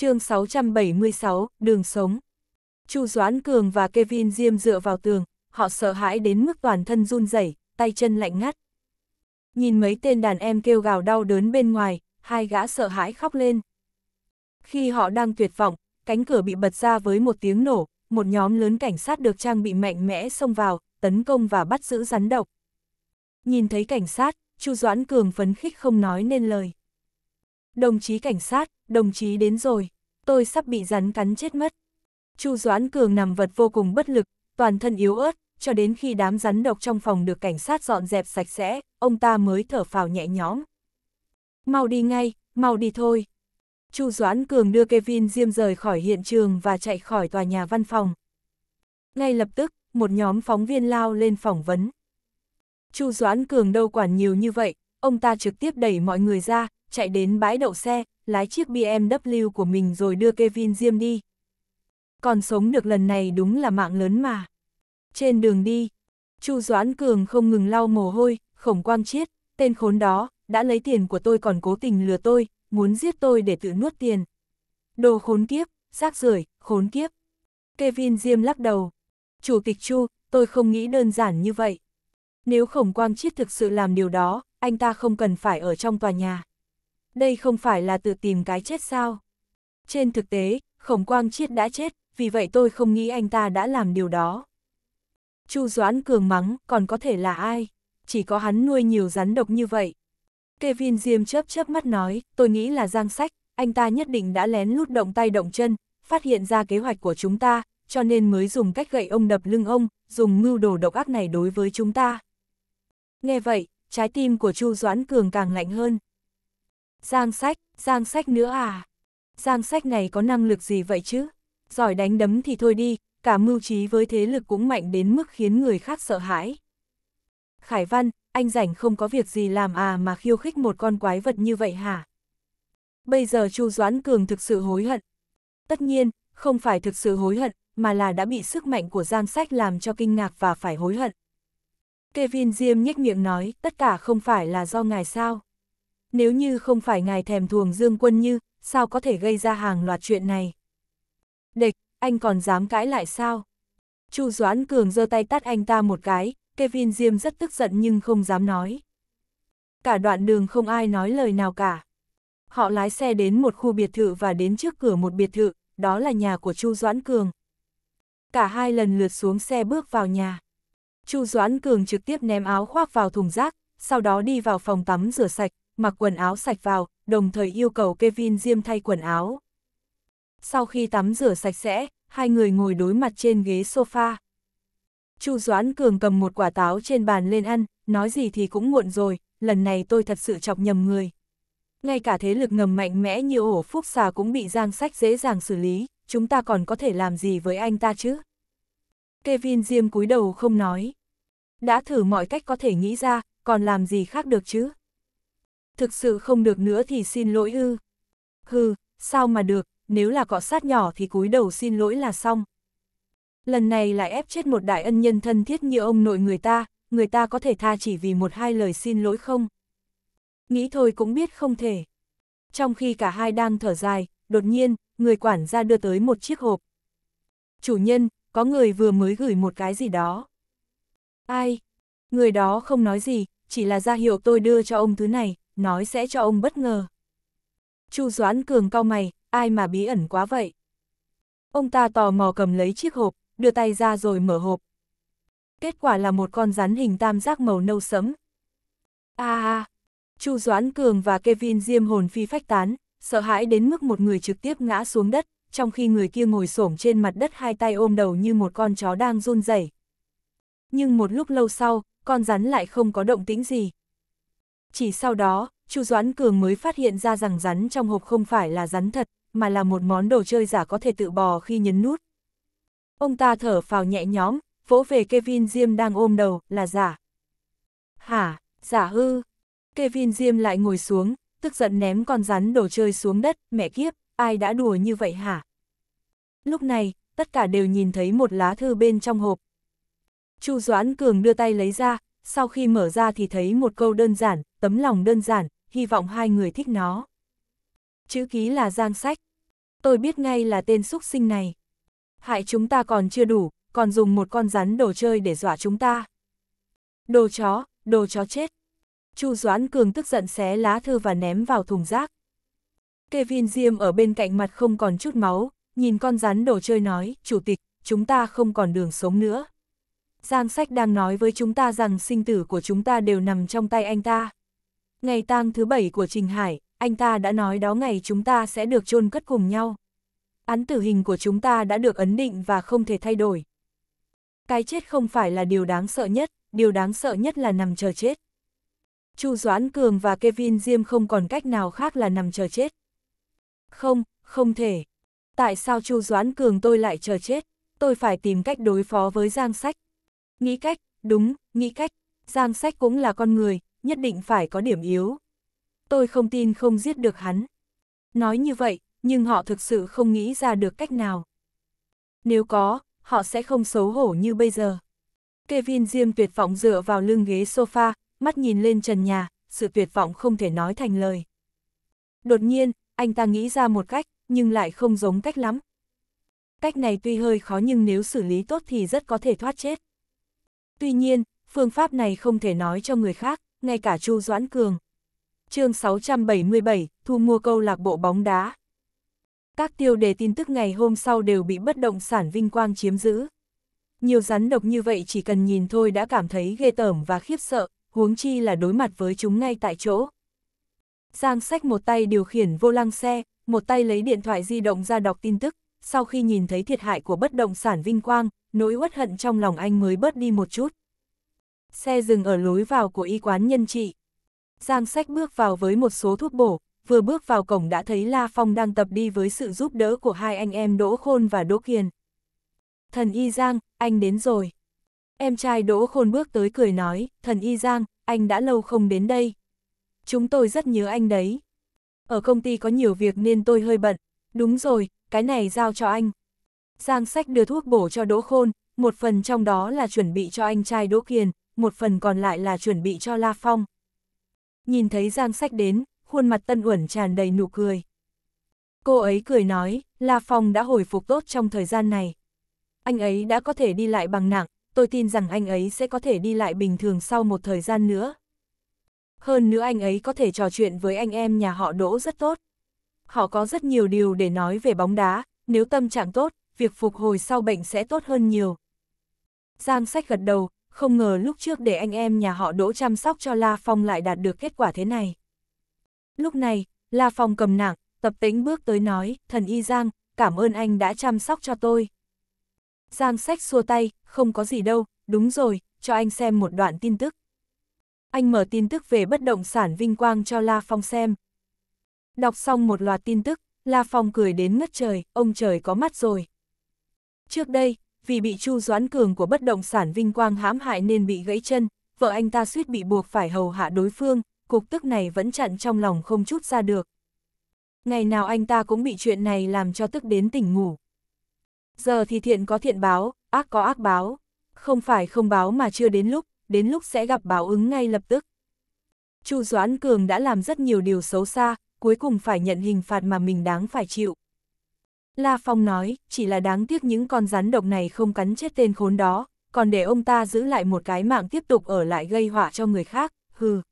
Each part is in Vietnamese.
chương 676, đường sống. Chu Doãn Cường và Kevin Diêm dựa vào tường, họ sợ hãi đến mức toàn thân run rẩy, tay chân lạnh ngắt. Nhìn mấy tên đàn em kêu gào đau đớn bên ngoài, hai gã sợ hãi khóc lên. Khi họ đang tuyệt vọng, cánh cửa bị bật ra với một tiếng nổ, một nhóm lớn cảnh sát được trang bị mạnh mẽ xông vào, tấn công và bắt giữ rắn độc. Nhìn thấy cảnh sát, Chu Doãn Cường phấn khích không nói nên lời. Đồng chí cảnh sát, đồng chí đến rồi, tôi sắp bị rắn cắn chết mất. Chu Doãn Cường nằm vật vô cùng bất lực, toàn thân yếu ớt, cho đến khi đám rắn độc trong phòng được cảnh sát dọn dẹp sạch sẽ, ông ta mới thở phào nhẹ nhõm. Mau đi ngay, mau đi thôi. Chu Doãn Cường đưa Kevin Diêm rời khỏi hiện trường và chạy khỏi tòa nhà văn phòng. Ngay lập tức, một nhóm phóng viên lao lên phỏng vấn. Chu Doãn Cường đâu quản nhiều như vậy, ông ta trực tiếp đẩy mọi người ra, chạy đến bãi đậu xe, lái chiếc BMW của mình rồi đưa Kevin Diêm đi. Còn sống được lần này đúng là mạng lớn mà. Trên đường đi, Chu Doãn Cường không ngừng lau mồ hôi, khổng quang chiết, tên khốn đó, đã lấy tiền của tôi còn cố tình lừa tôi, muốn giết tôi để tự nuốt tiền. Đồ khốn kiếp, rác rưởi, khốn kiếp. Kevin Diêm lắc đầu. Chủ tịch Chu, tôi không nghĩ đơn giản như vậy. Nếu khổng quang chiết thực sự làm điều đó, anh ta không cần phải ở trong tòa nhà. Đây không phải là tự tìm cái chết sao? Trên thực tế, Khổng Quang Chiết đã chết, vì vậy tôi không nghĩ anh ta đã làm điều đó. Chu Doãn cường mắng, còn có thể là ai? Chỉ có hắn nuôi nhiều rắn độc như vậy. Kevin Diêm chớp chớp mắt nói, tôi nghĩ là Giang Sách, anh ta nhất định đã lén lút động tay động chân, phát hiện ra kế hoạch của chúng ta, cho nên mới dùng cách gậy ông đập lưng ông, dùng mưu đồ độc ác này đối với chúng ta. Nghe vậy, trái tim của Chu Doãn Cường càng lạnh hơn. Giang sách, giang sách nữa à? Giang sách này có năng lực gì vậy chứ? Giỏi đánh đấm thì thôi đi, cả mưu trí với thế lực cũng mạnh đến mức khiến người khác sợ hãi. Khải Văn, anh rảnh không có việc gì làm à mà khiêu khích một con quái vật như vậy hả? Bây giờ Chu Doãn Cường thực sự hối hận. Tất nhiên, không phải thực sự hối hận, mà là đã bị sức mạnh của Giang Sách làm cho kinh ngạc và phải hối hận. Kevin Diêm nhếch miệng nói, tất cả không phải là do ngài sao. Nếu như không phải ngài thèm thuồng Dương Quân Như, sao có thể gây ra hàng loạt chuyện này. Địch, anh còn dám cãi lại sao? Chu Doãn Cường giơ tay tát anh ta một cái, Kevin Diêm rất tức giận nhưng không dám nói. Cả đoạn đường không ai nói lời nào cả. Họ lái xe đến một khu biệt thự và đến trước cửa một biệt thự, đó là nhà của Chu Doãn Cường. Cả hai lần lượt xuống xe bước vào nhà. Chu Doãn Cường trực tiếp ném áo khoác vào thùng rác, sau đó đi vào phòng tắm rửa sạch, mặc quần áo sạch vào, đồng thời yêu cầu Kevin Diêm thay quần áo. Sau khi tắm rửa sạch sẽ, hai người ngồi đối mặt trên ghế sofa. Chu Doãn Cường cầm một quả táo trên bàn lên ăn, nói gì thì cũng muộn rồi, lần này tôi thật sự chọc nhầm người. Ngay cả thế lực ngầm mạnh mẽ như ổ phúc xà cũng bị giang sách dễ dàng xử lý, chúng ta còn có thể làm gì với anh ta chứ? Kevin Diêm cúi đầu không nói, đã thử mọi cách có thể nghĩ ra, còn làm gì khác được chứ? Thực sự không được nữa thì xin lỗi ư. Hừ, sao mà được, nếu là cọ sát nhỏ thì cúi đầu xin lỗi là xong. Lần này lại ép chết một đại ân nhân thân thiết như ông nội người ta, người ta có thể tha chỉ vì một hai lời xin lỗi không? Nghĩ thôi cũng biết không thể. Trong khi cả hai đang thở dài, đột nhiên, người quản gia đưa tới một chiếc hộp. Chủ nhân, có người vừa mới gửi một cái gì đó. Ai? Người đó không nói gì, chỉ là ra hiệu tôi đưa cho ông thứ này, nói sẽ cho ông bất ngờ. Chu Doãn Cường cau mày, ai mà bí ẩn quá vậy? Ông ta tò mò cầm lấy chiếc hộp, đưa tay ra rồi mở hộp. Kết quả là một con rắn hình tam giác màu nâu sẫm. A à, Chu Doãn Cường và Kevin Diêm hồn phi phách tán, sợ hãi đến mức một người trực tiếp ngã xuống đất, trong khi người kia ngồi xổm trên mặt đất hai tay ôm đầu như một con chó đang run rẩy, nhưng một lúc lâu sau, con rắn lại không có động tĩnh gì. Chỉ sau đó, Chu Doãn Cường mới phát hiện ra rằng rắn trong hộp không phải là rắn thật, mà là một món đồ chơi giả có thể tự bò khi nhấn nút. Ông ta thở phào nhẹ nhõm, vỗ về Kevin Diêm đang ôm đầu, là giả. Hả, giả hư Kevin Diêm lại ngồi xuống, tức giận ném con rắn đồ chơi xuống đất, mẹ kiếp, ai đã đùa như vậy hả? Lúc này, tất cả đều nhìn thấy một lá thư bên trong hộp, Chu Doãn Cường đưa tay lấy ra, sau khi mở ra thì thấy một câu đơn giản, tấm lòng đơn giản, hy vọng hai người thích nó. Chữ ký là Giang Sách. Tôi biết ngay là tên xúc sinh này. Hại chúng ta còn chưa đủ, còn dùng một con rắn đồ chơi để dọa chúng ta. Đồ chó, đồ chó chết. Chu Doãn Cường tức giận xé lá thư và ném vào thùng rác. Kevin Diêm ở bên cạnh mặt không còn chút máu, nhìn con rắn đồ chơi nói, chủ tịch, chúng ta không còn đường sống nữa. Giang sách đang nói với chúng ta rằng sinh tử của chúng ta đều nằm trong tay anh ta. Ngày tang thứ bảy của Trình Hải, anh ta đã nói đó ngày chúng ta sẽ được chôn cất cùng nhau. Án tử hình của chúng ta đã được ấn định và không thể thay đổi. Cái chết không phải là điều đáng sợ nhất, điều đáng sợ nhất là nằm chờ chết. Chu Doãn Cường và Kevin Diêm không còn cách nào khác là nằm chờ chết. Không, không thể. Tại sao Chu Doãn Cường tôi lại chờ chết? Tôi phải tìm cách đối phó với Giang Sách. Nghĩ cách, đúng, nghĩ cách, Giang Sách cũng là con người, nhất định phải có điểm yếu. Tôi không tin không giết được hắn. Nói như vậy, nhưng họ thực sự không nghĩ ra được cách nào. Nếu có, họ sẽ không xấu hổ như bây giờ. Kevin Diêm tuyệt vọng dựa vào lưng ghế sofa, mắt nhìn lên trần nhà, sự tuyệt vọng không thể nói thành lời. Đột nhiên, anh ta nghĩ ra một cách, nhưng lại không giống cách lắm. Cách này tuy hơi khó nhưng nếu xử lý tốt thì rất có thể thoát chết. Tuy nhiên, phương pháp này không thể nói cho người khác, ngay cả Chu Doãn Cường. chương 677, thu mua câu lạc bộ bóng đá. Các tiêu đề tin tức ngày hôm sau đều bị bất động sản vinh quang chiếm giữ. Nhiều rắn độc như vậy chỉ cần nhìn thôi đã cảm thấy ghê tởm và khiếp sợ, huống chi là đối mặt với chúng ngay tại chỗ. Giang sách một tay điều khiển vô lăng xe, một tay lấy điện thoại di động ra đọc tin tức, sau khi nhìn thấy thiệt hại của bất động sản vinh quang, nỗi uất hận trong lòng anh mới bớt đi một chút. Xe dừng ở lối vào của y quán nhân trị. Giang sách bước vào với một số thuốc bổ, vừa bước vào cổng đã thấy La Phong đang tập đi với sự giúp đỡ của hai anh em Đỗ Khôn và Đỗ Kiền. Thần Y Giang, anh đến rồi. Em trai Đỗ Khôn bước tới cười nói, thần Y Giang, anh đã lâu không đến đây. Chúng tôi rất nhớ anh đấy. Ở công ty có nhiều việc nên tôi hơi bận. Đúng rồi, cái này giao cho anh. Giang sách đưa thuốc bổ cho Đỗ Khôn, một phần trong đó là chuẩn bị cho anh trai Đỗ Kiền, một phần còn lại là chuẩn bị cho La Phong. Nhìn thấy Giang sách đến, khuôn mặt Tân Uẩn tràn đầy nụ cười. Cô ấy cười nói, La Phong đã hồi phục tốt trong thời gian này. Anh ấy đã có thể đi lại bằng nặng, tôi tin rằng anh ấy sẽ có thể đi lại bình thường sau một thời gian nữa. Hơn nữa anh ấy có thể trò chuyện với anh em nhà họ Đỗ rất tốt họ có rất nhiều điều để nói về bóng đá, nếu tâm trạng tốt, việc phục hồi sau bệnh sẽ tốt hơn nhiều. Giang sách gật đầu, không ngờ lúc trước để anh em nhà họ đỗ chăm sóc cho La Phong lại đạt được kết quả thế này. Lúc này, La Phong cầm nặng, tập tính bước tới nói, thần y Giang, cảm ơn anh đã chăm sóc cho tôi. Giang sách xua tay, không có gì đâu, đúng rồi, cho anh xem một đoạn tin tức. Anh mở tin tức về bất động sản vinh quang cho La Phong xem. Đọc xong một loạt tin tức, La Phong cười đến ngất trời, ông trời có mắt rồi. Trước đây, vì bị Chu Doãn Cường của bất động sản Vinh Quang hãm hại nên bị gãy chân, vợ anh ta suýt bị buộc phải hầu hạ đối phương, cục tức này vẫn chặn trong lòng không chút ra được. Ngày nào anh ta cũng bị chuyện này làm cho tức đến tỉnh ngủ. Giờ thì thiện có thiện báo, ác có ác báo. Không phải không báo mà chưa đến lúc, đến lúc sẽ gặp báo ứng ngay lập tức. Chu Doãn Cường đã làm rất nhiều điều xấu xa, cuối cùng phải nhận hình phạt mà mình đáng phải chịu. La Phong nói, chỉ là đáng tiếc những con rắn độc này không cắn chết tên khốn đó, còn để ông ta giữ lại một cái mạng tiếp tục ở lại gây họa cho người khác, hừ.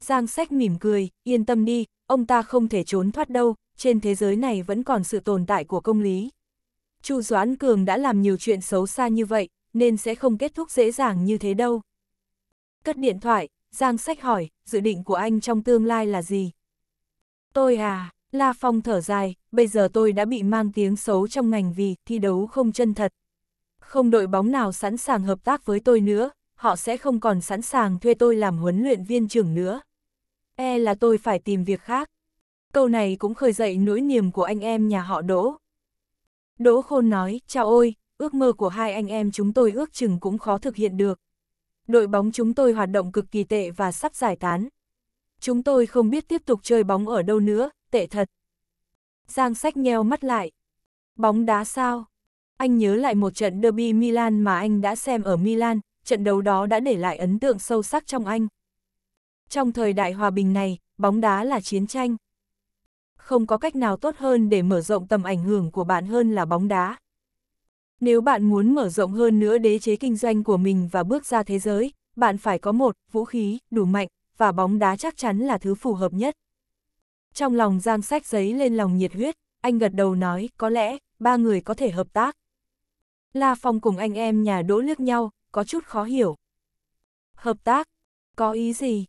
Giang sách mỉm cười, yên tâm đi, ông ta không thể trốn thoát đâu, trên thế giới này vẫn còn sự tồn tại của công lý. Chu Doãn Cường đã làm nhiều chuyện xấu xa như vậy, nên sẽ không kết thúc dễ dàng như thế đâu. Cất điện thoại, Giang sách hỏi, dự định của anh trong tương lai là gì? Tôi à, La Phong thở dài, bây giờ tôi đã bị mang tiếng xấu trong ngành vì thi đấu không chân thật. Không đội bóng nào sẵn sàng hợp tác với tôi nữa, họ sẽ không còn sẵn sàng thuê tôi làm huấn luyện viên trưởng nữa. E là tôi phải tìm việc khác. Câu này cũng khởi dậy nỗi niềm của anh em nhà họ Đỗ. Đỗ Khôn nói, chào ôi, ước mơ của hai anh em chúng tôi ước chừng cũng khó thực hiện được. Đội bóng chúng tôi hoạt động cực kỳ tệ và sắp giải tán, chúng tôi không biết tiếp tục chơi bóng ở đâu nữa, tệ thật. Giang sách nheo mắt lại. Bóng đá sao? Anh nhớ lại một trận derby Milan mà anh đã xem ở Milan, trận đấu đó đã để lại ấn tượng sâu sắc trong anh. Trong thời đại hòa bình này, bóng đá là chiến tranh. Không có cách nào tốt hơn để mở rộng tầm ảnh hưởng của bạn hơn là bóng đá. Nếu bạn muốn mở rộng hơn nữa đế chế kinh doanh của mình và bước ra thế giới, bạn phải có một vũ khí đủ mạnh và bóng đá chắc chắn là thứ phù hợp nhất. Trong lòng Giang Sách giấy lên lòng nhiệt huyết, anh gật đầu nói, có lẽ, ba người có thể hợp tác. La Phong cùng anh em nhà đỗ liếc nhau, có chút khó hiểu. Hợp tác? Có ý gì?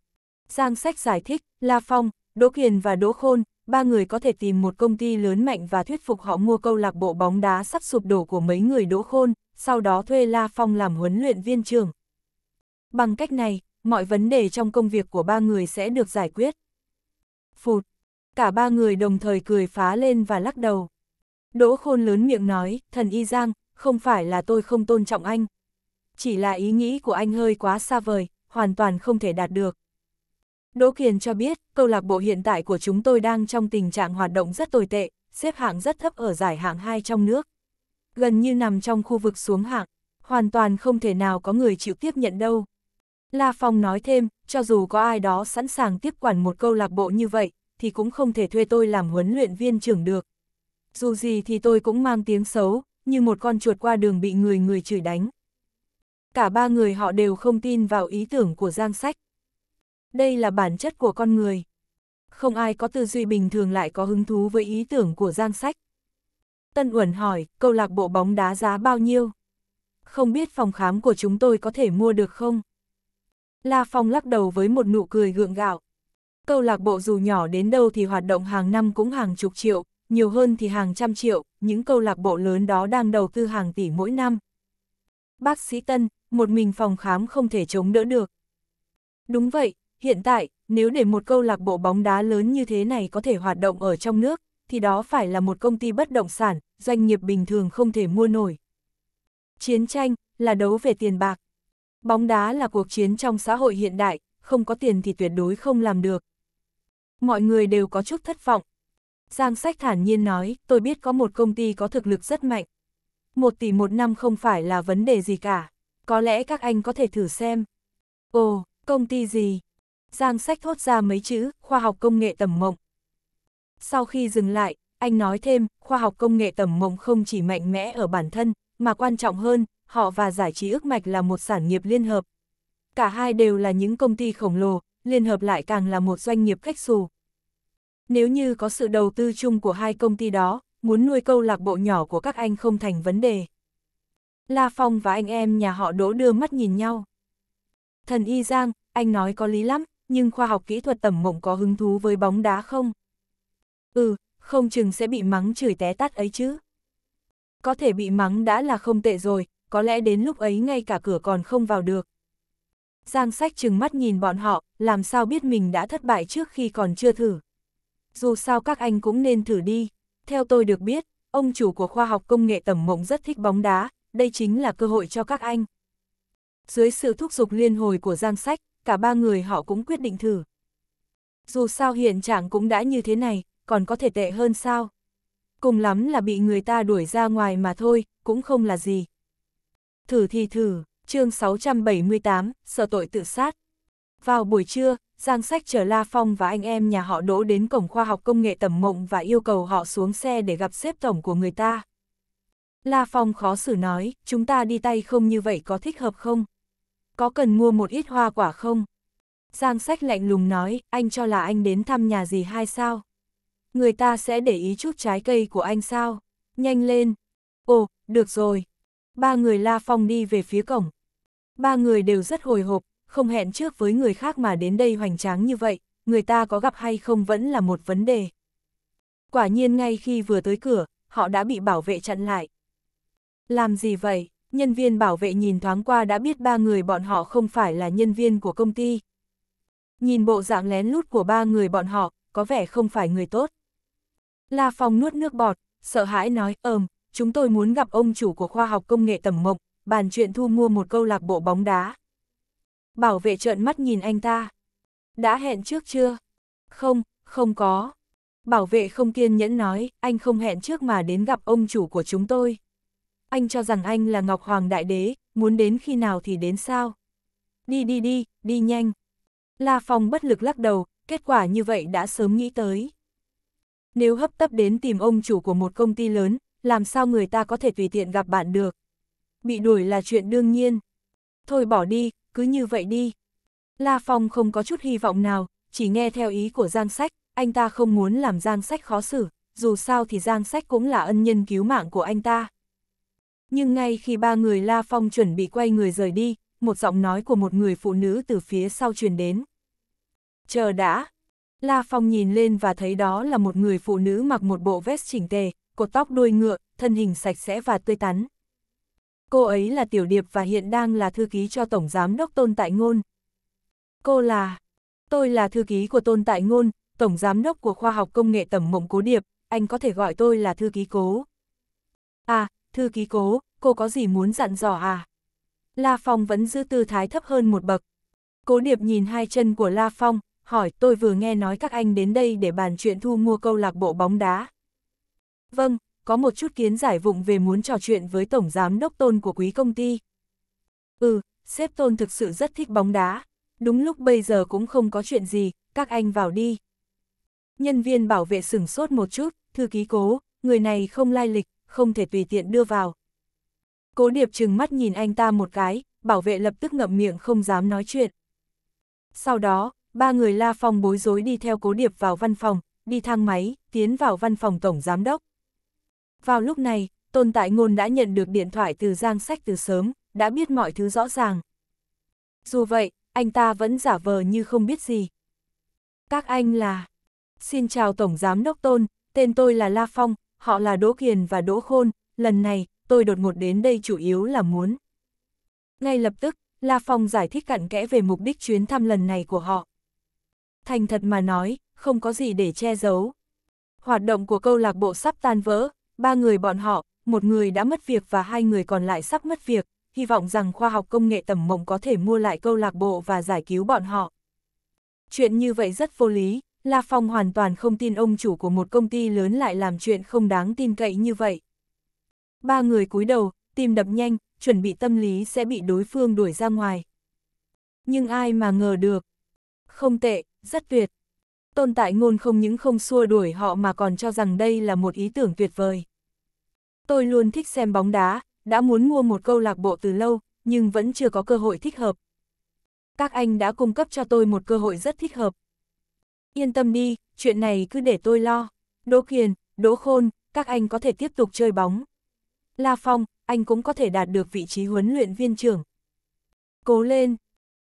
Giang Sách giải thích, La Phong, Đỗ Kiền và Đỗ Khôn, ba người có thể tìm một công ty lớn mạnh và thuyết phục họ mua câu lạc bộ bóng đá sắp sụp đổ của mấy người Đỗ Khôn, sau đó thuê La Phong làm huấn luyện viên trưởng. Bằng cách này, mọi vấn đề trong công việc của ba người sẽ được giải quyết. Phụt! Cả ba người đồng thời cười phá lên và lắc đầu. Đỗ khôn lớn miệng nói, thần y giang, không phải là tôi không tôn trọng anh. Chỉ là ý nghĩ của anh hơi quá xa vời, hoàn toàn không thể đạt được. Đỗ Kiền cho biết, câu lạc bộ hiện tại của chúng tôi đang trong tình trạng hoạt động rất tồi tệ, xếp hạng rất thấp ở giải hạng 2 trong nước. Gần như nằm trong khu vực xuống hạng, hoàn toàn không thể nào có người chịu tiếp nhận đâu. La Phong nói thêm, cho dù có ai đó sẵn sàng tiếp quản một câu lạc bộ như vậy, thì cũng không thể thuê tôi làm huấn luyện viên trưởng được. Dù gì thì tôi cũng mang tiếng xấu, như một con chuột qua đường bị người người chửi đánh. Cả ba người họ đều không tin vào ý tưởng của Giang Sách. Đây là bản chất của con người. Không ai có tư duy bình thường lại có hứng thú với ý tưởng của Giang Sách. Tân Uẩn hỏi, câu lạc bộ bóng đá giá bao nhiêu? Không biết phòng khám của chúng tôi có thể mua được không? La Phong lắc đầu với một nụ cười gượng gạo. Câu lạc bộ dù nhỏ đến đâu thì hoạt động hàng năm cũng hàng chục triệu, nhiều hơn thì hàng trăm triệu, những câu lạc bộ lớn đó đang đầu tư hàng tỷ mỗi năm. Bác sĩ Tân, một mình phòng khám không thể chống đỡ được. Đúng vậy, hiện tại, nếu để một câu lạc bộ bóng đá lớn như thế này có thể hoạt động ở trong nước, thì đó phải là một công ty bất động sản, doanh nghiệp bình thường không thể mua nổi. Chiến tranh, là đấu về tiền bạc. Bóng đá là cuộc chiến trong xã hội hiện đại, không có tiền thì tuyệt đối không làm được. Mọi người đều có chút thất vọng. Giang Sách thản nhiên nói, tôi biết có một công ty có thực lực rất mạnh. Một tỷ một năm không phải là vấn đề gì cả. Có lẽ các anh có thể thử xem. Ồ, công ty gì? Giang Sách thốt ra mấy chữ, khoa học công nghệ tầm mộng. Sau khi dừng lại, anh nói thêm, khoa học công nghệ tầm mộng không chỉ mạnh mẽ ở bản thân, mà quan trọng hơn, họ và giải trí ước mạch là một sản nghiệp liên hợp. Cả hai đều là những công ty khổng lồ, liên hợp lại càng là một doanh nghiệp khách xù. Nếu như có sự đầu tư chung của hai công ty đó, muốn nuôi câu lạc bộ nhỏ của các anh không thành vấn đề. La Phong và anh em nhà họ đỗ đưa mắt nhìn nhau. Thần Y Giang, anh nói có lý lắm, nhưng khoa học kỹ thuật tẩm mộng có hứng thú với bóng đá không? Ừ, không chừng sẽ bị mắng chửi té tát ấy chứ. Có thể bị mắng đã là không tệ rồi, có lẽ đến lúc ấy ngay cả cửa còn không vào được. Giang sách trừng mắt nhìn bọn họ, làm sao biết mình đã thất bại trước khi còn chưa thử. Dù sao các anh cũng nên thử đi. Theo tôi được biết, ông chủ của khoa học công nghệ tầm mộng rất thích bóng đá, đây chính là cơ hội cho các anh. Dưới sự thúc giục liên hồi của Giang Sách, cả ba người họ cũng quyết định thử. Dù sao hiện trạng cũng đã như thế này, còn có thể tệ hơn sao? cùng lắm là bị người ta đuổi ra ngoài mà thôi, cũng không là gì. Thử thì thử, chương 678, sợ tội tự sát. Vào buổi trưa, Giang Sách chở La Phong và anh em nhà họ đỗ đến cổng khoa học công nghệ tầm mộng và yêu cầu họ xuống xe để gặp xếp tổng của người ta. La Phong khó xử nói, chúng ta đi tay không như vậy có thích hợp không? Có cần mua một ít hoa quả không? Giang Sách lạnh lùng nói, anh cho là anh đến thăm nhà gì hay sao? người ta sẽ để ý chút trái cây của anh sao? Nhanh lên! Ồ, được rồi! Ba người La Phong đi về phía cổng. Ba người đều rất hồi hộp, không hẹn trước với người khác mà đến đây hoành tráng như vậy, người ta có gặp hay không vẫn là một vấn đề. Quả nhiên ngay khi vừa tới cửa, họ đã bị bảo vệ chặn lại. Làm gì vậy? Nhân viên bảo vệ nhìn thoáng qua đã biết ba người bọn họ không phải là nhân viên của công ty. Nhìn bộ dạng lén lút của ba người bọn họ, có vẻ không phải người tốt. La Phong nuốt nước bọt, sợ hãi nói, ờm, chúng tôi muốn gặp ông chủ của khoa học công nghệ tầm mộng, bàn chuyện thu mua một câu lạc bộ bóng đá. Bảo vệ trợn mắt nhìn anh ta. Đã hẹn trước chưa? Không, không có. Bảo vệ không kiên nhẫn nói, anh không hẹn trước mà đến gặp ông chủ của chúng tôi. Anh cho rằng anh là Ngọc Hoàng Đại Đế, muốn đến khi nào thì đến sao? Đi đi đi, đi nhanh. La Phong bất lực lắc đầu, kết quả như vậy đã sớm nghĩ tới nếu hấp tấp đến tìm ông chủ của một công ty lớn, làm sao người ta có thể tùy tiện gặp bạn được. Bị đuổi là chuyện đương nhiên. Thôi bỏ đi, cứ như vậy đi. La Phong không có chút hy vọng nào, chỉ nghe theo ý của Giang Sách, anh ta không muốn làm Giang Sách khó xử, dù sao thì Giang Sách cũng là ân nhân cứu mạng của anh ta. Nhưng ngay khi ba người La Phong chuẩn bị quay người rời đi, một giọng nói của một người phụ nữ từ phía sau truyền đến. Chờ đã, La Phong nhìn lên và thấy đó là một người phụ nữ mặc một bộ vest chỉnh tề, cột tóc đuôi ngựa, thân hình sạch sẽ và tươi tắn. Cô ấy là Tiểu Điệp và hiện đang là thư ký cho Tổng Giám đốc Tôn Tại Ngôn. Cô là... Tôi là thư ký của Tôn Tại Ngôn, Tổng Giám đốc của Khoa học Công nghệ tầm Mộng Cố Điệp, anh có thể gọi tôi là thư ký cố. À, thư ký cố, cô có gì muốn dặn dò à? La Phong vẫn giữ tư thái thấp hơn một bậc. Cố Điệp nhìn hai chân của La Phong, hỏi tôi vừa nghe nói các anh đến đây để bàn chuyện thu mua câu lạc bộ bóng đá. Vâng, có một chút kiến giải vụng về muốn trò chuyện với tổng giám đốc tôn của quý công ty. Ừ, sếp tôn thực sự rất thích bóng đá. Đúng lúc bây giờ cũng không có chuyện gì, các anh vào đi. Nhân viên bảo vệ sửng sốt một chút, thư ký cố, người này không lai lịch, không thể tùy tiện đưa vào. Cố điệp chừng mắt nhìn anh ta một cái, bảo vệ lập tức ngậm miệng không dám nói chuyện. Sau đó, Ba người La Phong bối rối đi theo cố điệp vào văn phòng, đi thang máy, tiến vào văn phòng tổng giám đốc. Vào lúc này, Tôn Tại Ngôn đã nhận được điện thoại từ Giang Sách từ sớm, đã biết mọi thứ rõ ràng. Dù vậy, anh ta vẫn giả vờ như không biết gì. Các anh là... Xin chào Tổng Giám Đốc Tôn, tên tôi là La Phong, họ là Đỗ Kiền và Đỗ Khôn, lần này, tôi đột ngột đến đây chủ yếu là muốn. Ngay lập tức, La Phong giải thích cặn kẽ về mục đích chuyến thăm lần này của họ thành thật mà nói, không có gì để che giấu. Hoạt động của câu lạc bộ sắp tan vỡ, ba người bọn họ, một người đã mất việc và hai người còn lại sắp mất việc, hy vọng rằng khoa học công nghệ tầm mộng có thể mua lại câu lạc bộ và giải cứu bọn họ. Chuyện như vậy rất vô lý, La Phong hoàn toàn không tin ông chủ của một công ty lớn lại làm chuyện không đáng tin cậy như vậy. Ba người cúi đầu, tim đập nhanh, chuẩn bị tâm lý sẽ bị đối phương đuổi ra ngoài. Nhưng ai mà ngờ được. Không tệ, rất tuyệt. Tôn tại ngôn không những không xua đuổi họ mà còn cho rằng đây là một ý tưởng tuyệt vời. Tôi luôn thích xem bóng đá, đã muốn mua một câu lạc bộ từ lâu, nhưng vẫn chưa có cơ hội thích hợp. Các anh đã cung cấp cho tôi một cơ hội rất thích hợp. Yên tâm đi, chuyện này cứ để tôi lo. Đỗ Kiền, Đỗ Khôn, các anh có thể tiếp tục chơi bóng. La Phong, anh cũng có thể đạt được vị trí huấn luyện viên trưởng. Cố lên,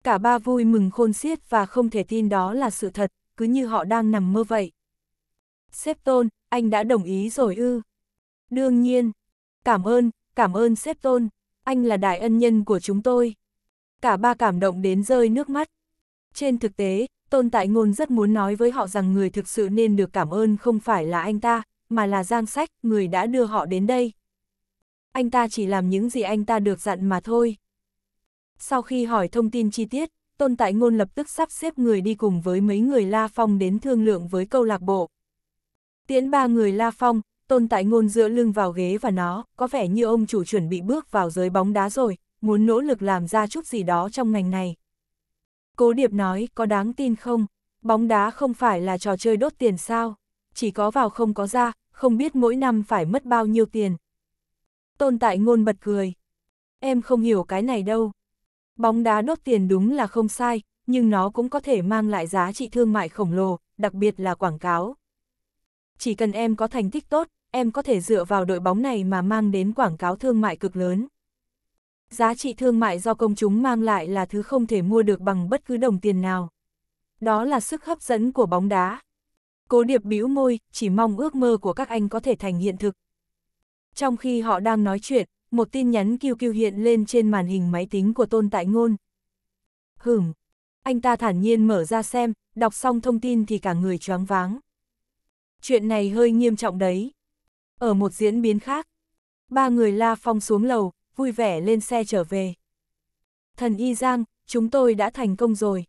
Cả ba vui mừng khôn xiết và không thể tin đó là sự thật, cứ như họ đang nằm mơ vậy. Sếp Tôn, anh đã đồng ý rồi ư? Đương nhiên. Cảm ơn, cảm ơn sếp Tôn, anh là đại ân nhân của chúng tôi. Cả ba cảm động đến rơi nước mắt. Trên thực tế, Tôn Tại Ngôn rất muốn nói với họ rằng người thực sự nên được cảm ơn không phải là anh ta, mà là Giang Sách, người đã đưa họ đến đây. Anh ta chỉ làm những gì anh ta được dặn mà thôi. Sau khi hỏi thông tin chi tiết, Tôn Tại Ngôn lập tức sắp xếp người đi cùng với mấy người La Phong đến thương lượng với câu lạc bộ. Tiến ba người La Phong, Tôn Tại Ngôn dựa lưng vào ghế và nó, có vẻ như ông chủ chuẩn bị bước vào giới bóng đá rồi, muốn nỗ lực làm ra chút gì đó trong ngành này. Cố Điệp nói, có đáng tin không? Bóng đá không phải là trò chơi đốt tiền sao? Chỉ có vào không có ra, không biết mỗi năm phải mất bao nhiêu tiền. Tôn Tại Ngôn bật cười. Em không hiểu cái này đâu. Bóng đá đốt tiền đúng là không sai, nhưng nó cũng có thể mang lại giá trị thương mại khổng lồ, đặc biệt là quảng cáo. Chỉ cần em có thành tích tốt, em có thể dựa vào đội bóng này mà mang đến quảng cáo thương mại cực lớn. Giá trị thương mại do công chúng mang lại là thứ không thể mua được bằng bất cứ đồng tiền nào. Đó là sức hấp dẫn của bóng đá. Cố điệp bĩu môi, chỉ mong ước mơ của các anh có thể thành hiện thực. Trong khi họ đang nói chuyện, một tin nhắn kêu kêu hiện lên trên màn hình máy tính của Tôn Tại Ngôn. Hửm, anh ta thản nhiên mở ra xem, đọc xong thông tin thì cả người choáng váng. Chuyện này hơi nghiêm trọng đấy. Ở một diễn biến khác, ba người La Phong xuống lầu, vui vẻ lên xe trở về. Thần Y Giang, chúng tôi đã thành công rồi.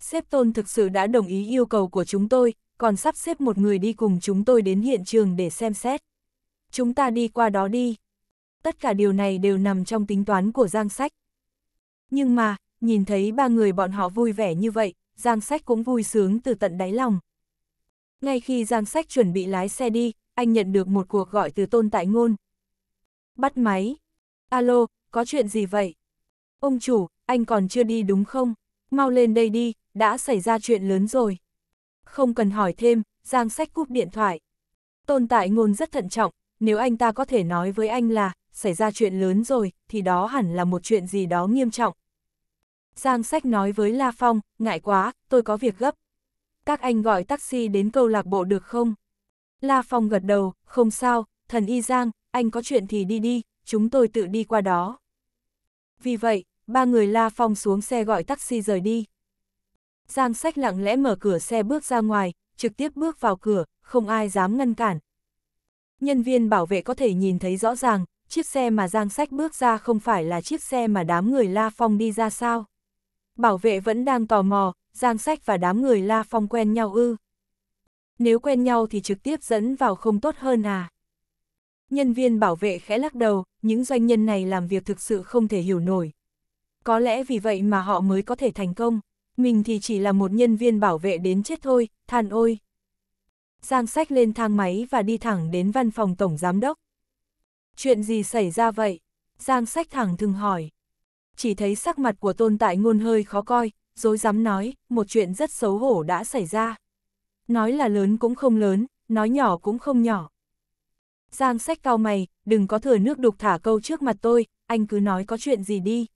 Sếp Tôn thực sự đã đồng ý yêu cầu của chúng tôi, còn sắp xếp một người đi cùng chúng tôi đến hiện trường để xem xét. Chúng ta đi qua đó đi tất cả điều này đều nằm trong tính toán của Giang Sách. Nhưng mà, nhìn thấy ba người bọn họ vui vẻ như vậy, Giang Sách cũng vui sướng từ tận đáy lòng. Ngay khi Giang Sách chuẩn bị lái xe đi, anh nhận được một cuộc gọi từ Tôn Tại Ngôn. Bắt máy. Alo, có chuyện gì vậy? Ông chủ, anh còn chưa đi đúng không? Mau lên đây đi, đã xảy ra chuyện lớn rồi. Không cần hỏi thêm, Giang Sách cúp điện thoại. Tôn Tại Ngôn rất thận trọng, nếu anh ta có thể nói với anh là xảy ra chuyện lớn rồi, thì đó hẳn là một chuyện gì đó nghiêm trọng. Giang sách nói với La Phong, ngại quá, tôi có việc gấp. Các anh gọi taxi đến câu lạc bộ được không? La Phong gật đầu, không sao, thần y Giang, anh có chuyện thì đi đi, chúng tôi tự đi qua đó. Vì vậy, ba người La Phong xuống xe gọi taxi rời đi. Giang sách lặng lẽ mở cửa xe bước ra ngoài, trực tiếp bước vào cửa, không ai dám ngăn cản. Nhân viên bảo vệ có thể nhìn thấy rõ ràng, chiếc xe mà Giang Sách bước ra không phải là chiếc xe mà đám người La Phong đi ra sao. Bảo vệ vẫn đang tò mò, Giang Sách và đám người La Phong quen nhau ư. Nếu quen nhau thì trực tiếp dẫn vào không tốt hơn à. Nhân viên bảo vệ khẽ lắc đầu, những doanh nhân này làm việc thực sự không thể hiểu nổi. Có lẽ vì vậy mà họ mới có thể thành công. Mình thì chỉ là một nhân viên bảo vệ đến chết thôi, than ôi. Giang sách lên thang máy và đi thẳng đến văn phòng tổng giám đốc. Chuyện gì xảy ra vậy? Giang sách thẳng thừng hỏi. Chỉ thấy sắc mặt của tôn tại ngôn hơi khó coi, dối dám nói, một chuyện rất xấu hổ đã xảy ra. Nói là lớn cũng không lớn, nói nhỏ cũng không nhỏ. Giang sách cao mày, đừng có thừa nước đục thả câu trước mặt tôi, anh cứ nói có chuyện gì đi.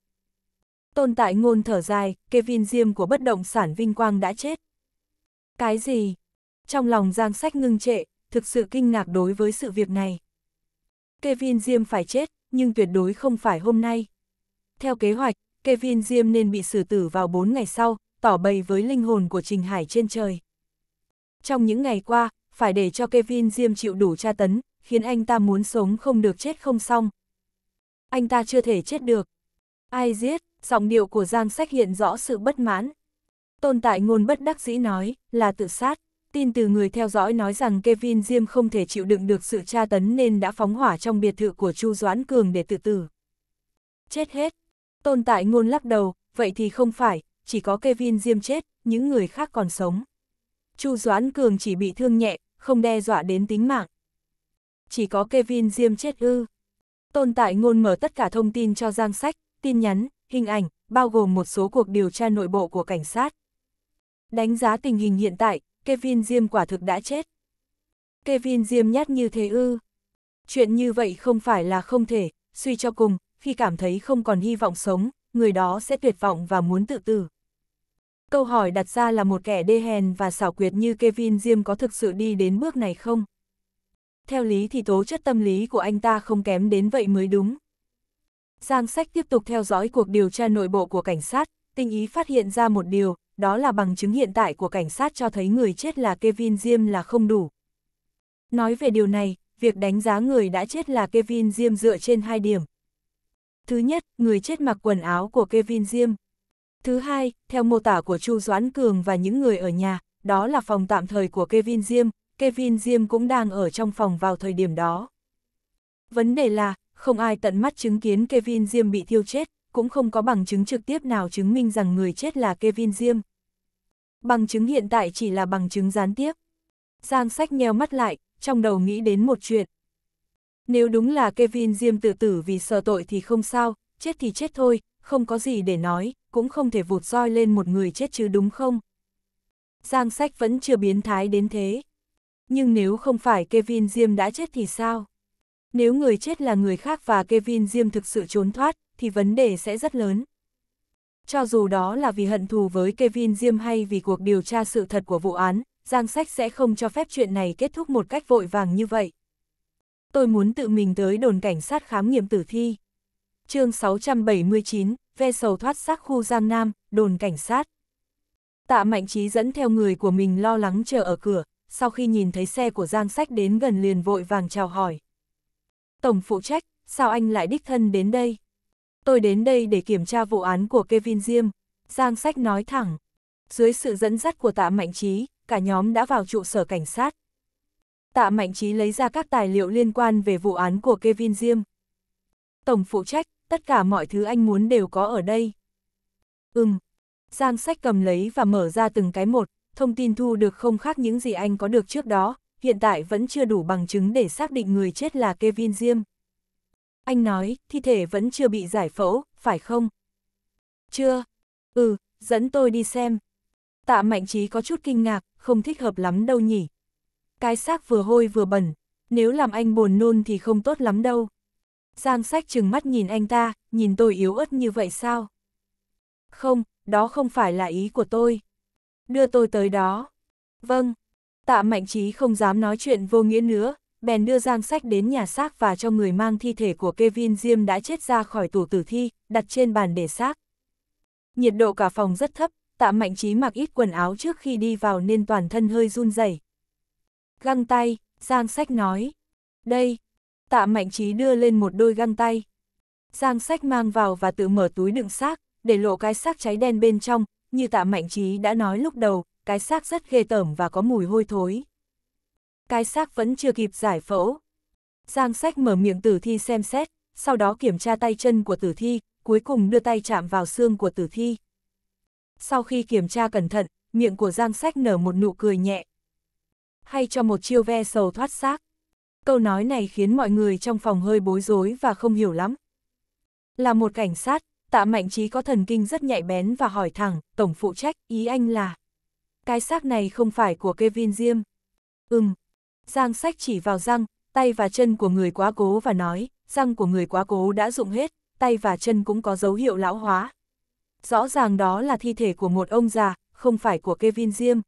Tôn tại ngôn thở dài, Kevin Diêm của bất động sản Vinh Quang đã chết. Cái gì? Trong lòng Giang sách ngưng trệ, thực sự kinh ngạc đối với sự việc này. Kevin Diêm phải chết, nhưng tuyệt đối không phải hôm nay. Theo kế hoạch, Kevin Diêm nên bị xử tử vào 4 ngày sau, tỏ bày với linh hồn của Trình Hải trên trời. Trong những ngày qua, phải để cho Kevin Diêm chịu đủ tra tấn, khiến anh ta muốn sống không được chết không xong. Anh ta chưa thể chết được. Ai giết, giọng điệu của Giang Sách hiện rõ sự bất mãn. Tồn tại ngôn bất đắc dĩ nói, là tự sát, tin từ người theo dõi nói rằng Kevin Diêm không thể chịu đựng được sự tra tấn nên đã phóng hỏa trong biệt thự của Chu Doãn Cường để tự tử. Chết hết. Tồn tại ngôn lắc đầu, vậy thì không phải, chỉ có Kevin Diêm chết, những người khác còn sống. Chu Doãn Cường chỉ bị thương nhẹ, không đe dọa đến tính mạng. Chỉ có Kevin Diêm chết ư. Tồn tại ngôn mở tất cả thông tin cho giang sách, tin nhắn, hình ảnh, bao gồm một số cuộc điều tra nội bộ của cảnh sát. Đánh giá tình hình hiện tại, Kevin Diêm quả thực đã chết. Kevin Diêm nhát như thế ư. Chuyện như vậy không phải là không thể, suy cho cùng, khi cảm thấy không còn hy vọng sống, người đó sẽ tuyệt vọng và muốn tự tử. Câu hỏi đặt ra là một kẻ đê hèn và xảo quyệt như Kevin Diêm có thực sự đi đến bước này không? Theo lý thì tố chất tâm lý của anh ta không kém đến vậy mới đúng. Giang Sách tiếp tục theo dõi cuộc điều tra nội bộ của cảnh sát, tinh ý phát hiện ra một điều, đó là bằng chứng hiện tại của cảnh sát cho thấy người chết là Kevin Diêm là không đủ. Nói về điều này, việc đánh giá người đã chết là Kevin Diêm dựa trên hai điểm. Thứ nhất, người chết mặc quần áo của Kevin Diêm. Thứ hai, theo mô tả của Chu Doãn Cường và những người ở nhà, đó là phòng tạm thời của Kevin Diêm, Kevin Diêm cũng đang ở trong phòng vào thời điểm đó. Vấn đề là, không ai tận mắt chứng kiến Kevin Diêm bị thiêu chết, cũng không có bằng chứng trực tiếp nào chứng minh rằng người chết là Kevin Diêm. Bằng chứng hiện tại chỉ là bằng chứng gián tiếp. Giang sách nheo mắt lại, trong đầu nghĩ đến một chuyện. Nếu đúng là Kevin Diêm tự tử vì sợ tội thì không sao, chết thì chết thôi, không có gì để nói, cũng không thể vụt roi lên một người chết chứ đúng không? Giang sách vẫn chưa biến thái đến thế. Nhưng nếu không phải Kevin Diêm đã chết thì sao? Nếu người chết là người khác và Kevin Diêm thực sự trốn thoát, thì vấn đề sẽ rất lớn. Cho dù đó là vì hận thù với Kevin Diêm hay vì cuộc điều tra sự thật của vụ án, Giang Sách sẽ không cho phép chuyện này kết thúc một cách vội vàng như vậy. Tôi muốn tự mình tới đồn cảnh sát khám nghiệm tử thi. chương 679, ve sầu thoát xác khu Giang Nam, đồn cảnh sát. Tạ Mạnh Trí dẫn theo người của mình lo lắng chờ ở cửa, sau khi nhìn thấy xe của Giang Sách đến gần liền vội vàng chào hỏi. Tổng phụ trách, sao anh lại đích thân đến đây? tôi đến đây để kiểm tra vụ án của Kevin Diêm, Giang Sách nói thẳng. Dưới sự dẫn dắt của tạ Mạnh Trí, cả nhóm đã vào trụ sở cảnh sát. Tạ Mạnh Trí lấy ra các tài liệu liên quan về vụ án của Kevin Diêm. Tổng phụ trách, tất cả mọi thứ anh muốn đều có ở đây. Ừm. Giang Sách cầm lấy và mở ra từng cái một, thông tin thu được không khác những gì anh có được trước đó, hiện tại vẫn chưa đủ bằng chứng để xác định người chết là Kevin Diêm. Anh nói, thi thể vẫn chưa bị giải phẫu, phải không? Chưa. Ừ, dẫn tôi đi xem. Tạ Mạnh Trí có chút kinh ngạc, không thích hợp lắm đâu nhỉ. Cái xác vừa hôi vừa bẩn, nếu làm anh buồn nôn thì không tốt lắm đâu. Giang sách trừng mắt nhìn anh ta, nhìn tôi yếu ớt như vậy sao? Không, đó không phải là ý của tôi. Đưa tôi tới đó. Vâng. Tạ Mạnh Trí không dám nói chuyện vô nghĩa nữa, bèn đưa giang sách đến nhà xác và cho người mang thi thể của Kevin Diêm đã chết ra khỏi tủ tử thi, đặt trên bàn để xác. Nhiệt độ cả phòng rất thấp, tạ mạnh trí mặc ít quần áo trước khi đi vào nên toàn thân hơi run rẩy. Găng tay, Giang Sách nói. Đây, tạ mạnh trí đưa lên một đôi găng tay. Giang Sách mang vào và tự mở túi đựng xác, để lộ cái xác cháy đen bên trong, như tạ mạnh trí đã nói lúc đầu, cái xác rất ghê tởm và có mùi hôi thối cái xác vẫn chưa kịp giải phẫu. Giang sách mở miệng tử thi xem xét, sau đó kiểm tra tay chân của tử thi, cuối cùng đưa tay chạm vào xương của tử thi. Sau khi kiểm tra cẩn thận, miệng của Giang sách nở một nụ cười nhẹ. Hay cho một chiêu ve sầu thoát xác. Câu nói này khiến mọi người trong phòng hơi bối rối và không hiểu lắm. Là một cảnh sát, tạ mạnh trí có thần kinh rất nhạy bén và hỏi thẳng, tổng phụ trách, ý anh là. Cái xác này không phải của Kevin Diêm. Ừm, Giang sách chỉ vào răng, tay và chân của người quá cố và nói, răng của người quá cố đã rụng hết, tay và chân cũng có dấu hiệu lão hóa. Rõ ràng đó là thi thể của một ông già, không phải của Kevin Diêm.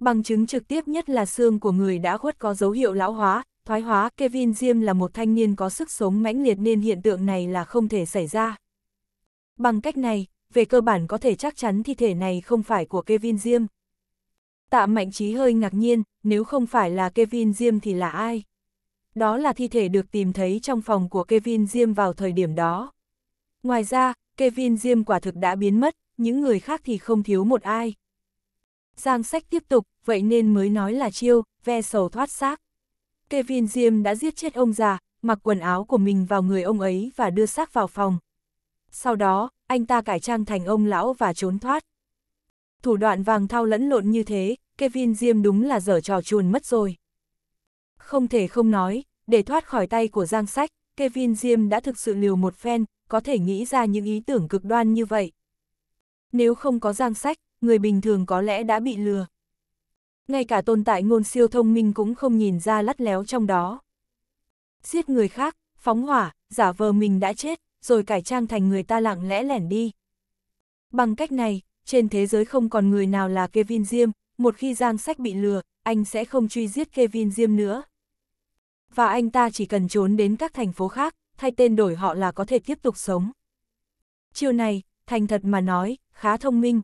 Bằng chứng trực tiếp nhất là xương của người đã khuất có dấu hiệu lão hóa, thoái hóa Kevin Diêm là một thanh niên có sức sống mãnh liệt nên hiện tượng này là không thể xảy ra. Bằng cách này, về cơ bản có thể chắc chắn thi thể này không phải của Kevin Diêm. Tạ Mạnh Trí hơi ngạc nhiên, nếu không phải là Kevin Diêm thì là ai? Đó là thi thể được tìm thấy trong phòng của Kevin Diêm vào thời điểm đó. Ngoài ra, Kevin Diêm quả thực đã biến mất, những người khác thì không thiếu một ai. Giang sách tiếp tục, vậy nên mới nói là chiêu, ve sầu thoát xác. Kevin Diêm đã giết chết ông già, mặc quần áo của mình vào người ông ấy và đưa xác vào phòng. Sau đó, anh ta cải trang thành ông lão và trốn thoát. Thủ đoạn vàng thao lẫn lộn như thế, Kevin Diêm đúng là dở trò chuồn mất rồi. Không thể không nói, để thoát khỏi tay của Giang Sách, Kevin Diêm đã thực sự liều một phen, có thể nghĩ ra những ý tưởng cực đoan như vậy. Nếu không có Giang Sách, người bình thường có lẽ đã bị lừa. Ngay cả tồn tại ngôn siêu thông minh cũng không nhìn ra lắt léo trong đó. Giết người khác, phóng hỏa, giả vờ mình đã chết, rồi cải trang thành người ta lặng lẽ lẻn đi. Bằng cách này, trên thế giới không còn người nào là Kevin Diêm, một khi Giang Sách bị lừa, anh sẽ không truy giết Kevin Diêm nữa. Và anh ta chỉ cần trốn đến các thành phố khác, thay tên đổi họ là có thể tiếp tục sống. Chiều này, thành thật mà nói, khá thông minh.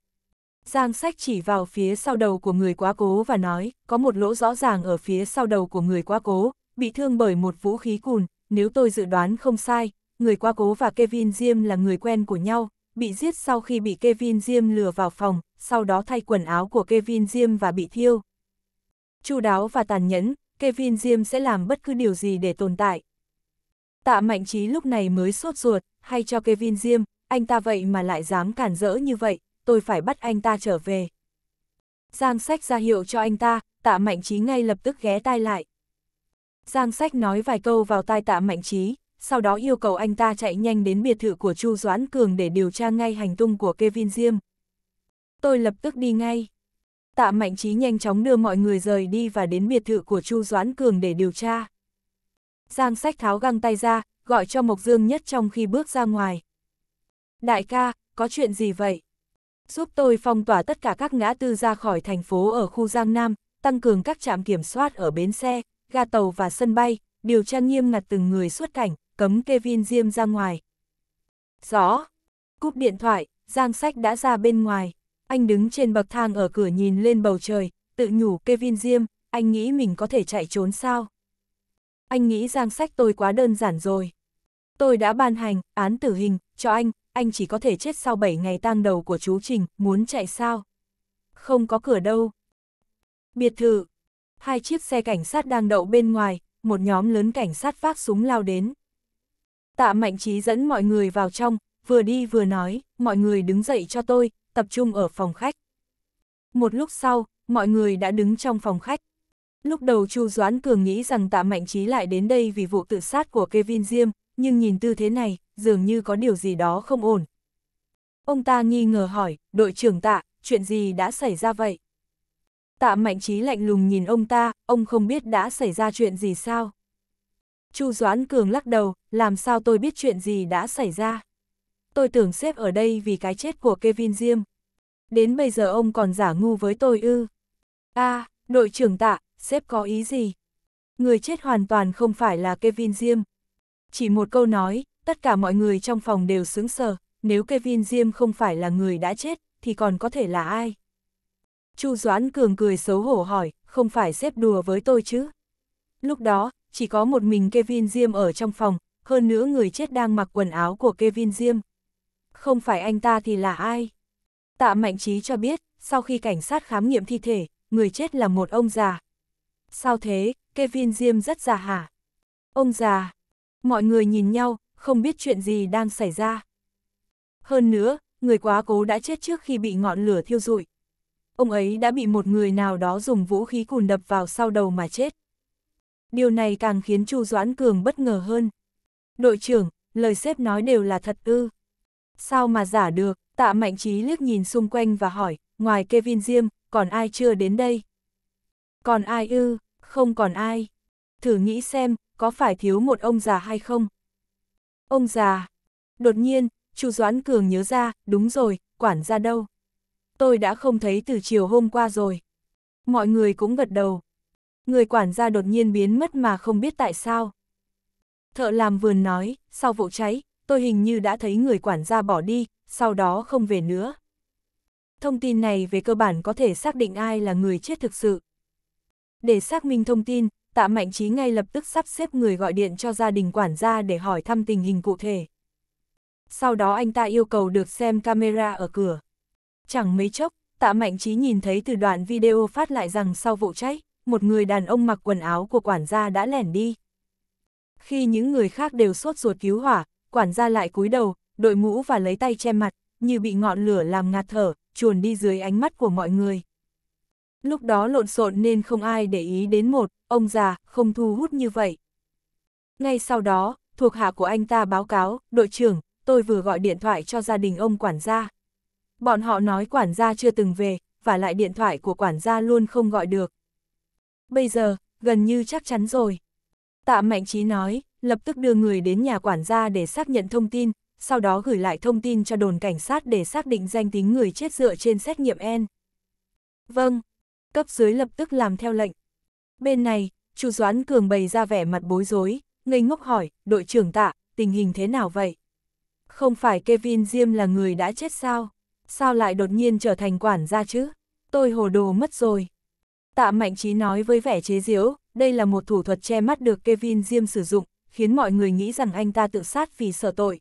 Giang Sách chỉ vào phía sau đầu của người quá cố và nói, có một lỗ rõ ràng ở phía sau đầu của người quá cố, bị thương bởi một vũ khí cùn, nếu tôi dự đoán không sai, người quá cố và Kevin Diêm là người quen của nhau, bị giết sau khi bị Kevin Diêm lừa vào phòng, sau đó thay quần áo của Kevin Diêm và bị thiêu. Chu đáo và tàn nhẫn, Kevin Diêm sẽ làm bất cứ điều gì để tồn tại. Tạ Mạnh Chí lúc này mới sốt ruột, hay cho Kevin Diêm, anh ta vậy mà lại dám cản rỡ như vậy, tôi phải bắt anh ta trở về. Giang sách ra hiệu cho anh ta, tạ mạnh Chí ngay lập tức ghé tai lại. Giang sách nói vài câu vào tai tạ mạnh Chí sau đó yêu cầu anh ta chạy nhanh đến biệt thự của Chu Doãn Cường để điều tra ngay hành tung của Kevin Diêm. Tôi lập tức đi ngay. Tạ Mạnh Chí nhanh chóng đưa mọi người rời đi và đến biệt thự của Chu Doãn Cường để điều tra. Giang sách tháo găng tay ra, gọi cho Mộc Dương Nhất trong khi bước ra ngoài. Đại ca, có chuyện gì vậy? Giúp tôi phong tỏa tất cả các ngã tư ra khỏi thành phố ở khu Giang Nam, tăng cường các trạm kiểm soát ở bến xe, ga tàu và sân bay, điều tra nghiêm ngặt từng người xuất cảnh, cấm Kevin Diêm ra ngoài. Rõ. Cúp điện thoại, Giang Sách đã ra bên ngoài. Anh đứng trên bậc thang ở cửa nhìn lên bầu trời, tự nhủ Kevin Diêm, anh nghĩ mình có thể chạy trốn sao? Anh nghĩ Giang Sách tôi quá đơn giản rồi. Tôi đã ban hành án tử hình cho anh, anh chỉ có thể chết sau 7 ngày tang đầu của chú Trình, muốn chạy sao? Không có cửa đâu. Biệt thự. Hai chiếc xe cảnh sát đang đậu bên ngoài, một nhóm lớn cảnh sát vác súng lao đến. Tạ Mạnh Trí dẫn mọi người vào trong, vừa đi vừa nói, mọi người đứng dậy cho tôi, tập trung ở phòng khách. Một lúc sau, mọi người đã đứng trong phòng khách. Lúc đầu Chu Doãn Cường nghĩ rằng Tạ Mạnh Trí lại đến đây vì vụ tự sát của Kevin Diêm, nhưng nhìn tư thế này, dường như có điều gì đó không ổn. Ông ta nghi ngờ hỏi, đội trưởng Tạ, chuyện gì đã xảy ra vậy? Tạ Mạnh Trí lạnh lùng nhìn ông ta, ông không biết đã xảy ra chuyện gì sao? Chu Doãn Cường lắc đầu, làm sao tôi biết chuyện gì đã xảy ra. Tôi tưởng xếp ở đây vì cái chết của Kevin Diêm. Đến bây giờ ông còn giả ngu với tôi ư. a à, đội trưởng tạ, xếp có ý gì? Người chết hoàn toàn không phải là Kevin Diêm. Chỉ một câu nói, tất cả mọi người trong phòng đều sững sờ, nếu Kevin Diêm không phải là người đã chết, thì còn có thể là ai? Chu Doãn Cường cười xấu hổ hỏi, không phải xếp đùa với tôi chứ? Lúc đó, chỉ có một mình Kevin Diêm ở trong phòng, hơn nữa người chết đang mặc quần áo của Kevin Diêm. Không phải anh ta thì là ai? Tạ Mạnh Trí cho biết, sau khi cảnh sát khám nghiệm thi thể, người chết là một ông già. Sao thế, Kevin Diêm rất già hả? Ông già. Mọi người nhìn nhau, không biết chuyện gì đang xảy ra. Hơn nữa, người quá cố đã chết trước khi bị ngọn lửa thiêu rụi. Ông ấy đã bị một người nào đó dùng vũ khí cùn đập vào sau đầu mà chết điều này càng khiến Chu Doãn Cường bất ngờ hơn. Đội trưởng, lời xếp nói đều là thật ư. Sao mà giả được, tạ mạnh trí liếc nhìn xung quanh và hỏi, ngoài Kevin Diêm, còn ai chưa đến đây? Còn ai ư, không còn ai. Thử nghĩ xem, có phải thiếu một ông già hay không? Ông già. Đột nhiên, Chu Doãn Cường nhớ ra, đúng rồi, quản gia đâu? Tôi đã không thấy từ chiều hôm qua rồi. Mọi người cũng gật đầu, người quản gia đột nhiên biến mất mà không biết tại sao. Thợ làm vườn nói, sau vụ cháy, tôi hình như đã thấy người quản gia bỏ đi, sau đó không về nữa. Thông tin này về cơ bản có thể xác định ai là người chết thực sự. Để xác minh thông tin, Tạ Mạnh Trí ngay lập tức sắp xếp người gọi điện cho gia đình quản gia để hỏi thăm tình hình cụ thể. Sau đó anh ta yêu cầu được xem camera ở cửa. Chẳng mấy chốc, Tạ Mạnh Trí nhìn thấy từ đoạn video phát lại rằng sau vụ cháy, một người đàn ông mặc quần áo của quản gia đã lẻn đi. Khi những người khác đều sốt ruột cứu hỏa, quản gia lại cúi đầu, đội mũ và lấy tay che mặt, như bị ngọn lửa làm ngạt thở, chuồn đi dưới ánh mắt của mọi người. Lúc đó lộn xộn nên không ai để ý đến một, ông già, không thu hút như vậy. Ngay sau đó, thuộc hạ của anh ta báo cáo, đội trưởng, tôi vừa gọi điện thoại cho gia đình ông quản gia. Bọn họ nói quản gia chưa từng về, và lại điện thoại của quản gia luôn không gọi được bây giờ, gần như chắc chắn rồi. Tạ Mạnh Chí nói, lập tức đưa người đến nhà quản gia để xác nhận thông tin, sau đó gửi lại thông tin cho đồn cảnh sát để xác định danh tính người chết dựa trên xét nghiệm n. Vâng, cấp dưới lập tức làm theo lệnh. Bên này, Chu Doãn Cường bày ra vẻ mặt bối rối, ngây ngốc hỏi, đội trưởng tạ, tình hình thế nào vậy? Không phải Kevin Diêm là người đã chết sao? Sao lại đột nhiên trở thành quản gia chứ? Tôi hồ đồ mất rồi. Tạ Mạnh Chí nói với vẻ chế giễu, đây là một thủ thuật che mắt được Kevin Diêm sử dụng, khiến mọi người nghĩ rằng anh ta tự sát vì sợ tội.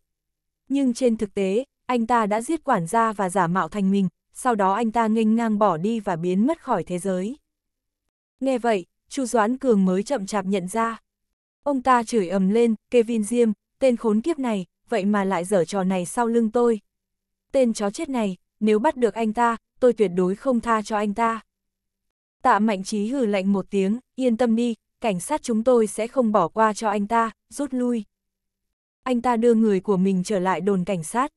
Nhưng trên thực tế, anh ta đã giết quản gia và giả mạo thành mình, sau đó anh ta nghênh ngang bỏ đi và biến mất khỏi thế giới. Nghe vậy, Chu Doãn Cường mới chậm chạp nhận ra. Ông ta chửi ầm lên, Kevin Diêm, tên khốn kiếp này, vậy mà lại dở trò này sau lưng tôi. Tên chó chết này, nếu bắt được anh ta, tôi tuyệt đối không tha cho anh ta. Tạ Mạnh Trí hừ lạnh một tiếng, yên tâm đi, cảnh sát chúng tôi sẽ không bỏ qua cho anh ta, rút lui. Anh ta đưa người của mình trở lại đồn cảnh sát.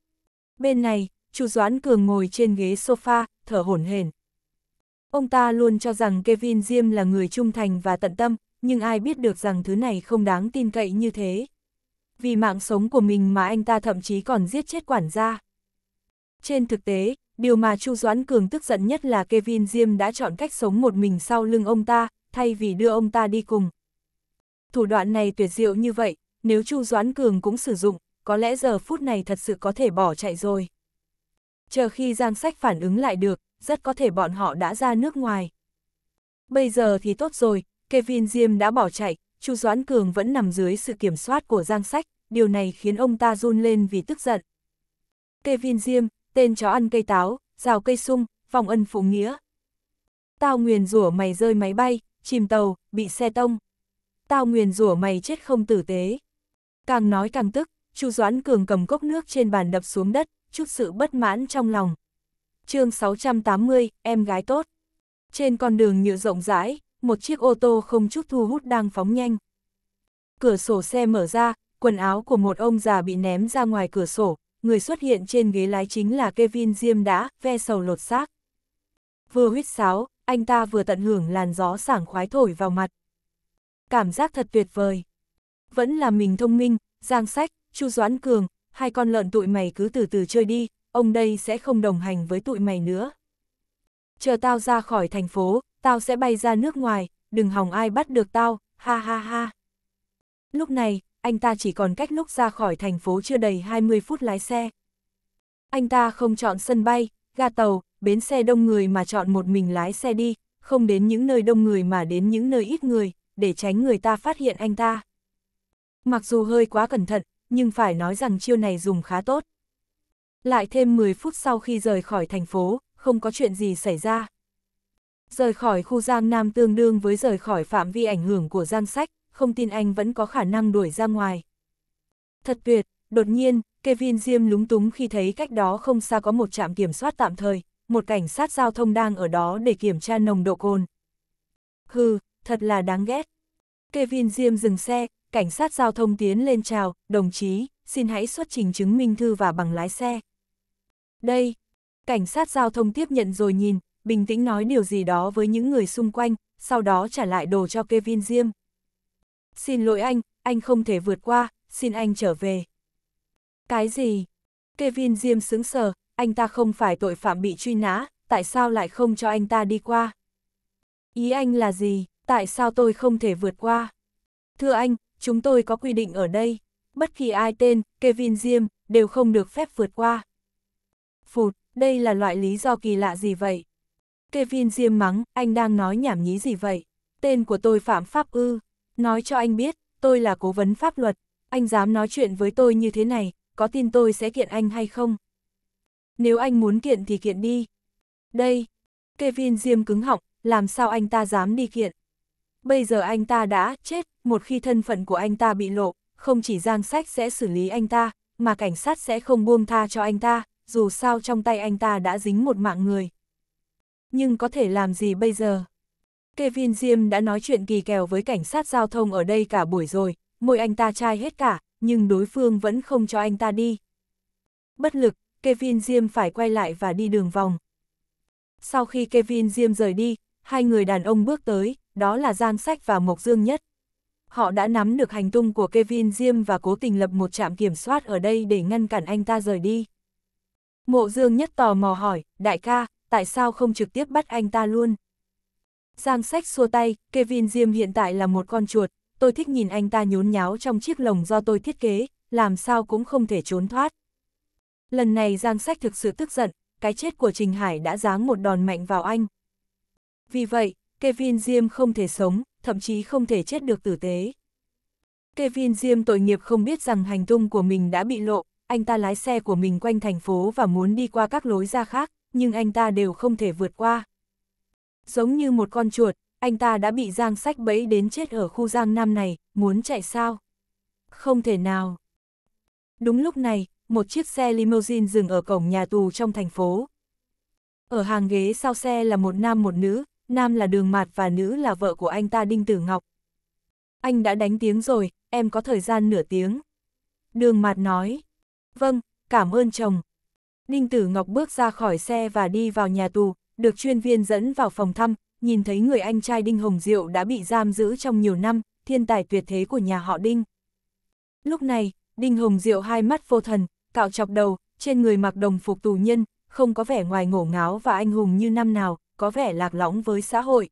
Bên này, Chu Doãn Cường ngồi trên ghế sofa, thở hổn hển. Ông ta luôn cho rằng Kevin Diêm là người trung thành và tận tâm, nhưng ai biết được rằng thứ này không đáng tin cậy như thế. Vì mạng sống của mình mà anh ta thậm chí còn giết chết quản gia. Trên thực tế, Điều mà Chu Doãn Cường tức giận nhất là Kevin Diêm đã chọn cách sống một mình sau lưng ông ta, thay vì đưa ông ta đi cùng. Thủ đoạn này tuyệt diệu như vậy, nếu Chu Doãn Cường cũng sử dụng, có lẽ giờ phút này thật sự có thể bỏ chạy rồi. Chờ khi Giang Sách phản ứng lại được, rất có thể bọn họ đã ra nước ngoài. Bây giờ thì tốt rồi, Kevin Diêm đã bỏ chạy, Chu Doãn Cường vẫn nằm dưới sự kiểm soát của Giang Sách, điều này khiến ông ta run lên vì tức giận. Kevin Diêm, tên chó ăn cây táo, rào cây sung, vòng ân phụ nghĩa. Tao nguyền rủa mày rơi máy bay, chìm tàu, bị xe tông. Tao nguyền rủa mày chết không tử tế. Càng nói càng tức, Chu Doãn Cường cầm cốc nước trên bàn đập xuống đất, chút sự bất mãn trong lòng. chương 680, em gái tốt. Trên con đường nhựa rộng rãi, một chiếc ô tô không chút thu hút đang phóng nhanh. Cửa sổ xe mở ra, quần áo của một ông già bị ném ra ngoài cửa sổ, người xuất hiện trên ghế lái chính là Kevin Diêm đã, ve sầu lột xác. Vừa huyết sáo, anh ta vừa tận hưởng làn gió sảng khoái thổi vào mặt. Cảm giác thật tuyệt vời. Vẫn là mình thông minh, giang sách, chu doãn cường, hai con lợn tụi mày cứ từ từ chơi đi, ông đây sẽ không đồng hành với tụi mày nữa. Chờ tao ra khỏi thành phố, tao sẽ bay ra nước ngoài, đừng hòng ai bắt được tao, ha ha ha. Lúc này, anh ta chỉ còn cách lúc ra khỏi thành phố chưa đầy 20 phút lái xe. Anh ta không chọn sân bay, ga tàu, bến xe đông người mà chọn một mình lái xe đi, không đến những nơi đông người mà đến những nơi ít người, để tránh người ta phát hiện anh ta. Mặc dù hơi quá cẩn thận, nhưng phải nói rằng chiêu này dùng khá tốt. Lại thêm 10 phút sau khi rời khỏi thành phố, không có chuyện gì xảy ra. Rời khỏi khu Giang Nam tương đương với rời khỏi phạm vi ảnh hưởng của Giang Sách, không tin anh vẫn có khả năng đuổi ra ngoài. Thật tuyệt, đột nhiên, Kevin Diêm lúng túng khi thấy cách đó không xa có một trạm kiểm soát tạm thời, một cảnh sát giao thông đang ở đó để kiểm tra nồng độ cồn. Hừ, thật là đáng ghét. Kevin Diêm dừng xe, cảnh sát giao thông tiến lên chào, đồng chí, xin hãy xuất trình chứng minh thư và bằng lái xe. Đây, cảnh sát giao thông tiếp nhận rồi nhìn, bình tĩnh nói điều gì đó với những người xung quanh, sau đó trả lại đồ cho Kevin Diêm xin lỗi anh, anh không thể vượt qua, xin anh trở về. Cái gì? Kevin Diêm sững sờ, anh ta không phải tội phạm bị truy nã, tại sao lại không cho anh ta đi qua? Ý anh là gì? Tại sao tôi không thể vượt qua? Thưa anh, chúng tôi có quy định ở đây, bất kỳ ai tên, Kevin Diêm, đều không được phép vượt qua. Phụt, đây là loại lý do kỳ lạ gì vậy? Kevin Diêm mắng, anh đang nói nhảm nhí gì vậy? Tên của tôi phạm pháp ư, Nói cho anh biết, tôi là cố vấn pháp luật, anh dám nói chuyện với tôi như thế này, có tin tôi sẽ kiện anh hay không? Nếu anh muốn kiện thì kiện đi. Đây, Kevin Diêm cứng họng, làm sao anh ta dám đi kiện? Bây giờ anh ta đã chết, một khi thân phận của anh ta bị lộ, không chỉ Giang Sách sẽ xử lý anh ta, mà cảnh sát sẽ không buông tha cho anh ta, dù sao trong tay anh ta đã dính một mạng người. Nhưng có thể làm gì bây giờ? Kevin Diêm đã nói chuyện kỳ kèo với cảnh sát giao thông ở đây cả buổi rồi, môi anh ta trai hết cả, nhưng đối phương vẫn không cho anh ta đi. Bất lực, Kevin Diêm phải quay lại và đi đường vòng. Sau khi Kevin Diêm rời đi, hai người đàn ông bước tới, đó là Giang Sách và Mộc Dương Nhất. Họ đã nắm được hành tung của Kevin Diêm và cố tình lập một trạm kiểm soát ở đây để ngăn cản anh ta rời đi. Mộ Dương Nhất tò mò hỏi, đại ca, tại sao không trực tiếp bắt anh ta luôn? Giang sách xua tay, Kevin Diêm hiện tại là một con chuột, tôi thích nhìn anh ta nhốn nháo trong chiếc lồng do tôi thiết kế, làm sao cũng không thể trốn thoát. Lần này Giang sách thực sự tức giận, cái chết của Trình Hải đã giáng một đòn mạnh vào anh. Vì vậy, Kevin Diêm không thể sống, thậm chí không thể chết được tử tế. Kevin Diêm tội nghiệp không biết rằng hành tung của mình đã bị lộ, anh ta lái xe của mình quanh thành phố và muốn đi qua các lối ra khác, nhưng anh ta đều không thể vượt qua giống như một con chuột, anh ta đã bị Giang Sách bẫy đến chết ở khu Giang Nam này, muốn chạy sao? Không thể nào. Đúng lúc này, một chiếc xe limousine dừng ở cổng nhà tù trong thành phố. Ở hàng ghế sau xe là một nam một nữ, nam là đường mạt và nữ là vợ của anh ta Đinh Tử Ngọc. Anh đã đánh tiếng rồi, em có thời gian nửa tiếng. Đường mạt nói, vâng, cảm ơn chồng. Đinh Tử Ngọc bước ra khỏi xe và đi vào nhà tù, được chuyên viên dẫn vào phòng thăm, nhìn thấy người anh trai Đinh Hồng Diệu đã bị giam giữ trong nhiều năm, thiên tài tuyệt thế của nhà họ Đinh. Lúc này, Đinh Hồng Diệu hai mắt vô thần, cạo chọc đầu, trên người mặc đồng phục tù nhân, không có vẻ ngoài ngổ ngáo và anh hùng như năm nào, có vẻ lạc lõng với xã hội.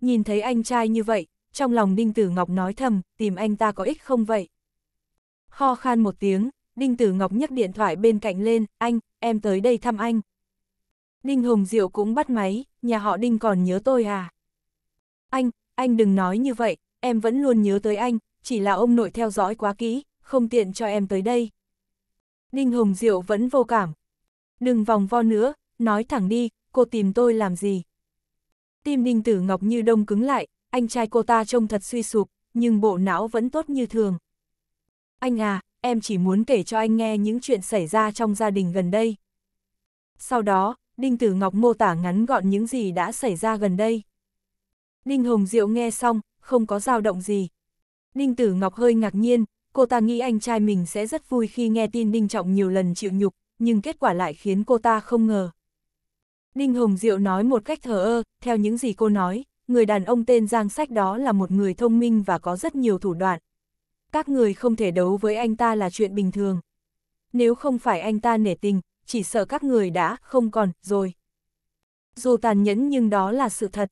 Nhìn thấy anh trai như vậy, trong lòng Đinh Tử Ngọc nói thầm, tìm anh ta có ích không vậy? Kho khan một tiếng, Đinh Tử Ngọc nhấc điện thoại bên cạnh lên, anh, em tới đây thăm anh. Đinh Hồng Diệu cũng bắt máy, nhà họ Đinh còn nhớ tôi à? Anh, anh đừng nói như vậy, em vẫn luôn nhớ tới anh, chỉ là ông nội theo dõi quá kỹ, không tiện cho em tới đây. Đinh Hồng Diệu vẫn vô cảm. Đừng vòng vo nữa, nói thẳng đi, cô tìm tôi làm gì? Tim Đinh Tử Ngọc như đông cứng lại, anh trai cô ta trông thật suy sụp, nhưng bộ não vẫn tốt như thường. Anh à, em chỉ muốn kể cho anh nghe những chuyện xảy ra trong gia đình gần đây. Sau đó, Đinh Tử Ngọc mô tả ngắn gọn những gì đã xảy ra gần đây. Đinh Hồng Diệu nghe xong, không có dao động gì. Đinh Tử Ngọc hơi ngạc nhiên, cô ta nghĩ anh trai mình sẽ rất vui khi nghe tin Đinh Trọng nhiều lần chịu nhục, nhưng kết quả lại khiến cô ta không ngờ. Đinh Hồng Diệu nói một cách thờ ơ, theo những gì cô nói, người đàn ông tên Giang Sách đó là một người thông minh và có rất nhiều thủ đoạn. Các người không thể đấu với anh ta là chuyện bình thường. Nếu không phải anh ta nể tình, chỉ sợ các người đã không còn rồi. Dù tàn nhẫn nhưng đó là sự thật.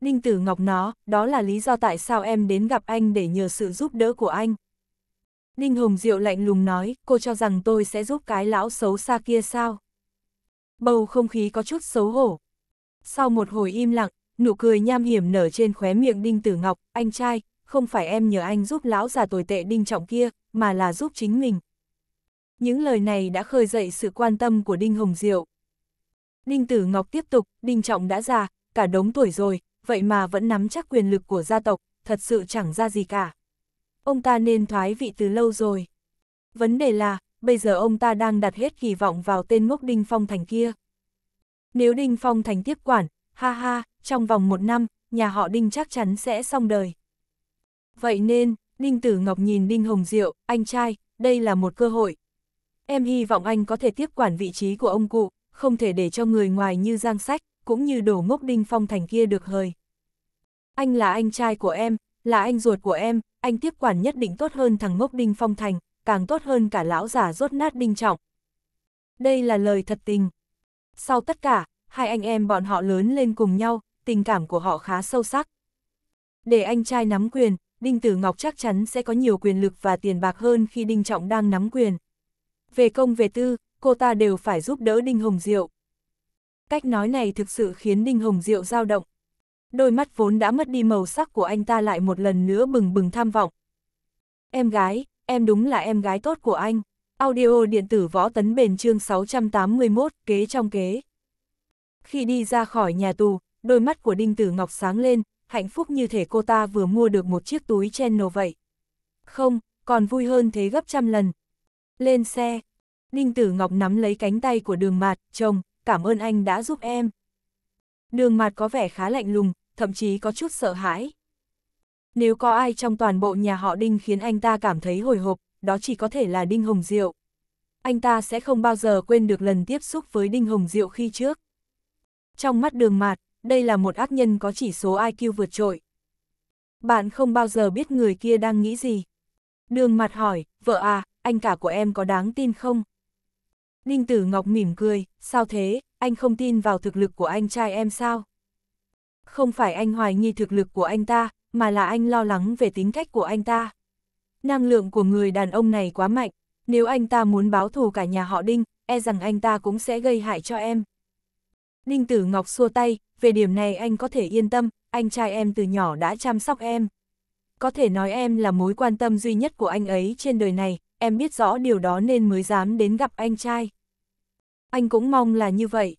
Ninh Tử Ngọc nó, đó là lý do tại sao em đến gặp anh để nhờ sự giúp đỡ của anh. Ninh Hồng Diệu lạnh lùng nói, cô cho rằng tôi sẽ giúp cái lão xấu xa kia sao? Bầu không khí có chút xấu hổ. Sau một hồi im lặng, nụ cười nham hiểm nở trên khóe miệng Đinh Tử Ngọc, anh trai, không phải em nhờ anh giúp lão già tồi tệ Đinh Trọng kia, mà là giúp chính mình, những lời này đã khơi dậy sự quan tâm của Đinh Hồng Diệu. Đinh Tử Ngọc tiếp tục, Đinh Trọng đã già, cả đống tuổi rồi, vậy mà vẫn nắm chắc quyền lực của gia tộc, thật sự chẳng ra gì cả. Ông ta nên thoái vị từ lâu rồi. Vấn đề là, bây giờ ông ta đang đặt hết kỳ vọng vào tên ngốc Đinh Phong Thành kia. Nếu Đinh Phong Thành tiếp quản, ha ha, trong vòng một năm, nhà họ Đinh chắc chắn sẽ xong đời. Vậy nên, Đinh Tử Ngọc nhìn Đinh Hồng Diệu, anh trai, đây là một cơ hội, Em hy vọng anh có thể tiếp quản vị trí của ông cụ, không thể để cho người ngoài như Giang Sách, cũng như đổ ngốc đinh phong thành kia được hời. Anh là anh trai của em, là anh ruột của em, anh tiếp quản nhất định tốt hơn thằng ngốc đinh phong thành, càng tốt hơn cả lão giả rốt nát đinh trọng. Đây là lời thật tình. Sau tất cả, hai anh em bọn họ lớn lên cùng nhau, tình cảm của họ khá sâu sắc. Để anh trai nắm quyền, Đinh Tử Ngọc chắc chắn sẽ có nhiều quyền lực và tiền bạc hơn khi Đinh Trọng đang nắm quyền về công về tư, cô ta đều phải giúp đỡ Đinh Hồng Diệu. Cách nói này thực sự khiến Đinh Hồng Diệu dao động. Đôi mắt vốn đã mất đi màu sắc của anh ta lại một lần nữa bừng bừng tham vọng. Em gái, em đúng là em gái tốt của anh. Audio điện tử võ tấn bền chương 681 kế trong kế. Khi đi ra khỏi nhà tù, đôi mắt của Đinh Tử Ngọc sáng lên, hạnh phúc như thể cô ta vừa mua được một chiếc túi chen vậy. Không, còn vui hơn thế gấp trăm lần, lên xe. Đinh Tử Ngọc nắm lấy cánh tay của đường mạt, chồng, cảm ơn anh đã giúp em. Đường mạt có vẻ khá lạnh lùng, thậm chí có chút sợ hãi. Nếu có ai trong toàn bộ nhà họ Đinh khiến anh ta cảm thấy hồi hộp, đó chỉ có thể là Đinh Hồng Diệu. Anh ta sẽ không bao giờ quên được lần tiếp xúc với Đinh Hồng Diệu khi trước. Trong mắt đường mạt, đây là một ác nhân có chỉ số IQ vượt trội. Bạn không bao giờ biết người kia đang nghĩ gì. Đường Mạt hỏi, vợ à, anh cả của em có đáng tin không? Đinh Tử Ngọc mỉm cười, sao thế, anh không tin vào thực lực của anh trai em sao? Không phải anh hoài nghi thực lực của anh ta, mà là anh lo lắng về tính cách của anh ta. Năng lượng của người đàn ông này quá mạnh, nếu anh ta muốn báo thù cả nhà họ Đinh, e rằng anh ta cũng sẽ gây hại cho em. Đinh Tử Ngọc xua tay, về điểm này anh có thể yên tâm, anh trai em từ nhỏ đã chăm sóc em. Có thể nói em là mối quan tâm duy nhất của anh ấy trên đời này, em biết rõ điều đó nên mới dám đến gặp anh trai. Anh cũng mong là như vậy.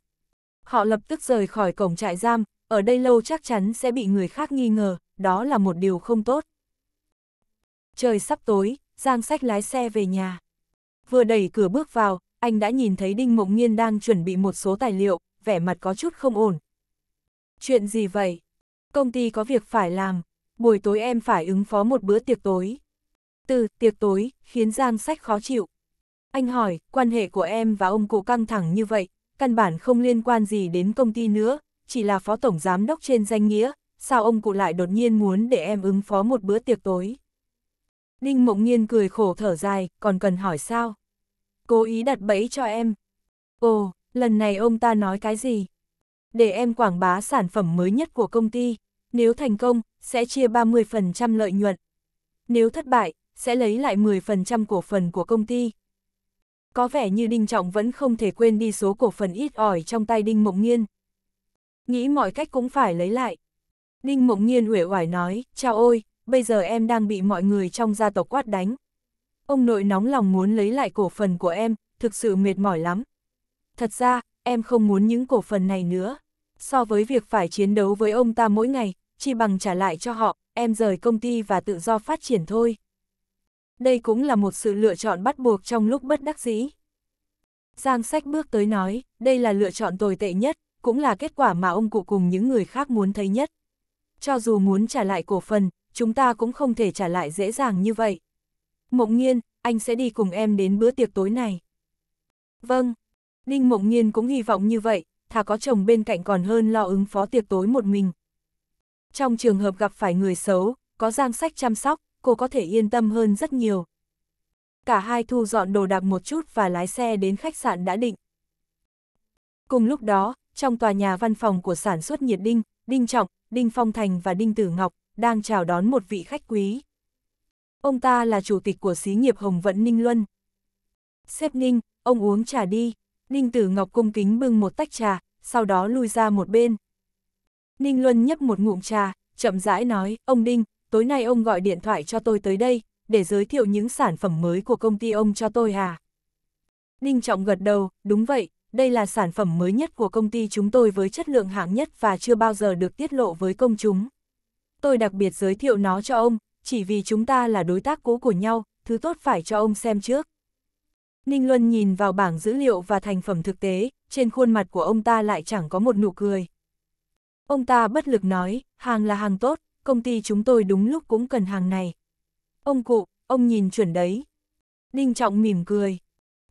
Họ lập tức rời khỏi cổng trại giam, ở đây lâu chắc chắn sẽ bị người khác nghi ngờ, đó là một điều không tốt. Trời sắp tối, Giang Sách lái xe về nhà. Vừa đẩy cửa bước vào, anh đã nhìn thấy Đinh Mộng Nhiên đang chuẩn bị một số tài liệu, vẻ mặt có chút không ổn. Chuyện gì vậy? Công ty có việc phải làm, buổi tối em phải ứng phó một bữa tiệc tối. Từ tiệc tối, khiến Giang Sách khó chịu. Anh hỏi, quan hệ của em và ông cụ căng thẳng như vậy, căn bản không liên quan gì đến công ty nữa, chỉ là phó tổng giám đốc trên danh nghĩa, sao ông cụ lại đột nhiên muốn để em ứng phó một bữa tiệc tối. Đinh Mộng nhiên cười khổ thở dài, còn cần hỏi sao? Cố ý đặt bẫy cho em. Ồ, lần này ông ta nói cái gì? Để em quảng bá sản phẩm mới nhất của công ty, nếu thành công, sẽ chia 30% lợi nhuận. Nếu thất bại, sẽ lấy lại 10% cổ phần của công ty. Có vẻ như Đinh Trọng vẫn không thể quên đi số cổ phần ít ỏi trong tay Đinh Mộng Nhiên. Nghĩ mọi cách cũng phải lấy lại. Đinh Mộng Nhiên uể oải nói, Chào ôi, bây giờ em đang bị mọi người trong gia tộc quát đánh. Ông nội nóng lòng muốn lấy lại cổ phần của em, thực sự mệt mỏi lắm. Thật ra, em không muốn những cổ phần này nữa. So với việc phải chiến đấu với ông ta mỗi ngày, chỉ bằng trả lại cho họ, em rời công ty và tự do phát triển thôi đây cũng là một sự lựa chọn bắt buộc trong lúc bất đắc dĩ. Giang sách bước tới nói, đây là lựa chọn tồi tệ nhất, cũng là kết quả mà ông cụ cùng những người khác muốn thấy nhất. Cho dù muốn trả lại cổ phần, chúng ta cũng không thể trả lại dễ dàng như vậy. Mộng Nhiên, anh sẽ đi cùng em đến bữa tiệc tối này. Vâng, Đinh Mộng Nhiên cũng hy vọng như vậy, thà có chồng bên cạnh còn hơn lo ứng phó tiệc tối một mình. Trong trường hợp gặp phải người xấu, có giang sách chăm sóc, cô có thể yên tâm hơn rất nhiều. Cả hai thu dọn đồ đạc một chút và lái xe đến khách sạn đã định. Cùng lúc đó, trong tòa nhà văn phòng của sản xuất nhiệt đinh, Đinh Trọng, Đinh Phong Thành và Đinh Tử Ngọc đang chào đón một vị khách quý. Ông ta là chủ tịch của xí nghiệp Hồng Vận Ninh Luân. Xếp Ninh, ông uống trà đi. Ninh Tử Ngọc cung kính bưng một tách trà, sau đó lui ra một bên. Ninh Luân nhấp một ngụm trà, chậm rãi nói, ông Đinh, tối nay ông gọi điện thoại cho tôi tới đây, để giới thiệu những sản phẩm mới của công ty ông cho tôi à? Ninh Trọng gật đầu, đúng vậy, đây là sản phẩm mới nhất của công ty chúng tôi với chất lượng hạng nhất và chưa bao giờ được tiết lộ với công chúng. Tôi đặc biệt giới thiệu nó cho ông, chỉ vì chúng ta là đối tác cũ của nhau, thứ tốt phải cho ông xem trước. Ninh Luân nhìn vào bảng dữ liệu và thành phẩm thực tế, trên khuôn mặt của ông ta lại chẳng có một nụ cười. Ông ta bất lực nói, hàng là hàng tốt, công ty chúng tôi đúng lúc cũng cần hàng này. Ông cụ, ông nhìn chuẩn đấy. Đinh Trọng mỉm cười.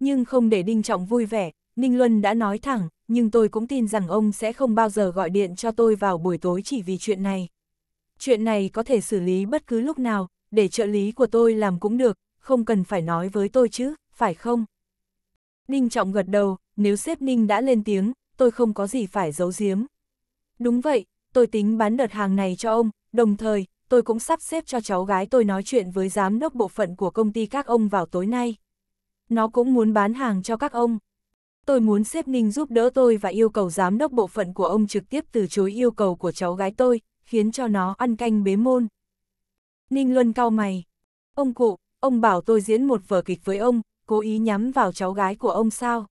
Nhưng không để Đinh Trọng vui vẻ, Ninh Luân đã nói thẳng, nhưng tôi cũng tin rằng ông sẽ không bao giờ gọi điện cho tôi vào buổi tối chỉ vì chuyện này. Chuyện này có thể xử lý bất cứ lúc nào, để trợ lý của tôi làm cũng được, không cần phải nói với tôi chứ, phải không? Đinh Trọng gật đầu, nếu sếp Ninh đã lên tiếng, tôi không có gì phải giấu giếm. Đúng vậy, tôi tính bán đợt hàng này cho ông, Đồng thời, tôi cũng sắp xếp cho cháu gái tôi nói chuyện với giám đốc bộ phận của công ty các ông vào tối nay. Nó cũng muốn bán hàng cho các ông. Tôi muốn xếp Ninh giúp đỡ tôi và yêu cầu giám đốc bộ phận của ông trực tiếp từ chối yêu cầu của cháu gái tôi, khiến cho nó ăn canh bế môn. Ninh Luân cau mày. Ông cụ, ông bảo tôi diễn một vở kịch với ông, cố ý nhắm vào cháu gái của ông sao?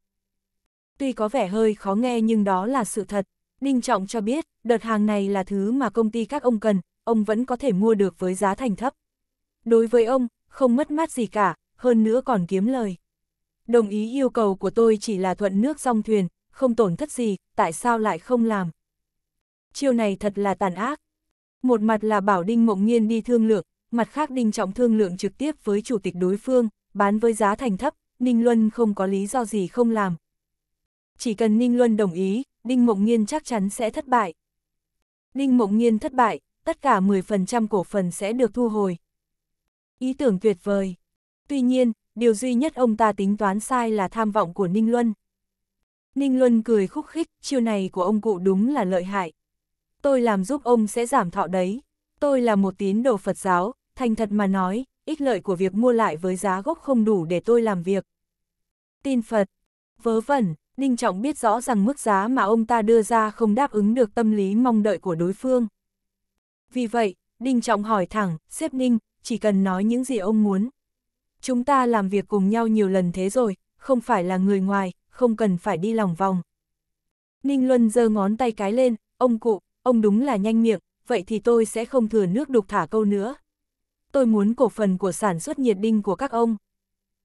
Tuy có vẻ hơi khó nghe nhưng đó là sự thật. Ninh Trọng cho biết, đợt hàng này là thứ mà công ty các ông cần, ông vẫn có thể mua được với giá thành thấp. Đối với ông, không mất mát gì cả, hơn nữa còn kiếm lời. Đồng ý yêu cầu của tôi chỉ là thuận nước song thuyền, không tổn thất gì, tại sao lại không làm? Chiêu này thật là tàn ác. Một mặt là bảo Đinh Mộng Nhiên đi thương lượng, mặt khác Đinh Trọng thương lượng trực tiếp với chủ tịch đối phương, bán với giá thành thấp, Ninh Luân không có lý do gì không làm. Chỉ cần Ninh Luân đồng ý, Đinh Mộng Nhiên chắc chắn sẽ thất bại. Đinh Mộng Nhiên thất bại, tất cả 10% cổ phần sẽ được thu hồi. Ý tưởng tuyệt vời. Tuy nhiên, điều duy nhất ông ta tính toán sai là tham vọng của Ninh Luân. Ninh Luân cười khúc khích, chiêu này của ông cụ đúng là lợi hại. Tôi làm giúp ông sẽ giảm thọ đấy. Tôi là một tín đồ Phật giáo, thành thật mà nói, ích lợi của việc mua lại với giá gốc không đủ để tôi làm việc. Tin Phật. Vớ vẩn, Ninh Trọng biết rõ rằng mức giá mà ông ta đưa ra không đáp ứng được tâm lý mong đợi của đối phương. Vì vậy, Đinh Trọng hỏi thẳng, xếp Ninh, chỉ cần nói những gì ông muốn. Chúng ta làm việc cùng nhau nhiều lần thế rồi, không phải là người ngoài, không cần phải đi lòng vòng. Ninh Luân giơ ngón tay cái lên, ông cụ, ông đúng là nhanh miệng, vậy thì tôi sẽ không thừa nước đục thả câu nữa. Tôi muốn cổ phần của sản xuất nhiệt đinh của các ông.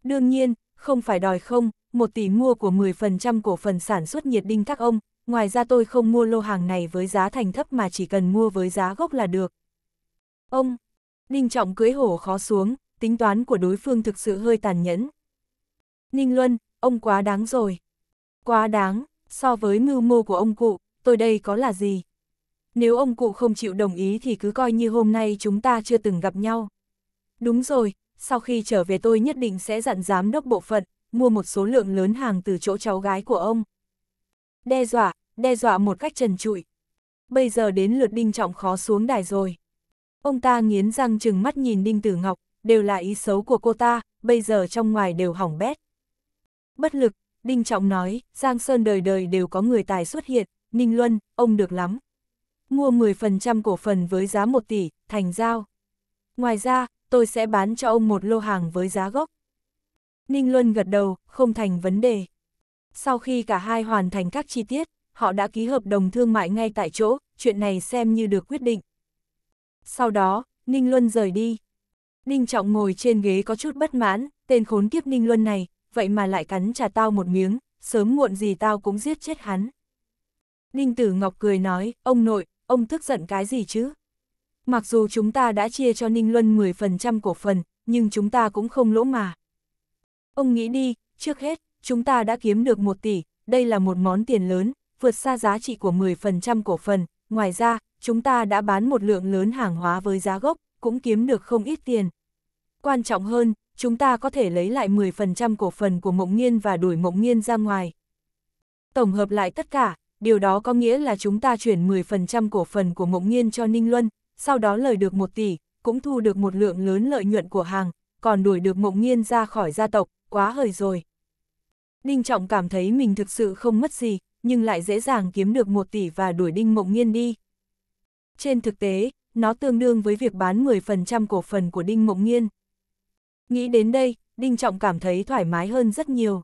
Đương nhiên, không phải đòi không, một tỷ mua của 10% cổ phần sản xuất nhiệt đinh các ông, ngoài ra tôi không mua lô hàng này với giá thành thấp mà chỉ cần mua với giá gốc là được. Ông, Ninh Trọng cưỡi hổ khó xuống, tính toán của đối phương thực sự hơi tàn nhẫn. Ninh Luân, ông quá đáng rồi. Quá đáng, so với mưu mô của ông cụ, tôi đây có là gì? Nếu ông cụ không chịu đồng ý thì cứ coi như hôm nay chúng ta chưa từng gặp nhau. Đúng rồi, sau khi trở về tôi nhất định sẽ dặn giám đốc bộ phận, mua một số lượng lớn hàng từ chỗ cháu gái của ông đe dọa, đe dọa một cách trần trụi. Bây giờ đến lượt Đinh Trọng khó xuống đài rồi. Ông ta nghiến răng trừng mắt nhìn Đinh Tử Ngọc, đều là ý xấu của cô ta, bây giờ trong ngoài đều hỏng bét. Bất lực, Đinh Trọng nói, Giang Sơn đời đời đều có người tài xuất hiện, Ninh Luân, ông được lắm. Mua 10% cổ phần với giá 1 tỷ, thành giao. Ngoài ra, tôi sẽ bán cho ông một lô hàng với giá gốc. Ninh Luân gật đầu, không thành vấn đề. Sau khi cả hai hoàn thành các chi tiết, họ đã ký hợp đồng thương mại ngay tại chỗ, chuyện này xem như được quyết định. Sau đó, Ninh Luân rời đi. Ninh Trọng ngồi trên ghế có chút bất mãn, tên khốn kiếp Ninh Luân này, vậy mà lại cắn trả tao một miếng, sớm muộn gì tao cũng giết chết hắn. Ninh Tử Ngọc cười nói, ông nội, ông tức giận cái gì chứ? Mặc dù chúng ta đã chia cho Ninh Luân 10% cổ phần, nhưng chúng ta cũng không lỗ mà. Ông nghĩ đi, trước hết, chúng ta đã kiếm được 1 tỷ, đây là một món tiền lớn, vượt xa giá trị của 10% cổ phần, ngoài ra, chúng ta đã bán một lượng lớn hàng hóa với giá gốc, cũng kiếm được không ít tiền. Quan trọng hơn, chúng ta có thể lấy lại 10% cổ phần của Mộng Nghiên và đuổi Mộng Nghiên ra ngoài. Tổng hợp lại tất cả, điều đó có nghĩa là chúng ta chuyển 10% cổ phần của Mộng Nghiên cho Ninh Luân, sau đó lời được 1 tỷ, cũng thu được một lượng lớn lợi nhuận của hàng, còn đuổi được Mộng Nghiên ra khỏi gia tộc, quá hời rồi. Đinh Trọng cảm thấy mình thực sự không mất gì, nhưng lại dễ dàng kiếm được 1 tỷ và đuổi Đinh Mộng Nghiên đi. Trên thực tế, nó tương đương với việc bán 10% cổ phần của Đinh Mộng Nghiên. Nghĩ đến đây, Đinh Trọng cảm thấy thoải mái hơn rất nhiều.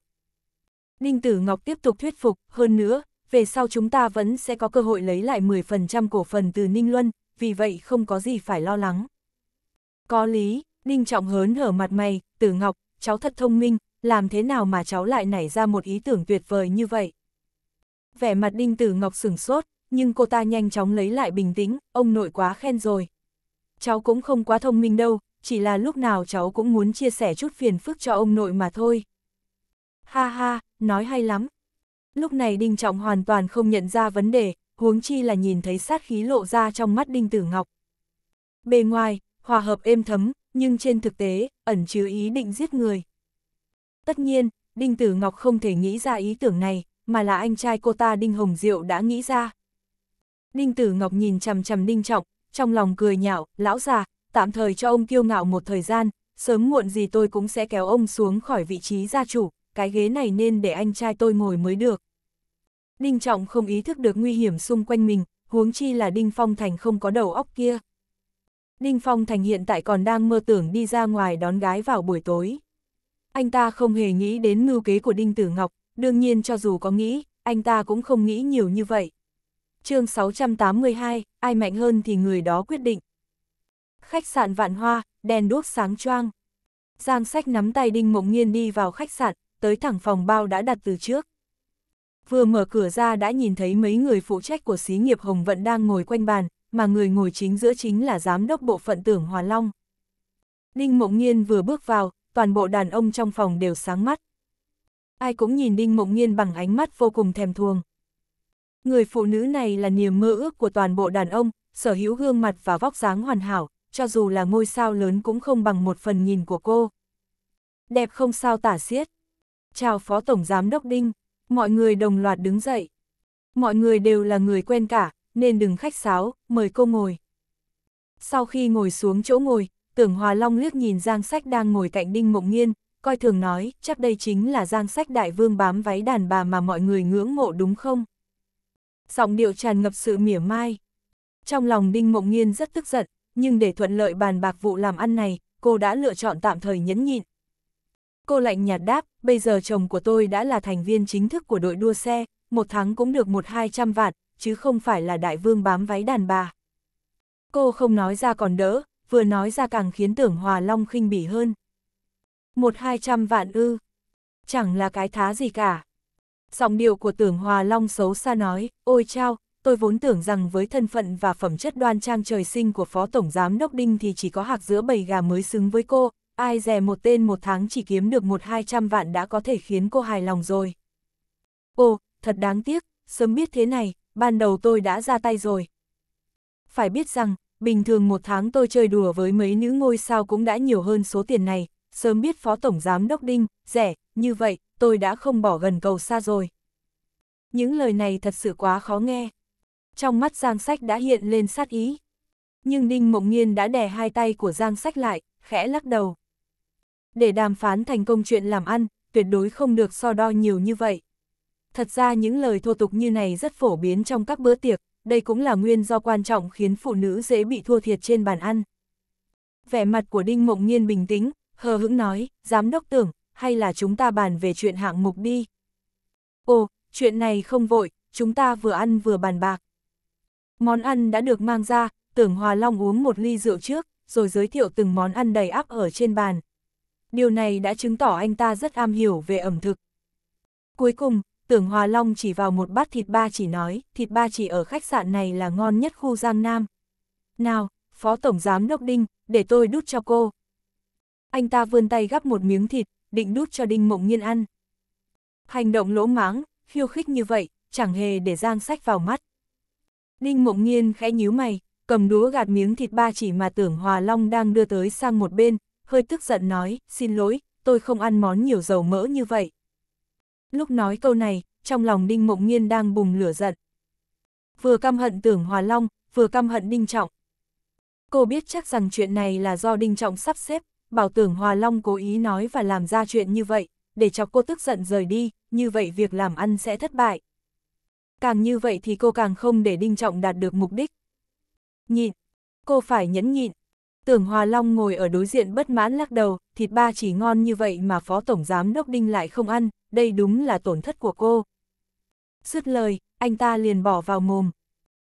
Đinh Tử Ngọc tiếp tục thuyết phục, hơn nữa, về sau chúng ta vẫn sẽ có cơ hội lấy lại 10% cổ phần từ Ninh Luân, vì vậy không có gì phải lo lắng. Có lý, Đinh Trọng hớn hở mặt mày, Tử Ngọc, cháu thật thông minh, làm thế nào mà cháu lại nảy ra một ý tưởng tuyệt vời như vậy? Vẻ mặt Đinh Tử Ngọc sửng sốt, nhưng cô ta nhanh chóng lấy lại bình tĩnh, ông nội quá khen rồi. Cháu cũng không quá thông minh đâu, chỉ là lúc nào cháu cũng muốn chia sẻ chút phiền phức cho ông nội mà thôi. Ha ha, nói hay lắm. Lúc này Đinh Trọng hoàn toàn không nhận ra vấn đề, huống chi là nhìn thấy sát khí lộ ra trong mắt Đinh Tử Ngọc. Bề ngoài, hòa hợp êm thấm, nhưng trên thực tế, ẩn chứa ý định giết người. Tất nhiên, Đinh Tử Ngọc không thể nghĩ ra ý tưởng này, mà là anh trai cô ta Đinh Hồng Diệu đã nghĩ ra. Đinh Tử Ngọc nhìn chằm chằm Đinh Trọng, trong lòng cười nhạo, lão già, tạm thời cho ông kiêu ngạo một thời gian, sớm muộn gì tôi cũng sẽ kéo ông xuống khỏi vị trí gia chủ, cái ghế này nên để anh trai tôi ngồi mới được. Đinh Trọng không ý thức được nguy hiểm xung quanh mình, huống chi là Đinh Phong Thành không có đầu óc kia. Đinh Phong Thành hiện tại còn đang mơ tưởng đi ra ngoài đón gái vào buổi tối anh ta không hề nghĩ đến mưu kế của Đinh Tử Ngọc, đương nhiên cho dù có nghĩ, anh ta cũng không nghĩ nhiều như vậy. chương 682, ai mạnh hơn thì người đó quyết định. Khách sạn Vạn Hoa, đèn đuốc sáng choang. Giang sách nắm tay Đinh Mộng nhiên đi vào khách sạn, tới thẳng phòng bao đã đặt từ trước. Vừa mở cửa ra đã nhìn thấy mấy người phụ trách của xí nghiệp Hồng Vận đang ngồi quanh bàn, mà người ngồi chính giữa chính là giám đốc bộ phận tưởng Hòa Long. Đinh Mộng nhiên vừa bước vào, toàn bộ đàn ông trong phòng đều sáng mắt. Ai cũng nhìn Đinh Mộng Nhiên bằng ánh mắt vô cùng thèm thuồng. Người phụ nữ này là niềm mơ ước của toàn bộ đàn ông, sở hữu gương mặt và vóc dáng hoàn hảo, cho dù là ngôi sao lớn cũng không bằng một phần nhìn của cô. Đẹp không sao tả xiết. Chào Phó Tổng Giám Đốc Đinh, mọi người đồng loạt đứng dậy. Mọi người đều là người quen cả, nên đừng khách sáo, mời cô ngồi. Sau khi ngồi xuống chỗ ngồi, Tưởng Hòa Long liếc nhìn Giang Sách đang ngồi cạnh Đinh Mộng Nghiên, coi thường nói, chắc đây chính là Giang Sách đại vương bám váy đàn bà mà mọi người ngưỡng mộ đúng không? Giọng điệu tràn ngập sự mỉa mai. Trong lòng Đinh Mộng Nghiên rất tức giận, nhưng để thuận lợi bàn bạc vụ làm ăn này, cô đã lựa chọn tạm thời nhẫn nhịn. Cô lạnh nhạt đáp, bây giờ chồng của tôi đã là thành viên chính thức của đội đua xe, một tháng cũng được một hai trăm vạn, chứ không phải là đại vương bám váy đàn bà. Cô không nói ra còn đỡ, vừa nói ra càng khiến tưởng Hòa Long khinh bỉ hơn. Một hai trăm vạn ư, chẳng là cái thá gì cả. Giọng điệu của tưởng Hòa Long xấu xa nói, ôi chao, tôi vốn tưởng rằng với thân phận và phẩm chất đoan trang trời sinh của Phó Tổng Giám Đốc Đinh thì chỉ có hạc giữa bầy gà mới xứng với cô, ai dè một tên một tháng chỉ kiếm được một hai trăm vạn đã có thể khiến cô hài lòng rồi. Ồ, thật đáng tiếc, sớm biết thế này, ban đầu tôi đã ra tay rồi. Phải biết rằng, bình thường một tháng tôi chơi đùa với mấy nữ ngôi sao cũng đã nhiều hơn số tiền này, sớm biết Phó Tổng Giám Đốc Đinh, rẻ, như vậy, tôi đã không bỏ gần cầu xa rồi. Những lời này thật sự quá khó nghe. Trong mắt Giang Sách đã hiện lên sát ý. Nhưng Đinh Mộng Nhiên đã đè hai tay của Giang Sách lại, khẽ lắc đầu. Để đàm phán thành công chuyện làm ăn, tuyệt đối không được so đo nhiều như vậy. Thật ra những lời thô tục như này rất phổ biến trong các bữa tiệc, đây cũng là nguyên do quan trọng khiến phụ nữ dễ bị thua thiệt trên bàn ăn. Vẻ mặt của Đinh Mộng Nhiên bình tĩnh, hờ hững nói, giám đốc tưởng, hay là chúng ta bàn về chuyện hạng mục đi. Ồ, chuyện này không vội, chúng ta vừa ăn vừa bàn bạc. Món ăn đã được mang ra, tưởng Hòa Long uống một ly rượu trước, rồi giới thiệu từng món ăn đầy áp ở trên bàn. Điều này đã chứng tỏ anh ta rất am hiểu về ẩm thực. Cuối cùng, tưởng Hòa Long chỉ vào một bát thịt ba chỉ nói, thịt ba chỉ ở khách sạn này là ngon nhất khu Giang Nam. Nào, Phó Tổng Giám Đốc Đinh, để tôi đút cho cô. Anh ta vươn tay gắp một miếng thịt, định đút cho Đinh Mộng Nhiên ăn. Hành động lỗ máng, khiêu khích như vậy, chẳng hề để Giang Sách vào mắt. Đinh Mộng Nhiên khẽ nhíu mày, cầm đũa gạt miếng thịt ba chỉ mà tưởng Hòa Long đang đưa tới sang một bên, hơi tức giận nói, xin lỗi, tôi không ăn món nhiều dầu mỡ như vậy. Lúc nói câu này, trong lòng Đinh Mộng nhiên đang bùng lửa giận. Vừa căm hận tưởng Hòa Long, vừa căm hận Đinh Trọng. Cô biết chắc rằng chuyện này là do Đinh Trọng sắp xếp, bảo tưởng Hòa Long cố ý nói và làm ra chuyện như vậy, để cho cô tức giận rời đi, như vậy việc làm ăn sẽ thất bại. Càng như vậy thì cô càng không để Đinh Trọng đạt được mục đích. Nhịn, cô phải nhẫn nhịn. Tưởng Hòa Long ngồi ở đối diện bất mãn lắc đầu, thịt ba chỉ ngon như vậy mà Phó Tổng Giám Đốc Đinh lại không ăn, đây đúng là tổn thất của cô. Sứt lời, anh ta liền bỏ vào mồm.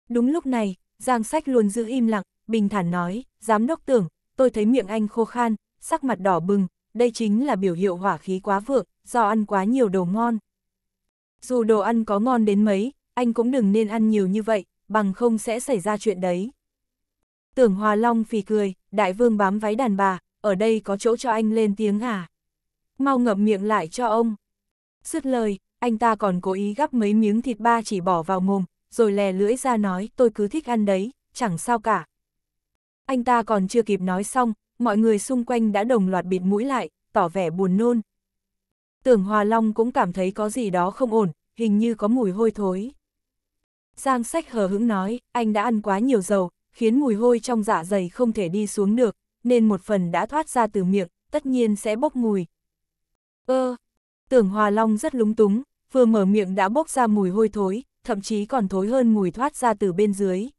Đúng lúc này, Giang Sách luôn giữ im lặng, bình thản nói, giám đốc tưởng, tôi thấy miệng anh khô khan, sắc mặt đỏ bừng, đây chính là biểu hiệu hỏa khí quá vượng, do ăn quá nhiều đồ ngon. Dù đồ ăn có ngon đến mấy, anh cũng đừng nên ăn nhiều như vậy, bằng không sẽ xảy ra chuyện đấy. Tưởng Hòa Long phì cười, đại vương bám váy đàn bà, ở đây có chỗ cho anh lên tiếng à. Mau ngậm miệng lại cho ông. Dứt lời, anh ta còn cố ý gắp mấy miếng thịt ba chỉ bỏ vào mồm, rồi lè lưỡi ra nói tôi cứ thích ăn đấy, chẳng sao cả. Anh ta còn chưa kịp nói xong, mọi người xung quanh đã đồng loạt bịt mũi lại, tỏ vẻ buồn nôn. Tưởng Hòa Long cũng cảm thấy có gì đó không ổn, hình như có mùi hôi thối. Giang sách hờ hững nói, anh đã ăn quá nhiều dầu, khiến mùi hôi trong dạ dày không thể đi xuống được, nên một phần đã thoát ra từ miệng, tất nhiên sẽ bốc mùi. Ơ, Tưởng Hòa Long rất lúng túng, vừa mở miệng đã bốc ra mùi hôi thối, thậm chí còn thối hơn mùi thoát ra từ bên dưới.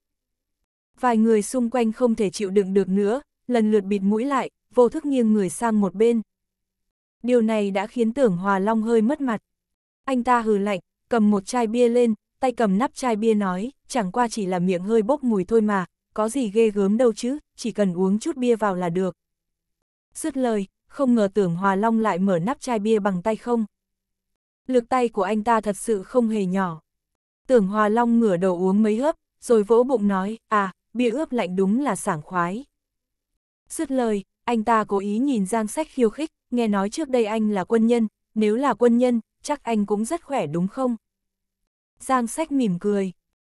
Vài người xung quanh không thể chịu đựng được nữa, lần lượt bịt mũi lại, vô thức nghiêng người sang một bên. Điều này đã khiến tưởng Hòa Long hơi mất mặt. Anh ta hừ lạnh, cầm một chai bia lên, tay cầm nắp chai bia nói, chẳng qua chỉ là miệng hơi bốc mùi thôi mà, có gì ghê gớm đâu chứ, chỉ cần uống chút bia vào là được. Dứt lời, không ngờ tưởng Hòa Long lại mở nắp chai bia bằng tay không. Lực tay của anh ta thật sự không hề nhỏ. Tưởng Hòa Long ngửa đầu uống mấy hớp, rồi vỗ bụng nói, à, bia ướp lạnh đúng là sảng khoái. Dứt lời, anh ta cố ý nhìn Giang Sách khiêu khích, nghe nói trước đây anh là quân nhân, nếu là quân nhân, chắc anh cũng rất khỏe đúng không? Giang Sách mỉm cười.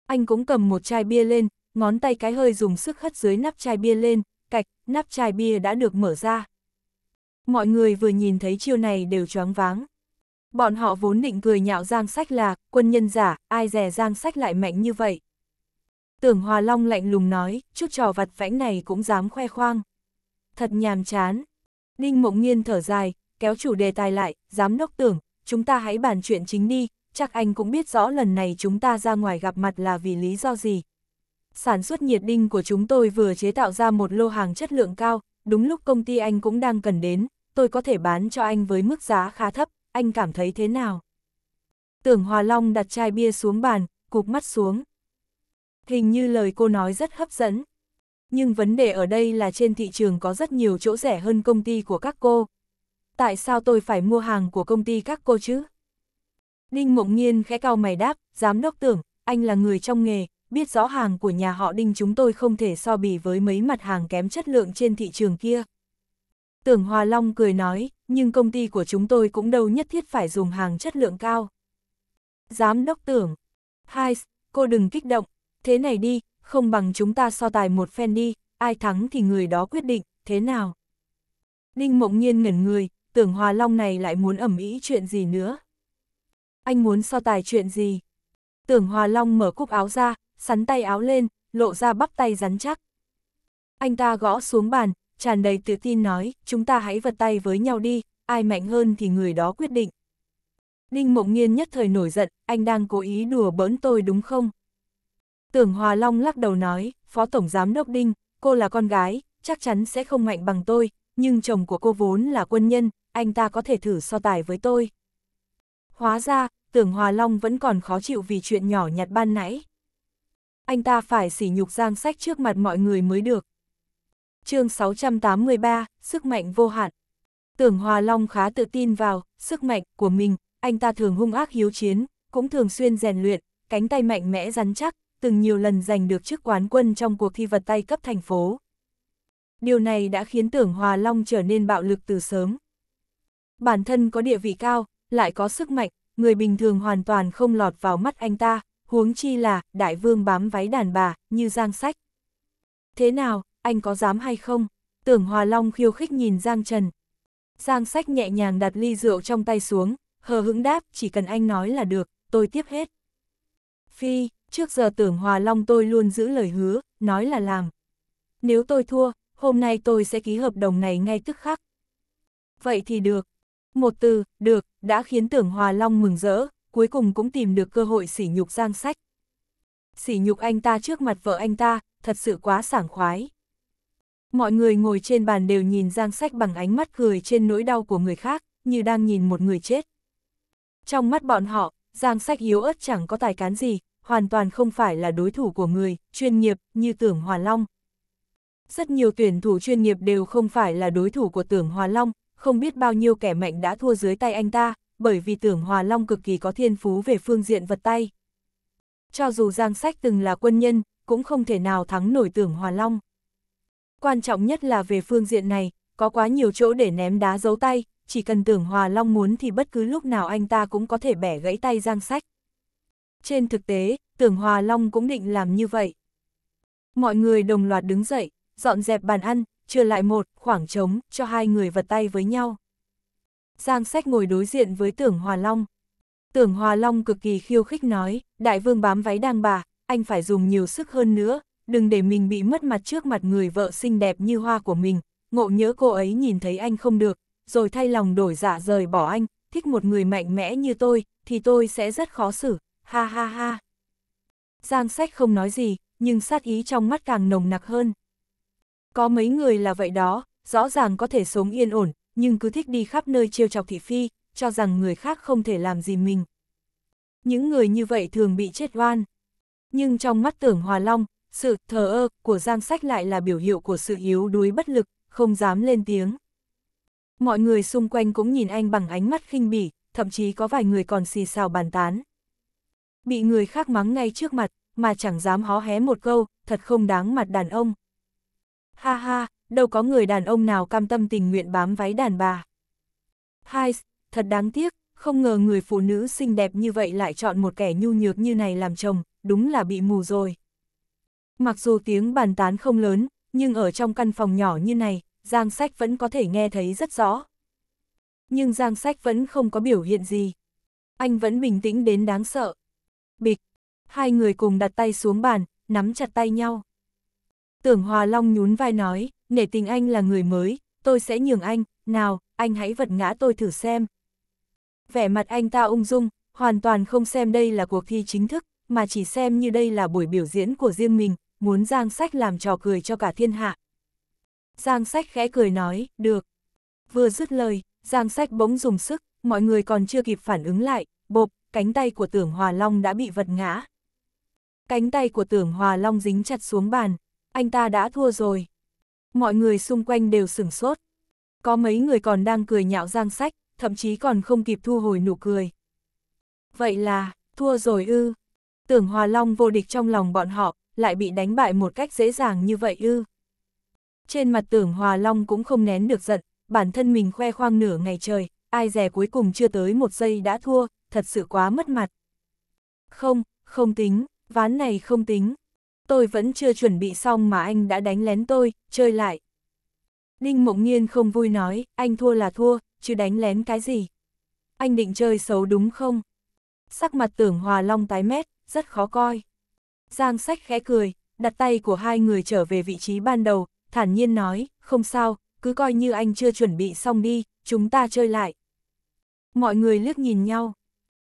Anh cũng cầm một chai bia lên, ngón tay cái hơi dùng sức hất dưới nắp chai bia lên, cạch, nắp chai bia đã được mở ra mọi người vừa nhìn thấy chiêu này đều choáng váng. Bọn họ vốn định cười nhạo Giang Sách là, quân nhân giả, ai dè Giang Sách lại mạnh như vậy. Tưởng Hòa Long lạnh lùng nói, chút trò vặt vãnh này cũng dám khoe khoang. Thật nhàm chán. Đinh Mộng nhiên thở dài, kéo chủ đề tài lại, giám đốc tưởng, chúng ta hãy bàn chuyện chính đi, chắc anh cũng biết rõ lần này chúng ta ra ngoài gặp mặt là vì lý do gì. Sản xuất nhiệt đinh của chúng tôi vừa chế tạo ra một lô hàng chất lượng cao, đúng lúc công ty anh cũng đang cần đến, tôi có thể bán cho anh với mức giá khá thấp, anh cảm thấy thế nào? Tưởng Hòa Long đặt chai bia xuống bàn, cụp mắt xuống. Hình như lời cô nói rất hấp dẫn. Nhưng vấn đề ở đây là trên thị trường có rất nhiều chỗ rẻ hơn công ty của các cô. Tại sao tôi phải mua hàng của công ty các cô chứ? Đinh Mộng Nhiên khẽ cau mày đáp, giám đốc tưởng, anh là người trong nghề, biết rõ hàng của nhà họ Đinh chúng tôi không thể so bì với mấy mặt hàng kém chất lượng trên thị trường kia. Tưởng Hòa Long cười nói, nhưng công ty của chúng tôi cũng đâu nhất thiết phải dùng hàng chất lượng cao. Giám đốc tưởng, Hais, cô đừng kích động, thế này đi, không bằng chúng ta so tài một phen đi, ai thắng thì người đó quyết định, thế nào? Đinh mộng nhiên ngẩn người, tưởng Hòa Long này lại muốn ẩm ý chuyện gì nữa? Anh muốn so tài chuyện gì? Tưởng Hòa Long mở cúc áo ra, sắn tay áo lên, lộ ra bắp tay rắn chắc. Anh ta gõ xuống bàn, tràn đầy tự tin nói, chúng ta hãy vật tay với nhau đi, ai mạnh hơn thì người đó quyết định. Đinh Mộng nhiên nhất thời nổi giận, anh đang cố ý đùa bỡn tôi đúng không? Tưởng Hòa Long lắc đầu nói, Phó Tổng Giám Đốc Đinh, cô là con gái, chắc chắn sẽ không mạnh bằng tôi, nhưng chồng của cô vốn là quân nhân, anh ta có thể thử so tài với tôi. Hóa ra, tưởng Hòa Long vẫn còn khó chịu vì chuyện nhỏ nhặt ban nãy. Anh ta phải sỉ nhục giang sách trước mặt mọi người mới được chương 683, sức mạnh vô hạn. Tưởng Hòa Long khá tự tin vào sức mạnh của mình, anh ta thường hung ác hiếu chiến, cũng thường xuyên rèn luyện, cánh tay mạnh mẽ rắn chắc, từng nhiều lần giành được chức quán quân trong cuộc thi vật tay cấp thành phố. Điều này đã khiến Tưởng Hòa Long trở nên bạo lực từ sớm. Bản thân có địa vị cao, lại có sức mạnh, người bình thường hoàn toàn không lọt vào mắt anh ta, huống chi là đại vương bám váy đàn bà, như giang sách. Thế nào, anh có dám hay không? Tưởng Hòa Long khiêu khích nhìn Giang Trần. Giang sách nhẹ nhàng đặt ly rượu trong tay xuống, hờ hững đáp, chỉ cần anh nói là được, tôi tiếp hết. Phi, trước giờ tưởng Hòa Long tôi luôn giữ lời hứa, nói là làm. Nếu tôi thua, hôm nay tôi sẽ ký hợp đồng này ngay tức khắc. Vậy thì được. Một từ, được, đã khiến tưởng Hòa Long mừng rỡ, cuối cùng cũng tìm được cơ hội sỉ nhục Giang sách. Sỉ nhục anh ta trước mặt vợ anh ta, thật sự quá sảng khoái. Mọi người ngồi trên bàn đều nhìn Giang Sách bằng ánh mắt cười trên nỗi đau của người khác, như đang nhìn một người chết. Trong mắt bọn họ, Giang Sách yếu ớt chẳng có tài cán gì, hoàn toàn không phải là đối thủ của người, chuyên nghiệp, như Tưởng Hòa Long. Rất nhiều tuyển thủ chuyên nghiệp đều không phải là đối thủ của Tưởng Hòa Long, không biết bao nhiêu kẻ mạnh đã thua dưới tay anh ta, bởi vì Tưởng Hòa Long cực kỳ có thiên phú về phương diện vật tay. Cho dù Giang Sách từng là quân nhân, cũng không thể nào thắng nổi Tưởng Hòa Long quan trọng nhất là về phương diện này, có quá nhiều chỗ để ném đá giấu tay, chỉ cần tưởng Hòa Long muốn thì bất cứ lúc nào anh ta cũng có thể bẻ gãy tay Giang Sách. Trên thực tế, tưởng Hòa Long cũng định làm như vậy. Mọi người đồng loạt đứng dậy, dọn dẹp bàn ăn, trừ lại một khoảng trống cho hai người vật tay với nhau. Giang Sách ngồi đối diện với tưởng Hòa Long. Tưởng Hòa Long cực kỳ khiêu khích nói, đại vương bám váy đàn bà, anh phải dùng nhiều sức hơn nữa, đừng để mình bị mất mặt trước mặt người vợ xinh đẹp như hoa của mình, ngộ nhớ cô ấy nhìn thấy anh không được, rồi thay lòng đổi dạ rời bỏ anh, thích một người mạnh mẽ như tôi, thì tôi sẽ rất khó xử, ha ha ha. Giang sách không nói gì, nhưng sát ý trong mắt càng nồng nặc hơn. Có mấy người là vậy đó, rõ ràng có thể sống yên ổn, nhưng cứ thích đi khắp nơi trêu chọc thị phi, cho rằng người khác không thể làm gì mình. Những người như vậy thường bị chết oan. Nhưng trong mắt tưởng Hòa Long, sự thờ ơ của Giang Sách lại là biểu hiệu của sự yếu đuối bất lực, không dám lên tiếng. Mọi người xung quanh cũng nhìn anh bằng ánh mắt khinh bỉ, thậm chí có vài người còn xì xào bàn tán. Bị người khác mắng ngay trước mặt, mà chẳng dám hó hé một câu, thật không đáng mặt đàn ông. Ha ha, đâu có người đàn ông nào cam tâm tình nguyện bám váy đàn bà. Hai, thật đáng tiếc, không ngờ người phụ nữ xinh đẹp như vậy lại chọn một kẻ nhu nhược như này làm chồng, đúng là bị mù rồi. Mặc dù tiếng bàn tán không lớn, nhưng ở trong căn phòng nhỏ như này, Giang Sách vẫn có thể nghe thấy rất rõ. Nhưng Giang Sách vẫn không có biểu hiện gì. Anh vẫn bình tĩnh đến đáng sợ. Bịch, hai người cùng đặt tay xuống bàn, nắm chặt tay nhau. Tưởng Hòa Long nhún vai nói, nể tình anh là người mới, tôi sẽ nhường anh, nào, anh hãy vật ngã tôi thử xem. Vẻ mặt anh ta ung dung, hoàn toàn không xem đây là cuộc thi chính thức, mà chỉ xem như đây là buổi biểu diễn của riêng mình, muốn Giang Sách làm trò cười cho cả thiên hạ. Giang Sách khẽ cười nói, được. Vừa dứt lời, Giang Sách bỗng dùng sức, mọi người còn chưa kịp phản ứng lại, bộp, cánh tay của tưởng Hòa Long đã bị vật ngã. Cánh tay của tưởng Hòa Long dính chặt xuống bàn, anh ta đã thua rồi. Mọi người xung quanh đều sửng sốt. Có mấy người còn đang cười nhạo Giang Sách, thậm chí còn không kịp thu hồi nụ cười. Vậy là, thua rồi ư. Tưởng Hòa Long vô địch trong lòng bọn họ, lại bị đánh bại một cách dễ dàng như vậy ư. Trên mặt tưởng Hòa Long cũng không nén được giận, bản thân mình khoe khoang nửa ngày trời, ai dè cuối cùng chưa tới một giây đã thua, thật sự quá mất mặt. Không, không tính, ván này không tính. Tôi vẫn chưa chuẩn bị xong mà anh đã đánh lén tôi, chơi lại. đinh Mộng Nhiên không vui nói, anh thua là thua, chứ đánh lén cái gì. Anh định chơi xấu đúng không? Sắc mặt tưởng Hòa Long tái mét, rất khó coi. Giang sách khẽ cười, đặt tay của hai người trở về vị trí ban đầu, thản nhiên nói, không sao, cứ coi như anh chưa chuẩn bị xong đi, chúng ta chơi lại. Mọi người liếc nhìn nhau.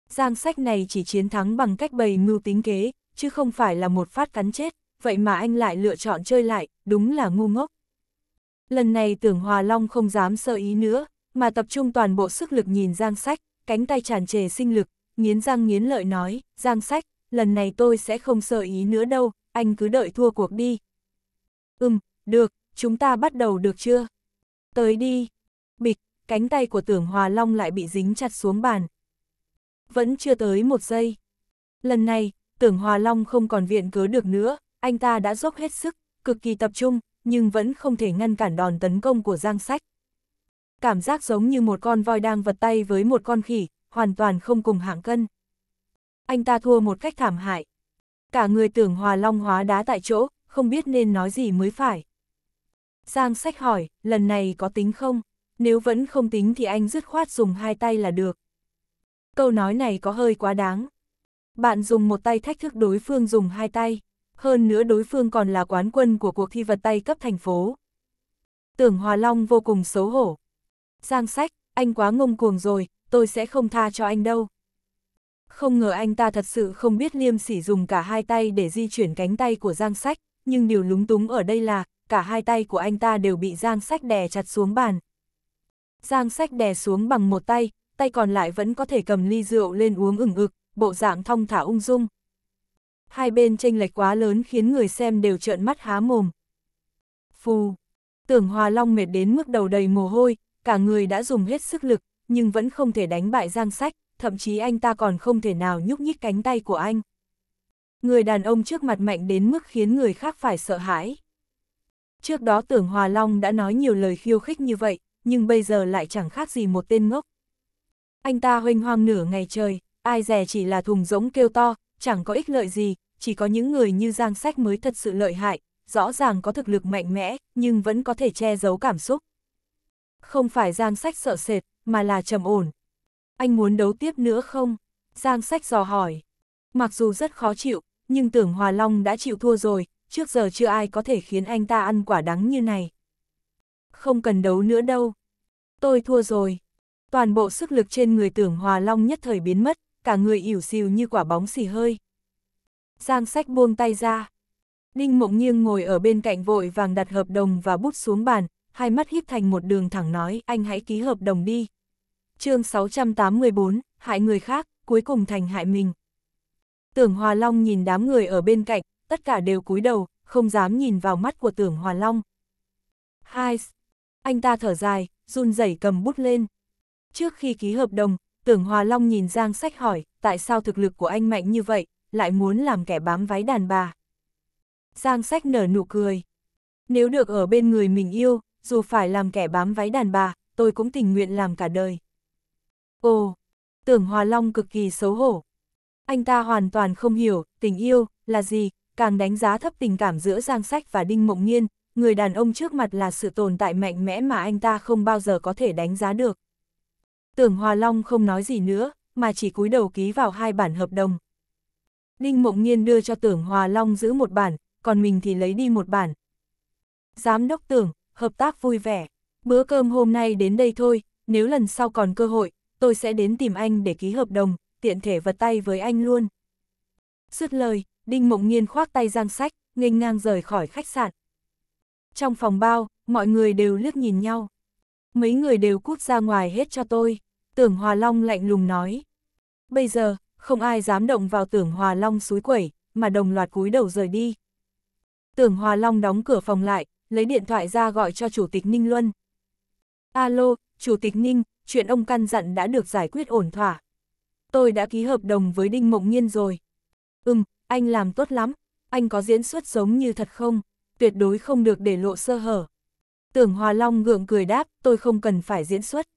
Giang sách này chỉ chiến thắng bằng cách bày mưu tính kế, chứ không phải là một phát cắn chết, vậy mà anh lại lựa chọn chơi lại, đúng là ngu ngốc. Lần này tưởng Hòa Long không dám sơ ý nữa, mà tập trung toàn bộ sức lực nhìn Giang sách, cánh tay tràn trề sinh lực, nghiến răng nghiến lợi nói, Giang sách, lần này tôi sẽ không sợ ý nữa đâu, anh cứ đợi thua cuộc đi. Ừm, được, chúng ta bắt đầu được chưa? Tới đi. Bịch, cánh tay của tưởng Hòa Long lại bị dính chặt xuống bàn. Vẫn chưa tới một giây. Lần này, tưởng Hòa Long không còn viện cớ được nữa, anh ta đã dốc hết sức, cực kỳ tập trung, nhưng vẫn không thể ngăn cản đòn tấn công của Giang Sách. Cảm giác giống như một con voi đang vật tay với một con khỉ, hoàn toàn không cùng hạng cân anh ta thua một cách thảm hại. Cả người tưởng hòa long hóa đá tại chỗ, không biết nên nói gì mới phải. Giang sách hỏi, lần này có tính không? Nếu vẫn không tính thì anh dứt khoát dùng hai tay là được. Câu nói này có hơi quá đáng. Bạn dùng một tay thách thức đối phương dùng hai tay. Hơn nữa đối phương còn là quán quân của cuộc thi vật tay cấp thành phố. Tưởng Hòa Long vô cùng xấu hổ. Giang sách, anh quá ngông cuồng rồi, tôi sẽ không tha cho anh đâu không ngờ anh ta thật sự không biết liêm sỉ dùng cả hai tay để di chuyển cánh tay của Giang Sách, nhưng điều lúng túng ở đây là, cả hai tay của anh ta đều bị Giang Sách đè chặt xuống bàn. Giang Sách đè xuống bằng một tay, tay còn lại vẫn có thể cầm ly rượu lên uống ửng ực, bộ dạng thong thả ung dung. Hai bên tranh lệch quá lớn khiến người xem đều trợn mắt há mồm. Phù! Tưởng Hòa Long mệt đến mức đầu đầy mồ hôi, cả người đã dùng hết sức lực, nhưng vẫn không thể đánh bại Giang Sách, thậm chí anh ta còn không thể nào nhúc nhích cánh tay của anh. Người đàn ông trước mặt mạnh đến mức khiến người khác phải sợ hãi. Trước đó tưởng Hòa Long đã nói nhiều lời khiêu khích như vậy, nhưng bây giờ lại chẳng khác gì một tên ngốc. Anh ta hoành hoang nửa ngày trời, ai rẻ chỉ là thùng rỗng kêu to, chẳng có ích lợi gì, chỉ có những người như Giang Sách mới thật sự lợi hại, rõ ràng có thực lực mạnh mẽ, nhưng vẫn có thể che giấu cảm xúc. Không phải Giang Sách sợ sệt, mà là trầm ổn, anh muốn đấu tiếp nữa không? Giang sách dò hỏi. Mặc dù rất khó chịu, nhưng tưởng Hòa Long đã chịu thua rồi, trước giờ chưa ai có thể khiến anh ta ăn quả đắng như này. Không cần đấu nữa đâu. Tôi thua rồi. Toàn bộ sức lực trên người tưởng Hòa Long nhất thời biến mất, cả người ỉu xìu như quả bóng xì hơi. Giang sách buông tay ra. Đinh Mộng Nghiêng ngồi ở bên cạnh vội vàng đặt hợp đồng và bút xuống bàn, hai mắt híp thành một đường thẳng nói, anh hãy ký hợp đồng đi, chương 684, hại người khác, cuối cùng thành hại mình. Tưởng Hòa Long nhìn đám người ở bên cạnh, tất cả đều cúi đầu, không dám nhìn vào mắt của tưởng Hòa Long. Hai, anh ta thở dài, run rẩy cầm bút lên. Trước khi ký hợp đồng, tưởng Hòa Long nhìn Giang Sách hỏi, tại sao thực lực của anh mạnh như vậy, lại muốn làm kẻ bám váy đàn bà. Giang Sách nở nụ cười. Nếu được ở bên người mình yêu, dù phải làm kẻ bám váy đàn bà, tôi cũng tình nguyện làm cả đời. Ồ, tưởng Hòa Long cực kỳ xấu hổ. Anh ta hoàn toàn không hiểu tình yêu là gì, càng đánh giá thấp tình cảm giữa Giang Sách và Đinh Mộng Nhiên. người đàn ông trước mặt là sự tồn tại mạnh mẽ mà anh ta không bao giờ có thể đánh giá được. Tưởng Hòa Long không nói gì nữa, mà chỉ cúi đầu ký vào hai bản hợp đồng. Đinh Mộng Nhiên đưa cho Tưởng Hòa Long giữ một bản, còn mình thì lấy đi một bản. Giám đốc Tưởng, hợp tác vui vẻ. Bữa cơm hôm nay đến đây thôi, nếu lần sau còn cơ hội, tôi sẽ đến tìm anh để ký hợp đồng, tiện thể vật tay với anh luôn. Dứt lời, Đinh Mộng nhiên khoác tay Giang Sách, nghênh ngang rời khỏi khách sạn. Trong phòng bao, mọi người đều liếc nhìn nhau. Mấy người đều cút ra ngoài hết cho tôi, tưởng Hòa Long lạnh lùng nói. Bây giờ, không ai dám động vào tưởng Hòa Long suối quẩy, mà đồng loạt cúi đầu rời đi. Tưởng Hòa Long đóng cửa phòng lại, lấy điện thoại ra gọi cho Chủ tịch Ninh Luân. Alo, Chủ tịch Ninh, chuyện ông căn dặn đã được giải quyết ổn thỏa. Tôi đã ký hợp đồng với Đinh Mộng Nhiên rồi. Ừm, anh làm tốt lắm, anh có diễn xuất giống như thật không? Tuyệt đối không được để lộ sơ hở. Tưởng Hòa Long gượng cười đáp, tôi không cần phải diễn xuất.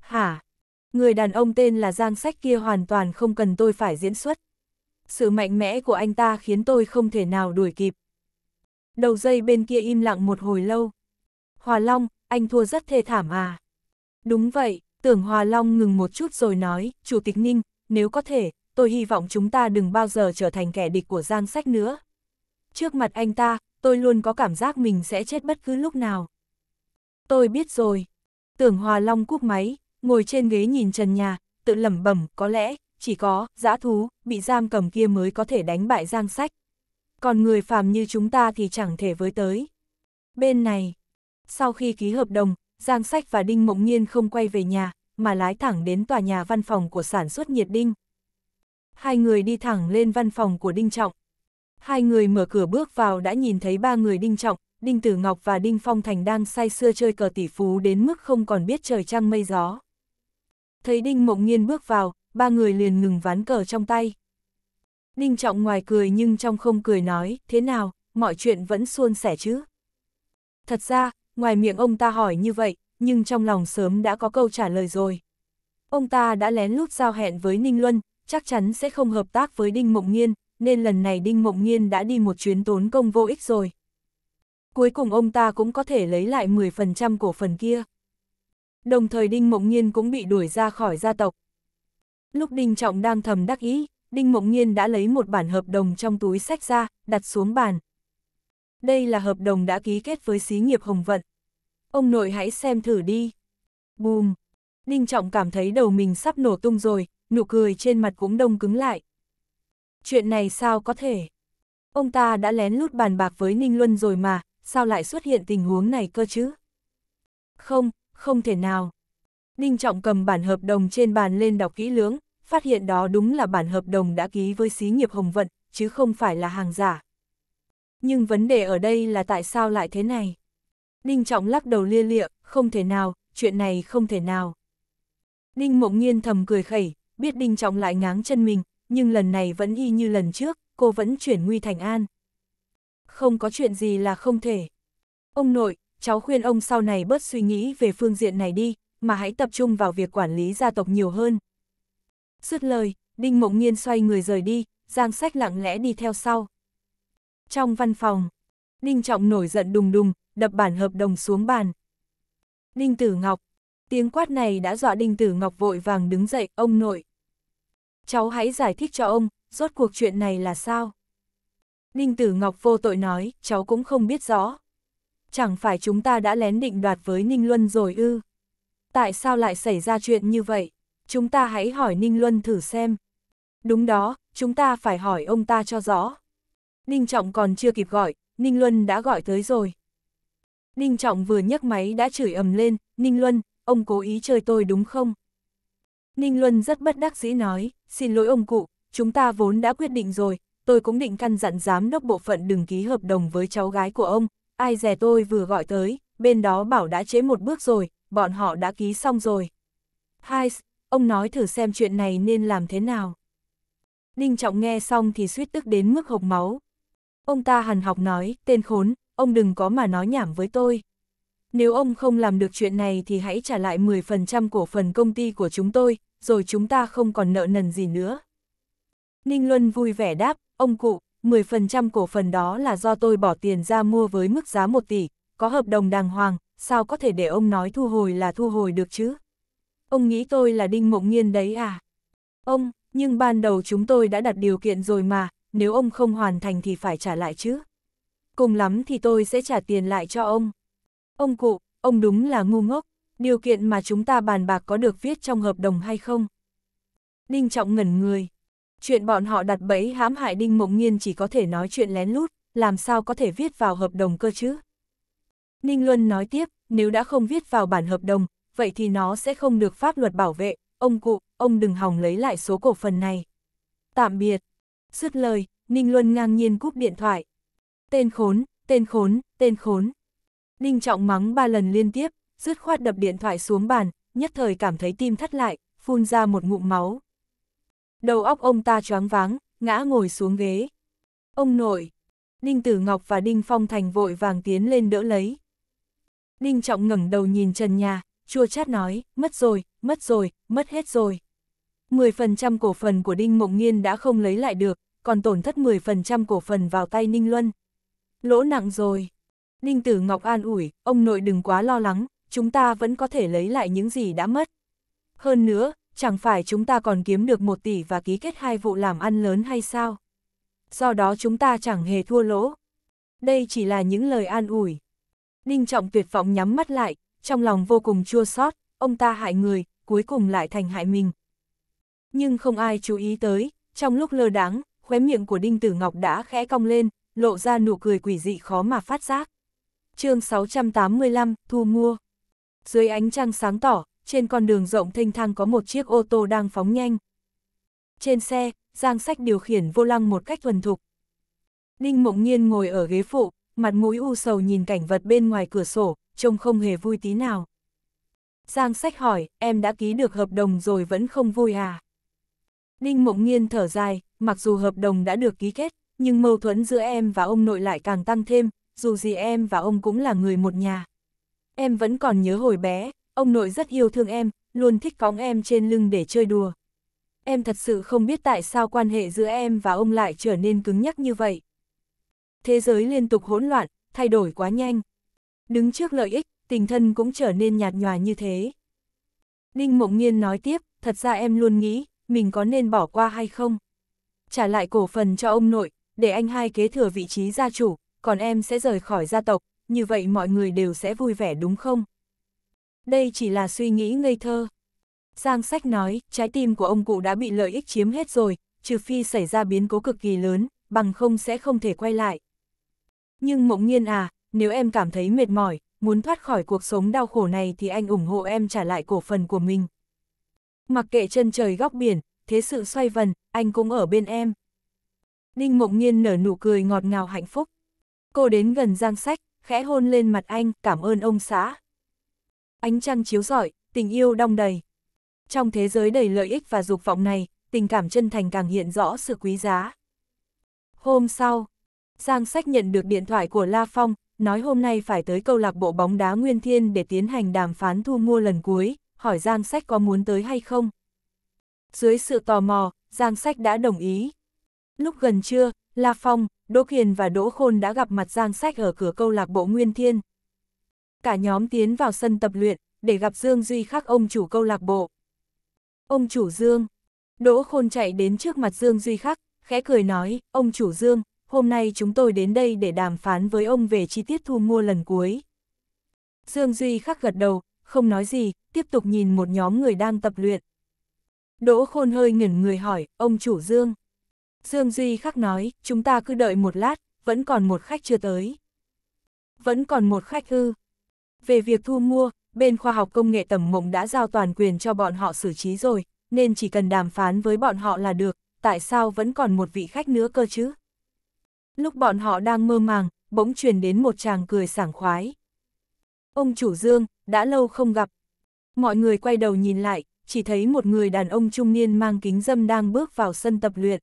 Hả? Người đàn ông tên là Giang Sách kia hoàn toàn không cần tôi phải diễn xuất. Sự mạnh mẽ của anh ta khiến tôi không thể nào đuổi kịp. Đầu dây bên kia im lặng một hồi lâu. Hòa Long, anh thua rất thê thảm à. Đúng vậy, tưởng Hòa Long ngừng một chút rồi nói, Chủ tịch Ninh, nếu có thể, tôi hy vọng chúng ta đừng bao giờ trở thành kẻ địch của Giang Sách nữa. Trước mặt anh ta, tôi luôn có cảm giác mình sẽ chết bất cứ lúc nào. Tôi biết rồi. Tưởng Hòa Long cúp máy, ngồi trên ghế nhìn trần nhà, tự lẩm bẩm, có lẽ, chỉ có, dã thú, bị giam cầm kia mới có thể đánh bại Giang Sách. Còn người phàm như chúng ta thì chẳng thể với tới. Bên này, sau khi ký hợp đồng, Giang Sách và Đinh Mộng Nhiên không quay về nhà, mà lái thẳng đến tòa nhà văn phòng của sản xuất nhiệt đinh. Hai người đi thẳng lên văn phòng của Đinh Trọng. Hai người mở cửa bước vào đã nhìn thấy ba người Đinh Trọng, Đinh Tử Ngọc và Đinh Phong Thành đang say sưa chơi cờ tỷ phú đến mức không còn biết trời trăng mây gió. Thấy Đinh Mộng Nhiên bước vào, ba người liền ngừng ván cờ trong tay. Đinh Trọng ngoài cười nhưng trong không cười nói, thế nào, mọi chuyện vẫn suôn sẻ chứ. Thật ra, ngoài miệng ông ta hỏi như vậy, nhưng trong lòng sớm đã có câu trả lời rồi. Ông ta đã lén lút giao hẹn với Ninh Luân, chắc chắn sẽ không hợp tác với Đinh Mộng Nhiên, nên lần này Đinh Mộng Nhiên đã đi một chuyến tốn công vô ích rồi. Cuối cùng ông ta cũng có thể lấy lại 10% cổ phần kia. Đồng thời Đinh Mộng Nhiên cũng bị đuổi ra khỏi gia tộc. Lúc Đinh Trọng đang thầm đắc ý, Đinh Mộng Nhiên đã lấy một bản hợp đồng trong túi sách ra, đặt xuống bàn, đây là hợp đồng đã ký kết với xí nghiệp Hồng Vận. Ông nội hãy xem thử đi. Bùm! Đinh Trọng cảm thấy đầu mình sắp nổ tung rồi, nụ cười trên mặt cũng đông cứng lại. Chuyện này sao có thể? Ông ta đã lén lút bàn bạc với Ninh Luân rồi mà, sao lại xuất hiện tình huống này cơ chứ? Không, không thể nào. Đinh Trọng cầm bản hợp đồng trên bàn lên đọc kỹ lưỡng, phát hiện đó đúng là bản hợp đồng đã ký với xí nghiệp Hồng Vận, chứ không phải là hàng giả nhưng vấn đề ở đây là tại sao lại thế này? Ninh Trọng lắc đầu lia lịa, không thể nào, chuyện này không thể nào. Ninh Mộng Nhiên thầm cười khẩy, biết Đinh Trọng lại ngáng chân mình, nhưng lần này vẫn y như lần trước, cô vẫn chuyển nguy thành an. Không có chuyện gì là không thể. Ông nội, cháu khuyên ông sau này bớt suy nghĩ về phương diện này đi, mà hãy tập trung vào việc quản lý gia tộc nhiều hơn. Dứt lời, Đinh Mộng Nhiên xoay người rời đi, Giang Sách lặng lẽ đi theo sau. Trong văn phòng, Đinh Trọng nổi giận đùng đùng, đập bản hợp đồng xuống bàn. Đinh Tử Ngọc, tiếng quát này đã dọa Đinh Tử Ngọc vội vàng đứng dậy, ông nội. Cháu hãy giải thích cho ông, rốt cuộc chuyện này là sao? Đinh Tử Ngọc vô tội nói, cháu cũng không biết rõ. Chẳng phải chúng ta đã lén định đoạt với Ninh Luân rồi ư? Tại sao lại xảy ra chuyện như vậy? Chúng ta hãy hỏi Ninh Luân thử xem. Đúng đó, chúng ta phải hỏi ông ta cho rõ. Ninh Trọng còn chưa kịp gọi, Ninh Luân đã gọi tới rồi. Ninh Trọng vừa nhấc máy đã chửi ầm lên, Ninh Luân, ông cố ý chơi tôi đúng không? Ninh Luân rất bất đắc dĩ nói, xin lỗi ông cụ, chúng ta vốn đã quyết định rồi, tôi cũng định căn dặn giám đốc bộ phận đừng ký hợp đồng với cháu gái của ông, ai dè tôi vừa gọi tới, bên đó bảo đã chế một bước rồi, bọn họ đã ký xong rồi. Hai, ông nói thử xem chuyện này nên làm thế nào. Ninh Trọng nghe xong thì suýt tức đến mức hộc máu, Ông ta hằn học nói, tên khốn, ông đừng có mà nói nhảm với tôi. Nếu ông không làm được chuyện này thì hãy trả lại 10% cổ phần công ty của chúng tôi, rồi chúng ta không còn nợ nần gì nữa. Ninh Luân vui vẻ đáp, ông cụ, 10% cổ phần đó là do tôi bỏ tiền ra mua với mức giá 1 tỷ, có hợp đồng đàng hoàng, sao có thể để ông nói thu hồi là thu hồi được chứ? Ông nghĩ tôi là Đinh Mộng nhiên đấy à? Ông, nhưng ban đầu chúng tôi đã đặt điều kiện rồi mà, nếu ông không hoàn thành thì phải trả lại chứ. Cùng lắm thì tôi sẽ trả tiền lại cho ông. Ông cụ, ông đúng là ngu ngốc, điều kiện mà chúng ta bàn bạc có được viết trong hợp đồng hay không? Đinh Trọng ngẩn người. Chuyện bọn họ đặt bẫy hãm hại Đinh Mộng Nhiên chỉ có thể nói chuyện lén lút, làm sao có thể viết vào hợp đồng cơ chứ? Ninh Luân nói tiếp, nếu đã không viết vào bản hợp đồng, vậy thì nó sẽ không được pháp luật bảo vệ, ông cụ, ông đừng hòng lấy lại số cổ phần này. Tạm biệt. Dứt lời, Ninh Luân ngang nhiên cúp điện thoại. Tên khốn, tên khốn, tên khốn. Ninh Trọng mắng ba lần liên tiếp, dứt khoát đập điện thoại xuống bàn, nhất thời cảm thấy tim thắt lại, phun ra một ngụm máu. Đầu óc ông ta choáng váng, ngã ngồi xuống ghế. Ông nội, Đinh Tử Ngọc và Đinh Phong Thành vội vàng tiến lên đỡ lấy. Đinh Trọng ngẩng đầu nhìn trần nhà, chua chát nói, mất rồi, mất rồi, mất hết rồi. 10% cổ phần của Đinh Mộng Nghiên đã không lấy lại được, còn tổn thất 10% cổ phần vào tay Ninh Luân. Lỗ nặng rồi. Ninh Tử Ngọc an ủi, ông nội đừng quá lo lắng, chúng ta vẫn có thể lấy lại những gì đã mất. Hơn nữa, chẳng phải chúng ta còn kiếm được 1 tỷ và ký kết hai vụ làm ăn lớn hay sao? Do đó chúng ta chẳng hề thua lỗ. Đây chỉ là những lời an ủi. Ninh Trọng tuyệt vọng nhắm mắt lại, trong lòng vô cùng chua xót, ông ta hại người, cuối cùng lại thành hại mình, nhưng không ai chú ý tới, trong lúc lơ đáng, khóe miệng của Đinh Tử Ngọc đã khẽ cong lên, lộ ra nụ cười quỷ dị khó mà phát giác. chương 685, Thu Mua Dưới ánh trăng sáng tỏ, trên con đường rộng thênh thang có một chiếc ô tô đang phóng nhanh. Trên xe, Giang Sách điều khiển vô lăng một cách thuần thục. Đinh Mộng Nhiên ngồi ở ghế phụ, mặt mũi u sầu nhìn cảnh vật bên ngoài cửa sổ, trông không hề vui tí nào. Giang Sách hỏi, em đã ký được hợp đồng rồi vẫn không vui à? Ninh Mộng Nghiên thở dài, mặc dù hợp đồng đã được ký kết, nhưng mâu thuẫn giữa em và ông nội lại càng tăng thêm, dù gì em và ông cũng là người một nhà. Em vẫn còn nhớ hồi bé, ông nội rất yêu thương em, luôn thích cõng em trên lưng để chơi đùa. Em thật sự không biết tại sao quan hệ giữa em và ông lại trở nên cứng nhắc như vậy. Thế giới liên tục hỗn loạn, thay đổi quá nhanh. Đứng trước lợi ích, tình thân cũng trở nên nhạt nhòa như thế. Ninh Mộng Nghiên nói tiếp, thật ra em luôn nghĩ, mình có nên bỏ qua hay không? Trả lại cổ phần cho ông nội, để anh hai kế thừa vị trí gia chủ, còn em sẽ rời khỏi gia tộc, như vậy mọi người đều sẽ vui vẻ đúng không? Đây chỉ là suy nghĩ ngây thơ. Giang sách nói, trái tim của ông cụ đã bị lợi ích chiếm hết rồi, trừ phi xảy ra biến cố cực kỳ lớn, bằng không sẽ không thể quay lại. Nhưng mộng nhiên à, nếu em cảm thấy mệt mỏi, muốn thoát khỏi cuộc sống đau khổ này thì anh ủng hộ em trả lại cổ phần của mình mặc kệ chân trời góc biển, thế sự xoay vần, anh cũng ở bên em. đinh Mộng Nhiên nở nụ cười ngọt ngào hạnh phúc. Cô đến gần Giang Sách, khẽ hôn lên mặt anh, cảm ơn ông xã. Ánh trăng chiếu rọi, tình yêu đong đầy. Trong thế giới đầy lợi ích và dục vọng này, tình cảm chân thành càng hiện rõ sự quý giá. Hôm sau, Giang Sách nhận được điện thoại của La Phong, nói hôm nay phải tới câu lạc bộ bóng đá Nguyên Thiên để tiến hành đàm phán thu mua lần cuối, hỏi Giang Sách có muốn tới hay không. Dưới sự tò mò, Giang Sách đã đồng ý. Lúc gần trưa, La Phong, Đỗ Kiền và Đỗ Khôn đã gặp mặt Giang Sách ở cửa câu lạc bộ Nguyên Thiên. Cả nhóm tiến vào sân tập luyện, để gặp Dương Duy Khắc ông chủ câu lạc bộ. Ông chủ Dương. Đỗ Khôn chạy đến trước mặt Dương Duy Khắc, khẽ cười nói, ông chủ Dương, hôm nay chúng tôi đến đây để đàm phán với ông về chi tiết thu mua lần cuối. Dương Duy Khắc gật đầu, không nói gì, tiếp tục nhìn một nhóm người đang tập luyện. Đỗ Khôn hơi ngẩn người hỏi, ông chủ Dương. Dương Duy khắc nói, chúng ta cứ đợi một lát, vẫn còn một khách chưa tới. Vẫn còn một khách hư Về việc thu mua, bên khoa học công nghệ tầm mộng đã giao toàn quyền cho bọn họ xử trí rồi, nên chỉ cần đàm phán với bọn họ là được, tại sao vẫn còn một vị khách nữa cơ chứ? Lúc bọn họ đang mơ màng, bỗng truyền đến một chàng cười sảng khoái. Ông chủ Dương, đã lâu không gặp. Mọi người quay đầu nhìn lại, chỉ thấy một người đàn ông trung niên mang kính dâm đang bước vào sân tập luyện.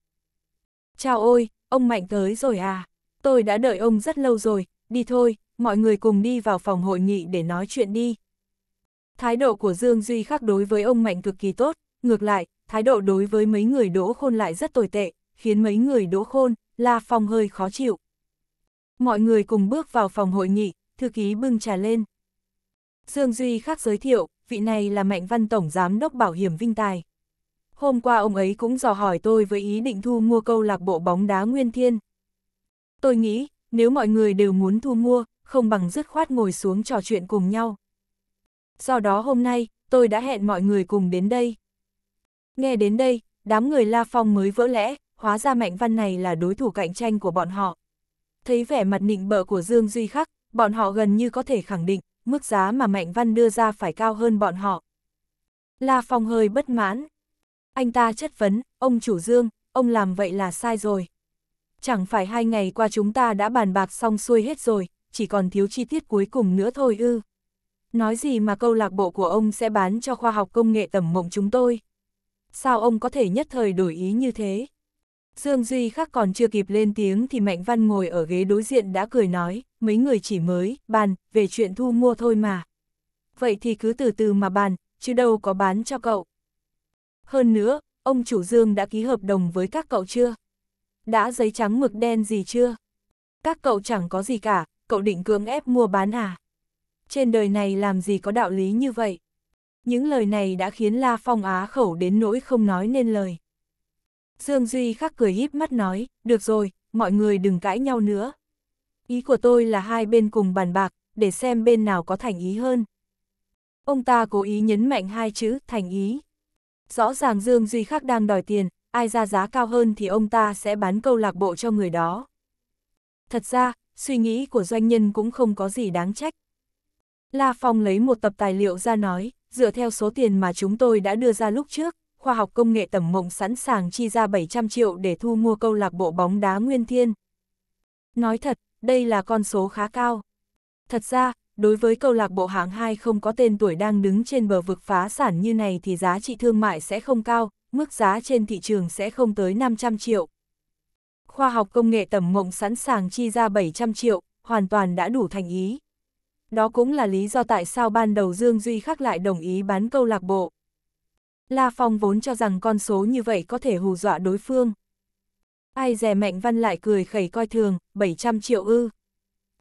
Chào ôi, ông Mạnh tới rồi à? Tôi đã đợi ông rất lâu rồi, đi thôi, mọi người cùng đi vào phòng hội nghị để nói chuyện đi. Thái độ của Dương Duy khác đối với ông Mạnh cực kỳ tốt, ngược lại, thái độ đối với mấy người đỗ khôn lại rất tồi tệ, khiến mấy người đỗ khôn, La Phong hơi khó chịu. Mọi người cùng bước vào phòng hội nghị, thư ký bưng trà lên. Dương Duy Khắc giới thiệu, vị này là Mạnh Văn Tổng Giám đốc Bảo hiểm Vinh Tài. Hôm qua ông ấy cũng dò hỏi tôi với ý định thu mua câu lạc bộ bóng đá Nguyên Thiên. Tôi nghĩ, nếu mọi người đều muốn thu mua, không bằng dứt khoát ngồi xuống trò chuyện cùng nhau. Do đó hôm nay, tôi đã hẹn mọi người cùng đến đây. Nghe đến đây, đám người La Phong mới vỡ lẽ, hóa ra Mạnh Văn này là đối thủ cạnh tranh của bọn họ. Thấy vẻ mặt nịnh bợ của Dương Duy Khắc, bọn họ gần như có thể khẳng định, mức giá mà Mạnh Văn đưa ra phải cao hơn bọn họ. La Phong hơi bất mãn. Anh ta chất vấn, ông chủ Dương, ông làm vậy là sai rồi. Chẳng phải hai ngày qua chúng ta đã bàn bạc xong xuôi hết rồi, chỉ còn thiếu chi tiết cuối cùng nữa thôi ư. Nói gì mà câu lạc bộ của ông sẽ bán cho khoa học công nghệ tầm mộng chúng tôi. Sao ông có thể nhất thời đổi ý như thế? Dương Duy khắc còn chưa kịp lên tiếng thì Mạnh Văn ngồi ở ghế đối diện đã cười nói mấy người chỉ mới bàn về chuyện thu mua thôi mà. Vậy thì cứ từ từ mà bàn, chứ đâu có bán cho cậu. Hơn nữa, ông chủ Dương đã ký hợp đồng với các cậu chưa? Đã giấy trắng mực đen gì chưa? Các cậu chẳng có gì cả, cậu định cưỡng ép mua bán à? Trên đời này làm gì có đạo lý như vậy? Những lời này đã khiến La Phong á khẩu đến nỗi không nói nên lời. Dương Duy khắc cười híp mắt nói, được rồi, mọi người đừng cãi nhau nữa, Ý của tôi là hai bên cùng bàn bạc, để xem bên nào có thành ý hơn. Ông ta cố ý nhấn mạnh hai chữ thành ý. Rõ ràng Dương Duy Khắc đang đòi tiền, ai ra giá cao hơn thì ông ta sẽ bán câu lạc bộ cho người đó. Thật ra, suy nghĩ của doanh nhân cũng không có gì đáng trách. La Phong lấy một tập tài liệu ra nói, dựa theo số tiền mà chúng tôi đã đưa ra lúc trước, khoa học công nghệ tầm mộng sẵn sàng chi ra 700 triệu để thu mua câu lạc bộ bóng đá Nguyên Thiên. Nói thật, đây là con số khá cao. Thật ra, đối với câu lạc bộ hạng 2 không có tên tuổi đang đứng trên bờ vực phá sản như này thì giá trị thương mại sẽ không cao, mức giá trên thị trường sẽ không tới 500 triệu. Khoa học công nghệ tầm mộng sẵn sàng chi ra 700 triệu, hoàn toàn đã đủ thành ý. Đó cũng là lý do tại sao ban đầu Dương Duy Khắc lại đồng ý bán câu lạc bộ. La Phong vốn cho rằng con số như vậy có thể hù dọa đối phương. Ai dè Mạnh Văn lại cười khẩy coi thường, 700 triệu ư.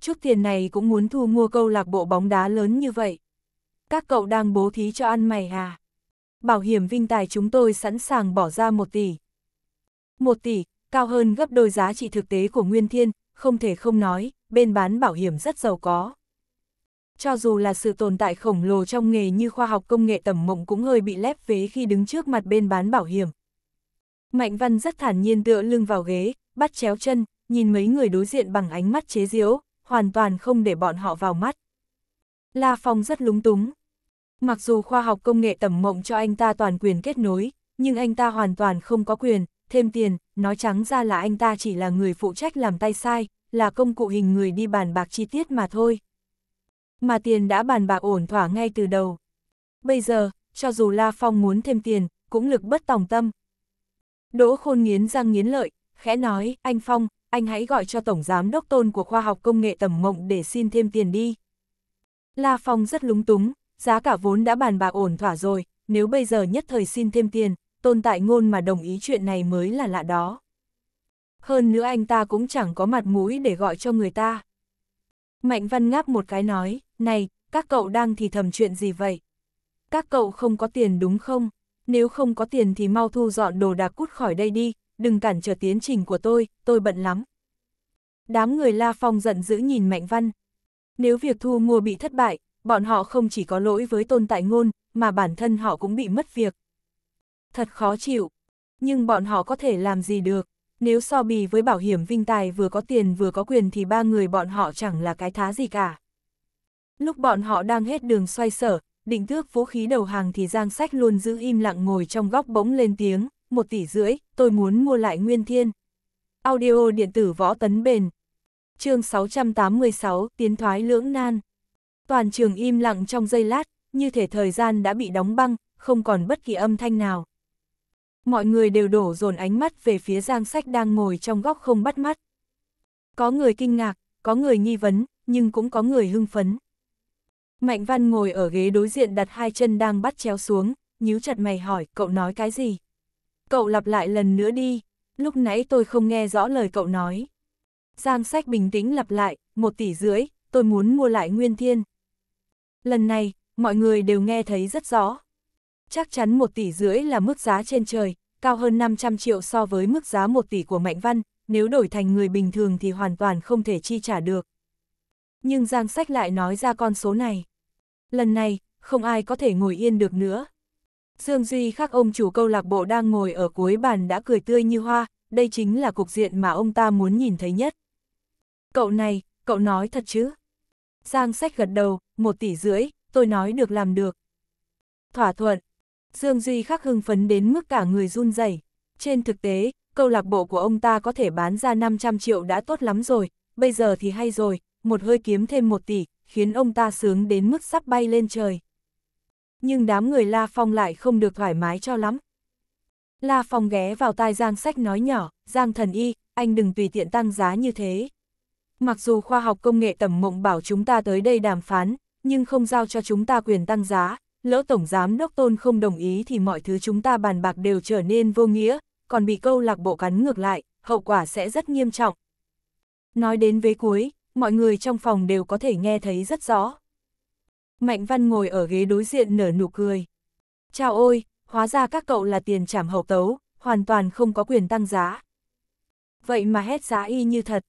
Chút tiền này cũng muốn thu mua câu lạc bộ bóng đá lớn như vậy. Các cậu đang bố thí cho ăn mày à? Bảo hiểm Vinh Tài chúng tôi sẵn sàng bỏ ra 1 tỷ. 1 tỷ, cao hơn gấp đôi giá trị thực tế của Nguyên Thiên, không thể không nói, bên bán bảo hiểm rất giàu có. Cho dù là sự tồn tại khổng lồ trong nghề như khoa học công nghệ tầm mộng cũng hơi bị lép vế khi đứng trước mặt bên bán bảo hiểm. Mạnh Văn rất thản nhiên tựa lưng vào ghế, bắt chéo chân, nhìn mấy người đối diện bằng ánh mắt chế giễu, hoàn toàn không để bọn họ vào mắt. La Phong rất lúng túng. Mặc dù khoa học công nghệ tầm mộng cho anh ta toàn quyền kết nối, nhưng anh ta hoàn toàn không có quyền, thêm tiền, nói trắng ra là anh ta chỉ là người phụ trách làm tay sai, là công cụ hình người đi bàn bạc chi tiết mà thôi. Mà tiền đã bàn bạc ổn thỏa ngay từ đầu. Bây giờ, cho dù La Phong muốn thêm tiền, cũng lực bất tòng tâm, Đỗ Khôn nghiến răng nghiến lợi, khẽ nói, anh Phong, anh hãy gọi cho Tổng Giám Đốc Tôn của Khoa học Công nghệ Tầm Mộng để xin thêm tiền đi. La Phong rất lúng túng, giá cả vốn đã bàn bạc ổn thỏa rồi, nếu bây giờ nhất thời xin thêm tiền, Tôn Tại Ngôn mà đồng ý chuyện này mới là lạ đó. Hơn nữa anh ta cũng chẳng có mặt mũi để gọi cho người ta. Mạnh Văn ngáp một cái nói, này, các cậu đang thì thầm chuyện gì vậy? Các cậu không có tiền đúng không? nếu không có tiền thì mau thu dọn đồ đạc cút khỏi đây đi, đừng cản trở tiến trình của tôi, tôi bận lắm. Đám người La Phong giận dữ nhìn Mạnh Văn. Nếu việc thu mua bị thất bại, bọn họ không chỉ có lỗi với tôn tại ngôn, mà bản thân họ cũng bị mất việc. Thật khó chịu, nhưng bọn họ có thể làm gì được. Nếu so bì với bảo hiểm vinh tài vừa có tiền vừa có quyền thì ba người bọn họ chẳng là cái thá gì cả. Lúc bọn họ đang hết đường xoay sở, định thước vũ khí đầu hàng thì Giang Sách luôn giữ im lặng ngồi trong góc bỗng lên tiếng, một tỷ rưỡi, tôi muốn mua lại Nguyên Thiên. Audio điện tử võ tấn bền. chương 686, tiến thoái lưỡng nan. Toàn trường im lặng trong giây lát, như thể thời gian đã bị đóng băng, không còn bất kỳ âm thanh nào. Mọi người đều đổ dồn ánh mắt về phía Giang Sách đang ngồi trong góc không bắt mắt. Có người kinh ngạc, có người nghi vấn, nhưng cũng có người hưng phấn. Mạnh Văn ngồi ở ghế đối diện đặt hai chân đang bắt chéo xuống, nhíu chặt mày hỏi cậu nói cái gì. Cậu lặp lại lần nữa đi, lúc nãy tôi không nghe rõ lời cậu nói. Giang sách bình tĩnh lặp lại, một tỷ rưỡi, tôi muốn mua lại Nguyên Thiên. Lần này, mọi người đều nghe thấy rất rõ. Chắc chắn một tỷ rưỡi là mức giá trên trời, cao hơn 500 triệu so với mức giá một tỷ của Mạnh Văn, nếu đổi thành người bình thường thì hoàn toàn không thể chi trả được. Nhưng Giang Sách lại nói ra con số này. Lần này, không ai có thể ngồi yên được nữa. Dương Duy khắc ông chủ câu lạc bộ đang ngồi ở cuối bàn đã cười tươi như hoa, đây chính là cục diện mà ông ta muốn nhìn thấy nhất. Cậu này, cậu nói thật chứ? Giang Sách gật đầu, một tỷ rưỡi, tôi nói được làm được. Thỏa thuận. Dương Duy khắc hưng phấn đến mức cả người run rẩy. Trên thực tế, câu lạc bộ của ông ta có thể bán ra 500 triệu đã tốt lắm rồi, bây giờ thì hay rồi, một hơi kiếm thêm một tỷ, khiến ông ta sướng đến mức sắp bay lên trời. Nhưng đám người La Phong lại không được thoải mái cho lắm. La Phong ghé vào tai Giang Sách nói nhỏ, Giang Thần Y, anh đừng tùy tiện tăng giá như thế. Mặc dù khoa học công nghệ tầm mộng bảo chúng ta tới đây đàm phán, nhưng không giao cho chúng ta quyền tăng giá, lỡ Tổng Giám Đốc Tôn không đồng ý thì mọi thứ chúng ta bàn bạc đều trở nên vô nghĩa, còn bị câu lạc bộ cắn ngược lại, hậu quả sẽ rất nghiêm trọng. Nói đến với cuối, mọi người trong phòng đều có thể nghe thấy rất rõ. Mạnh Văn ngồi ở ghế đối diện nở nụ cười. Chào ôi, hóa ra các cậu là tiền trảm hậu tấu, hoàn toàn không có quyền tăng giá. Vậy mà hét giá y như thật.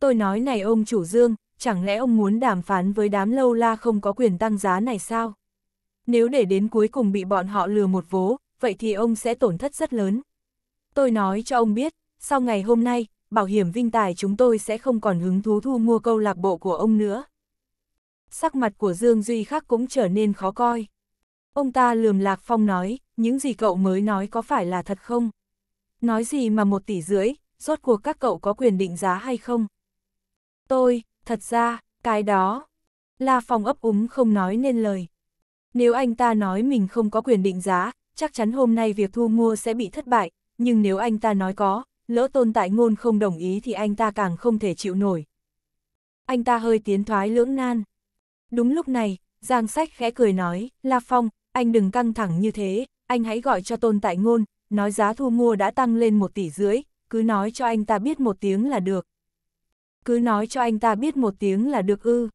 Tôi nói này ông chủ Dương, chẳng lẽ ông muốn đàm phán với đám lâu la không có quyền tăng giá này sao? Nếu để đến cuối cùng bị bọn họ lừa một vố, vậy thì ông sẽ tổn thất rất lớn. Tôi nói cho ông biết, sau ngày hôm nay, bảo hiểm vinh tài chúng tôi sẽ không còn hứng thú thu mua câu lạc bộ của ông nữa. Sắc mặt của Dương Duy Khắc cũng trở nên khó coi. Ông ta lườm Lạc Phong nói, những gì cậu mới nói có phải là thật không? Nói gì mà một tỷ rưỡi, rốt cuộc các cậu có quyền định giá hay không? Tôi, thật ra, cái đó... La Phong ấp úng không nói nên lời. Nếu anh ta nói mình không có quyền định giá, chắc chắn hôm nay việc thu mua sẽ bị thất bại, nhưng nếu anh ta nói có, lỡ tôn tại ngôn không đồng ý thì anh ta càng không thể chịu nổi. Anh ta hơi tiến thoái lưỡng nan. Đúng lúc này, Giang Sách khẽ cười nói, La Phong, anh đừng căng thẳng như thế, anh hãy gọi cho tôn tại ngôn, nói giá thu mua đã tăng lên một tỷ rưỡi, cứ nói cho anh ta biết một tiếng là được. Cứ nói cho anh ta biết một tiếng là được ư.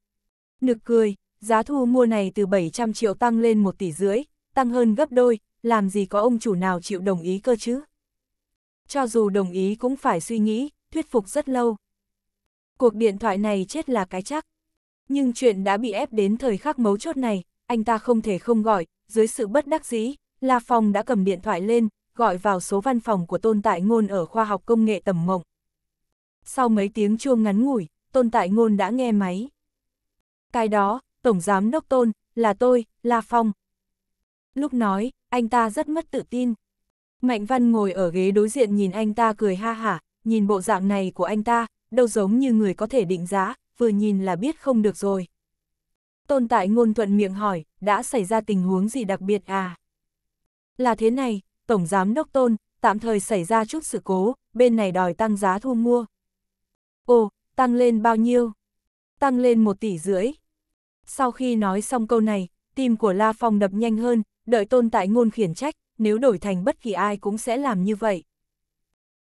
Nực cười, giá thu mua này từ 700 triệu tăng lên một tỷ rưỡi, tăng hơn gấp đôi, làm gì có ông chủ nào chịu đồng ý cơ chứ? cho dù đồng ý cũng phải suy nghĩ, thuyết phục rất lâu. Cuộc điện thoại này chết là cái chắc. Nhưng chuyện đã bị ép đến thời khắc mấu chốt này, anh ta không thể không gọi, dưới sự bất đắc dĩ, La Phong đã cầm điện thoại lên, gọi vào số văn phòng của Tôn Tại Ngôn ở khoa học công nghệ tầm mộng. Sau mấy tiếng chuông ngắn ngủi, Tôn Tại Ngôn đã nghe máy. Cái đó, Tổng Giám Đốc Tôn, là tôi, La Phong. Lúc nói, anh ta rất mất tự tin, Mạnh Văn ngồi ở ghế đối diện nhìn anh ta cười ha hả, nhìn bộ dạng này của anh ta, đâu giống như người có thể định giá, vừa nhìn là biết không được rồi. Tôn tại ngôn thuận miệng hỏi, đã xảy ra tình huống gì đặc biệt à? Là thế này, Tổng Giám Đốc Tôn, tạm thời xảy ra chút sự cố, bên này đòi tăng giá thu mua. Ồ, tăng lên bao nhiêu? Tăng lên một tỷ rưỡi. Sau khi nói xong câu này, tim của La Phong đập nhanh hơn, đợi Tôn tại ngôn khiển trách, nếu đổi thành bất kỳ ai cũng sẽ làm như vậy.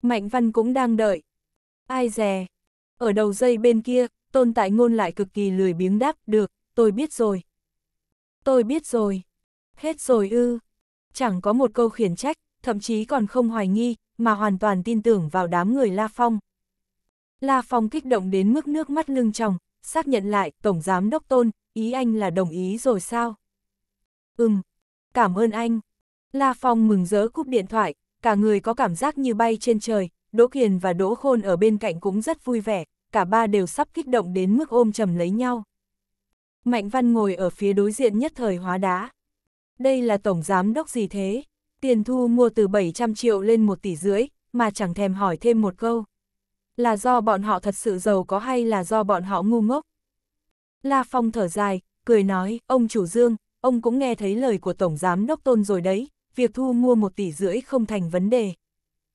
Mạnh Văn cũng đang đợi. Ai dè? Ở đầu dây bên kia, tôn tại ngôn lại cực kỳ lười biếng đáp, được, tôi biết rồi. Tôi biết rồi. Hết rồi ư. Chẳng có một câu khiển trách, thậm chí còn không hoài nghi, mà hoàn toàn tin tưởng vào đám người La Phong. La Phong kích động đến mức nước mắt lưng tròng, xác nhận lại, Tổng Giám Đốc Tôn, ý anh là đồng ý rồi sao? Ừm, cảm ơn anh. La Phong mừng rỡ cúp điện thoại, cả người có cảm giác như bay trên trời, Đỗ Kiền và Đỗ Khôn ở bên cạnh cũng rất vui vẻ, cả ba đều sắp kích động đến mức ôm chầm lấy nhau. Mạnh Văn ngồi ở phía đối diện nhất thời hóa đá. Đây là tổng giám đốc gì thế? Tiền thu mua từ 700 triệu lên 1 tỷ rưỡi, mà chẳng thèm hỏi thêm một câu. Là do bọn họ thật sự giàu có hay là do bọn họ ngu ngốc? La Phong thở dài, cười nói, ông chủ Dương, ông cũng nghe thấy lời của tổng giám đốc tôn rồi đấy, việc thu mua một tỷ rưỡi không thành vấn đề.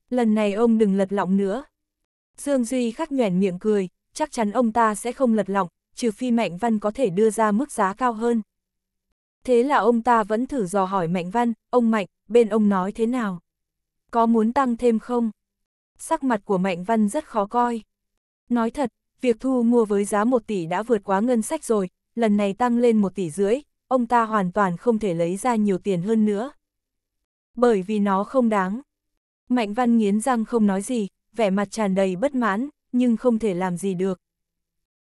Lần này ông đừng lật lọng nữa. Dương Duy khắc nhoẻn miệng cười, chắc chắn ông ta sẽ không lật lọng, trừ phi Mạnh Văn có thể đưa ra mức giá cao hơn. Thế là ông ta vẫn thử dò hỏi Mạnh Văn, ông Mạnh, bên ông nói thế nào? Có muốn tăng thêm không? Sắc mặt của Mạnh Văn rất khó coi. Nói thật, việc thu mua với giá 1 tỷ đã vượt quá ngân sách rồi, lần này tăng lên 1 tỷ rưỡi, ông ta hoàn toàn không thể lấy ra nhiều tiền hơn nữa bởi vì nó không đáng. Mạnh Văn nghiến răng không nói gì, vẻ mặt tràn đầy bất mãn, nhưng không thể làm gì được.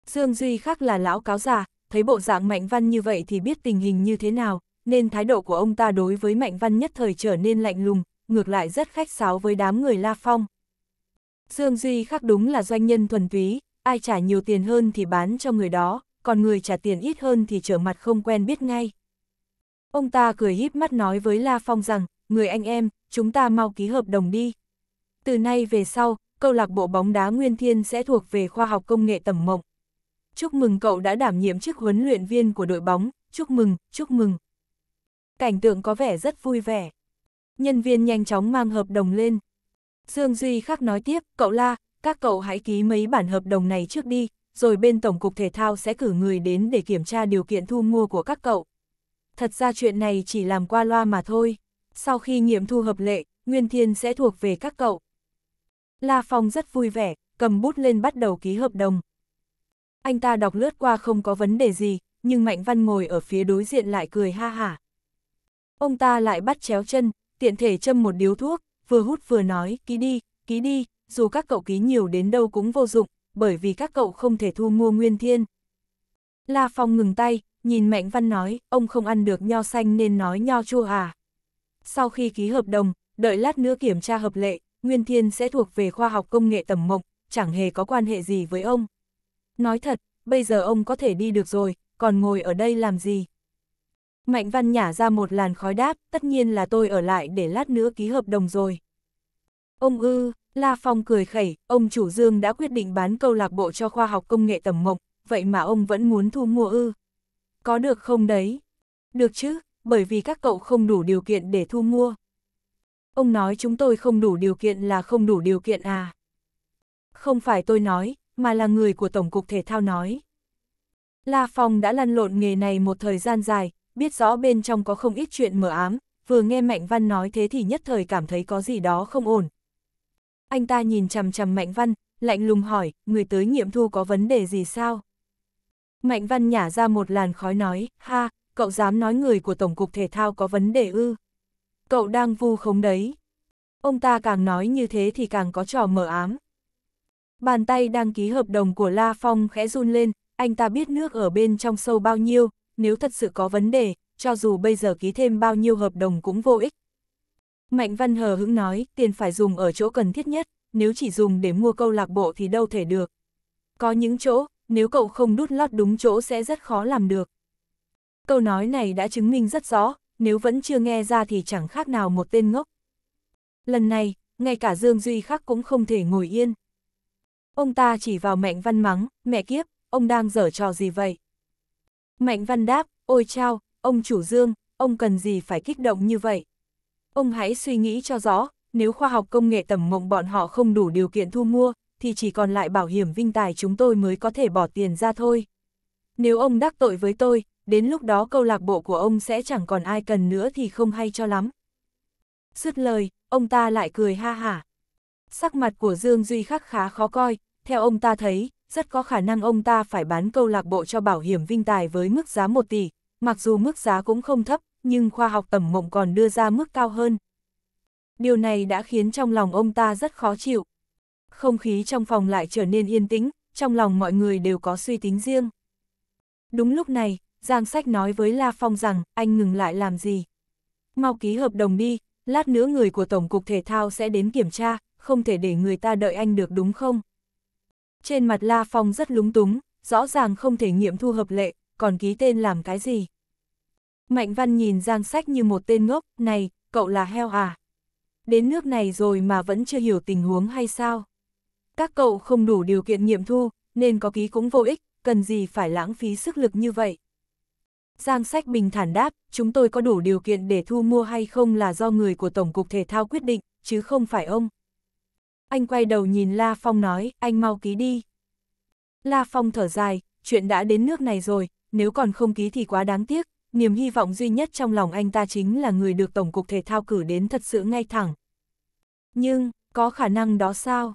Dương Duy khác là lão cáo già, thấy bộ dạng Mạnh Văn như vậy thì biết tình hình như thế nào, nên thái độ của ông ta đối với Mạnh Văn nhất thời trở nên lạnh lùng, ngược lại rất khách sáo với đám người La Phong. Dương Duy khác đúng là doanh nhân thuần túy, ai trả nhiều tiền hơn thì bán cho người đó, còn người trả tiền ít hơn thì trở mặt không quen biết ngay. Ông ta cười híp mắt nói với La Phong rằng, người anh em, chúng ta mau ký hợp đồng đi. Từ nay về sau, câu lạc bộ bóng đá Nguyên Thiên sẽ thuộc về khoa học công nghệ tầm mộng. Chúc mừng cậu đã đảm nhiệm chức huấn luyện viên của đội bóng, chúc mừng, chúc mừng. Cảnh tượng có vẻ rất vui vẻ. Nhân viên nhanh chóng mang hợp đồng lên. Dương Duy Khắc nói tiếp, cậu La, các cậu hãy ký mấy bản hợp đồng này trước đi, rồi bên Tổng cục Thể thao sẽ cử người đến để kiểm tra điều kiện thu mua của các cậu. Thật ra chuyện này chỉ làm qua loa mà thôi sau khi nghiệm thu hợp lệ, Nguyên Thiên sẽ thuộc về các cậu. La Phong rất vui vẻ, cầm bút lên bắt đầu ký hợp đồng. Anh ta đọc lướt qua không có vấn đề gì, nhưng Mạnh Văn ngồi ở phía đối diện lại cười ha hả. Ông ta lại bắt chéo chân, tiện thể châm một điếu thuốc, vừa hút vừa nói, ký đi, ký đi, dù các cậu ký nhiều đến đâu cũng vô dụng, bởi vì các cậu không thể thu mua Nguyên Thiên. La Phong ngừng tay, nhìn Mạnh Văn nói, ông không ăn được nho xanh nên nói nho chua à sau khi ký hợp đồng, đợi lát nữa kiểm tra hợp lệ, Nguyên Thiên sẽ thuộc về khoa học công nghệ tầm mộng, chẳng hề có quan hệ gì với ông. Nói thật, bây giờ ông có thể đi được rồi, còn ngồi ở đây làm gì? Mạnh Văn nhả ra một làn khói đáp, tất nhiên là tôi ở lại để lát nữa ký hợp đồng rồi. Ông ư, La Phong cười khẩy, ông chủ Dương đã quyết định bán câu lạc bộ cho khoa học công nghệ tầm mộng, vậy mà ông vẫn muốn thu mua ư. Có được không đấy? Được chứ, bởi vì các cậu không đủ điều kiện để thu mua. Ông nói chúng tôi không đủ điều kiện là không đủ điều kiện à. Không phải tôi nói, mà là người của Tổng cục Thể thao nói. La Phong đã lăn lộn nghề này một thời gian dài, biết rõ bên trong có không ít chuyện mở ám, vừa nghe Mạnh Văn nói thế thì nhất thời cảm thấy có gì đó không ổn. Anh ta nhìn chằm chằm Mạnh Văn, lạnh lùng hỏi, người tới nghiệm thu có vấn đề gì sao? Mạnh Văn nhả ra một làn khói nói, ha, cậu dám nói người của Tổng cục Thể thao có vấn đề ư. Cậu đang vu khống đấy. Ông ta càng nói như thế thì càng có trò mở ám. Bàn tay đang ký hợp đồng của La Phong khẽ run lên, anh ta biết nước ở bên trong sâu bao nhiêu, nếu thật sự có vấn đề, cho dù bây giờ ký thêm bao nhiêu hợp đồng cũng vô ích. Mạnh Văn Hờ hững nói, tiền phải dùng ở chỗ cần thiết nhất, nếu chỉ dùng để mua câu lạc bộ thì đâu thể được. Có những chỗ, nếu cậu không đút lót đúng chỗ sẽ rất khó làm được. Câu nói này đã chứng minh rất rõ, nếu vẫn chưa nghe ra thì chẳng khác nào một tên ngốc. Lần này, ngay cả Dương Duy Khắc cũng không thể ngồi yên. Ông ta chỉ vào Mạnh Văn mắng, mẹ kiếp, ông đang dở trò gì vậy? Mạnh Văn đáp, ôi chao, ông chủ Dương, ông cần gì phải kích động như vậy? Ông hãy suy nghĩ cho rõ, nếu khoa học công nghệ tầm mộng bọn họ không đủ điều kiện thu mua, thì chỉ còn lại bảo hiểm vinh tài chúng tôi mới có thể bỏ tiền ra thôi. Nếu ông đắc tội với tôi, đến lúc đó câu lạc bộ của ông sẽ chẳng còn ai cần nữa thì không hay cho lắm. Sứt lời, ông ta lại cười ha hả. Sắc mặt của Dương Duy Khắc khá khó coi, theo ông ta thấy, rất có khả năng ông ta phải bán câu lạc bộ cho bảo hiểm vinh tài với mức giá 1 tỷ, mặc dù mức giá cũng không thấp, nhưng khoa học tầm mộng còn đưa ra mức cao hơn. Điều này đã khiến trong lòng ông ta rất khó chịu. Không khí trong phòng lại trở nên yên tĩnh, trong lòng mọi người đều có suy tính riêng. Đúng lúc này, Giang Sách nói với La Phong rằng, anh ngừng lại làm gì? Mau ký hợp đồng đi, lát nữa người của Tổng cục Thể thao sẽ đến kiểm tra, không thể để người ta đợi anh được đúng không? Trên mặt La Phong rất lúng túng, rõ ràng không thể nghiệm thu hợp lệ, còn ký tên làm cái gì? Mạnh Văn nhìn Giang Sách như một tên ngốc, này, cậu là heo à? Đến nước này rồi mà vẫn chưa hiểu tình huống hay sao? Các cậu không đủ điều kiện nghiệm thu, nên có ký cũng vô ích, cần gì phải lãng phí sức lực như vậy? Giang Sách bình thản đáp, chúng tôi có đủ điều kiện để thu mua hay không là do người của Tổng cục Thể thao quyết định, chứ không phải ông. Anh quay đầu nhìn La Phong nói, anh mau ký đi. La Phong thở dài, chuyện đã đến nước này rồi, nếu còn không ký thì quá đáng tiếc, niềm hy vọng duy nhất trong lòng anh ta chính là người được Tổng cục Thể thao cử đến thật sự ngay thẳng. Nhưng, có khả năng đó sao?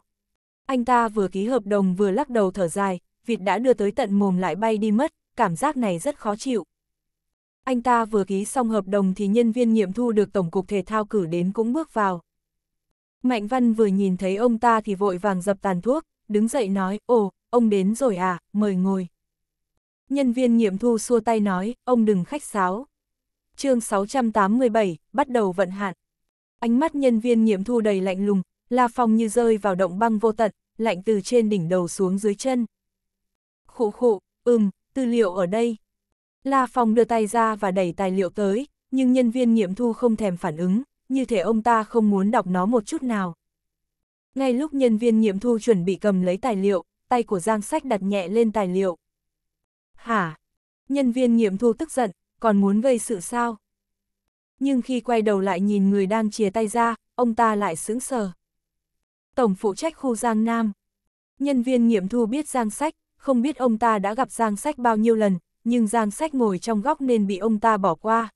Anh ta vừa ký hợp đồng vừa lắc đầu thở dài, vịt đã đưa tới tận mồm lại bay đi mất, cảm giác này rất khó chịu. Anh ta vừa ký xong hợp đồng thì nhân viên nghiệm thu được Tổng cục Thể thao cử đến cũng bước vào. Mạnh Văn vừa nhìn thấy ông ta thì vội vàng dập tàn thuốc, đứng dậy nói, ồ, ông đến rồi à, mời ngồi. Nhân viên nghiệm thu xua tay nói, ông đừng khách sáo. chương 687, bắt đầu vận hạn. Ánh mắt nhân viên nghiệm thu đầy lạnh lùng, La Phong như rơi vào động băng vô tận, lạnh từ trên đỉnh đầu xuống dưới chân. Khụ khụ, ừm, tư liệu ở đây, La Phong đưa tay ra và đẩy tài liệu tới, nhưng nhân viên nghiệm thu không thèm phản ứng, như thể ông ta không muốn đọc nó một chút nào. Ngay lúc nhân viên nghiệm thu chuẩn bị cầm lấy tài liệu, tay của Giang Sách đặt nhẹ lên tài liệu. Hả? Nhân viên nghiệm thu tức giận, còn muốn gây sự sao? Nhưng khi quay đầu lại nhìn người đang chia tay ra, ông ta lại sững sờ. Tổng phụ trách khu Giang Nam. Nhân viên nghiệm thu biết Giang Sách, không biết ông ta đã gặp Giang Sách bao nhiêu lần, nhưng Giang Sách ngồi trong góc nên bị ông ta bỏ qua.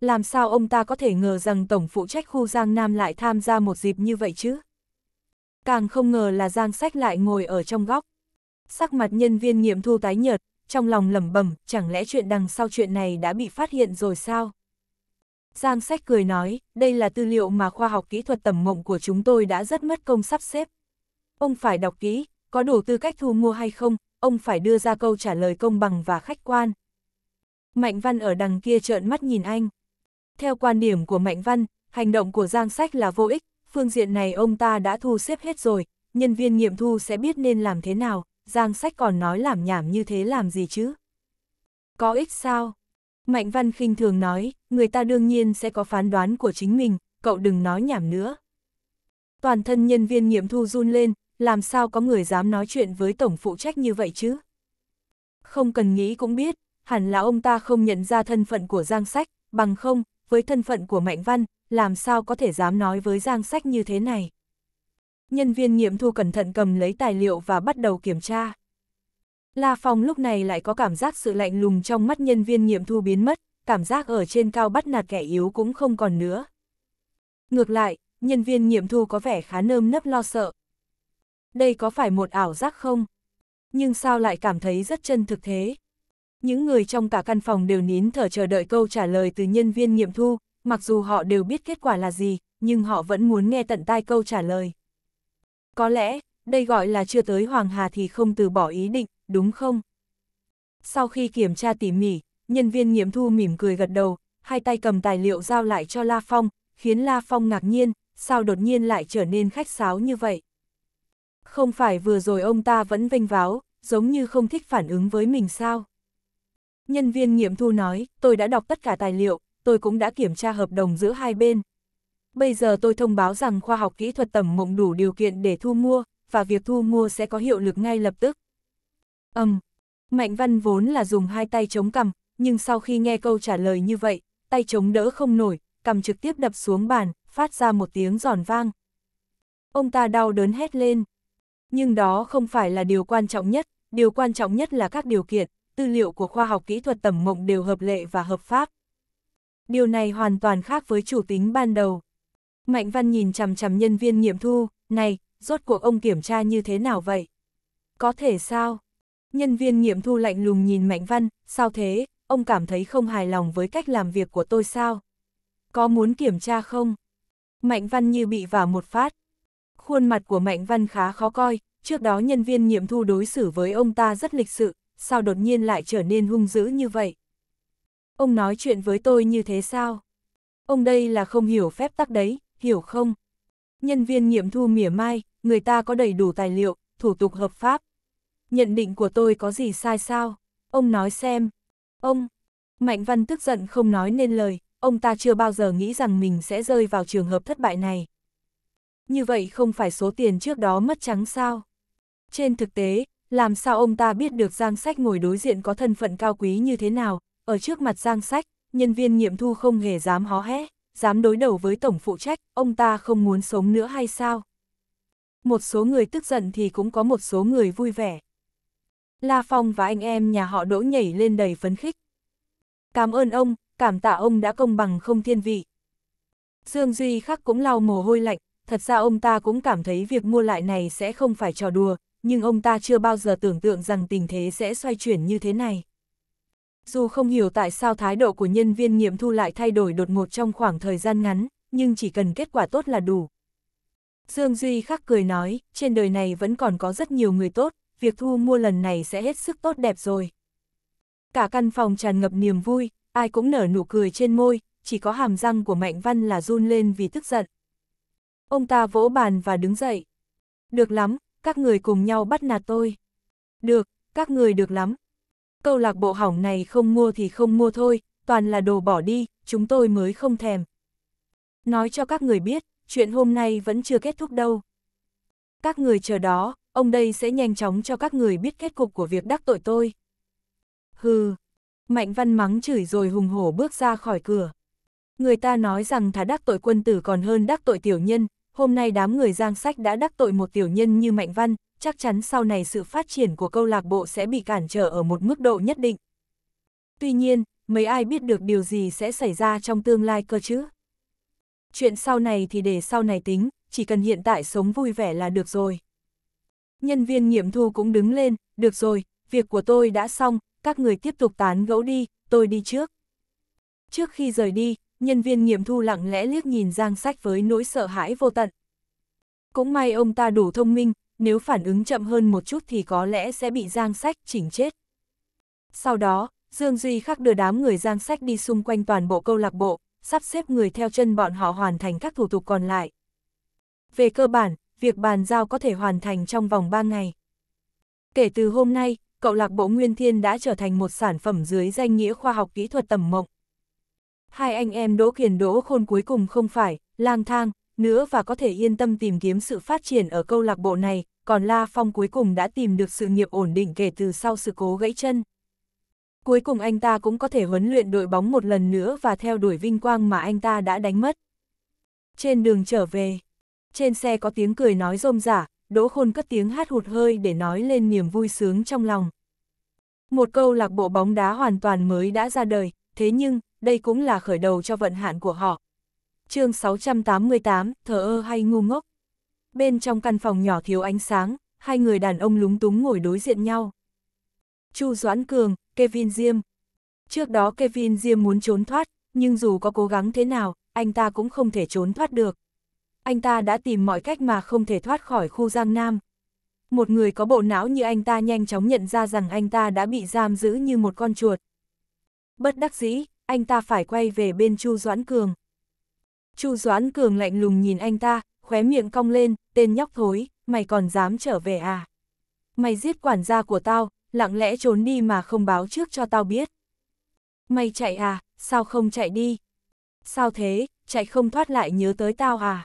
Làm sao ông ta có thể ngờ rằng tổng phụ trách khu Giang Nam lại tham gia một dịp như vậy chứ? Càng không ngờ là Giang Sách lại ngồi ở trong góc. Sắc mặt nhân viên nghiệm thu tái nhợt, trong lòng lẩm bẩm, chẳng lẽ chuyện đằng sau chuyện này đã bị phát hiện rồi sao? Giang Sách cười nói, đây là tư liệu mà khoa học kỹ thuật tầm mộng của chúng tôi đã rất mất công sắp xếp. Ông phải đọc kỹ, có đủ tư cách thu mua hay không, ông phải đưa ra câu trả lời công bằng và khách quan. Mạnh Văn ở đằng kia trợn mắt nhìn anh. Theo quan điểm của Mạnh Văn, hành động của Giang Sách là vô ích, phương diện này ông ta đã thu xếp hết rồi, nhân viên nghiệm thu sẽ biết nên làm thế nào, Giang Sách còn nói làm nhảm như thế làm gì chứ? Có ích sao? Mạnh Văn khinh thường nói, người ta đương nhiên sẽ có phán đoán của chính mình, cậu đừng nói nhảm nữa. Toàn thân nhân viên nghiệm thu run lên, làm sao có người dám nói chuyện với tổng phụ trách như vậy chứ? Không cần nghĩ cũng biết, hẳn là ông ta không nhận ra thân phận của Giang Sách, bằng không, với thân phận của Mạnh Văn, làm sao có thể dám nói với Giang Sách như thế này? Nhân viên nghiệm thu cẩn thận cầm lấy tài liệu và bắt đầu kiểm tra. La Phong lúc này lại có cảm giác sự lạnh lùng trong mắt nhân viên nghiệm thu biến mất, cảm giác ở trên cao bắt nạt kẻ yếu cũng không còn nữa. Ngược lại, nhân viên nghiệm thu có vẻ khá nơm nấp lo sợ, đây có phải một ảo giác không? Nhưng sao lại cảm thấy rất chân thực thế? Những người trong cả căn phòng đều nín thở chờ đợi câu trả lời từ nhân viên nghiệm thu, mặc dù họ đều biết kết quả là gì, nhưng họ vẫn muốn nghe tận tai câu trả lời. Có lẽ, đây gọi là chưa tới Hoàng Hà thì không từ bỏ ý định, đúng không? Sau khi kiểm tra tỉ mỉ, nhân viên nghiệm thu mỉm cười gật đầu, hai tay cầm tài liệu giao lại cho La Phong, khiến La Phong ngạc nhiên, sao đột nhiên lại trở nên khách sáo như vậy? Không phải vừa rồi ông ta vẫn vênh váo, giống như không thích phản ứng với mình sao? Nhân viên nghiệm thu nói, tôi đã đọc tất cả tài liệu, tôi cũng đã kiểm tra hợp đồng giữa hai bên. Bây giờ tôi thông báo rằng khoa học kỹ thuật tầm mộng đủ điều kiện để thu mua, và việc thu mua sẽ có hiệu lực ngay lập tức. âm um, Mạnh Văn vốn là dùng hai tay chống cầm nhưng sau khi nghe câu trả lời như vậy, tay chống đỡ không nổi, cầm trực tiếp đập xuống bàn, phát ra một tiếng giòn vang. Ông ta đau đớn hét lên, nhưng đó không phải là điều quan trọng nhất, điều quan trọng nhất là các điều kiện, tư liệu của khoa học kỹ thuật tẩm mộng đều hợp lệ và hợp pháp. Điều này hoàn toàn khác với chủ tính ban đầu. Mạnh Văn nhìn chằm chằm nhân viên nghiệm thu, này, rốt cuộc ông kiểm tra như thế nào vậy? Có thể sao? Nhân viên nghiệm thu lạnh lùng nhìn Mạnh Văn, sao thế, ông cảm thấy không hài lòng với cách làm việc của tôi sao? Có muốn kiểm tra không? Mạnh Văn như bị vào một phát, Khuôn mặt của Mạnh Văn khá khó coi, trước đó nhân viên nghiệm thu đối xử với ông ta rất lịch sự, sao đột nhiên lại trở nên hung dữ như vậy? Ông nói chuyện với tôi như thế sao? Ông đây là không hiểu phép tắc đấy, hiểu không? Nhân viên nghiệm thu mỉa mai, người ta có đầy đủ tài liệu, thủ tục hợp pháp. Nhận định của tôi có gì sai sao? Ông nói xem. Ông, Mạnh Văn tức giận không nói nên lời, ông ta chưa bao giờ nghĩ rằng mình sẽ rơi vào trường hợp thất bại này như vậy không phải số tiền trước đó mất trắng sao. Trên thực tế, làm sao ông ta biết được Giang Sách ngồi đối diện có thân phận cao quý như thế nào, ở trước mặt Giang Sách, nhân viên nghiệm thu không hề dám hó hé, dám đối đầu với tổng phụ trách, ông ta không muốn sống nữa hay sao? Một số người tức giận thì cũng có một số người vui vẻ. La Phong và anh em nhà họ đỗ nhảy lên đầy phấn khích. Cảm ơn ông, cảm tạ ông đã công bằng không thiên vị. Dương Duy khắc cũng lau mồ hôi lạnh, Thật ra ông ta cũng cảm thấy việc mua lại này sẽ không phải trò đùa, nhưng ông ta chưa bao giờ tưởng tượng rằng tình thế sẽ xoay chuyển như thế này. Dù không hiểu tại sao thái độ của nhân viên nghiệm thu lại thay đổi đột ngột trong khoảng thời gian ngắn, nhưng chỉ cần kết quả tốt là đủ. Dương Duy khắc cười nói, trên đời này vẫn còn có rất nhiều người tốt, việc thu mua lần này sẽ hết sức tốt đẹp rồi. Cả căn phòng tràn ngập niềm vui, ai cũng nở nụ cười trên môi, chỉ có hàm răng của Mạnh Văn là run lên vì tức giận. Ông ta vỗ bàn và đứng dậy. Được lắm, các người cùng nhau bắt nạt tôi. Được, các người được lắm. Câu lạc bộ hỏng này không mua thì không mua thôi, toàn là đồ bỏ đi, chúng tôi mới không thèm. Nói cho các người biết, chuyện hôm nay vẫn chưa kết thúc đâu. Các người chờ đó, ông đây sẽ nhanh chóng cho các người biết kết cục của việc đắc tội tôi. Hừ, Mạnh Văn mắng chửi rồi hùng hổ bước ra khỏi cửa. Người ta nói rằng thà đắc tội quân tử còn hơn đắc tội tiểu nhân, hôm nay đám người giang sách đã đắc tội một tiểu nhân như Mạnh Văn, chắc chắn sau này sự phát triển của câu lạc bộ sẽ bị cản trở ở một mức độ nhất định. Tuy nhiên, mấy ai biết được điều gì sẽ xảy ra trong tương lai cơ chứ? Chuyện sau này thì để sau này tính, chỉ cần hiện tại sống vui vẻ là được rồi. Nhân viên nghiệm thu cũng đứng lên, được rồi, việc của tôi đã xong, các người tiếp tục tán gẫu đi, tôi đi trước. Trước khi rời đi, nhân viên nghiệm thu lặng lẽ liếc nhìn Giang Sách với nỗi sợ hãi vô tận. Cũng may ông ta đủ thông minh, nếu phản ứng chậm hơn một chút thì có lẽ sẽ bị Giang Sách chỉnh chết. Sau đó, Dương Duy Khắc đưa đám người Giang Sách đi xung quanh toàn bộ câu lạc bộ, sắp xếp người theo chân bọn họ hoàn thành các thủ tục còn lại. Về cơ bản, việc bàn giao có thể hoàn thành trong vòng 3 ngày. Kể từ hôm nay, cậu lạc bộ Nguyên Thiên đã trở thành một sản phẩm dưới danh nghĩa khoa học kỹ thuật tầm mộng. Hai anh em Đỗ Kiền Đỗ Khôn cuối cùng không phải, lang thang, nữa và có thể yên tâm tìm kiếm sự phát triển ở câu lạc bộ này, còn La Phong cuối cùng đã tìm được sự nghiệp ổn định kể từ sau sự cố gãy chân. Cuối cùng anh ta cũng có thể huấn luyện đội bóng một lần nữa và theo đuổi vinh quang mà anh ta đã đánh mất. Trên đường trở về, trên xe có tiếng cười nói rôm rả, Đỗ Khôn cất tiếng hát hụt hơi để nói lên niềm vui sướng trong lòng. Một câu lạc bộ bóng đá hoàn toàn mới đã ra đời, thế nhưng, đây cũng là khởi đầu cho vận hạn của họ. chương 688, thờ ơ hay ngu ngốc. Bên trong căn phòng nhỏ thiếu ánh sáng, hai người đàn ông lúng túng ngồi đối diện nhau. Chu Doãn Cường, Kevin Diêm. Trước đó Kevin Diêm muốn trốn thoát, nhưng dù có cố gắng thế nào, anh ta cũng không thể trốn thoát được. Anh ta đã tìm mọi cách mà không thể thoát khỏi khu Giang Nam. Một người có bộ não như anh ta nhanh chóng nhận ra rằng anh ta đã bị giam giữ như một con chuột. Bất đắc dĩ, anh ta phải quay về bên Chu Doãn Cường. Chu Doãn Cường lạnh lùng nhìn anh ta, khóe miệng cong lên, tên nhóc thối, mày còn dám trở về à? Mày giết quản gia của tao, lặng lẽ trốn đi mà không báo trước cho tao biết. Mày chạy à, sao không chạy đi? Sao thế, chạy không thoát lại nhớ tới tao à?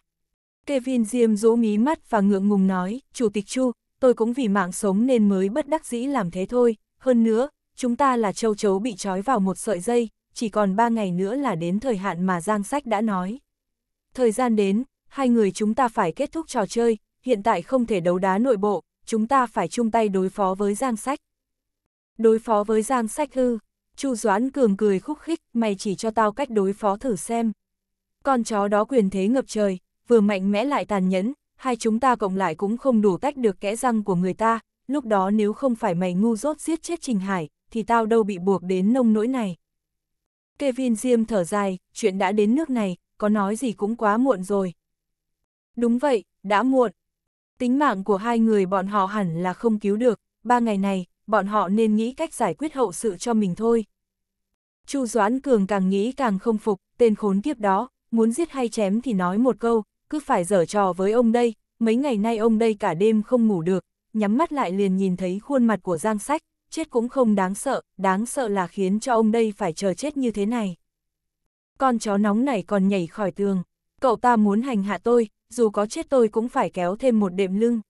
Kevin Diêm rũ mí mắt và ngượng ngùng nói, Chủ tịch Chu, tôi cũng vì mạng sống nên mới bất đắc dĩ làm thế thôi, hơn nữa, chúng ta là châu chấu bị trói vào một sợi dây, chỉ còn ba ngày nữa là đến thời hạn mà Giang Sách đã nói. Thời gian đến, hai người chúng ta phải kết thúc trò chơi, hiện tại không thể đấu đá nội bộ, chúng ta phải chung tay đối phó với Giang Sách. Đối phó với Giang Sách hư Chu Doãn Cường cười khúc khích, mày chỉ cho tao cách đối phó thử xem. Con chó đó quyền thế ngập trời, vừa mạnh mẽ lại tàn nhẫn, hai chúng ta cộng lại cũng không đủ tách được kẽ răng của người ta, lúc đó nếu không phải mày ngu dốt giết chết Trình Hải, thì tao đâu bị buộc đến nông nỗi này. Kevin Diêm thở dài, chuyện đã đến nước này, có nói gì cũng quá muộn rồi. Đúng vậy, đã muộn. Tính mạng của hai người bọn họ hẳn là không cứu được, ba ngày này, bọn họ nên nghĩ cách giải quyết hậu sự cho mình thôi. Chu Doãn Cường càng nghĩ càng không phục, tên khốn kiếp đó, muốn giết hay chém thì nói một câu, cứ phải dở trò với ông đây, mấy ngày nay ông đây cả đêm không ngủ được, nhắm mắt lại liền nhìn thấy khuôn mặt của Giang Sách, chết cũng không đáng sợ, đáng sợ là khiến cho ông đây phải chờ chết như thế này. Con chó nóng này còn nhảy khỏi tường, cậu ta muốn hành hạ tôi, dù có chết tôi cũng phải kéo thêm một đệm lưng.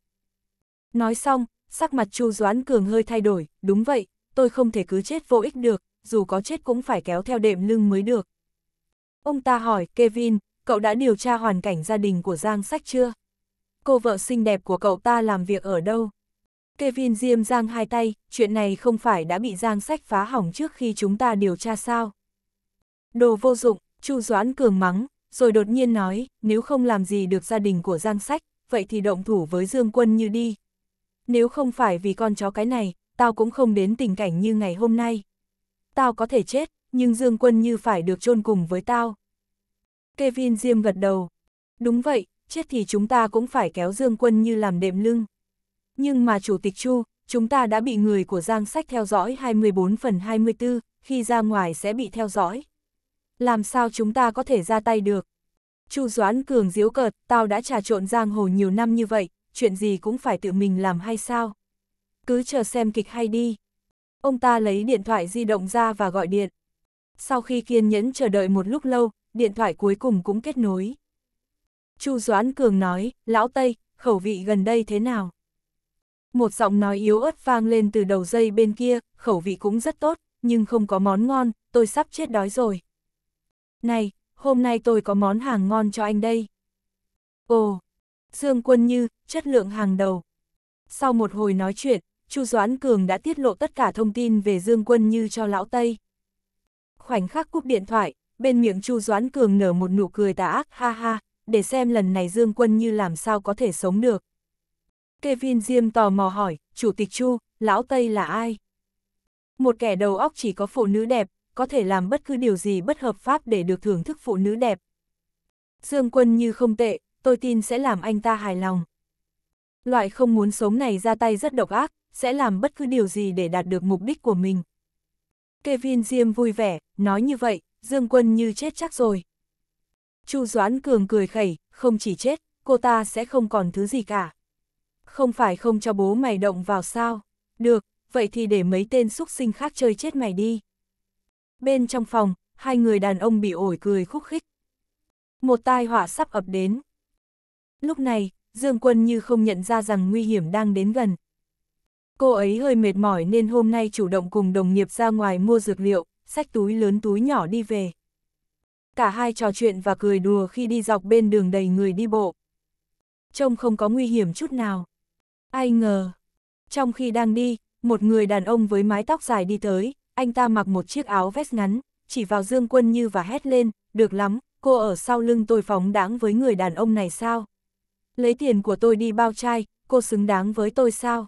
Nói xong, sắc mặt Chu Doãn Cường hơi thay đổi, đúng vậy, tôi không thể cứ chết vô ích được, dù có chết cũng phải kéo theo đệm lưng mới được. Ông ta hỏi, Kevin, cậu đã điều tra hoàn cảnh gia đình của Giang Sách chưa? Cô vợ xinh đẹp của cậu ta làm việc ở đâu? Kevin Diêm giang hai tay, chuyện này không phải đã bị giang sách phá hỏng trước khi chúng ta điều tra sao. Đồ vô dụng, Chu Doãn cường mắng, rồi đột nhiên nói, nếu không làm gì được gia đình của giang sách, vậy thì động thủ với Dương Quân như đi. Nếu không phải vì con chó cái này, tao cũng không đến tình cảnh như ngày hôm nay. Tao có thể chết, nhưng Dương Quân như phải được chôn cùng với tao. Kevin Diêm gật đầu. Đúng vậy, chết thì chúng ta cũng phải kéo Dương Quân như làm đệm lưng. Nhưng mà Chủ tịch Chu, chúng ta đã bị người của Giang Sách theo dõi 24 phần 24, khi ra ngoài sẽ bị theo dõi. Làm sao chúng ta có thể ra tay được? Chu Doãn Cường diếu cợt, tao đã trà trộn giang hồ nhiều năm như vậy, chuyện gì cũng phải tự mình làm hay sao? Cứ chờ xem kịch hay đi. Ông ta lấy điện thoại di động ra và gọi điện. Sau khi kiên nhẫn chờ đợi một lúc lâu, điện thoại cuối cùng cũng kết nối. Chu Doãn Cường nói, Lão Tây, khẩu vị gần đây thế nào? Một giọng nói yếu ớt vang lên từ đầu dây bên kia, khẩu vị cũng rất tốt, nhưng không có món ngon, tôi sắp chết đói rồi. Này, hôm nay tôi có món hàng ngon cho anh đây. Ồ, Dương Quân Như, chất lượng hàng đầu. Sau một hồi nói chuyện, Chu Doãn Cường đã tiết lộ tất cả thông tin về Dương Quân Như cho Lão Tây. Khoảnh khắc cúp điện thoại, bên miệng Chu Doãn Cường nở một nụ cười tà ác ha ha, để xem lần này Dương Quân Như làm sao có thể sống được. Kevin Diêm tò mò hỏi, Chủ tịch Chu, Lão Tây là ai? Một kẻ đầu óc chỉ có phụ nữ đẹp, có thể làm bất cứ điều gì bất hợp pháp để được thưởng thức phụ nữ đẹp. Dương Quân như không tệ, tôi tin sẽ làm anh ta hài lòng. Loại không muốn sống này ra tay rất độc ác, sẽ làm bất cứ điều gì để đạt được mục đích của mình. Kevin Diêm vui vẻ, nói như vậy, Dương Quân như chết chắc rồi. Chu Doãn Cường cười khẩy, không chỉ chết, cô ta sẽ không còn thứ gì cả. Không phải không cho bố mày động vào sao? Được, vậy thì để mấy tên xúc sinh khác chơi chết mày đi. Bên trong phòng, hai người đàn ông bị ổi cười khúc khích. Một tai họa sắp ập đến. Lúc này, Dương Quân như không nhận ra rằng nguy hiểm đang đến gần. Cô ấy hơi mệt mỏi nên hôm nay chủ động cùng đồng nghiệp ra ngoài mua dược liệu, sách túi lớn túi nhỏ đi về. Cả hai trò chuyện và cười đùa khi đi dọc bên đường đầy người đi bộ. Trông không có nguy hiểm chút nào. Ai ngờ, trong khi đang đi, một người đàn ông với mái tóc dài đi tới, anh ta mặc một chiếc áo vest ngắn, chỉ vào Dương Quân Như và hét lên, được lắm, cô ở sau lưng tôi phóng đáng với người đàn ông này sao? Lấy tiền của tôi đi bao trai, cô xứng đáng với tôi sao?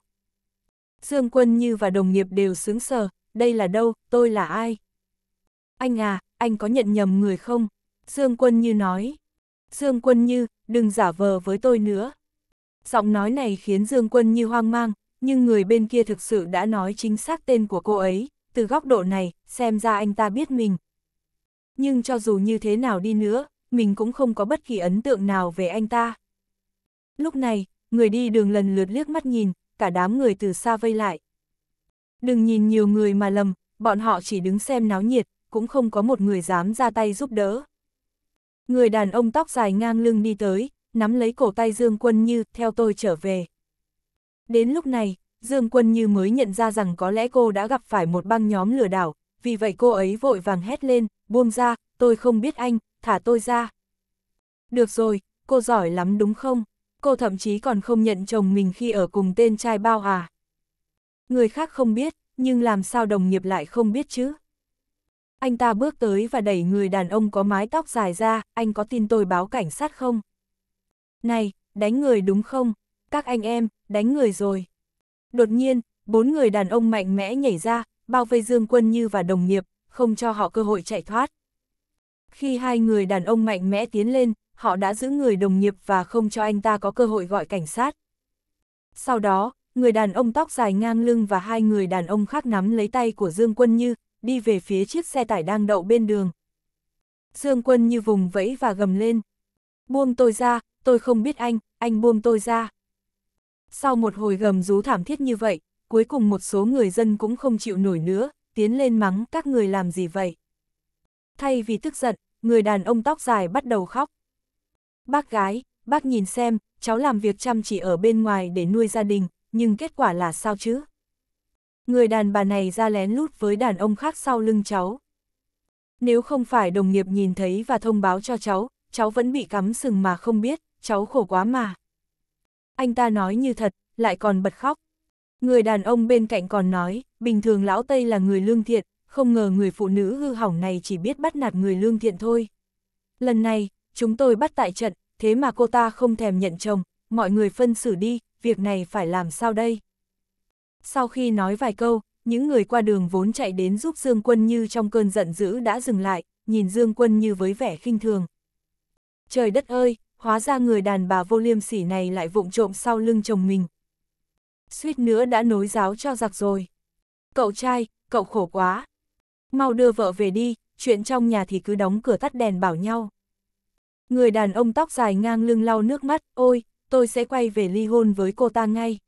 Dương Quân Như và đồng nghiệp đều sướng sờ, đây là đâu, tôi là ai? Anh à, anh có nhận nhầm người không? Dương Quân Như nói. Dương Quân Như, đừng giả vờ với tôi nữa. Giọng nói này khiến Dương Quân như hoang mang, nhưng người bên kia thực sự đã nói chính xác tên của cô ấy, từ góc độ này, xem ra anh ta biết mình. Nhưng cho dù như thế nào đi nữa, mình cũng không có bất kỳ ấn tượng nào về anh ta. Lúc này, người đi đường lần lượt liếc mắt nhìn, cả đám người từ xa vây lại. Đừng nhìn nhiều người mà lầm, bọn họ chỉ đứng xem náo nhiệt, cũng không có một người dám ra tay giúp đỡ. Người đàn ông tóc dài ngang lưng đi tới, nắm lấy cổ tay Dương Quân Như, theo tôi trở về. Đến lúc này, Dương Quân Như mới nhận ra rằng có lẽ cô đã gặp phải một băng nhóm lừa đảo, vì vậy cô ấy vội vàng hét lên, buông ra, tôi không biết anh, thả tôi ra. Được rồi, cô giỏi lắm đúng không? Cô thậm chí còn không nhận chồng mình khi ở cùng tên trai bao à? Người khác không biết, nhưng làm sao đồng nghiệp lại không biết chứ? Anh ta bước tới và đẩy người đàn ông có mái tóc dài ra, anh có tin tôi báo cảnh sát không? Này, đánh người đúng không? Các anh em, đánh người rồi. Đột nhiên, bốn người đàn ông mạnh mẽ nhảy ra, bao vây Dương Quân Như và đồng nghiệp, không cho họ cơ hội chạy thoát. Khi hai người đàn ông mạnh mẽ tiến lên, họ đã giữ người đồng nghiệp và không cho anh ta có cơ hội gọi cảnh sát. Sau đó, người đàn ông tóc dài ngang lưng và hai người đàn ông khác nắm lấy tay của Dương Quân Như, đi về phía chiếc xe tải đang đậu bên đường. Dương Quân Như vùng vẫy và gầm lên. Buông tôi ra, tôi không biết anh, anh buông tôi ra. Sau một hồi gầm rú thảm thiết như vậy, cuối cùng một số người dân cũng không chịu nổi nữa, tiến lên mắng các người làm gì vậy. Thay vì tức giận, người đàn ông tóc dài bắt đầu khóc. Bác gái, bác nhìn xem, cháu làm việc chăm chỉ ở bên ngoài để nuôi gia đình, nhưng kết quả là sao chứ? Người đàn bà này ra lén lút với đàn ông khác sau lưng cháu. Nếu không phải đồng nghiệp nhìn thấy và thông báo cho cháu, cháu vẫn bị cắm sừng mà không biết cháu khổ quá mà. Anh ta nói như thật, lại còn bật khóc. Người đàn ông bên cạnh còn nói, bình thường lão Tây là người lương thiện, không ngờ người phụ nữ hư hỏng này chỉ biết bắt nạt người lương thiện thôi. Lần này, chúng tôi bắt tại trận, thế mà cô ta không thèm nhận chồng, mọi người phân xử đi, việc này phải làm sao đây? Sau khi nói vài câu, những người qua đường vốn chạy đến giúp Dương Quân Như trong cơn giận dữ đã dừng lại, nhìn Dương Quân Như với vẻ khinh thường. Trời đất ơi, hóa ra người đàn bà vô liêm sỉ này lại vụng trộm sau lưng chồng mình. Suýt nữa đã nối giáo cho giặc rồi. Cậu trai, cậu khổ quá. Mau đưa vợ về đi, chuyện trong nhà thì cứ đóng cửa tắt đèn bảo nhau. Người đàn ông tóc dài ngang lưng lau nước mắt, ôi, tôi sẽ quay về ly hôn với cô ta ngay.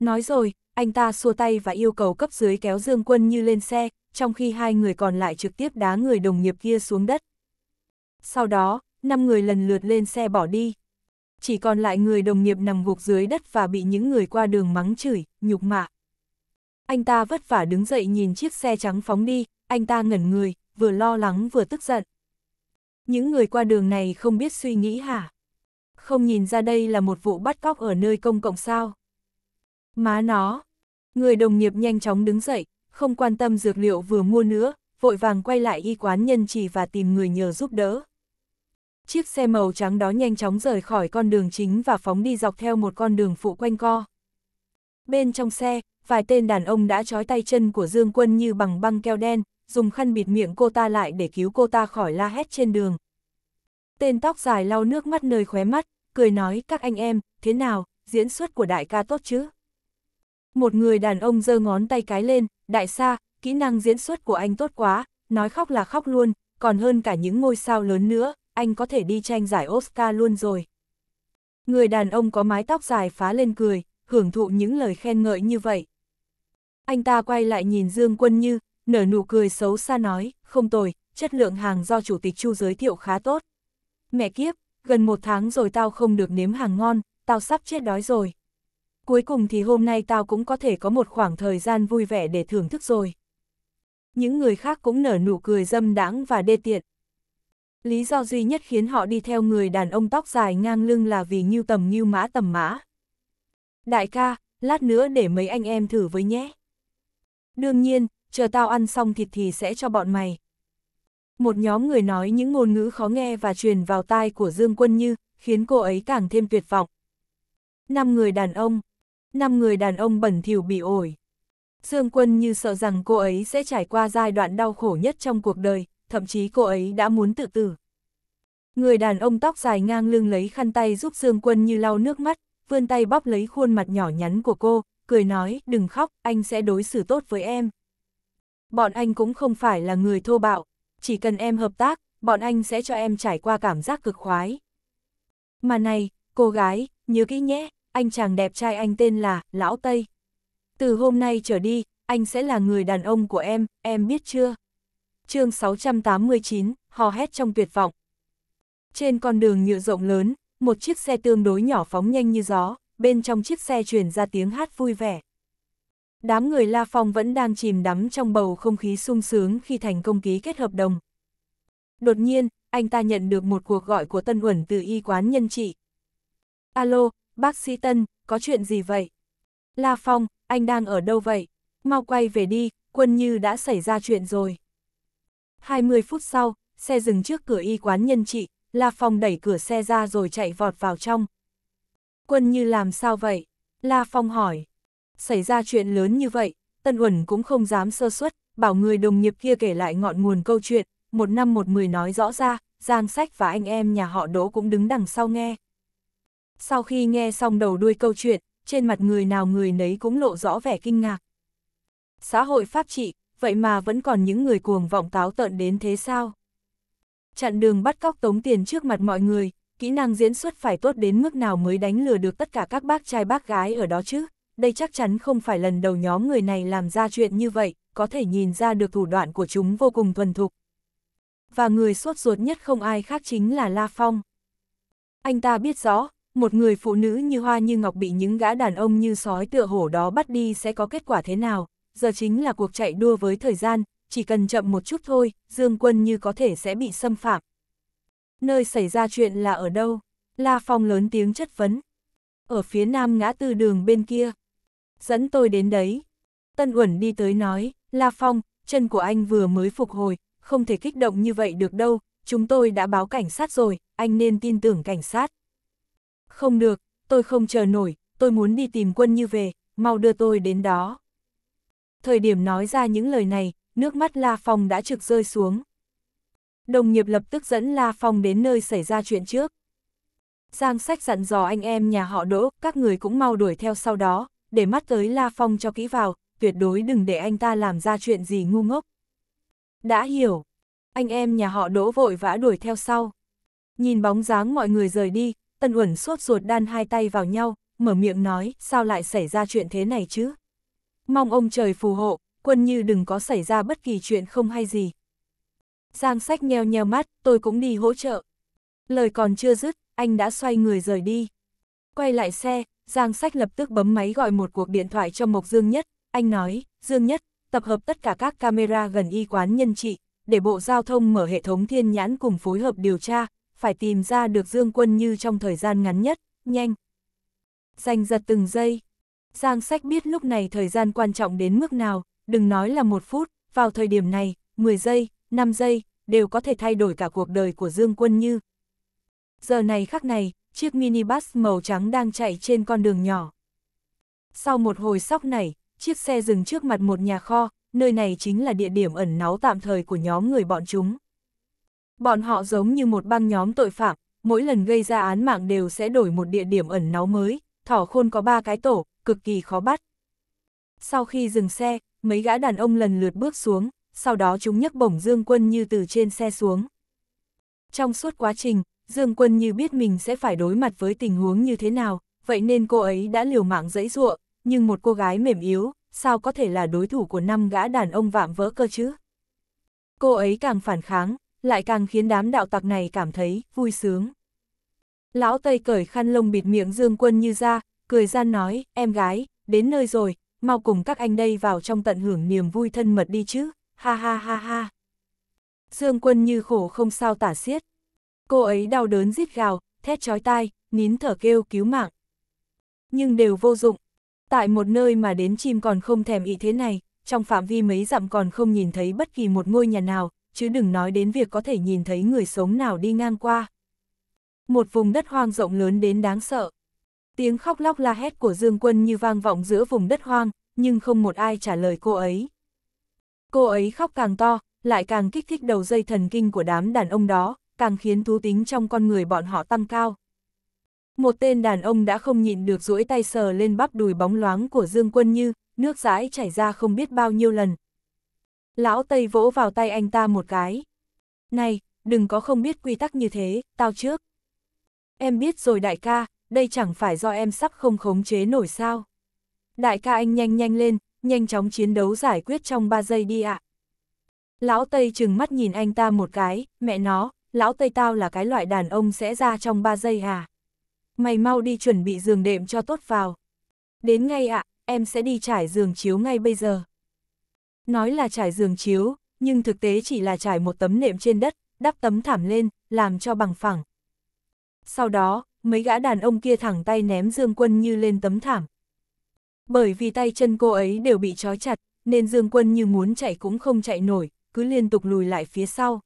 Nói rồi, anh ta xua tay và yêu cầu cấp dưới kéo Dương Quân Như lên xe, trong khi hai người còn lại trực tiếp đá người đồng nghiệp kia xuống đất. Sau đó, năm người lần lượt lên xe bỏ đi. Chỉ còn lại người đồng nghiệp nằm gục dưới đất và bị những người qua đường mắng chửi, nhục mạ. Anh ta vất vả đứng dậy nhìn chiếc xe trắng phóng đi, anh ta ngẩn người, vừa lo lắng vừa tức giận. Những người qua đường này không biết suy nghĩ hả? Không nhìn ra đây là một vụ bắt cóc ở nơi công cộng sao? Má nó! Người đồng nghiệp nhanh chóng đứng dậy, không quan tâm dược liệu vừa mua nữa, vội vàng quay lại y quán nhân trì và tìm người nhờ giúp đỡ. Chiếc xe màu trắng đó nhanh chóng rời khỏi con đường chính và phóng đi dọc theo một con đường phụ quanh co. Bên trong xe, vài tên đàn ông đã trói tay chân của Dương Quân như bằng băng keo đen, dùng khăn bịt miệng cô ta lại để cứu cô ta khỏi la hét trên đường. Tên tóc dài lau nước mắt nơi khóe mắt, cười nói các anh em, thế nào, diễn xuất của đại ca tốt chứ? Một người đàn ông giơ ngón tay cái lên, đại sa, kỹ năng diễn xuất của anh tốt quá, nói khóc là khóc luôn, còn hơn cả những ngôi sao lớn nữa, anh có thể đi tranh giải Oscar luôn rồi. Người đàn ông có mái tóc dài phá lên cười, hưởng thụ những lời khen ngợi như vậy. Anh ta quay lại nhìn Dương Quân Như, nở nụ cười xấu xa nói, không tồi, chất lượng hàng do Chủ tịch Chu giới thiệu khá tốt. Mẹ kiếp, gần một tháng rồi tao không được nếm hàng ngon, tao sắp chết đói rồi. Cuối cùng thì hôm nay tao cũng có thể có một khoảng thời gian vui vẻ để thưởng thức rồi. Những người khác cũng nở nụ cười dâm đãng và đê tiện. Lý do duy nhất khiến họ đi theo người đàn ông tóc dài ngang lưng là vì nghiêu tầm nghiêu mã tầm mã. Đại ca, lát nữa để mấy anh em thử với nhé. Đương nhiên, chờ tao ăn xong thịt thì sẽ cho bọn mày. Một nhóm người nói những ngôn ngữ khó nghe và truyền vào tai của Dương Quân Như, khiến cô ấy càng thêm tuyệt vọng. Năm người đàn ông. Năm người đàn ông bẩn thỉu bị ổi. Dương Quân Như sợ rằng cô ấy sẽ trải qua giai đoạn đau khổ nhất trong cuộc đời, thậm chí cô ấy đã muốn tự tử. Người đàn ông tóc dài ngang lưng lấy khăn tay giúp Dương Quân như lau nước mắt, vươn tay bóp lấy khuôn mặt nhỏ nhắn của cô, cười nói, đừng khóc, anh sẽ đối xử tốt với em. Bọn anh cũng không phải là người thô bạo, chỉ cần em hợp tác, bọn anh sẽ cho em trải qua cảm giác cực khoái. Mà này, cô gái, nhớ kỹ nhé, anh chàng đẹp trai anh tên là Lão Tây. Từ hôm nay trở đi, anh sẽ là người đàn ông của em, em biết chưa? chương 689, hò hét trong tuyệt vọng. Trên con đường nhựa rộng lớn, một chiếc xe tương đối nhỏ phóng nhanh như gió, bên trong chiếc xe truyền ra tiếng hát vui vẻ. Đám người La Phong vẫn đang chìm đắm trong bầu không khí sung sướng khi thành công ký kết hợp đồng. Đột nhiên, anh ta nhận được một cuộc gọi của Tân Uẩn từ y quán nhân trị. Alo, bác sĩ Tân, có chuyện gì vậy? La Phong, anh đang ở đâu vậy? Mau quay về đi, quân như đã xảy ra chuyện rồi. 20 phút sau, xe dừng trước cửa y quán nhân trị, La Phong đẩy cửa xe ra rồi chạy vọt vào trong. Quân như làm sao vậy? La Phong hỏi. Xảy ra chuyện lớn như vậy, Tân Uẩn cũng không dám sơ suất, bảo người đồng nghiệp kia kể lại ngọn nguồn câu chuyện, một năm một mười nói rõ ra, Giang Sách và anh em nhà họ Đỗ cũng đứng đằng sau nghe. Sau khi nghe xong đầu đuôi câu chuyện, trên mặt người nào người nấy cũng lộ rõ vẻ kinh ngạc. Xã hội pháp trị, vậy mà vẫn còn những người cuồng vọng táo tợn đến thế sao? Chặn đường bắt cóc tống tiền trước mặt mọi người, kỹ năng diễn xuất phải tốt đến mức nào mới đánh lừa được tất cả các bác trai bác gái ở đó chứ? Đây chắc chắn không phải lần đầu nhóm người này làm ra chuyện như vậy, có thể nhìn ra được thủ đoạn của chúng vô cùng thuần thục. Và người sốt ruột nhất không ai khác chính là La Phong. Anh ta biết rõ, một người phụ nữ như hoa như ngọc bị những gã đàn ông như sói tựa hổ đó bắt đi sẽ có kết quả thế nào, giờ chính là cuộc chạy đua với thời gian, chỉ cần chậm một chút thôi, Dương Quân như có thể sẽ bị xâm phạm. Nơi xảy ra chuyện là ở đâu? La Phong lớn tiếng chất vấn. Ở phía nam ngã tư đường bên kia. Dẫn tôi đến đấy. Tân Uẩn đi tới nói, La Phong, chân của anh vừa mới phục hồi, không thể kích động như vậy được đâu, chúng tôi đã báo cảnh sát rồi, anh nên tin tưởng cảnh sát. Không được, tôi không chờ nổi, tôi muốn đi tìm quân như về, mau đưa tôi đến đó thời điểm nói ra những lời này, nước mắt La Phong đã trực rơi xuống. Đồng nghiệp lập tức dẫn La Phong đến nơi xảy ra chuyện trước. Giang sách dặn dò anh em nhà họ đỗ, các người cũng mau đuổi theo sau đó, để mắt tới La Phong cho kỹ vào, tuyệt đối đừng để anh ta làm ra chuyện gì ngu ngốc. Đã hiểu. Anh em nhà họ đỗ vội vã đuổi theo sau. Nhìn bóng dáng mọi người rời đi, Tân Uẩn suốt ruột đan hai tay vào nhau, mở miệng nói, sao lại xảy ra chuyện thế này chứ? Mong ông trời phù hộ, quân như đừng có xảy ra bất kỳ chuyện không hay gì. Giang sách nheo nheo mắt, tôi cũng đi hỗ trợ. Lời còn chưa dứt, anh đã xoay người rời đi. Quay lại xe, Giang sách lập tức bấm máy gọi một cuộc điện thoại cho Mộc Dương Nhất. Anh nói, Dương Nhất, tập hợp tất cả các camera gần y quán nhân trị, để Bộ Giao thông mở hệ thống thiên nhãn cùng phối hợp điều tra, phải tìm ra được Dương Quân Như trong thời gian ngắn nhất, nhanh. Dành giật từng giây, Giang sách biết lúc này thời gian quan trọng đến mức nào, đừng nói là một phút, vào thời điểm này, 10 giây, 5 giây, đều có thể thay đổi cả cuộc đời của Dương Quân Như. Giờ này khắc này, chiếc minibus màu trắng đang chạy trên con đường nhỏ. Sau một hồi sóc này, chiếc xe dừng trước mặt một nhà kho, nơi này chính là địa điểm ẩn náu tạm thời của nhóm người bọn chúng. Bọn họ giống như một băng nhóm tội phạm, mỗi lần gây ra án mạng đều sẽ đổi một địa điểm ẩn náu mới, thỏ khôn có ba cái tổ, cực kỳ khó bắt. Sau khi dừng xe, mấy gã đàn ông lần lượt bước xuống, sau đó chúng nhấc bổng Dương Quân Như từ trên xe xuống. Trong suốt quá trình, Dương Quân Như biết mình sẽ phải đối mặt với tình huống như thế nào, vậy nên cô ấy đã liều mạng dẫy dụa, nhưng một cô gái mềm yếu, sao có thể là đối thủ của năm gã đàn ông vạm vỡ cơ chứ? Cô ấy càng phản kháng, lại càng khiến đám đạo tặc này cảm thấy vui sướng. Lão Tây cởi khăn lông bịt miệng Dương Quân Như ra, cười gian nói, em gái, đến nơi rồi, mau cùng các anh đây vào trong tận hưởng niềm vui thân mật đi chứ, ha ha ha ha. Dương quân như khổ không sao tả xiết. Cô ấy đau đớn rít gào, thét chói tai, nín thở kêu cứu mạng. Nhưng đều vô dụng. Tại một nơi mà đến chim còn không thèm ý thế này, trong phạm vi mấy dặm còn không nhìn thấy bất kỳ một ngôi nhà nào, chứ đừng nói đến việc có thể nhìn thấy người sống nào đi ngang qua. Một vùng đất hoang rộng lớn đến đáng sợ. Tiếng khóc lóc la hét của Dương Quân như vang vọng giữa vùng đất hoang, nhưng không một ai trả lời cô ấy. Cô ấy khóc càng to, lại càng kích thích đầu dây thần kinh của đám đàn ông đó, càng khiến thú tính trong con người bọn họ tăng cao. Một tên đàn ông đã không nhịn được duỗi tay sờ lên bắp đùi bóng loáng của Dương Quân Như, nước dãi chảy ra không biết bao nhiêu lần. Lão Tây vỗ vào tay anh ta một cái. Này, đừng có không biết quy tắc như thế, tao trước. Em biết rồi đại ca, đây chẳng phải do em sắp không khống chế nổi sao. Đại ca anh nhanh nhanh lên, nhanh chóng chiến đấu giải quyết trong 3 giây đi ạ. Lão Tây chừng mắt nhìn anh ta một cái, mẹ nó, lão Tây tao là cái loại đàn ông sẽ ra trong 3 giây à. Mày mau đi chuẩn bị giường đệm cho tốt vào. Đến ngay ạ, em sẽ đi trải giường chiếu ngay bây giờ. Nói là trải giường chiếu, nhưng thực tế chỉ là trải một tấm nệm trên đất, đắp tấm thảm lên, làm cho bằng phẳng. Sau đó, mấy gã đàn ông kia thẳng tay ném Dương Quân như lên tấm thảm. Bởi vì tay chân cô ấy đều bị trói chặt, nên Dương Quân như muốn chạy cũng không chạy nổi, cứ liên tục lùi lại phía sau.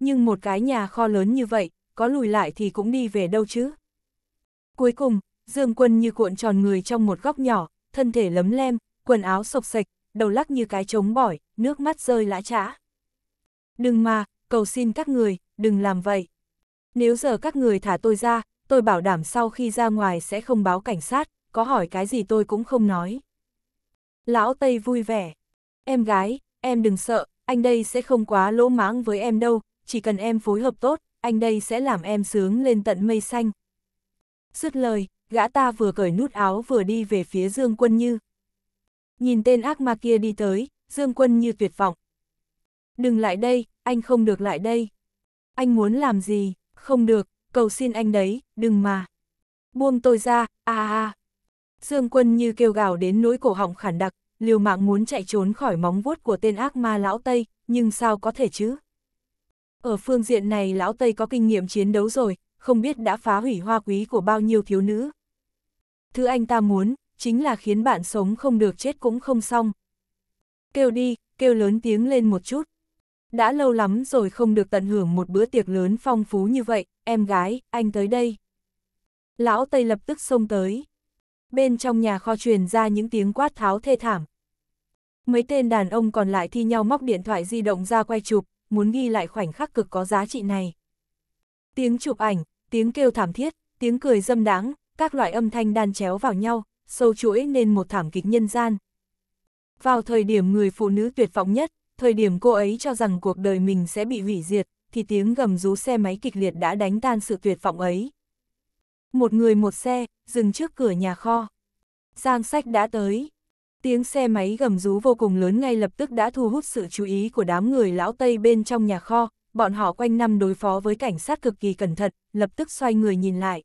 Nhưng một cái nhà kho lớn như vậy, có lùi lại thì cũng đi về đâu chứ. Cuối cùng, Dương Quân như cuộn tròn người trong một góc nhỏ, thân thể lấm lem, quần áo sộc sạch, đầu lắc như cái trống bỏi, nước mắt rơi lã chã. Đừng mà, cầu xin các người, đừng làm vậy. Nếu giờ các người thả tôi ra, tôi bảo đảm sau khi ra ngoài sẽ không báo cảnh sát, có hỏi cái gì tôi cũng không nói. Lão Tây vui vẻ. Em gái, em đừng sợ, anh đây sẽ không quá lỗ mãng với em đâu, chỉ cần em phối hợp tốt, anh đây sẽ làm em sướng lên tận mây xanh. Dứt lời, gã ta vừa cởi nút áo vừa đi về phía Dương Quân Như. Nhìn tên ác ma kia đi tới, Dương Quân Như tuyệt vọng. Đừng lại đây, anh không được lại đây. Anh muốn làm gì, không được, cầu xin anh đấy, đừng mà. Buông tôi ra, a a. Dương quân như kêu gào đến nỗi cổ họng khản đặc, liều mạng muốn chạy trốn khỏi móng vuốt của tên ác ma lão Tây, nhưng sao có thể chứ? Ở phương diện này lão Tây có kinh nghiệm chiến đấu rồi, không biết đã phá hủy hoa quý của bao nhiêu thiếu nữ. Thứ anh ta muốn, chính là khiến bạn sống không được chết cũng không xong. Kêu đi, kêu lớn tiếng lên một chút. Đã lâu lắm rồi không được tận hưởng một bữa tiệc lớn phong phú như vậy, em gái, anh tới đây. Lão Tây lập tức xông tới. Bên trong nhà kho truyền ra những tiếng quát tháo thê thảm. Mấy tên đàn ông còn lại thi nhau móc điện thoại di động ra quay chụp, muốn ghi lại khoảnh khắc cực có giá trị này. Tiếng chụp ảnh, tiếng kêu thảm thiết, tiếng cười dâm đáng, các loại âm thanh đan chéo vào nhau, sâu chuỗi nên một thảm kịch nhân gian. Vào thời điểm người phụ nữ tuyệt vọng nhất, thời điểm cô ấy cho rằng cuộc đời mình sẽ bị hủy diệt, thì tiếng gầm rú xe máy kịch liệt đã đánh tan sự tuyệt vọng ấy. Một người một xe, dừng trước cửa nhà kho. Giang sách đã tới. Tiếng xe máy gầm rú vô cùng lớn ngay lập tức đã thu hút sự chú ý của đám người lão Tây bên trong nhà kho, bọn họ quanh năm đối phó với cảnh sát cực kỳ cẩn thận, lập tức xoay người nhìn lại.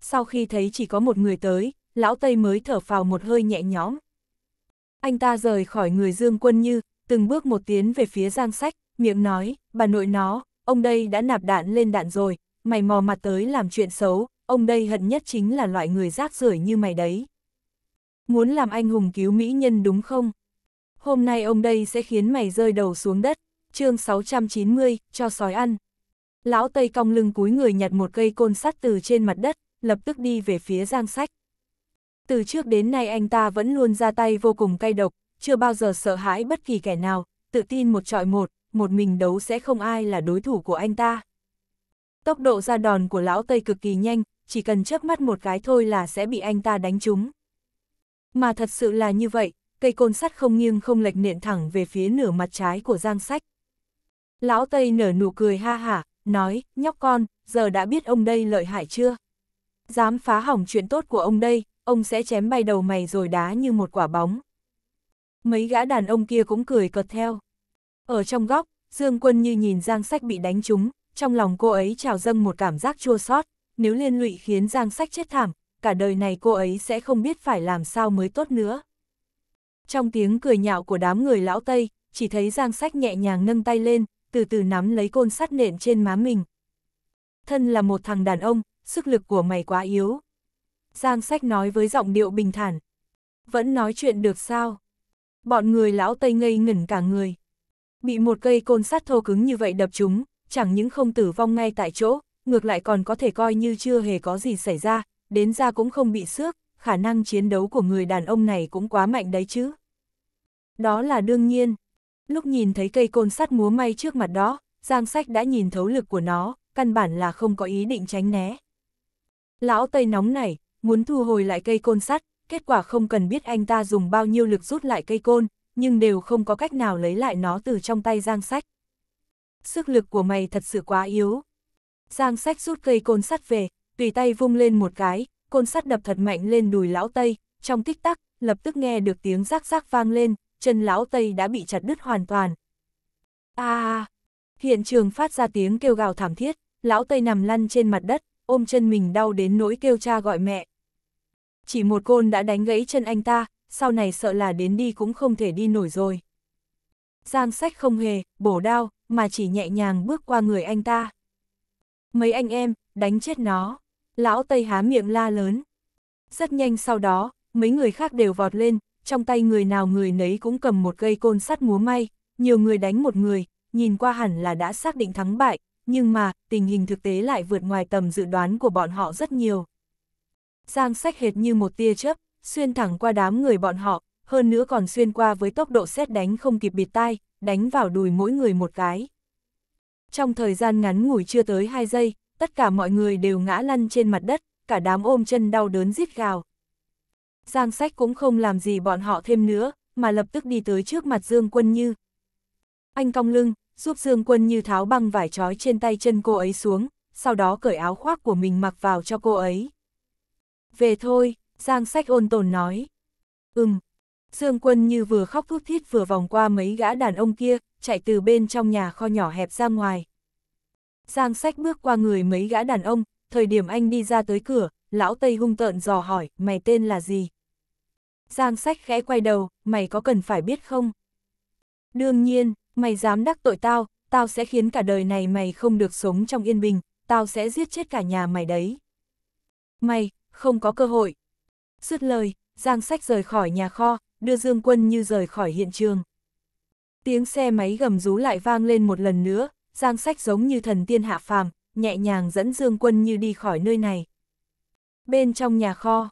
Sau khi thấy chỉ có một người tới, lão Tây mới thở phào một hơi nhẹ nhõm. Anh ta rời khỏi người Dương Quân Như, từng bước một tiến về phía Giang Sách, miệng nói, bà nội nó, ông đây đã nạp đạn lên đạn rồi, mày mò mặt tới làm chuyện xấu, ông đây hận nhất chính là loại người rác rưởi như mày đấy. Muốn làm anh hùng cứu mỹ nhân đúng không? Hôm nay ông đây sẽ khiến mày rơi đầu xuống đất, chương 690, cho sói ăn. Lão Tây cong lưng cúi người nhặt một cây côn sắt từ trên mặt đất, lập tức đi về phía giang sách. Từ trước đến nay anh ta vẫn luôn ra tay vô cùng cay độc, chưa bao giờ sợ hãi bất kỳ kẻ nào, tự tin một trọi một, một mình đấu sẽ không ai là đối thủ của anh ta. Tốc độ ra đòn của lão Tây cực kỳ nhanh, chỉ cần chớp mắt một cái thôi là sẽ bị anh ta đánh trúng. Mà thật sự là như vậy, cây côn sắt không nghiêng không lệch nện thẳng về phía nửa mặt trái của Giang Sách. Lão Tây nở nụ cười ha hả, nói, nhóc con, giờ đã biết ông đây lợi hại chưa? Dám phá hỏng chuyện tốt của ông đây, ông sẽ chém bay đầu mày rồi đá như một quả bóng. Mấy gã đàn ông kia cũng cười cợt theo. Ở trong góc, Dương Quân như nhìn Giang Sách bị đánh trúng, trong lòng cô ấy trào dâng một cảm giác chua xót, nếu liên lụy khiến Giang Sách chết thảm, cả đời này cô ấy sẽ không biết phải làm sao mới tốt nữa. Trong tiếng cười nhạo của đám người lão Tây, chỉ thấy Giang Sách nhẹ nhàng nâng tay lên, từ từ nắm lấy côn sắt nện trên má mình. Thân là một thằng đàn ông, sức lực của mày quá yếu. Giang Sách nói với giọng điệu bình thản. Vẫn nói chuyện được sao? Bọn người lão Tây ngây ngẩn cả người. Bị một cây côn sắt thô cứng như vậy đập chúng, chẳng những không tử vong ngay tại chỗ, ngược lại còn có thể coi như chưa hề có gì xảy ra, đến ra cũng không bị xước, khả năng chiến đấu của người đàn ông này cũng quá mạnh đấy chứ. Đó là đương nhiên. Lúc nhìn thấy cây côn sắt múa may trước mặt đó, Giang Sách đã nhìn thấu lực của nó, căn bản là không có ý định tránh né. Lão Tây nóng này, muốn thu hồi lại cây côn sắt, kết quả không cần biết anh ta dùng bao nhiêu lực rút lại cây côn, nhưng đều không có cách nào lấy lại nó từ trong tay Giang Sách. Sức lực của mày thật sự quá yếu. Giang Sách rút cây côn sắt về, tùy tay vung lên một cái, côn sắt đập thật mạnh lên đùi lão Tây, trong tích tắc, lập tức nghe được tiếng rác rác vang lên, chân lão Tây đã bị chặt đứt hoàn toàn. a à, hiện trường phát ra tiếng kêu gào thảm thiết, lão Tây nằm lăn trên mặt đất, ôm chân mình đau đến nỗi kêu cha gọi mẹ. Chỉ một côn đã đánh gãy chân anh ta, sau này sợ là đến đi cũng không thể đi nổi rồi. Giang sách không hề, bổ đao, mà chỉ nhẹ nhàng bước qua người anh ta. Mấy anh em, đánh chết nó. Lão Tây há miệng la lớn. Rất nhanh sau đó, mấy người khác đều vọt lên, trong tay người nào người nấy cũng cầm một cây côn sắt múa may, nhiều người đánh một người, nhìn qua hẳn là đã xác định thắng bại, nhưng mà, tình hình thực tế lại vượt ngoài tầm dự đoán của bọn họ rất nhiều. Giang sách hệt như một tia chớp, xuyên thẳng qua đám người bọn họ, hơn nữa còn xuyên qua với tốc độ xét đánh không kịp bịt tai, đánh vào đùi mỗi người một cái. Trong thời gian ngắn ngủi chưa tới 2 giây, tất cả mọi người đều ngã lăn trên mặt đất, cả đám ôm chân đau đớn rít gào. Giang sách cũng không làm gì bọn họ thêm nữa, mà lập tức đi tới trước mặt Dương Quân Như. Anh cong lưng, giúp Dương Quân Như tháo băng vải trói trên tay chân cô ấy xuống, sau đó cởi áo khoác của mình mặc vào cho cô ấy. Về thôi, Giang sách ôn tồn nói. Ừm. Dương quân như vừa khóc thút thít vừa vòng qua mấy gã đàn ông kia, chạy từ bên trong nhà kho nhỏ hẹp ra ngoài. Giang sách bước qua người mấy gã đàn ông, thời điểm anh đi ra tới cửa, lão Tây hung tợn dò hỏi, mày tên là gì? Giang sách khẽ quay đầu, mày có cần phải biết không? Đương nhiên, mày dám đắc tội tao, tao sẽ khiến cả đời này mày không được sống trong yên bình, tao sẽ giết chết cả nhà mày đấy. Mày, không có cơ hội, Dứt lời, Giang Sách rời khỏi nhà kho, đưa Dương Quân như rời khỏi hiện trường. Tiếng xe máy gầm rú lại vang lên một lần nữa, Giang Sách giống như thần tiên hạ phàm, nhẹ nhàng dẫn Dương Quân như đi khỏi nơi này. Bên trong nhà kho,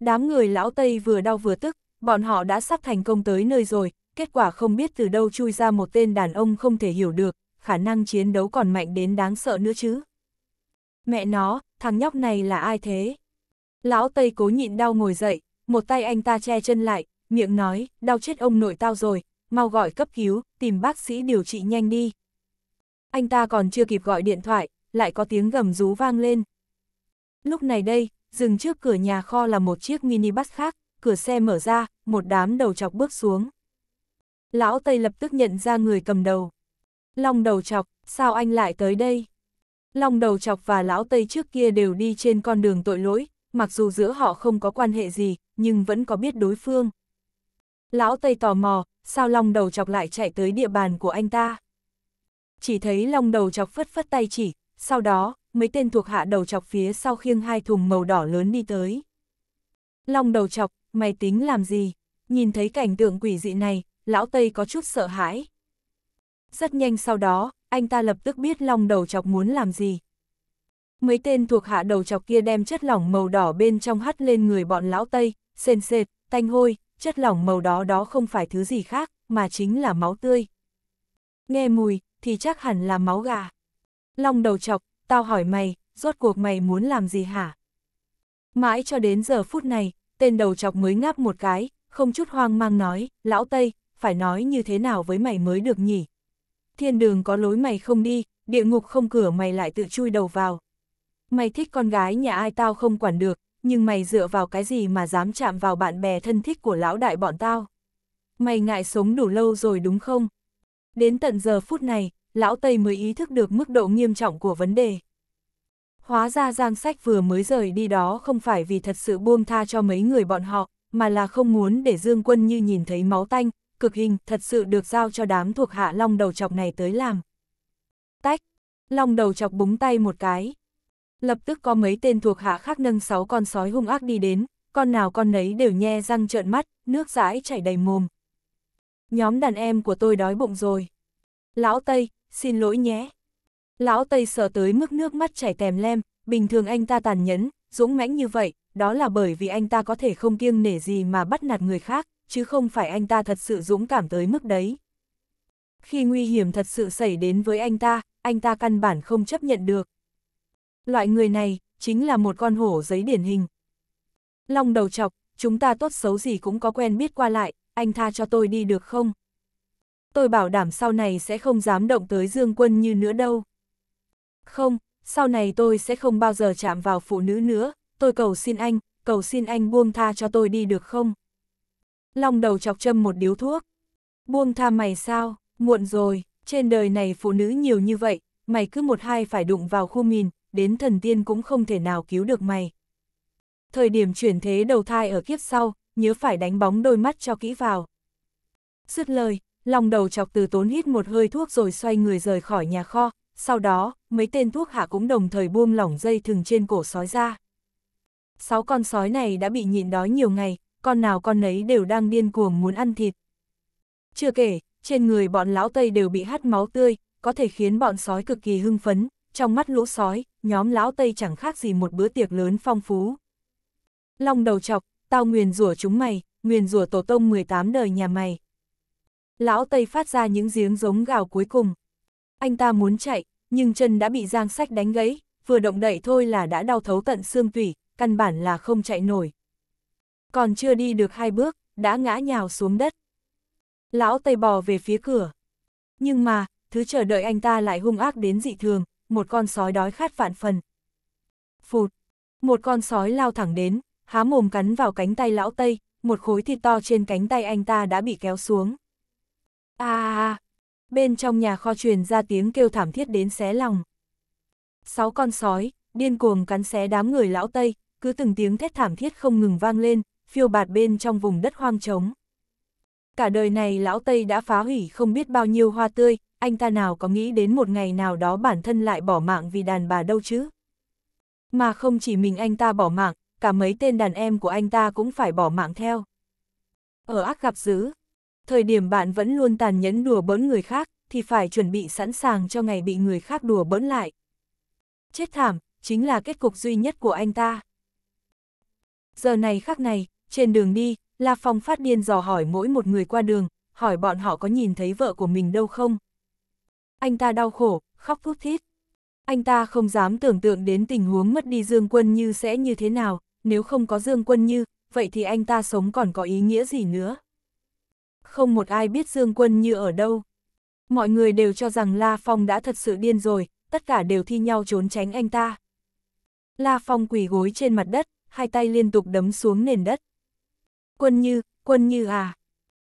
đám người lão Tây vừa đau vừa tức, bọn họ đã sắp thành công tới nơi rồi, kết quả không biết từ đâu chui ra một tên đàn ông không thể hiểu được, khả năng chiến đấu còn mạnh đến đáng sợ nữa chứ. Mẹ nó, thằng nhóc này là ai thế? Lão Tây cố nhịn đau ngồi dậy, một tay anh ta che chân lại, miệng nói, đau chết ông nội tao rồi, mau gọi cấp cứu, tìm bác sĩ điều trị nhanh đi. Anh ta còn chưa kịp gọi điện thoại, lại có tiếng gầm rú vang lên. Lúc này đây, dừng trước cửa nhà kho là một chiếc minibus khác, cửa xe mở ra, một đám đầu chọc bước xuống. Lão Tây lập tức nhận ra người cầm đầu. Long đầu chọc, sao anh lại tới đây? Long đầu chọc và lão Tây trước kia đều đi trên con đường tội lỗi, mặc dù giữa họ không có quan hệ gì, nhưng vẫn có biết đối phương. Lão Tây tò mò, sao long đầu chọc lại chạy tới địa bàn của anh ta. Chỉ thấy long đầu chọc phất phất tay chỉ, sau đó, mấy tên thuộc hạ đầu chọc phía sau khiêng hai thùng màu đỏ lớn đi tới. Long đầu chọc, mày tính làm gì? Nhìn thấy cảnh tượng quỷ dị này, lão Tây có chút sợ hãi. Rất nhanh sau đó, anh ta lập tức biết long đầu chọc muốn làm gì. Mấy tên thuộc hạ đầu chọc kia đem chất lỏng màu đỏ bên trong hắt lên người bọn lão Tây, sền sệt, tanh hôi, chất lỏng màu đó đó không phải thứ gì khác, mà chính là máu tươi. Nghe mùi, thì chắc hẳn là máu gà. Long đầu chọc, tao hỏi mày, rốt cuộc mày muốn làm gì hả? Mãi cho đến giờ phút này, tên đầu chọc mới ngáp một cái, không chút hoang mang nói, lão Tây, phải nói như thế nào với mày mới được nhỉ? Thiên đường có lối mày không đi, địa ngục không cửa mày lại tự chui đầu vào. Mày thích con gái nhà ai tao không quản được, nhưng mày dựa vào cái gì mà dám chạm vào bạn bè thân thích của lão đại bọn tao. Mày ngại sống đủ lâu rồi đúng không? Đến tận giờ phút này, lão Tây mới ý thức được mức độ nghiêm trọng của vấn đề. Hóa ra Giang Sách vừa mới rời đi đó không phải vì thật sự buông tha cho mấy người bọn họ, mà là không muốn để Dương Quân như nhìn thấy máu tanh, cực hình thật sự được giao cho đám thuộc hạ long đầu chọc này tới làm. Tách! Long đầu chọc búng tay một cái, Lập tức có mấy tên thuộc hạ khác nâng sáu con sói hung ác đi đến, con nào con nấy đều nhe răng trợn mắt, nước dãi chảy đầy mồm. Nhóm đàn em của tôi đói bụng rồi. Lão Tây, xin lỗi nhé. Lão Tây sợ tới mức nước mắt chảy tèm lem, bình thường anh ta tàn nhẫn, dũng mãnh như vậy, đó là bởi vì anh ta có thể không kiêng nể gì mà bắt nạt người khác, chứ không phải anh ta thật sự dũng cảm tới mức đấy. Khi nguy hiểm thật sự xảy đến với anh ta, anh ta căn bản không chấp nhận được. Loại người này, chính là một con hổ giấy điển hình. Long đầu chọc, chúng ta tốt xấu gì cũng có quen biết qua lại, anh tha cho tôi đi được không? Tôi bảo đảm sau này sẽ không dám động tới Dương Quân như nữa đâu. Không, sau này tôi sẽ không bao giờ chạm vào phụ nữ nữa, tôi cầu xin anh, cầu xin anh buông tha cho tôi đi được không? Long đầu chọc châm một điếu thuốc. Buông tha mày sao, muộn rồi, trên đời này phụ nữ nhiều như vậy, mày cứ một hai phải đụng vào khu mìn, đến thần tiên cũng không thể nào cứu được mày. Thời điểm chuyển thế đầu thai ở kiếp sau, nhớ phải đánh bóng đôi mắt cho kỹ vào. Dứt lời, lòng đầu chọc từ tốn hít một hơi thuốc rồi xoay người rời khỏi nhà kho, sau đó, mấy tên thuốc hạ cũng đồng thời buông lỏng dây thừng trên cổ sói ra. Sáu con sói này đã bị nhịn đói nhiều ngày, con nào con nấy đều đang điên cuồng muốn ăn thịt. Chưa kể, trên người bọn lão Tây đều bị hắt máu tươi, có thể khiến bọn sói cực kỳ hưng phấn, trong mắt lũ sói, nhóm lão Tây chẳng khác gì một bữa tiệc lớn phong phú. Long đầu chọc, tao nguyền rủa chúng mày, nguyền rủa tổ tông 18 đời nhà mày. Lão Tây phát ra những giếng giống gào cuối cùng. Anh ta muốn chạy, nhưng chân đã bị giang sách đánh gãy, vừa động đậy thôi là đã đau thấu tận xương tủy, căn bản là không chạy nổi. Còn chưa đi được hai bước, đã ngã nhào xuống đất. Lão Tây bò về phía cửa. Nhưng mà, thứ chờ đợi anh ta lại hung ác đến dị thường, một con sói đói khát vạn phần. Phụt, một con sói lao thẳng đến, há mồm cắn vào cánh tay lão Tây, một khối thịt to trên cánh tay anh ta đã bị kéo xuống. À, à, bên trong nhà kho truyền ra tiếng kêu thảm thiết đến xé lòng. Sáu con sói, điên cuồng cắn xé đám người lão Tây, cứ từng tiếng thét thảm thiết không ngừng vang lên, phiêu bạt bên trong vùng đất hoang trống. Cả đời này lão Tây đã phá hủy không biết bao nhiêu hoa tươi, anh ta nào có nghĩ đến một ngày nào đó bản thân lại bỏ mạng vì đàn bà đâu chứ. Mà không chỉ mình anh ta bỏ mạng, cả mấy tên đàn em của anh ta cũng phải bỏ mạng theo. Ở ác gặp dữ, thời điểm bạn vẫn luôn tàn nhẫn đùa bỡn người khác, thì phải chuẩn bị sẵn sàng cho ngày bị người khác đùa bỡn lại. Chết thảm, chính là kết cục duy nhất của anh ta. Giờ này khác này, trên đường đi, La Phong phát điên dò hỏi mỗi một người qua đường, hỏi bọn họ có nhìn thấy vợ của mình đâu không. Anh ta đau khổ, khóc thút thít. Anh ta không dám tưởng tượng đến tình huống mất đi Dương Quân Như sẽ như thế nào, nếu không có Dương Quân Như, vậy thì anh ta sống còn có ý nghĩa gì nữa. Không một ai biết Dương Quân Như ở đâu. Mọi người đều cho rằng La Phong đã thật sự điên rồi, tất cả đều thi nhau trốn tránh anh ta. La Phong quỳ gối trên mặt đất, hai tay liên tục đấm xuống nền đất. Quân Như, Quân Như à!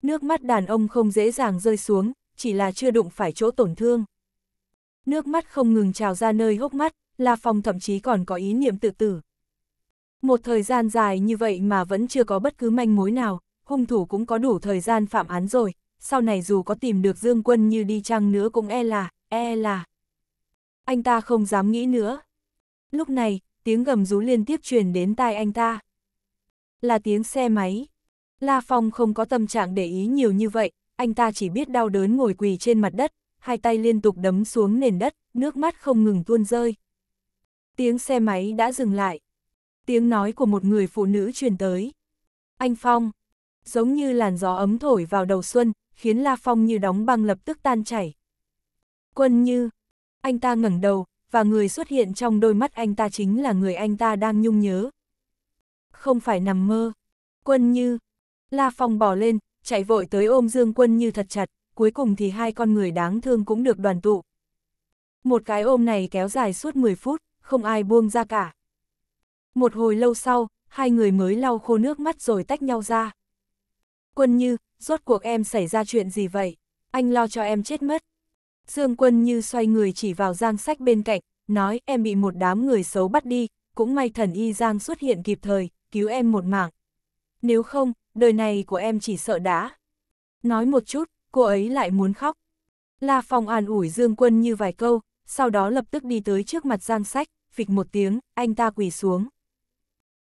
Nước mắt đàn ông không dễ dàng rơi xuống, chỉ là chưa đụng phải chỗ tổn thương. Nước mắt không ngừng trào ra nơi hốc mắt, La Phong thậm chí còn có ý niệm tự tử. Một thời gian dài như vậy mà vẫn chưa có bất cứ manh mối nào, hung thủ cũng có đủ thời gian phạm án rồi, sau này dù có tìm được Dương Quân như đi chăng nữa cũng e là, e là. Anh ta không dám nghĩ nữa. Lúc này, tiếng gầm rú liên tiếp truyền đến tai anh ta. Là tiếng xe máy. La Phong không có tâm trạng để ý nhiều như vậy, anh ta chỉ biết đau đớn ngồi quỳ trên mặt đất, hai tay liên tục đấm xuống nền đất, nước mắt không ngừng tuôn rơi. Tiếng xe máy đã dừng lại. Tiếng nói của một người phụ nữ truyền tới. Anh Phong, giống như làn gió ấm thổi vào đầu xuân, khiến La Phong như đóng băng lập tức tan chảy. Quân như, anh ta ngẩng đầu, và người xuất hiện trong đôi mắt anh ta chính là người anh ta đang nhung nhớ. Không phải nằm mơ. Quân như, La Phong bỏ lên, chạy vội tới ôm Dương Quân như thật chặt, cuối cùng thì hai con người đáng thương cũng được đoàn tụ. Một cái ôm này kéo dài suốt 10 phút, không ai buông ra cả. Một hồi lâu sau, hai người mới lau khô nước mắt rồi tách nhau ra. Quân Như, rốt cuộc em xảy ra chuyện gì vậy? Anh lo cho em chết mất. Dương Quân Như xoay người chỉ vào giang sách bên cạnh, nói em bị một đám người xấu bắt đi, cũng may thần y giang xuất hiện kịp thời, cứu em một mạng. Nếu không, đời này của em chỉ sợ đã. Nói một chút, cô ấy lại muốn khóc. La Phong an ủi Dương Quân như vài câu, sau đó lập tức đi tới trước mặt Giang Sách, phịch một tiếng, anh ta quỳ xuống.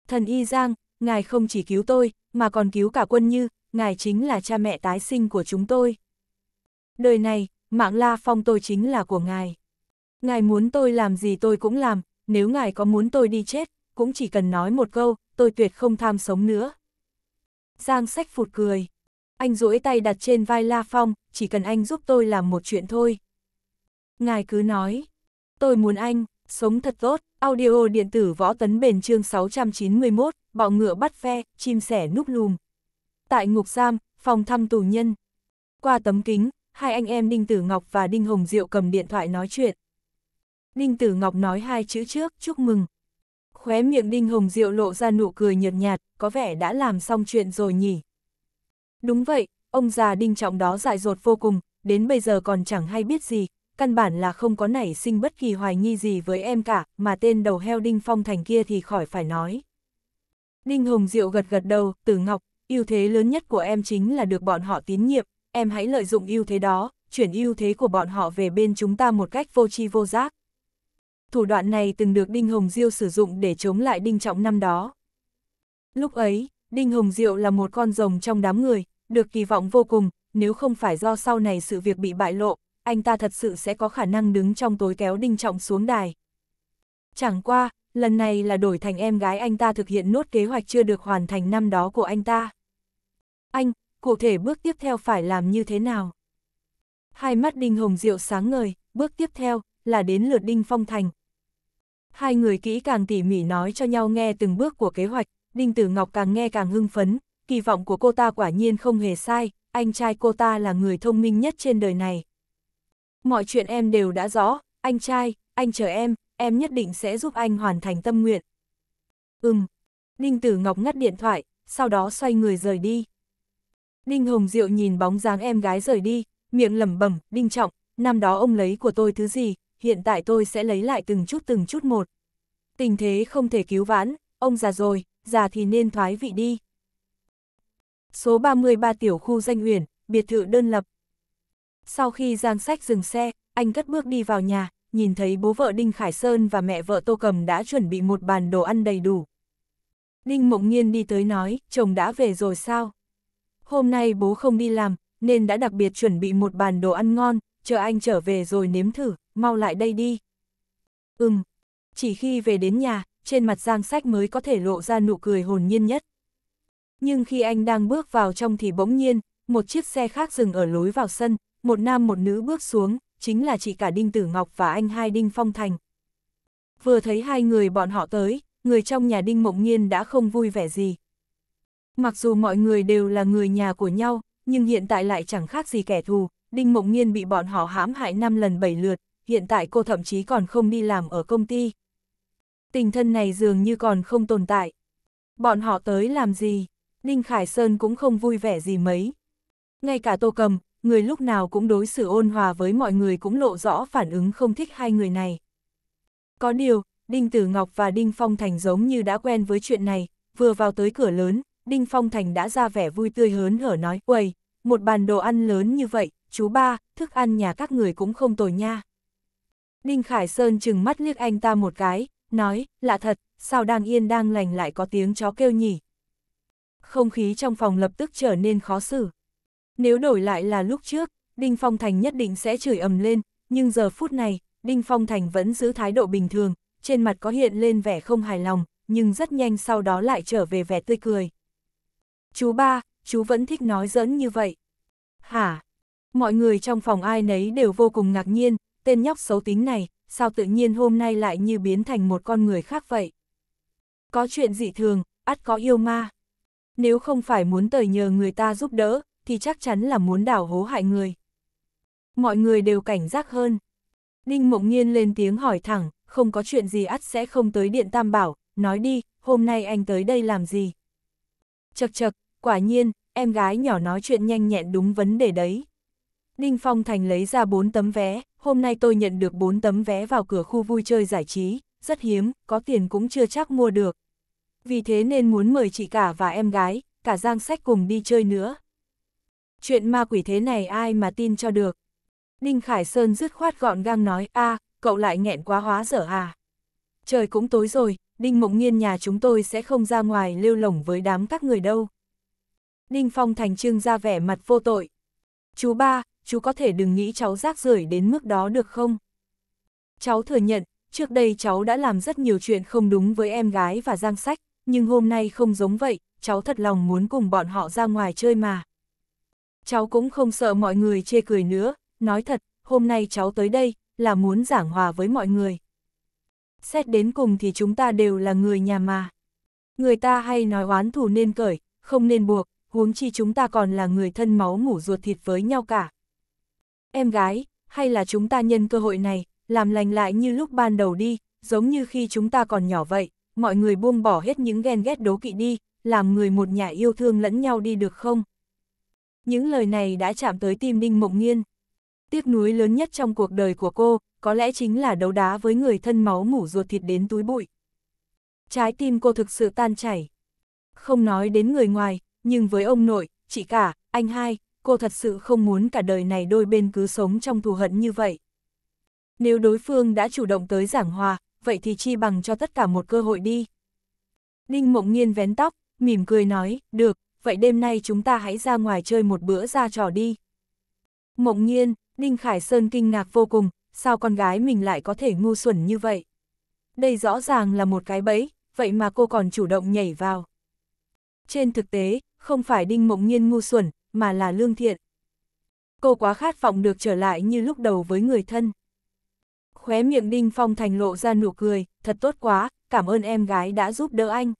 Thần Y Giang, ngài không chỉ cứu tôi, mà còn cứu cả quân như, ngài chính là cha mẹ tái sinh của chúng tôi. Đời này, mạng La Phong tôi chính là của ngài. Ngài muốn tôi làm gì tôi cũng làm, nếu ngài có muốn tôi đi chết, cũng chỉ cần nói một câu, tôi tuyệt không tham sống nữa. Giang sách phụt cười. Anh duỗi tay đặt trên vai La Phong, chỉ cần anh giúp tôi làm một chuyện thôi. Ngài cứ nói. Tôi muốn anh, sống thật tốt, audio điện tử võ tấn bền chương 691, bọ ngựa bắt phe, chim sẻ núp lùm. Tại ngục giam, phòng thăm tù nhân. Qua tấm kính, hai anh em Đinh Tử Ngọc và Đinh Hồng Diệu cầm điện thoại nói chuyện. Đinh Tử Ngọc nói hai chữ trước, chúc mừng, Khóe miệng Đinh Hồng Diệu lộ ra nụ cười nhợt nhạt, có vẻ đã làm xong chuyện rồi nhỉ. Đúng vậy, ông già Đinh Trọng đó dại dột vô cùng, đến bây giờ còn chẳng hay biết gì, căn bản là không có nảy sinh bất kỳ hoài nghi gì với em cả, mà tên đầu heo Đinh Phong Thành kia thì khỏi phải nói. Đinh Hồng Diệu gật gật đầu, Tử Ngọc, ưu thế lớn nhất của em chính là được bọn họ tín nhiệm, em hãy lợi dụng ưu thế đó, chuyển ưu thế của bọn họ về bên chúng ta một cách vô tri vô giác thủ đoạn này từng được Đinh Hồng Diêu sử dụng để chống lại Đinh Trọng năm đó. Lúc ấy, Đinh Hồng Diệu là một con rồng trong đám người, được kỳ vọng vô cùng, nếu không phải do sau này sự việc bị bại lộ, anh ta thật sự sẽ có khả năng đứng trong tối kéo Đinh Trọng xuống đài. Chẳng qua, lần này là đổi thành em gái anh ta thực hiện nốt kế hoạch chưa được hoàn thành năm đó của anh ta. Anh, cụ thể bước tiếp theo phải làm như thế nào? Hai mắt Đinh Hồng Diệu sáng ngời, bước tiếp theo là đến lượt Đinh Phong Thành, Hai người kỹ càng tỉ mỉ nói cho nhau nghe từng bước của kế hoạch, Đinh Tử Ngọc càng nghe càng hưng phấn, kỳ vọng của cô ta quả nhiên không hề sai, anh trai cô ta là người thông minh nhất trên đời này. Mọi chuyện em đều đã rõ, anh trai, anh chờ em, em nhất định sẽ giúp anh hoàn thành tâm nguyện. Ừm, Đinh Tử Ngọc ngắt điện thoại, sau đó xoay người rời đi. Đinh Hồng Diệu nhìn bóng dáng em gái rời đi, miệng lẩm bẩm, Đinh Trọng, năm đó ông lấy của tôi thứ gì, hiện tại tôi sẽ lấy lại từng chút từng chút một. Tình thế không thể cứu vãn, ông già rồi, già thì nên thoái vị đi. Số 33 tiểu khu danh huyền, biệt thự đơn lập. Sau khi Giang Sách dừng xe, anh cất bước đi vào nhà, nhìn thấy bố vợ Đinh Khải Sơn và mẹ vợ Tô Cầm đã chuẩn bị một bàn đồ ăn đầy đủ. Đinh Mộng nhiên đi tới nói, chồng đã về rồi sao? Hôm nay bố không đi làm, nên đã đặc biệt chuẩn bị một bàn đồ ăn ngon, chờ anh trở về rồi nếm thử mau lại đây đi. Ừm, chỉ khi về đến nhà, trên mặt Giang Sách mới có thể lộ ra nụ cười hồn nhiên nhất. Nhưng khi anh đang bước vào trong thì bỗng nhiên, một chiếc xe khác dừng ở lối vào sân, một nam một nữ bước xuống, chính là chị cả Đinh Tử Ngọc và anh hai Đinh Phong Thành. Vừa thấy hai người bọn họ tới, người trong nhà Đinh Mộng Nhiên đã không vui vẻ gì. Mặc dù mọi người đều là người nhà của nhau, nhưng hiện tại lại chẳng khác gì kẻ thù, Đinh Mộng Nhiên bị bọn họ hãm hại 5 lần 7 lượt, hiện tại cô thậm chí còn không đi làm ở công ty. Tình thân này dường như còn không tồn tại. Bọn họ tới làm gì? Đinh Khải Sơn cũng không vui vẻ gì mấy. Ngay cả Tô Cầm, người lúc nào cũng đối xử ôn hòa với mọi người cũng lộ rõ phản ứng không thích hai người này. Có điều, Đinh Tử Ngọc và Đinh Phong Thành giống như đã quen với chuyện này, vừa vào tới cửa lớn, Đinh Phong Thành đã ra vẻ vui tươi hớn hở nói, Uầy, một bàn đồ ăn lớn như vậy, chú ba, thức ăn nhà các người cũng không tồi nha. Ninh Khải Sơn chừng mắt liếc anh ta một cái, nói, lạ thật, sao đang yên đang lành lại có tiếng chó kêu nhỉ? Không khí trong phòng lập tức trở nên khó xử. Nếu đổi lại là lúc trước, Đinh Phong Thành nhất định sẽ chửi ầm lên, nhưng giờ phút này, Đinh Phong Thành vẫn giữ thái độ bình thường, trên mặt có hiện lên vẻ không hài lòng, nhưng rất nhanh sau đó lại trở về vẻ tươi cười. Chú ba, chú vẫn thích nói dẫn như vậy. Hả? Mọi người trong phòng ai nấy đều vô cùng ngạc nhiên, tên nhóc xấu tính này, sao tự nhiên hôm nay lại như biến thành một con người khác vậy? Có chuyện dị thường, ắt có yêu ma. Nếu không phải muốn tời nhờ người ta giúp đỡ, thì chắc chắn là muốn đảo hố hại người. Mọi người đều cảnh giác hơn. Đinh Mộng Nhiên lên tiếng hỏi thẳng, không có chuyện gì ắt sẽ không tới Điện Tam Bảo, nói đi, hôm nay anh tới đây làm gì? Chật chật, quả nhiên, em gái nhỏ nói chuyện nhanh nhẹn đúng vấn đề đấy. Đinh Phong Thành lấy ra bốn tấm vé, hôm nay tôi nhận được 4 tấm vé vào cửa khu vui chơi giải trí, rất hiếm, có tiền cũng chưa chắc mua được. Vì thế nên muốn mời chị cả và em gái, cả giang sách cùng đi chơi nữa. Chuyện ma quỷ thế này ai mà tin cho được. Đinh Khải Sơn dứt khoát gọn gàng nói, a à, cậu lại nghẹn quá hóa dở à. Trời cũng tối rồi, Đinh Mộng Nghiên nhà chúng tôi sẽ không ra ngoài lêu lỏng với đám các người đâu. Đinh Phong Thành Trương ra vẻ mặt vô tội. Chú ba, chú có thể đừng nghĩ cháu rác rưởi đến mức đó được không? Cháu thừa nhận, trước đây cháu đã làm rất nhiều chuyện không đúng với em gái và giang sách, nhưng hôm nay không giống vậy, cháu thật lòng muốn cùng bọn họ ra ngoài chơi mà. Cháu cũng không sợ mọi người chê cười nữa, nói thật, hôm nay cháu tới đây, là muốn giảng hòa với mọi người. Xét đến cùng thì chúng ta đều là người nhà mà. Người ta hay nói oán thù nên cởi, không nên buộc, huống chi chúng ta còn là người thân máu mủ ruột thịt với nhau cả, em gái, hay là chúng ta nhân cơ hội này, làm lành lại như lúc ban đầu đi, giống như khi chúng ta còn nhỏ vậy, mọi người buông bỏ hết những ghen ghét đố kỵ đi, làm người một nhà yêu thương lẫn nhau đi được không? Những lời này đã chạm tới tim Đinh Mộng Nghiên. Tiếc nuối lớn nhất trong cuộc đời của cô, có lẽ chính là đấu đá với người thân máu mủ ruột thịt đến túi bụi. Trái tim cô thực sự tan chảy. Không nói đến người ngoài, nhưng với ông nội, chị cả, anh hai, cô thật sự không muốn cả đời này đôi bên cứ sống trong thù hận như vậy. Nếu đối phương đã chủ động tới giảng hòa, vậy thì chi bằng cho tất cả một cơ hội đi. đinh Mộng nhiên vén tóc, mỉm cười nói, được, vậy đêm nay chúng ta hãy ra ngoài chơi một bữa ra trò đi. Mộng nhiên, đinh Khải Sơn kinh ngạc vô cùng, sao con gái mình lại có thể ngu xuẩn như vậy? Đây rõ ràng là một cái bẫy, vậy mà cô còn chủ động nhảy vào. Trên thực tế, không phải Đinh Mộng Nhiên ngu xuẩn, mà là lương thiện. Cô quá khát vọng được trở lại như lúc đầu với người thân. Khóe miệng Đinh Phong Thành lộ ra nụ cười, thật tốt quá, cảm ơn em gái đã giúp đỡ anh.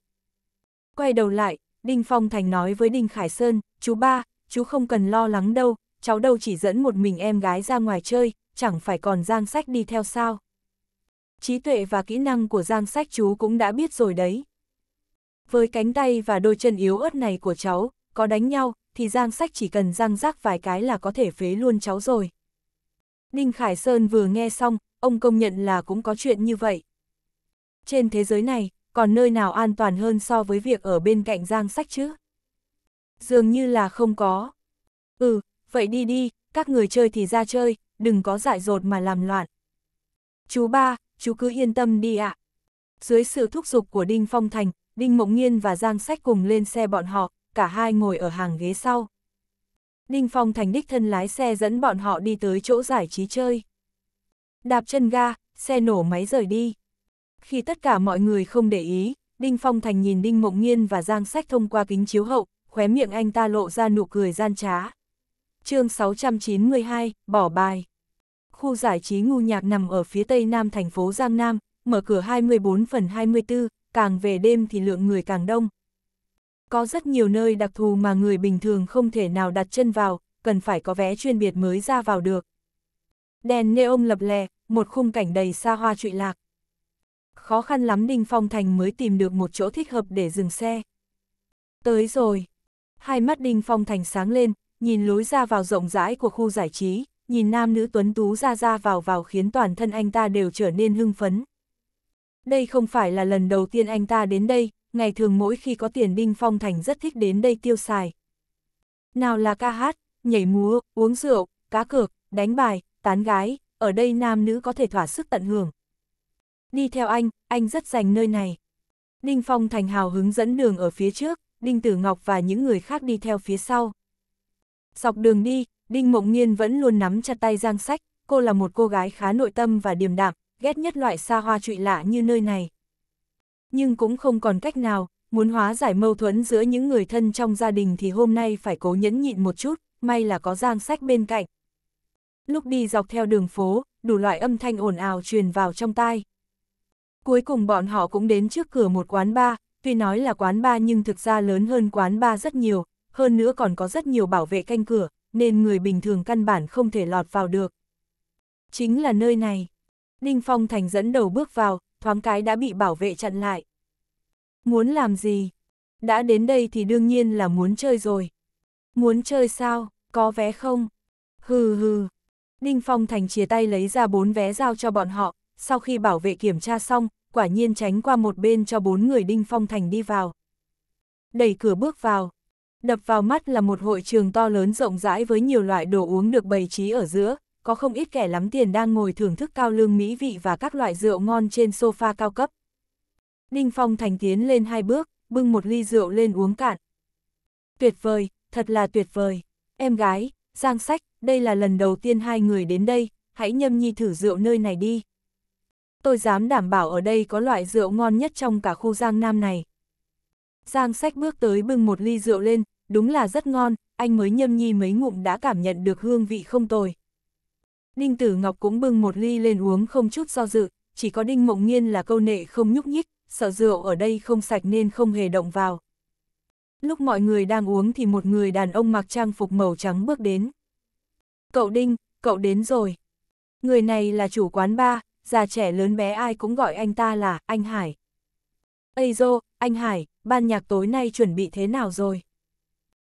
Quay đầu lại, Đinh Phong Thành nói với Đinh Khải Sơn, chú ba, chú không cần lo lắng đâu, cháu đâu chỉ dẫn một mình em gái ra ngoài chơi, chẳng phải còn Giang Sách đi theo sao. Trí tuệ và kỹ năng của Giang Sách chú cũng đã biết rồi đấy. Với cánh tay và đôi chân yếu ớt này của cháu, có đánh nhau, thì Giang Sách chỉ cần răng rác vài cái là có thể phế luôn cháu rồi. Đinh Khải Sơn vừa nghe xong, ông công nhận là cũng có chuyện như vậy. Trên thế giới này, còn nơi nào an toàn hơn so với việc ở bên cạnh Giang Sách chứ? Dường như là không có. Ừ, vậy đi đi, các người chơi thì ra chơi, đừng có dại dột mà làm loạn. Chú ba, chú cứ yên tâm đi ạ. À. Dưới sự thúc giục của Đinh Phong Thành, Đinh Mộng Nhiên và Giang Sách cùng lên xe bọn họ, cả hai ngồi ở hàng ghế sau. Đinh Phong thành đích thân lái xe dẫn bọn họ đi tới chỗ giải trí chơi. Đạp chân ga, xe nổ máy rời đi. Khi tất cả mọi người không để ý, Đinh Phong thành nhìn Đinh Mộng Nghiên và Giang Sách thông qua kính chiếu hậu, khóe miệng anh ta lộ ra nụ cười gian trá. chương 692, bỏ bài. Khu giải trí ngu nhạc nằm ở phía tây nam thành phố Giang Nam, mở cửa 24 phần 24, càng về đêm thì lượng người càng đông, có rất nhiều nơi đặc thù mà người bình thường không thể nào đặt chân vào, cần phải có vé chuyên biệt mới ra vào được. Đèn neon lập lè, một khung cảnh đầy xa hoa trụy lạc. Khó khăn lắm Đinh Phong Thành mới tìm được một chỗ thích hợp để dừng xe. Tới rồi. Hai mắt Đinh Phong Thành sáng lên, nhìn lối ra vào rộng rãi của khu giải trí, nhìn nam nữ tuấn tú ra ra vào vào khiến toàn thân anh ta đều trở nên hưng phấn. Đây không phải là lần đầu tiên anh ta đến đây, ngày thường mỗi khi có tiền Đinh Phong Thành rất thích đến đây tiêu xài. Nào là ca hát, nhảy múa, uống rượu, cá cược, đánh bài, tán gái, ở đây nam nữ có thể thỏa sức tận hưởng. Đi theo anh, anh rất dành nơi này. Đinh Phong Thành hào hứng dẫn đường ở phía trước, Đinh Tử Ngọc và những người khác đi theo phía sau. Dọc đường đi, Đinh Mộng Nhiên vẫn luôn nắm chặt tay Giang Sách, cô là một cô gái khá nội tâm và điềm đạm, ghét nhất loại xa hoa trụy lạ như nơi này, nhưng cũng không còn cách nào, muốn hóa giải mâu thuẫn giữa những người thân trong gia đình thì hôm nay phải cố nhẫn nhịn một chút, may là có giang sách bên cạnh. Lúc đi dọc theo đường phố, đủ loại âm thanh ồn ào truyền vào trong tai. Cuối cùng bọn họ cũng đến trước cửa một quán bar, tuy nói là quán bar nhưng thực ra lớn hơn quán bar rất nhiều, hơn nữa còn có rất nhiều bảo vệ canh cửa, nên người bình thường căn bản không thể lọt vào được. Chính là nơi này. Đinh Phong Thành dẫn đầu bước vào, thoáng cái đã bị bảo vệ chặn lại. Muốn làm gì? Đã đến đây thì đương nhiên là muốn chơi rồi. Muốn chơi sao, có vé không? Hừ hừ. Đinh Phong Thành chia tay lấy ra bốn vé giao cho bọn họ, sau khi bảo vệ kiểm tra xong, quả nhiên tránh qua một bên cho bốn người Đinh Phong Thành đi vào. Đẩy cửa bước vào. Đập vào mắt là một hội trường to lớn rộng rãi với nhiều loại đồ uống được bày trí ở giữa, có không ít kẻ lắm tiền đang ngồi thưởng thức cao lương mỹ vị và các loại rượu ngon trên sofa cao cấp. Đinh Phong thành tiến lên hai bước, bưng một ly rượu lên uống cạn. Tuyệt vời, thật là tuyệt vời. Em gái, Giang Sách, đây là lần đầu tiên hai người đến đây, hãy nhâm nhi thử rượu nơi này đi. Tôi dám đảm bảo ở đây có loại rượu ngon nhất trong cả khu Giang Nam này. Giang Sách bước tới bưng một ly rượu lên, đúng là rất ngon, anh mới nhâm nhi mấy ngụm đã cảm nhận được hương vị không tồi. Ninh Tử Ngọc cũng bưng một ly lên uống không chút do dự, chỉ có Đinh Mộng Nhiên là câu nệ không nhúc nhích, sợ rượu ở đây không sạch nên không hề động vào. Lúc mọi người đang uống thì một người đàn ông mặc trang phục màu trắng bước đến. Cậu Đinh, cậu đến rồi. Người này là chủ quán ba, già trẻ lớn bé ai cũng gọi anh ta là anh Hải. Ây dô, anh Hải, ban nhạc tối nay chuẩn bị thế nào rồi?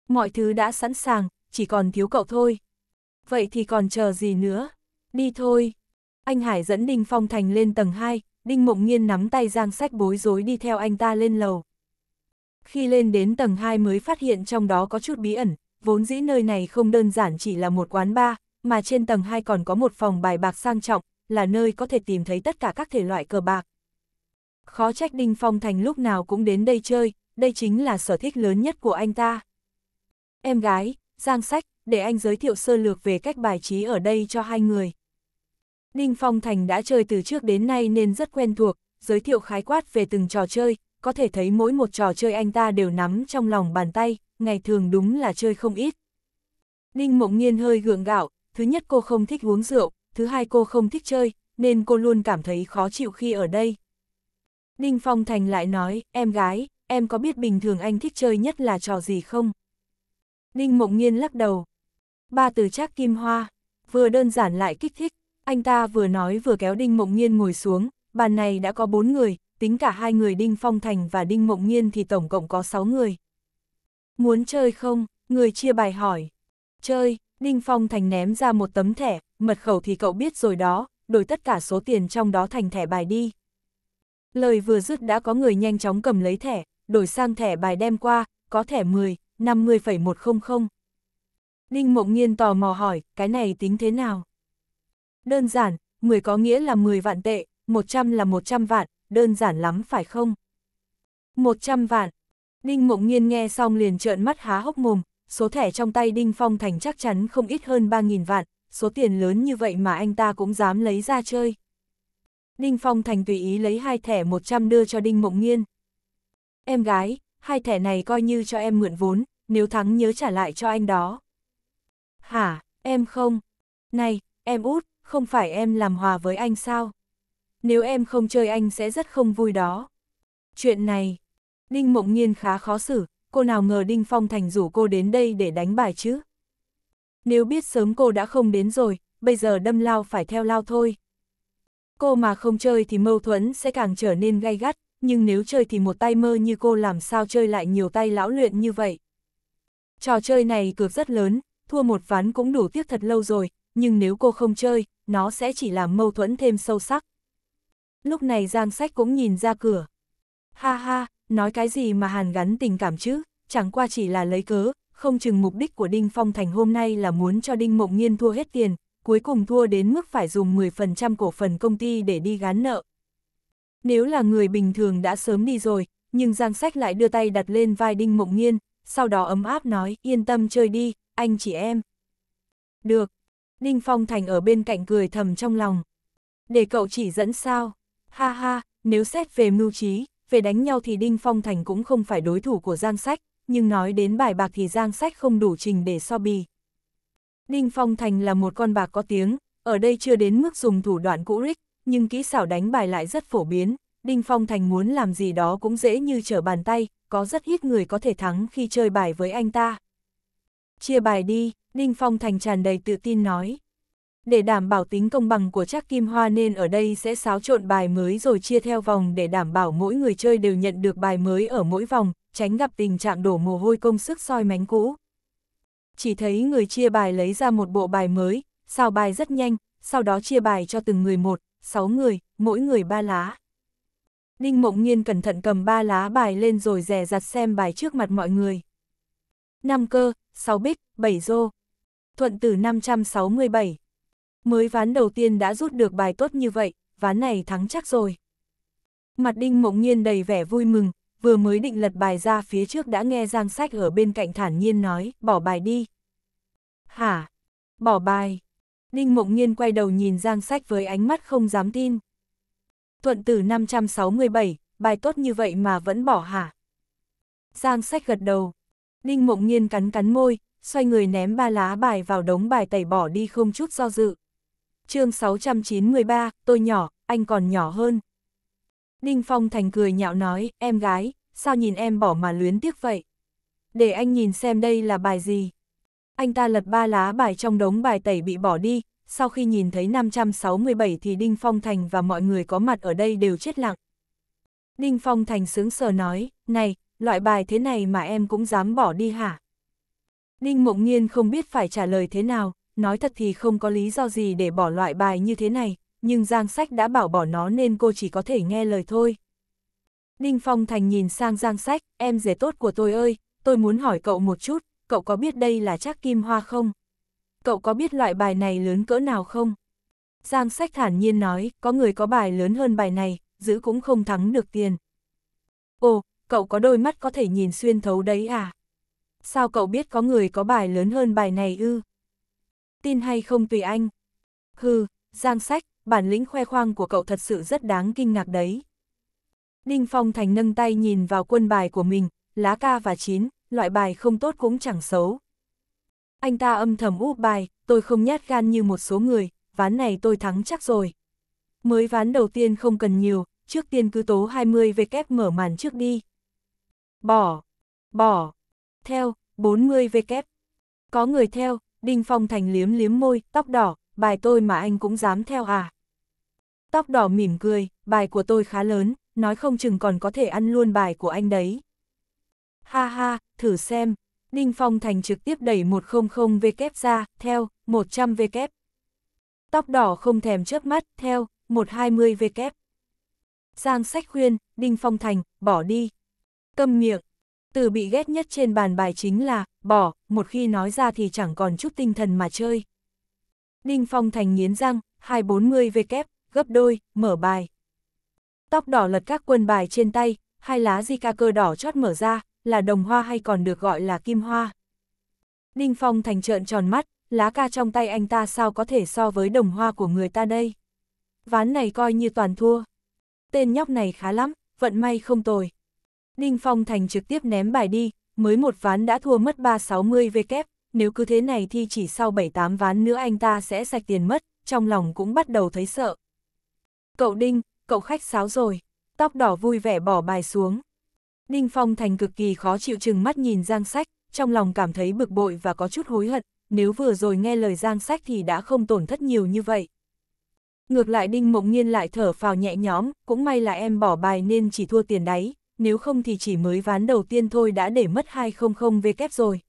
Mọi thứ đã sẵn sàng, chỉ còn thiếu cậu thôi vậy thì còn chờ gì nữa, đi thôi. Anh Hải dẫn Đinh Phong Thành lên tầng 2, Đinh Mộng Nghiên nắm tay Giang Sách bối rối đi theo anh ta lên lầu. Khi lên đến tầng 2 mới phát hiện trong đó có chút bí ẩn, vốn dĩ nơi này không đơn giản chỉ là một quán bar, mà trên tầng 2 còn có một phòng bài bạc sang trọng, là nơi có thể tìm thấy tất cả các thể loại cờ bạc. Khó trách Đinh Phong Thành lúc nào cũng đến đây chơi, đây chính là sở thích lớn nhất của anh ta. Em gái, Giang Sách, để anh giới thiệu sơ lược về cách bài trí ở đây cho hai người. Đinh Phong Thành đã chơi từ trước đến nay nên rất quen thuộc, giới thiệu khái quát về từng trò chơi, có thể thấy mỗi một trò chơi anh ta đều nắm trong lòng bàn tay, ngày thường đúng là chơi không ít. Đinh Mộng Nhiên hơi gượng gạo, thứ nhất cô không thích uống rượu, thứ hai cô không thích chơi, nên cô luôn cảm thấy khó chịu khi ở đây. Đinh Phong Thành lại nói, em gái, em có biết bình thường anh thích chơi nhất là trò gì không? Đinh Mộng Nhiên lắc đầu, Ba từ trác kim hoa, vừa đơn giản lại kích thích, anh ta vừa nói vừa kéo Đinh Mộng Nhiên ngồi xuống, bàn này đã có bốn người, tính cả hai người Đinh Phong Thành và Đinh Mộng Nhiên thì tổng cộng có sáu người. Muốn chơi không? Người chia bài hỏi. Chơi, Đinh Phong Thành ném ra một tấm thẻ, mật khẩu thì cậu biết rồi đó, đổi tất cả số tiền trong đó thành thẻ bài đi. Lời vừa dứt đã có người nhanh chóng cầm lấy thẻ, đổi sang thẻ bài đem qua, có thẻ 10, 50,100, Ninh Mộng Nhiên tò mò hỏi, cái này tính thế nào? Đơn giản, 10 có nghĩa là 10 vạn tệ, 100 là 100 vạn, đơn giản lắm phải không? 100 vạn. Ninh Mộng Nhiên nghe xong liền trợn mắt há hốc mồm, số thẻ trong tay Đinh Phong Thành chắc chắn không ít hơn 3.000 vạn, số tiền lớn như vậy mà anh ta cũng dám lấy ra chơi. Đinh Phong Thành tùy ý lấy hai thẻ 100 đưa cho Đinh Mộng Nhiên. Em gái, hai thẻ này coi như cho em mượn vốn, nếu thắng nhớ trả lại cho anh đó. Hả, em không? Này, em út, không phải em làm hòa với anh sao? Nếu em không chơi anh sẽ rất không vui đó. Chuyện này, Đinh Mộng Nhiên khá khó xử, cô nào ngờ Đinh Phong Thành rủ cô đến đây để đánh bài chứ? Nếu biết sớm cô đã không đến rồi, bây giờ đâm lao phải theo lao thôi. Cô mà không chơi thì mâu thuẫn sẽ càng trở nên gay gắt, nhưng nếu chơi thì một tay mơ như cô làm sao chơi lại nhiều tay lão luyện như vậy. Trò chơi này cược rất lớn, thua một ván cũng đủ tiếc thật lâu rồi, nhưng nếu cô không chơi, nó sẽ chỉ làm mâu thuẫn thêm sâu sắc. Lúc này Giang Sách cũng nhìn ra cửa. Ha ha, nói cái gì mà hàn gắn tình cảm chứ, chẳng qua chỉ là lấy cớ, không chừng mục đích của Đinh Phong Thành hôm nay là muốn cho Đinh Mộng Nhiên thua hết tiền, cuối cùng thua đến mức phải dùng 10% cổ phần công ty để đi gán nợ. Nếu là người bình thường đã sớm đi rồi, nhưng Giang Sách lại đưa tay đặt lên vai Đinh Mộng Nhiên, sau đó ấm áp nói, yên tâm chơi đi, anh chị em. Được, Đinh Phong Thành ở bên cạnh cười thầm trong lòng. Để cậu chỉ dẫn sao? Ha ha, nếu xét về mưu trí, về đánh nhau thì Đinh Phong Thành cũng không phải đối thủ của Giang Sách, nhưng nói đến bài bạc thì Giang Sách không đủ trình để so bì. Đinh Phong Thành là một con bạc có tiếng, ở đây chưa đến mức dùng thủ đoạn cũ rích, nhưng kỹ xảo đánh bài lại rất phổ biến. Đinh Phong Thành muốn làm gì đó cũng dễ như trở bàn tay, có rất ít người có thể thắng khi chơi bài với anh ta. Chia bài đi, Đinh Phong Thành tràn đầy tự tin nói. Để đảm bảo tính công bằng của Trác kim hoa nên ở đây sẽ xáo trộn bài mới rồi chia theo vòng để đảm bảo mỗi người chơi đều nhận được bài mới ở mỗi vòng, tránh gặp tình trạng đổ mồ hôi công sức soi mánh cũ. Chỉ thấy người chia bài lấy ra một bộ bài mới, xào bài rất nhanh, sau đó chia bài cho từng người một, sáu người, mỗi người ba lá. Đinh Mộng Nhiên cẩn thận cầm ba lá bài lên rồi rè rặt xem bài trước mặt mọi người. 5 cơ, 6 bích, 7 rô. Thuận tử 567. Mới ván đầu tiên đã rút được bài tốt như vậy, ván này thắng chắc rồi. Mặt đinh mộng nhiên đầy vẻ vui mừng, vừa mới định lật bài ra phía trước đã nghe Giang Sách ở bên cạnh thản nhiên nói, bỏ bài đi. Hả? Bỏ bài. Đinh mộng nhiên quay đầu nhìn Giang Sách với ánh mắt không dám tin. Thuận tử 567, bài tốt như vậy mà vẫn bỏ hả? Giang Sách gật đầu. Ninh mộng Nhiên cắn cắn môi, xoay người ném ba lá bài vào đống bài tẩy bỏ đi không chút do dự. chương 693, tôi nhỏ, anh còn nhỏ hơn. Đinh Phong Thành cười nhạo nói, em gái, sao nhìn em bỏ mà luyến tiếc vậy? Để anh nhìn xem đây là bài gì. Anh ta lật ba lá bài trong đống bài tẩy bị bỏ đi, sau khi nhìn thấy 567 thì Đinh Phong Thành và mọi người có mặt ở đây đều chết lặng. Đinh Phong Thành sướng sờ nói, này, loại bài thế này mà em cũng dám bỏ đi hả? Ninh Mộng Nhiên không biết phải trả lời thế nào, nói thật thì không có lý do gì để bỏ loại bài như thế này, nhưng Giang Sách đã bảo bỏ nó nên cô chỉ có thể nghe lời thôi. Ninh Phong Thành nhìn sang Giang Sách, em rể tốt của tôi ơi, tôi muốn hỏi cậu một chút, cậu có biết đây là trác kim hoa không? Cậu có biết loại bài này lớn cỡ nào không? Giang Sách thản nhiên nói, có người có bài lớn hơn bài này, giữ cũng không thắng được tiền. Ồ, cậu có đôi mắt có thể nhìn xuyên thấu đấy à? Sao cậu biết có người có bài lớn hơn bài này ư? Tin hay không tùy anh. Hừ, Giang Sách, bản lĩnh khoe khoang của cậu thật sự rất đáng kinh ngạc đấy. Đinh Phong Thành nâng tay nhìn vào quân bài của mình, lá ca và chín, loại bài không tốt cũng chẳng xấu. Anh ta âm thầm úp bài, tôi không nhát gan như một số người, ván này tôi thắng chắc rồi. Mới ván đầu tiên không cần nhiều, trước tiên cứ tố 20 kép mở màn trước đi bỏ, bỏ, theo, 40 kép Có người theo, Đinh Phong Thành liếm liếm môi, tóc đỏ, bài tôi mà anh cũng dám theo à. Tóc đỏ mỉm cười, bài của tôi khá lớn, nói không chừng còn có thể ăn luôn bài của anh đấy. Ha ha, thử xem. Đinh Phong Thành trực tiếp đẩy 100 kép ra, theo, 100 kép Tóc đỏ không thèm chớp mắt, theo, 120 kép Giang sách khuyên, Đinh Phong Thành, bỏ đi, câm miệng. Từ bị ghét nhất trên bàn bài chính là, bỏ, một khi nói ra thì chẳng còn chút tinh thần mà chơi. Đinh Phong Thành nghiến răng, 240 v kép, gấp đôi, mở bài. Tóc đỏ lật các quân bài trên tay, hai lá di ca cơ đỏ chót mở ra, là đồng hoa hay còn được gọi là kim hoa. Đinh Phong Thành trợn tròn mắt, lá ca trong tay anh ta sao có thể so với đồng hoa của người ta đây. Ván này coi như toàn thua. Tên nhóc này khá lắm, vận may không tồi. Đinh Phong Thành trực tiếp ném bài đi, mới một ván đã thua mất 360 V kép, nếu cứ thế này thì chỉ sau 7-8 ván nữa anh ta sẽ sạch tiền mất, trong lòng cũng bắt đầu thấy sợ. Cậu Đinh, cậu khách sáo rồi, tóc đỏ vui vẻ bỏ bài xuống. Đinh Phong Thành cực kỳ khó chịu chừng mắt nhìn Giang Sách, trong lòng cảm thấy bực bội và có chút hối hận, nếu vừa rồi nghe lời Giang Sách thì đã không tổn thất nhiều như vậy. Ngược lại Đinh Mộng Nhiên lại thở phào nhẹ nhõm, cũng may là em bỏ bài nên chỉ thua tiền đáy, nếu không thì chỉ mới ván đầu tiên thôi đã để mất 200 W rồi.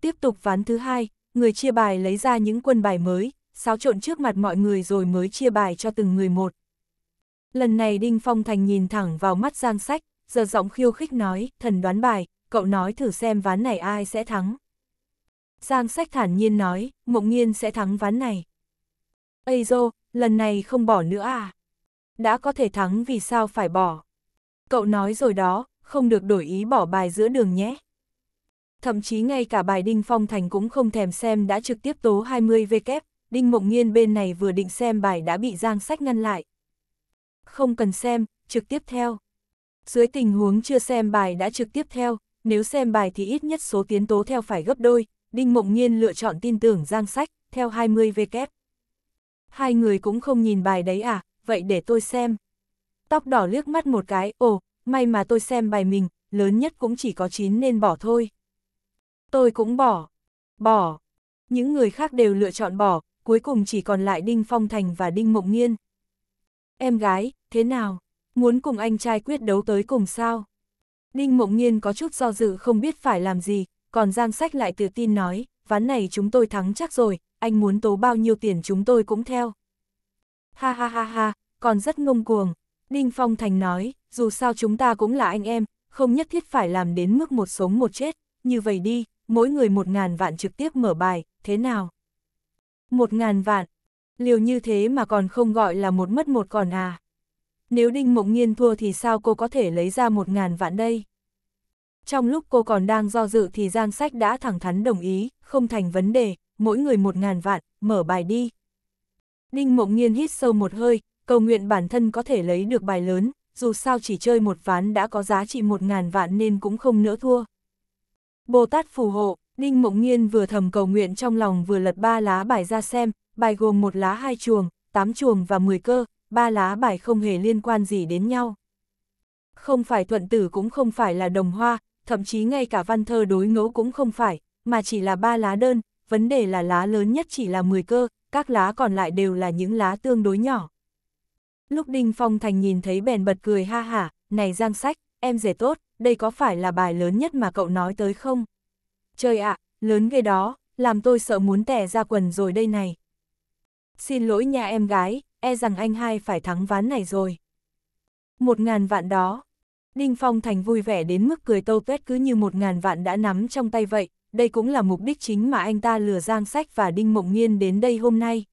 Tiếp tục ván thứ hai, người chia bài lấy ra những quân bài mới, xáo trộn trước mặt mọi người rồi mới chia bài cho từng người một. Lần này Đinh Phong Thành nhìn thẳng vào mắt Giang Sách, giờ giọng khiêu khích nói, thần đoán bài, cậu nói thử xem ván này ai sẽ thắng. Giang Sách thản nhiên nói, Mộng nhiên sẽ thắng ván này. Ây dô, lần này không bỏ nữa à? Đã có thể thắng vì sao phải bỏ? Cậu nói rồi đó, không được đổi ý bỏ bài giữa đường nhé. Thậm chí ngay cả bài Đinh Phong Thành cũng không thèm xem đã trực tiếp tố 20 W, Đinh Mộng nhiên bên này vừa định xem bài đã bị Giang Sách ngăn lại. Không cần xem, trực tiếp theo. Dưới tình huống chưa xem bài đã trực tiếp theo, nếu xem bài thì ít nhất số tiến tố theo phải gấp đôi, Đinh Mộng Nhiên lựa chọn tin tưởng Giang Sách, theo 20 W. Hai người cũng không nhìn bài đấy à, vậy để tôi xem tóc đỏ liếc mắt một cái, ồ, may mà tôi xem bài mình, lớn nhất cũng chỉ có 9 nên bỏ thôi. Tôi cũng bỏ, bỏ. Những người khác đều lựa chọn bỏ, cuối cùng chỉ còn lại Đinh Phong Thành và Đinh Mộng Nghiên. Em gái, thế nào? Muốn cùng anh trai quyết đấu tới cùng sao? Đinh Mộng Nghiên có chút do dự không biết phải làm gì, còn Giang Sách lại tự tin nói, ván này chúng tôi thắng chắc rồi, anh muốn tố bao nhiêu tiền chúng tôi cũng theo. Ha ha ha ha, còn rất ngông cuồng, Đinh Phong Thành nói, dù sao chúng ta cũng là anh em, không nhất thiết phải làm đến mức một sống một chết, như vậy đi, mỗi người một ngàn vạn trực tiếp mở bài, thế nào? Một ngàn vạn, liều như thế mà còn không gọi là một mất một còn à? Nếu Đinh Mộng Nhiên thua thì sao cô có thể lấy ra một ngàn vạn đây? Trong lúc cô còn đang do dự thì Giang Sách đã thẳng thắn đồng ý, không thành vấn đề, mỗi người một ngàn vạn, mở bài đi. Đinh Mộng Nhiên hít sâu một hơi, cầu nguyện bản thân có thể lấy được bài lớn, dù sao chỉ chơi một ván đã có giá trị một ngàn vạn nên cũng không nỡ thua. Bồ Tát phù hộ, Ninh Mộng Nhiên vừa thầm cầu nguyện trong lòng vừa lật ba lá bài ra xem, bài gồm một lá hai chuồng, tám chuồng và mười cơ, ba lá bài không hề liên quan gì đến nhau. Không phải thuận tử cũng không phải là đồng hoa, thậm chí ngay cả văn thơ đối ngẫu cũng không phải, mà chỉ là ba lá đơn, vấn đề là lá lớn nhất chỉ là mười cơ, các lá còn lại đều là những lá tương đối nhỏ. Lúc Đinh Phong Thành nhìn thấy bèn bật cười ha hả, này Giang Sách, em rể tốt, đây có phải là bài lớn nhất mà cậu nói tới không? Trời ạ, lớn ghê đó, làm tôi sợ muốn tè ra quần rồi đây này. Xin lỗi nhà em gái, e rằng anh hai phải thắng ván này rồi. Một ngàn vạn đó. Đinh Phong Thành vui vẻ đến mức cười tâu tuét cứ như một ngàn vạn đã nắm trong tay vậy, đây cũng là mục đích chính mà anh ta lừa Giang Sách và Đinh Mộng Nghiên đến đây hôm nay.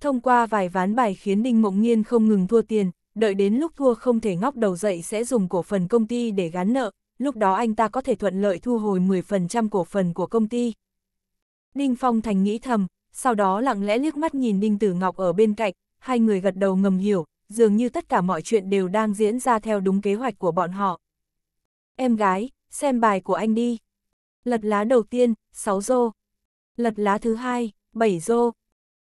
Thông qua vài ván bài khiến Đinh Mộng Nhiên không ngừng thua tiền, đợi đến lúc thua không thể ngóc đầu dậy sẽ dùng cổ phần công ty để gán nợ, lúc đó anh ta có thể thuận lợi thu hồi 10% cổ phần của công ty. Đinh Phong Thành nghĩ thầm, sau đó lặng lẽ liếc mắt nhìn Đinh Tử Ngọc ở bên cạnh, hai người gật đầu ngầm hiểu, dường như tất cả mọi chuyện đều đang diễn ra theo đúng kế hoạch của bọn họ. Em gái, xem bài của anh đi. Lật lá đầu tiên, 6 rô. Lật lá thứ hai, 7 rô.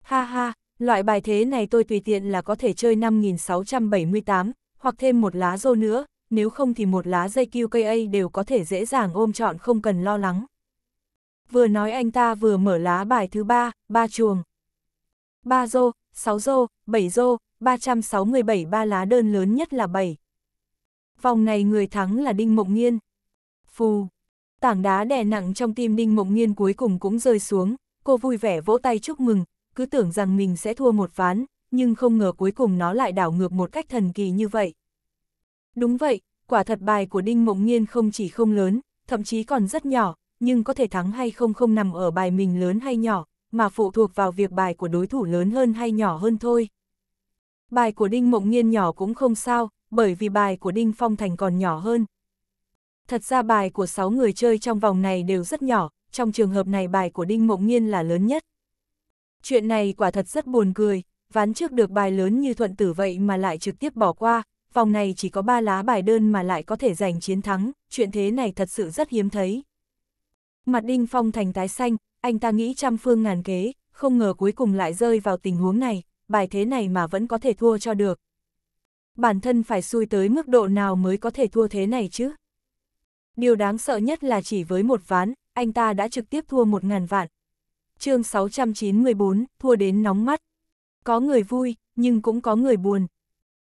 Ha ha, loại bài thế này tôi tùy tiện là có thể chơi 5678, hoặc thêm một lá rô nữa, nếu không thì một lá dây QKA đều có thể dễ dàng ôm trọn không cần lo lắng. Vừa nói anh ta vừa mở lá bài thứ ba, ba chuồng. ba rô, sáu rô, bảy rô, 367 ba lá đơn lớn nhất là bảy. Vòng này người thắng là Đinh Mộng Nghiên. Phù. Tảng đá đè nặng trong tim Đinh Mộng Nghiên cuối cùng cũng rơi xuống, cô vui vẻ vỗ tay chúc mừng, cứ tưởng rằng mình sẽ thua một ván, nhưng không ngờ cuối cùng nó lại đảo ngược một cách thần kỳ như vậy. Đúng vậy, quả thật bài của Đinh Mộng nhiên không chỉ không lớn, thậm chí còn rất nhỏ, nhưng có thể thắng hay không không nằm ở bài mình lớn hay nhỏ, mà phụ thuộc vào việc bài của đối thủ lớn hơn hay nhỏ hơn thôi. Bài của Đinh Mộng nhiên nhỏ cũng không sao, bởi vì bài của Đinh Phong Thành còn nhỏ hơn. Thật ra bài của 6 người chơi trong vòng này đều rất nhỏ, trong trường hợp này bài của Đinh Mộng nhiên là lớn nhất, Chuyện này quả thật rất buồn cười, ván trước được bài lớn như thuận tử vậy mà lại trực tiếp bỏ qua, vòng này chỉ có 3 lá bài đơn mà lại có thể giành chiến thắng, chuyện thế này thật sự rất hiếm thấy. Mặt Đinh Phong thành tái xanh, anh ta nghĩ trăm phương ngàn kế, không ngờ cuối cùng lại rơi vào tình huống này, bài thế này mà vẫn có thể thua cho được. Bản thân phải xui tới mức độ nào mới có thể thua thế này chứ? Điều đáng sợ nhất là chỉ với một ván, anh ta đã trực tiếp thua một ngàn vạn, chương 694, thua đến nóng mắt. Có người vui, nhưng cũng có người buồn.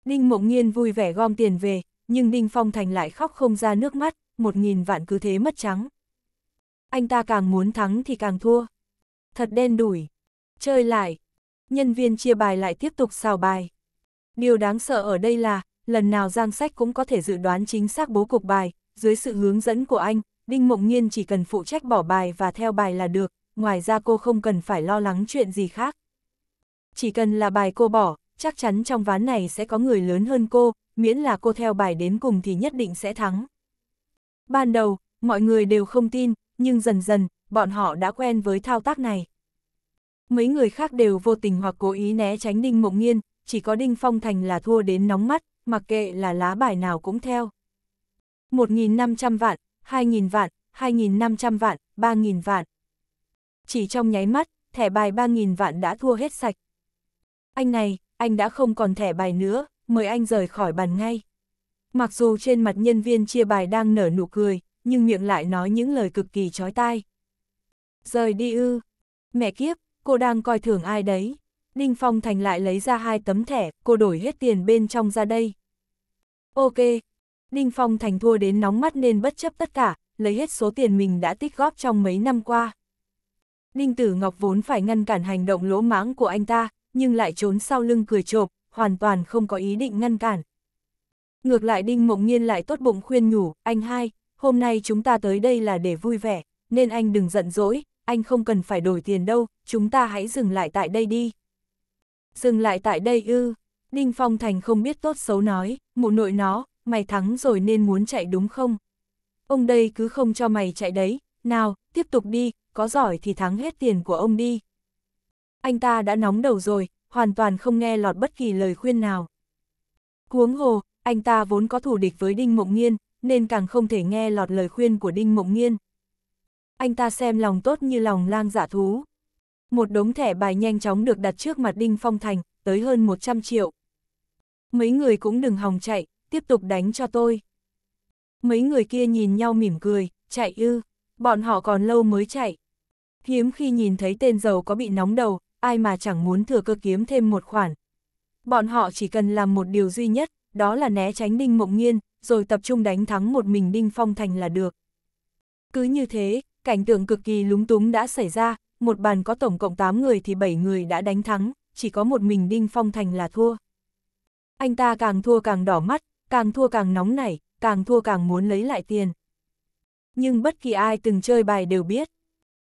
Đinh Mộng nhiên vui vẻ gom tiền về, nhưng Đinh Phong Thành lại khóc không ra nước mắt, một nghìn vạn cứ thế mất trắng. Anh ta càng muốn thắng thì càng thua. Thật đen đủi. Chơi lại. Nhân viên chia bài lại tiếp tục xào bài. Điều đáng sợ ở đây là, lần nào Giang Sách cũng có thể dự đoán chính xác bố cục bài, dưới sự hướng dẫn của anh, Đinh Mộng Nhiên chỉ cần phụ trách bỏ bài và theo bài là được, ngoài ra cô không cần phải lo lắng chuyện gì khác. Chỉ cần là bài cô bỏ, chắc chắn trong ván này sẽ có người lớn hơn cô, miễn là cô theo bài đến cùng thì nhất định sẽ thắng. Ban đầu, mọi người đều không tin, nhưng dần dần, bọn họ đã quen với thao tác này. Mấy người khác đều vô tình hoặc cố ý né tránh Đinh Mộng Nghiên, chỉ có Đinh Phong Thành là thua đến nóng mắt, mặc kệ là lá bài nào cũng theo. 1.500 vạn, 2.000 vạn, 2.500 vạn, 3.000 vạn, chỉ trong nháy mắt, thẻ bài 3.000 vạn đã thua hết sạch. Anh này, anh đã không còn thẻ bài nữa, mời anh rời khỏi bàn ngay. Mặc dù trên mặt nhân viên chia bài đang nở nụ cười, nhưng miệng lại nói những lời cực kỳ chói tai. Rời đi ư. Mẹ kiếp, cô đang coi thường ai đấy. Đinh Phong Thành lại lấy ra hai tấm thẻ, cô đổi hết tiền bên trong ra đây. Ok. Đinh Phong Thành thua đến nóng mắt nên bất chấp tất cả, lấy hết số tiền mình đã tích góp trong mấy năm qua. Đinh Tử Ngọc vốn phải ngăn cản hành động lỗ mãng của anh ta, nhưng lại trốn sau lưng cười trộm, hoàn toàn không có ý định ngăn cản. Ngược lại Đinh Mộng Nhiên lại tốt bụng khuyên nhủ, anh hai, hôm nay chúng ta tới đây là để vui vẻ, nên anh đừng giận dỗi, anh không cần phải đổi tiền đâu, chúng ta hãy dừng lại tại đây đi. Dừng lại tại đây ư, Đinh Phong Thành không biết tốt xấu nói, mụ nội nó, mày thắng rồi nên muốn chạy đúng không? Ông đây cứ không cho mày chạy đấy, nào, tiếp tục đi, có giỏi thì thắng hết tiền của ông đi. Anh ta đã nóng đầu rồi, hoàn toàn không nghe lọt bất kỳ lời khuyên nào. Cuống hồ, anh ta vốn có thù địch với Đinh Mộng Nghiên, nên càng không thể nghe lọt lời khuyên của Đinh Mộng Nghiên. Anh ta xem lòng tốt như lòng lang giả dạ thú. Một đống thẻ bài nhanh chóng được đặt trước mặt Đinh Phong Thành, tới hơn 100 triệu. Mấy người cũng đừng hòng chạy, tiếp tục đánh cho tôi. Mấy người kia nhìn nhau mỉm cười, chạy ư, bọn họ còn lâu mới chạy hiếm khi nhìn thấy tên giàu có bị nóng đầu, ai mà chẳng muốn thừa cơ kiếm thêm một khoản. Bọn họ chỉ cần làm một điều duy nhất, đó là né tránh Đinh Mộng Nhiên, rồi tập trung đánh thắng một mình Đinh Phong Thành là được. Cứ như thế, cảnh tượng cực kỳ lúng túng đã xảy ra, một bàn có tổng cộng 8 người thì 7 người đã đánh thắng, chỉ có một mình Đinh Phong Thành là thua. Anh ta càng thua càng đỏ mắt, càng thua càng nóng nảy, càng thua càng muốn lấy lại tiền. Nhưng bất kỳ ai từng chơi bài đều biết,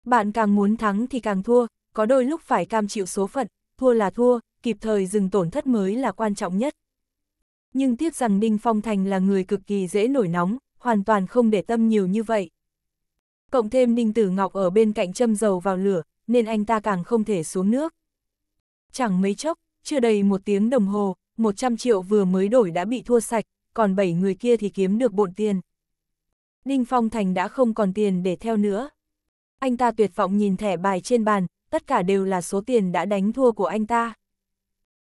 bạn càng muốn thắng thì càng thua, có đôi lúc phải cam chịu số phận, thua là thua, kịp thời dừng tổn thất mới là quan trọng nhất. Nhưng tiếc rằng Đinh Phong Thành là người cực kỳ dễ nổi nóng, hoàn toàn không để tâm nhiều như vậy. Cộng thêm đinh Tử Ngọc ở bên cạnh châm dầu vào lửa, nên anh ta càng không thể xuống nước. Chẳng mấy chốc, chưa đầy một tiếng đồng hồ, 100 triệu vừa mới đổi đã bị thua sạch, còn 7 người kia thì kiếm được bộn tiền. đinh Phong Thành đã không còn tiền để theo nữa anh ta tuyệt vọng nhìn thẻ bài trên bàn, tất cả đều là số tiền đã đánh thua của anh ta.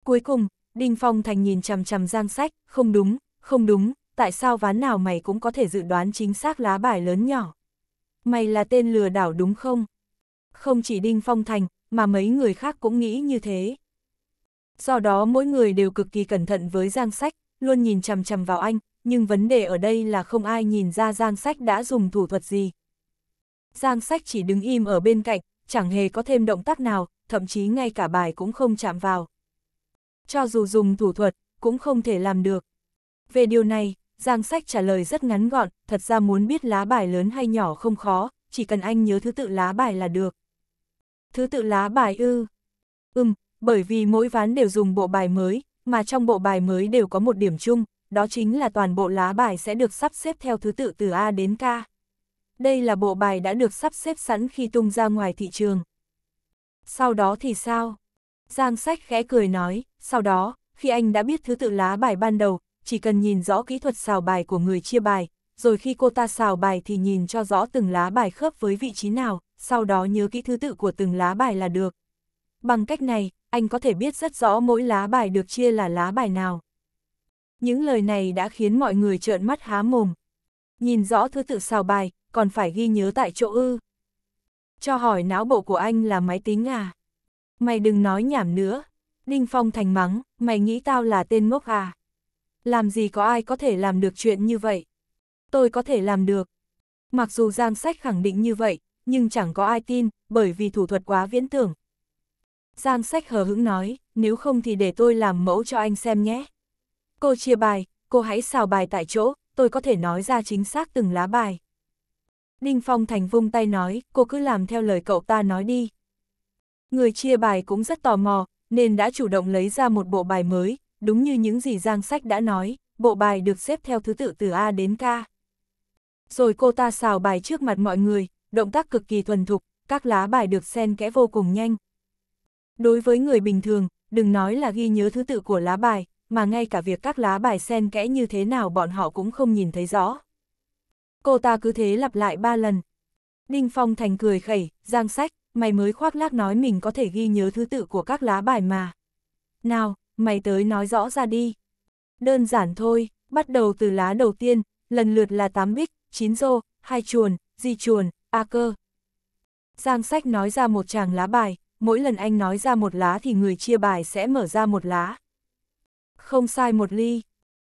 Cuối cùng, Đinh Phong Thành nhìn chằm chằm giang sách, không đúng, không đúng, tại sao ván nào mày cũng có thể dự đoán chính xác lá bài lớn nhỏ. Mày là tên lừa đảo đúng không? Không chỉ Đinh Phong Thành, mà mấy người khác cũng nghĩ như thế. Do đó mỗi người đều cực kỳ cẩn thận với giang sách, luôn nhìn chằm chằm vào anh, nhưng vấn đề ở đây là không ai nhìn ra giang sách đã dùng thủ thuật gì, Giang sách chỉ đứng im ở bên cạnh, chẳng hề có thêm động tác nào, thậm chí ngay cả bài cũng không chạm vào. Cho dù dùng thủ thuật, cũng không thể làm được. Về điều này, Giang sách trả lời rất ngắn gọn, thật ra muốn biết lá bài lớn hay nhỏ không khó, chỉ cần anh nhớ thứ tự lá bài là được. Thứ tự lá bài ư. Ừm, bởi vì mỗi ván đều dùng bộ bài mới, mà trong bộ bài mới đều có một điểm chung, đó chính là toàn bộ lá bài sẽ được sắp xếp theo thứ tự từ A đến K đây là bộ bài đã được sắp xếp sẵn khi tung ra ngoài thị trường. Sau đó thì sao? Giang sách khẽ cười nói, sau đó, khi anh đã biết thứ tự lá bài ban đầu, chỉ cần nhìn rõ kỹ thuật xào bài của người chia bài, rồi khi cô ta xào bài thì nhìn cho rõ từng lá bài khớp với vị trí nào, sau đó nhớ kỹ thứ tự của từng lá bài là được. Bằng cách này, anh có thể biết rất rõ mỗi lá bài được chia là lá bài nào. Những lời này đã khiến mọi người trợn mắt há mồm. Nhìn rõ thứ tự xào bài, còn phải ghi nhớ tại chỗ ư. Cho hỏi não bộ của anh là máy tính à? Mày đừng nói nhảm nữa. Đinh Phong thành mắng, mày nghĩ tao là tên ngốc à? Làm gì có ai có thể làm được chuyện như vậy? Tôi có thể làm được. Mặc dù Giang Sách khẳng định như vậy, nhưng chẳng có ai tin, bởi vì thủ thuật quá viễn tưởng. Giang Sách hờ hững nói, nếu không thì để tôi làm mẫu cho anh xem nhé. Cô chia bài, cô hãy xào bài tại chỗ, tôi có thể nói ra chính xác từng lá bài. Ninh Phong Thành vung tay nói, cô cứ làm theo lời cậu ta nói đi. Người chia bài cũng rất tò mò, nên đã chủ động lấy ra một bộ bài mới, đúng như những gì Giang Sách đã nói, bộ bài được xếp theo thứ tự từ A đến K. Rồi cô ta xào bài trước mặt mọi người, động tác cực kỳ thuần thục, các lá bài được xen kẽ vô cùng nhanh. Đối với người bình thường, đừng nói là ghi nhớ thứ tự của lá bài, mà ngay cả việc các lá bài xen kẽ như thế nào bọn họ cũng không nhìn thấy rõ. Cô ta cứ thế lặp lại ba lần. Đinh Phong Thành cười khẩy, giang sách, mày mới khoác lác nói mình có thể ghi nhớ thứ tự của các lá bài mà. Nào, mày tới nói rõ ra đi. Đơn giản thôi, bắt đầu từ lá đầu tiên, lần lượt là 8 bích, 9 rô, 2 chuồn, di chuồn, a cơ. Giang sách nói ra một tràng lá bài, mỗi lần anh nói ra một lá thì người chia bài sẽ mở ra một lá. Không sai một ly.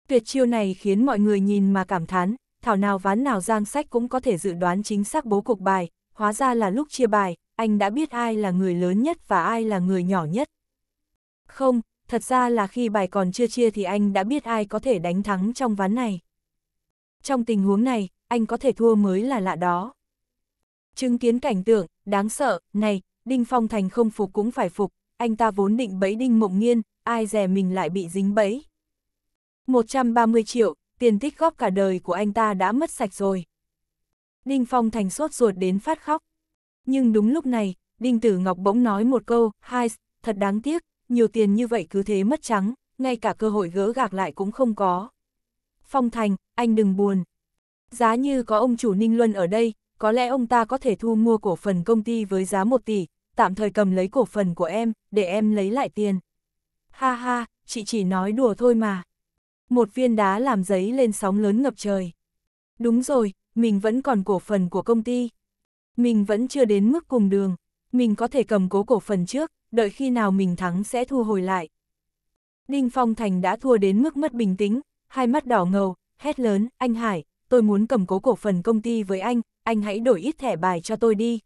Tuyệt chiêu này khiến mọi người nhìn mà cảm thán, thảo nào ván nào giang sách cũng có thể dự đoán chính xác bố cục bài, hóa ra là lúc chia bài, anh đã biết ai là người lớn nhất và ai là người nhỏ nhất. Không, thật ra là khi bài còn chưa chia thì anh đã biết ai có thể đánh thắng trong ván này. Trong tình huống này, anh có thể thua mới là lạ đó. Chứng kiến cảnh tượng, đáng sợ, này, Đinh Phong Thành không phục cũng phải phục, anh ta vốn định bẫy Đinh Mộng Nghiên, ai dè mình lại bị dính bẫy. 130 triệu, tiền tích góp cả đời của anh ta đã mất sạch rồi. Đinh Phong Thành sốt ruột đến phát khóc. Nhưng đúng lúc này, Đinh Tử Ngọc bỗng nói một câu, hai, thật đáng tiếc, nhiều tiền như vậy cứ thế mất trắng, ngay cả cơ hội gỡ gạc lại cũng không có. Phong Thành, anh đừng buồn. Giá như có ông chủ Ninh Luân ở đây, có lẽ ông ta có thể thu mua cổ phần công ty với giá 1 tỷ, tạm thời cầm lấy cổ phần của em, để em lấy lại tiền. Ha ha, chị chỉ nói đùa thôi mà một viên đá làm giấy lên sóng lớn ngập trời. Đúng rồi, mình vẫn còn cổ phần của công ty. Mình vẫn chưa đến mức cùng đường, mình có thể cầm cố cổ phần trước, đợi khi nào mình thắng sẽ thu hồi lại. Đinh Phong Thành đã thua đến mức mất bình tĩnh, hai mắt đỏ ngầu, hét lớn, anh Hải, tôi muốn cầm cố cổ phần công ty với anh, anh hãy đổi ít thẻ bài cho tôi đi.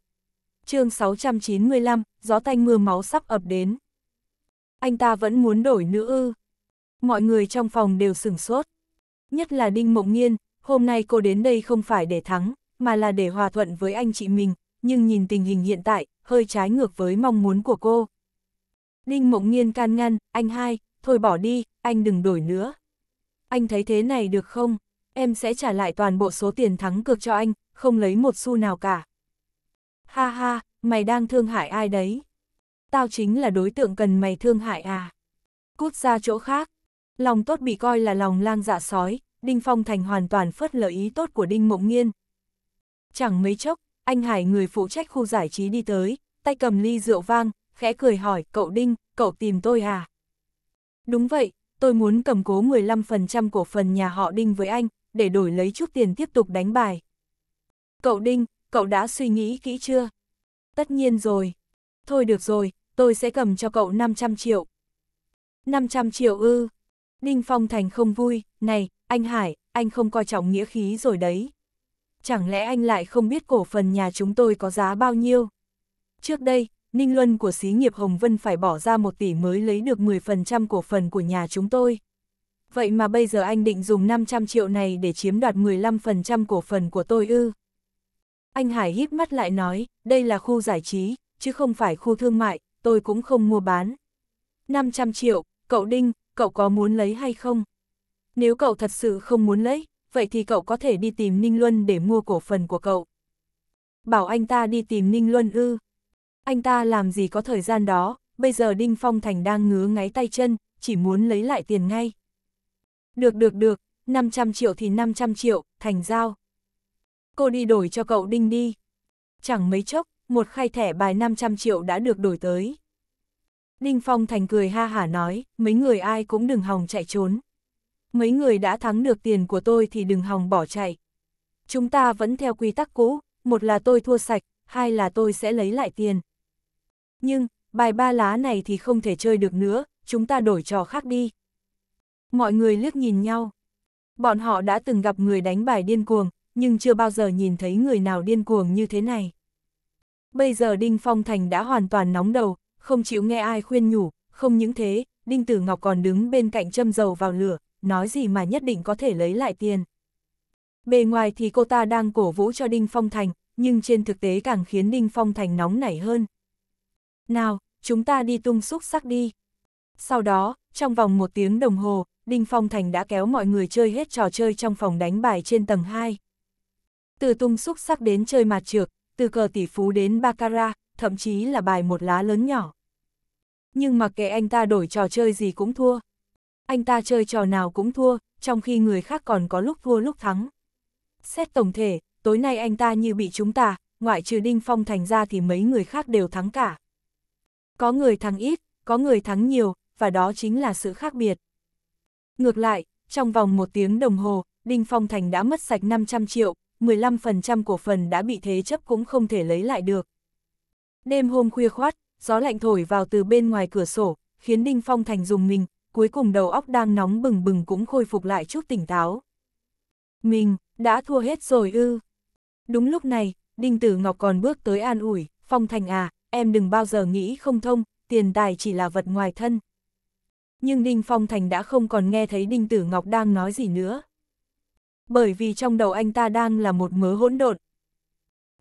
chương 695, gió tanh mưa máu sắp ập đến. Anh ta vẫn muốn đổi nữ ư mọi người trong phòng đều sửng sốt. Nhất là Đinh Mộng nhiên hôm nay cô đến đây không phải để thắng, mà là để hòa thuận với anh chị mình, nhưng nhìn tình hình hiện tại, hơi trái ngược với mong muốn của cô. Đinh Mộng nhiên can ngăn, anh hai, thôi bỏ đi, anh đừng đổi nữa. Anh thấy thế này được không? Em sẽ trả lại toàn bộ số tiền thắng cược cho anh, không lấy một xu nào cả. Ha ha, mày đang thương hại ai đấy? Tao chính là đối tượng cần mày thương hại à? Cút ra chỗ khác, Lòng tốt bị coi là lòng lang dạ sói, Đinh Phong Thành hoàn toàn phớt lờ ý tốt của Đinh Mộng Nghiên. Chẳng mấy chốc, anh Hải người phụ trách khu giải trí đi tới, tay cầm ly rượu vang, khẽ cười hỏi, cậu Đinh, cậu tìm tôi à? Đúng vậy, tôi muốn cầm cố 15% cổ phần nhà họ Đinh với anh, để đổi lấy chút tiền tiếp tục đánh bài. Cậu Đinh, cậu đã suy nghĩ kỹ chưa? Tất nhiên rồi. Thôi được rồi, tôi sẽ cầm cho cậu 500 triệu. 500 triệu ư, Đinh Phong Thành không vui, này, anh Hải, anh không coi trọng nghĩa khí rồi đấy. Chẳng lẽ anh lại không biết cổ phần nhà chúng tôi có giá bao nhiêu? Trước đây, Ninh Luân của xí nghiệp Hồng Vân phải bỏ ra một tỷ mới lấy được 10% cổ phần của nhà chúng tôi. Vậy mà bây giờ anh định dùng 500 triệu này để chiếm đoạt 15% cổ phần của tôi ư? Anh Hải híp mắt lại nói, đây là khu giải trí, chứ không phải khu thương mại, tôi cũng không mua bán. 500 triệu, cậu Đinh, cậu có muốn lấy hay không? Nếu cậu thật sự không muốn lấy, vậy thì cậu có thể đi tìm Ninh Luân để mua cổ phần của cậu. Bảo anh ta đi tìm Ninh Luân ư. Anh ta làm gì có thời gian đó, bây giờ Đinh Phong Thành đang ngứa ngáy tay chân, chỉ muốn lấy lại tiền ngay. Được được được, 500 triệu thì 500 triệu, thành giao. Cô đi đổi cho cậu Đinh đi. Chẳng mấy chốc, một khai thẻ bài 500 triệu đã được đổi tới. Đinh Phong Thành cười ha hả nói, mấy người ai cũng đừng hòng chạy trốn. Mấy người đã thắng được tiền của tôi thì đừng hòng bỏ chạy. Chúng ta vẫn theo quy tắc cũ, một là tôi thua sạch, hai là tôi sẽ lấy lại tiền. Nhưng, bài ba lá này thì không thể chơi được nữa, chúng ta đổi trò khác đi. Mọi người liếc nhìn nhau. Bọn họ đã từng gặp người đánh bài điên cuồng, nhưng chưa bao giờ nhìn thấy người nào điên cuồng như thế này. Bây giờ Đinh Phong Thành đã hoàn toàn nóng đầu, không chịu nghe ai khuyên nhủ, không những thế, Đinh Tử Ngọc còn đứng bên cạnh châm dầu vào lửa, nói gì mà nhất định có thể lấy lại tiền. Bề ngoài thì cô ta đang cổ vũ cho Đinh Phong Thành, nhưng trên thực tế càng khiến Đinh Phong Thành nóng nảy hơn. Nào, chúng ta đi tung xúc sắc đi. Sau đó, trong vòng một tiếng đồng hồ, Đinh Phong Thành đã kéo mọi người chơi hết trò chơi trong phòng đánh bài trên tầng 2. Từ tung xúc sắc đến chơi mạt trược, từ cờ tỷ phú đến baccarat, thậm chí là bài một lá lớn nhỏ. Nhưng mặc kệ anh ta đổi trò chơi gì cũng thua. Anh ta chơi trò nào cũng thua, trong khi người khác còn có lúc thua lúc thắng. Xét tổng thể, tối nay anh ta như bị chúng ta, ngoại trừ Đinh Phong thành ra thì mấy người khác đều thắng cả. Có người thắng ít, có người thắng nhiều, và đó chính là sự khác biệt. Ngược lại, trong vòng một tiếng đồng hồ, Đinh Phong Thành đã mất sạch 500 triệu, 15% cổ phần đã bị thế chấp cũng không thể lấy lại được. Đêm hôm khuya khoát, gió lạnh thổi vào từ bên ngoài cửa sổ, khiến Đinh Phong Thành dùng mình, cuối cùng đầu óc đang nóng bừng bừng cũng khôi phục lại chút tỉnh táo. Mình, đã thua hết rồi ư. Đúng lúc này, Đinh Tử Ngọc còn bước tới an ủi, Phong Thành à, em đừng bao giờ nghĩ không thông, tiền tài chỉ là vật ngoài thân. Nhưng Đinh Phong Thành đã không còn nghe thấy Đinh Tử Ngọc đang nói gì nữa. Bởi vì trong đầu anh ta đang là một mớ hỗn độn,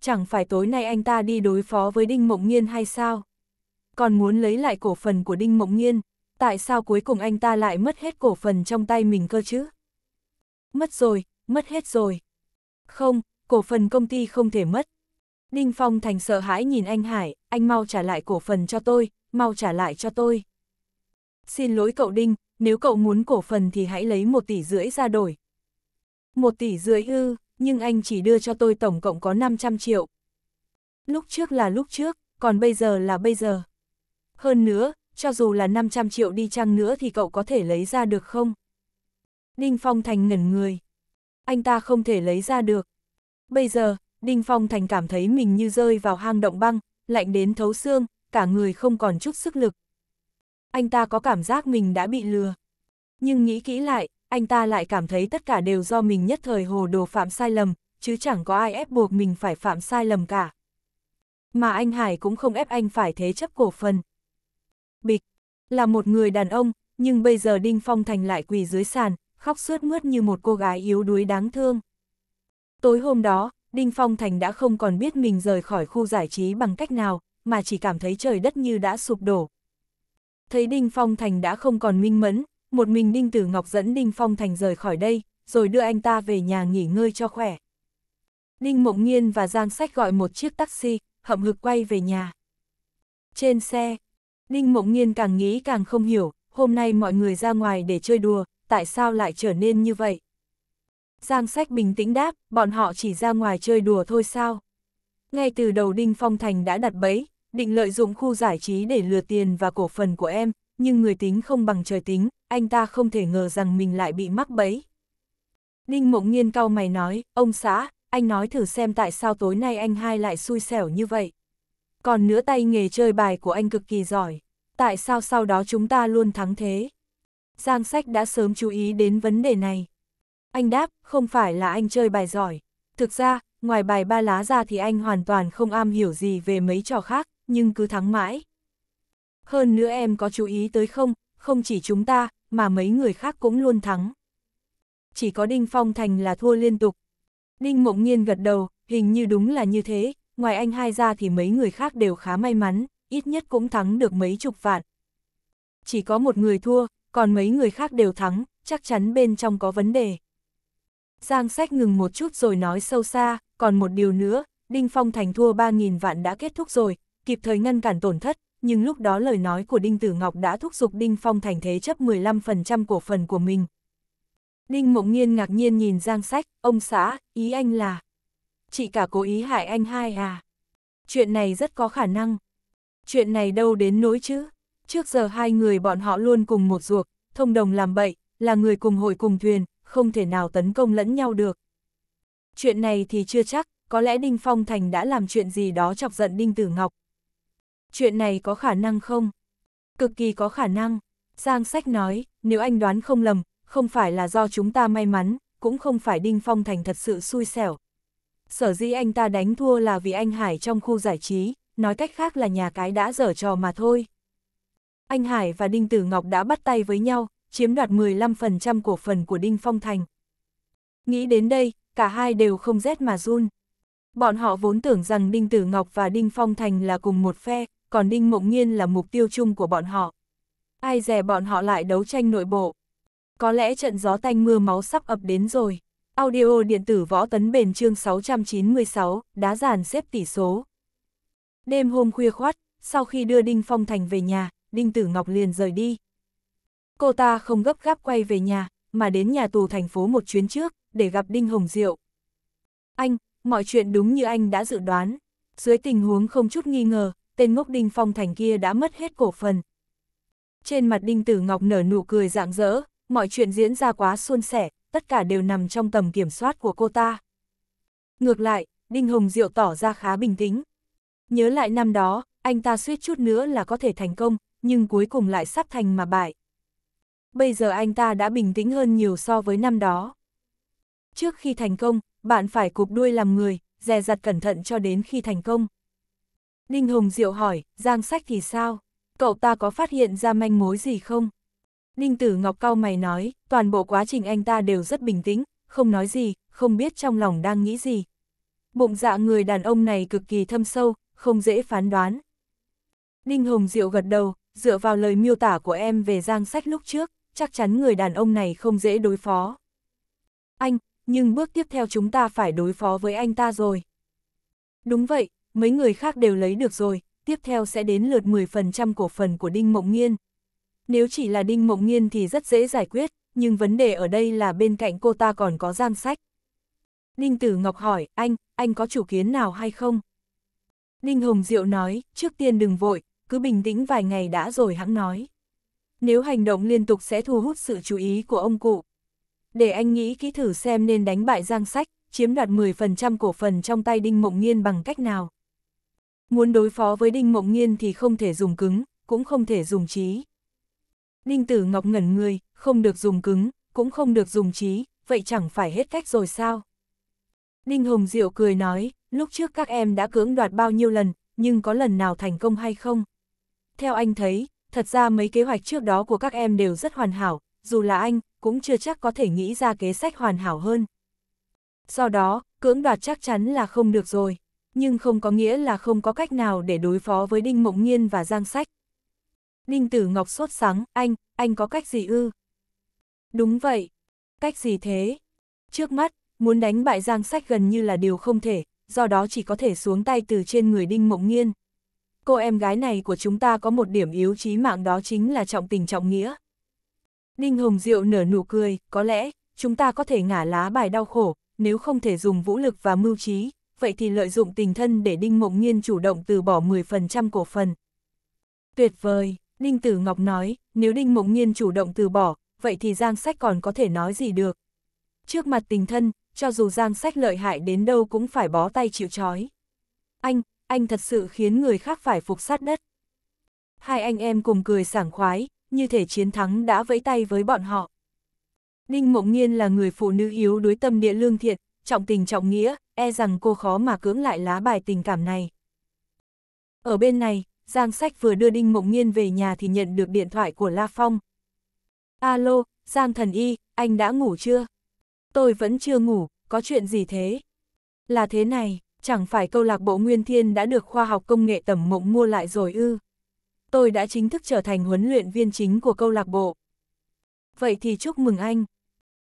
chẳng phải tối nay anh ta đi đối phó với Đinh Mộng nhiên hay sao? Còn muốn lấy lại cổ phần của Đinh Mộng nhiên, tại sao cuối cùng anh ta lại mất hết cổ phần trong tay mình cơ chứ? Mất rồi, mất hết rồi. Không, cổ phần công ty không thể mất. Đinh Phong Thành sợ hãi nhìn anh Hải, anh mau trả lại cổ phần cho tôi, mau trả lại cho tôi. Xin lỗi cậu Đinh, nếu cậu muốn cổ phần thì hãy lấy một tỷ rưỡi ra đổi. Một tỷ rưỡi ư, nhưng anh chỉ đưa cho tôi tổng cộng có 500 triệu. Lúc trước là lúc trước, còn bây giờ là bây giờ. Hơn nữa, cho dù là 500 triệu đi chăng nữa thì cậu có thể lấy ra được không? Đinh Phong Thành ngẩn người. Anh ta không thể lấy ra được. Bây giờ, Đinh Phong Thành cảm thấy mình như rơi vào hang động băng, lạnh đến thấu xương, cả người không còn chút sức lực. Anh ta có cảm giác mình đã bị lừa. Nhưng nghĩ kỹ lại, anh ta lại cảm thấy tất cả đều do mình nhất thời hồ đồ phạm sai lầm, chứ chẳng có ai ép buộc mình phải phạm sai lầm cả. Mà anh Hải cũng không ép anh phải thế chấp cổ phần. Bịch, là một người đàn ông, nhưng bây giờ Đinh Phong Thành lại quỳ dưới sàn, khóc suốt mướt như một cô gái yếu đuối đáng thương. Tối hôm đó, Đinh Phong Thành đã không còn biết mình rời khỏi khu giải trí bằng cách nào, mà chỉ cảm thấy trời đất như đã sụp đổ. Thấy Đinh Phong Thành đã không còn minh mẫn, một mình Ninh Tử Ngọc dẫn Ninh Phong Thành rời khỏi đây, rồi đưa anh ta về nhà nghỉ ngơi cho khỏe. Ninh Mộng Nhiên và Giang Sách gọi một chiếc taxi, hậm hực quay về nhà. Trên xe, Ninh Mộng Nhiên càng nghĩ càng không hiểu, hôm nay mọi người ra ngoài để chơi đùa, tại sao lại trở nên như vậy? Giang Sách bình tĩnh đáp, bọn họ chỉ ra ngoài chơi đùa thôi sao? Ngay từ đầu Đinh Phong Thành đã đặt bẫy, định lợi dụng khu giải trí để lừa tiền và cổ phần của em, nhưng người tính không bằng trời tính, anh ta không thể ngờ rằng mình lại bị mắc bẫy. Đinh Mộng Nghiên cau mày nói, ông xã, anh nói thử xem tại sao tối nay anh hai lại xui xẻo như vậy. Còn nữa tay nghề chơi bài của anh cực kỳ giỏi, tại sao sau đó chúng ta luôn thắng thế? Giang Sách đã sớm chú ý đến vấn đề này. Anh đáp, không phải là anh chơi bài giỏi. Thực ra, ngoài bài ba lá ra thì anh hoàn toàn không am hiểu gì về mấy trò khác, nhưng cứ thắng mãi. Hơn nữa em có chú ý tới không, không chỉ chúng ta, mà mấy người khác cũng luôn thắng. Chỉ có Đinh Phong Thành là thua liên tục. Đinh Mộng Nhiên gật đầu, hình như đúng là như thế, ngoài anh hai ra thì mấy người khác đều khá may mắn, ít nhất cũng thắng được mấy chục vạn. Chỉ có một người thua, còn mấy người khác đều thắng, chắc chắn bên trong có vấn đề. Giang sách ngừng một chút rồi nói sâu xa, còn một điều nữa, Đinh Phong Thành thua 3.000 vạn đã kết thúc rồi, kịp thời ngăn cản tổn thất, nhưng lúc đó lời nói của Đinh Tử Ngọc đã thúc giục Đinh Phong thành thế chấp 15% cổ phần của mình. Đinh Mộng Nhiên ngạc nhiên nhìn Giang Sách, ông xã, ý anh là... Chị cả cố ý hại anh hai à? Chuyện này rất có khả năng. Chuyện này đâu đến nỗi chứ? Trước giờ hai người bọn họ luôn cùng một ruột, thông đồng làm bậy, là người cùng hội cùng thuyền, không thể nào tấn công lẫn nhau được. Chuyện này thì chưa chắc, có lẽ Đinh Phong Thành đã làm chuyện gì đó chọc giận Đinh Tử Ngọc, chuyện này có khả năng không? Cực kỳ có khả năng. Giang sách nói, nếu anh đoán không lầm, không phải là do chúng ta may mắn, cũng không phải Đinh Phong Thành thật sự xui xẻo. Sở dĩ anh ta đánh thua là vì anh Hải trong khu giải trí, nói cách khác là nhà cái đã dở trò mà thôi. Anh Hải và Đinh Tử Ngọc đã bắt tay với nhau, chiếm đoạt 15% cổ phần của Đinh Phong Thành. Nghĩ đến đây, cả hai đều không rét mà run. Bọn họ vốn tưởng rằng Đinh Tử Ngọc và Đinh Phong Thành là cùng một phe, còn Đinh Mộng nhiên là mục tiêu chung của bọn họ. Ai dè bọn họ lại đấu tranh nội bộ. Có lẽ trận gió tanh mưa máu sắp ập đến rồi. Audio điện tử võ tấn bền chương 696, đá giàn xếp tỷ số. Đêm hôm khuya khoát, sau khi đưa Đinh Phong Thành về nhà, Đinh Tử Ngọc liền rời đi. Cô ta không gấp gáp quay về nhà, mà đến nhà tù thành phố một chuyến trước, để gặp Đinh Hồng Diệu. Anh, mọi chuyện đúng như anh đã dự đoán. Dưới tình huống không chút nghi ngờ, tên ngốc Đinh Phong Thành kia đã mất hết cổ phần. Trên mặt Đinh Tử Ngọc nở nụ cười rạng rỡ, mọi chuyện diễn ra quá suôn sẻ, tất cả đều nằm trong tầm kiểm soát của cô ta. Ngược lại, Đinh Hồng Diệu tỏ ra khá bình tĩnh. Nhớ lại năm đó, anh ta suýt chút nữa là có thể thành công, nhưng cuối cùng lại sắp thành mà bại. Bây giờ anh ta đã bình tĩnh hơn nhiều so với năm đó. Trước khi thành công, bạn phải cụp đuôi làm người, dè dặt cẩn thận cho đến khi thành công. Ninh Hồng Diệu hỏi, Giang Sách thì sao? Cậu ta có phát hiện ra manh mối gì không? Ninh Tử Ngọc cao mày nói, toàn bộ quá trình anh ta đều rất bình tĩnh, không nói gì, không biết trong lòng đang nghĩ gì. Bụng dạ người đàn ông này cực kỳ thâm sâu, không dễ phán đoán. Ninh Hồng Diệu gật đầu, dựa vào lời miêu tả của em về Giang Sách lúc trước, chắc chắn người đàn ông này không dễ đối phó. Anh, nhưng bước tiếp theo chúng ta phải đối phó với anh ta rồi. Đúng vậy, mấy người khác đều lấy được rồi, tiếp theo sẽ đến lượt 10% cổ phần của Đinh Mộng Nghiên. Nếu chỉ là Đinh Mộng Nghiên thì rất dễ giải quyết, nhưng vấn đề ở đây là bên cạnh cô ta còn có Giang Sách. Đinh Tử Ngọc hỏi, anh, anh có chủ kiến nào hay không? Đinh Hồng Diệu nói, trước tiên đừng vội, cứ bình tĩnh vài ngày đã rồi hãng nói. Nếu hành động liên tục sẽ thu hút sự chú ý của ông cụ. Để anh nghĩ kỹ thử xem nên đánh bại Giang Sách, chiếm đoạt 10% cổ phần trong tay Đinh Mộng Nghiên bằng cách nào. Muốn đối phó với Đinh Mộng Nghiên thì không thể dùng cứng, cũng không thể dùng trí. Đinh Tử Ngọc ngẩn người, không được dùng cứng, cũng không được dùng trí, vậy chẳng phải hết cách rồi sao? Đinh Hồng Diệu cười nói, lúc trước các em đã cưỡng đoạt bao nhiêu lần, nhưng có lần nào thành công hay không? Theo anh thấy, thật ra mấy kế hoạch trước đó của các em đều rất hoàn hảo, dù là anh, cũng chưa chắc có thể nghĩ ra kế sách hoàn hảo hơn. Do đó, cưỡng đoạt chắc chắn là không được rồi nhưng không có nghĩa là không có cách nào để đối phó với Đinh Mộng Nhiên và Giang Sách. Đinh Tử Ngọc sốt sáng, anh, anh có cách gì ư? Đúng vậy, cách gì thế? Trước mắt, muốn đánh bại Giang Sách gần như là điều không thể, do đó chỉ có thể xuống tay từ trên người Đinh Mộng Nhiên. Cô em gái này của chúng ta có một điểm yếu chí mạng đó chính là trọng tình trọng nghĩa. Đinh Hồng Diệu nở nụ cười, có lẽ, chúng ta có thể ngả lá bài đau khổ, nếu không thể dùng vũ lực và mưu trí, vậy thì lợi dụng tình thân để Đinh Mộng Nghiên chủ động từ bỏ 10% cổ phần. Tuyệt vời, Đinh Tử Ngọc nói, nếu Đinh Mộng Nghiên chủ động từ bỏ, vậy thì Giang Sách còn có thể nói gì được. Trước mặt tình thân, cho dù Giang Sách lợi hại đến đâu cũng phải bó tay chịu chói Anh, anh thật sự khiến người khác phải phục sát đất. Hai anh em cùng cười sảng khoái, như thể chiến thắng đã vẫy tay với bọn họ. Đinh Mộng Nghiên là người phụ nữ yếu đối tâm địa lương thiện, trọng tình trọng nghĩa, e rằng cô khó mà cưỡng lại lá bài tình cảm này. Ở bên này, Giang Sách vừa đưa Đinh Mộng nhiên về nhà thì nhận được điện thoại của La Phong. Alo, Giang Thần Y, anh đã ngủ chưa? Tôi vẫn chưa ngủ, có chuyện gì thế? Là thế này, chẳng phải câu lạc bộ Nguyên Thiên đã được khoa học công nghệ tầm mộng mua lại rồi ư? Tôi đã chính thức trở thành huấn luyện viên chính của câu lạc bộ. Vậy thì chúc mừng anh.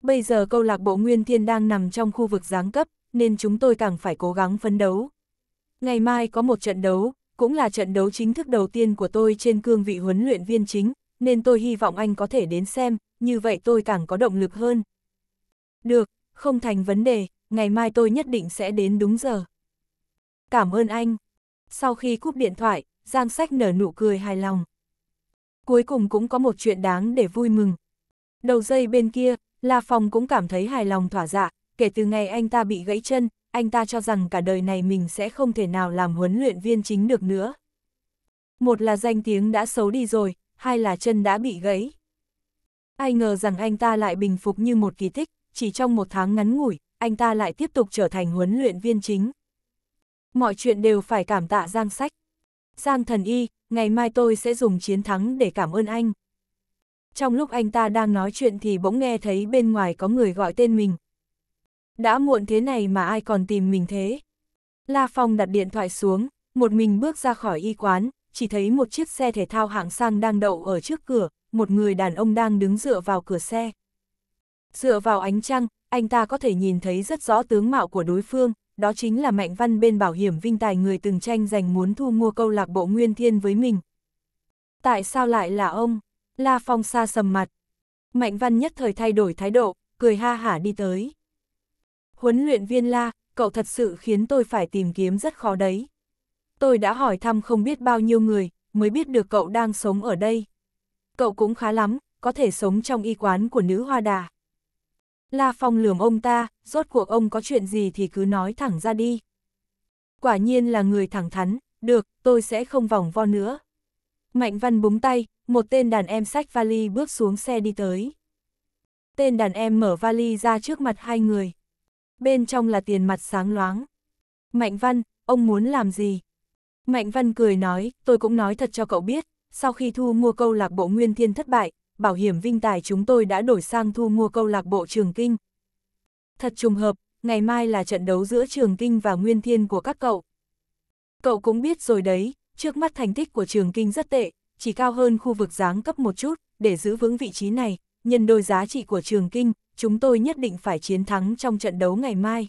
Bây giờ câu lạc bộ Nguyên Thiên đang nằm trong khu vực giáng cấp, nên chúng tôi càng phải cố gắng phấn đấu. Ngày mai có một trận đấu, cũng là trận đấu chính thức đầu tiên của tôi trên cương vị huấn luyện viên chính, nên tôi hy vọng anh có thể đến xem, như vậy tôi càng có động lực hơn. Được, không thành vấn đề, ngày mai tôi nhất định sẽ đến đúng giờ. Cảm ơn anh. Sau khi cúp điện thoại, Giang Sách nở nụ cười hài lòng. Cuối cùng cũng có một chuyện đáng để vui mừng. Đầu dây bên kia, La Phong cũng cảm thấy hài lòng thỏa dạ, kể từ ngày anh ta bị gãy chân, anh ta cho rằng cả đời này mình sẽ không thể nào làm huấn luyện viên chính được nữa. Một là danh tiếng đã xấu đi rồi, hai là chân đã bị gãy. Ai ngờ rằng anh ta lại bình phục như một kỳ tích, chỉ trong một tháng ngắn ngủi, anh ta lại tiếp tục trở thành huấn luyện viên chính. Mọi chuyện đều phải cảm tạ Giang Sách. Giang thần y, ngày mai tôi sẽ dùng chiến thắng để cảm ơn anh. Trong lúc anh ta đang nói chuyện thì bỗng nghe thấy bên ngoài có người gọi tên mình, đã muộn thế này mà ai còn tìm mình thế? La Phong đặt điện thoại xuống, một mình bước ra khỏi y quán, chỉ thấy một chiếc xe thể thao hạng sang đang đậu ở trước cửa, một người đàn ông đang đứng dựa vào cửa xe. Dựa vào ánh trăng, anh ta có thể nhìn thấy rất rõ tướng mạo của đối phương, đó chính là Mạnh Văn bên bảo hiểm Vinh Tài người từng tranh giành muốn thu mua câu lạc bộ Nguyên Thiên với mình. Tại sao lại là ông? La Phong xa sầm mặt. Mạnh Văn nhất thời thay đổi thái độ, cười ha hả đi tới huấn luyện viên la, cậu thật sự khiến tôi phải tìm kiếm rất khó đấy. Tôi đã hỏi thăm không biết bao nhiêu người, mới biết được cậu đang sống ở đây. Cậu cũng khá lắm, có thể sống trong y quán của nữ hoa đà. La Phong lườm ông ta, rốt cuộc ông có chuyện gì thì cứ nói thẳng ra đi. Quả nhiên là người thẳng thắn, được, tôi sẽ không vòng vo nữa. Mạnh Văn búng tay, một tên đàn em sách vali bước xuống xe đi tới. Tên đàn em mở vali ra trước mặt hai người bên trong là tiền mặt sáng loáng. Mạnh Văn, ông muốn làm gì? Mạnh Văn cười nói, tôi cũng nói thật cho cậu biết, sau khi thu mua câu lạc bộ Nguyên Thiên thất bại, bảo hiểm Vinh Tài chúng tôi đã đổi sang thu mua câu lạc bộ Trường Kinh. Thật trùng hợp, ngày mai là trận đấu giữa Trường Kinh và Nguyên Thiên của các cậu. Cậu cũng biết rồi đấy, trước mắt thành tích của Trường Kinh rất tệ, chỉ cao hơn khu vực giáng cấp một chút, để giữ vững vị trí này, nhân đôi giá trị của Trường Kinh, chúng tôi nhất định phải chiến thắng trong trận đấu ngày mai.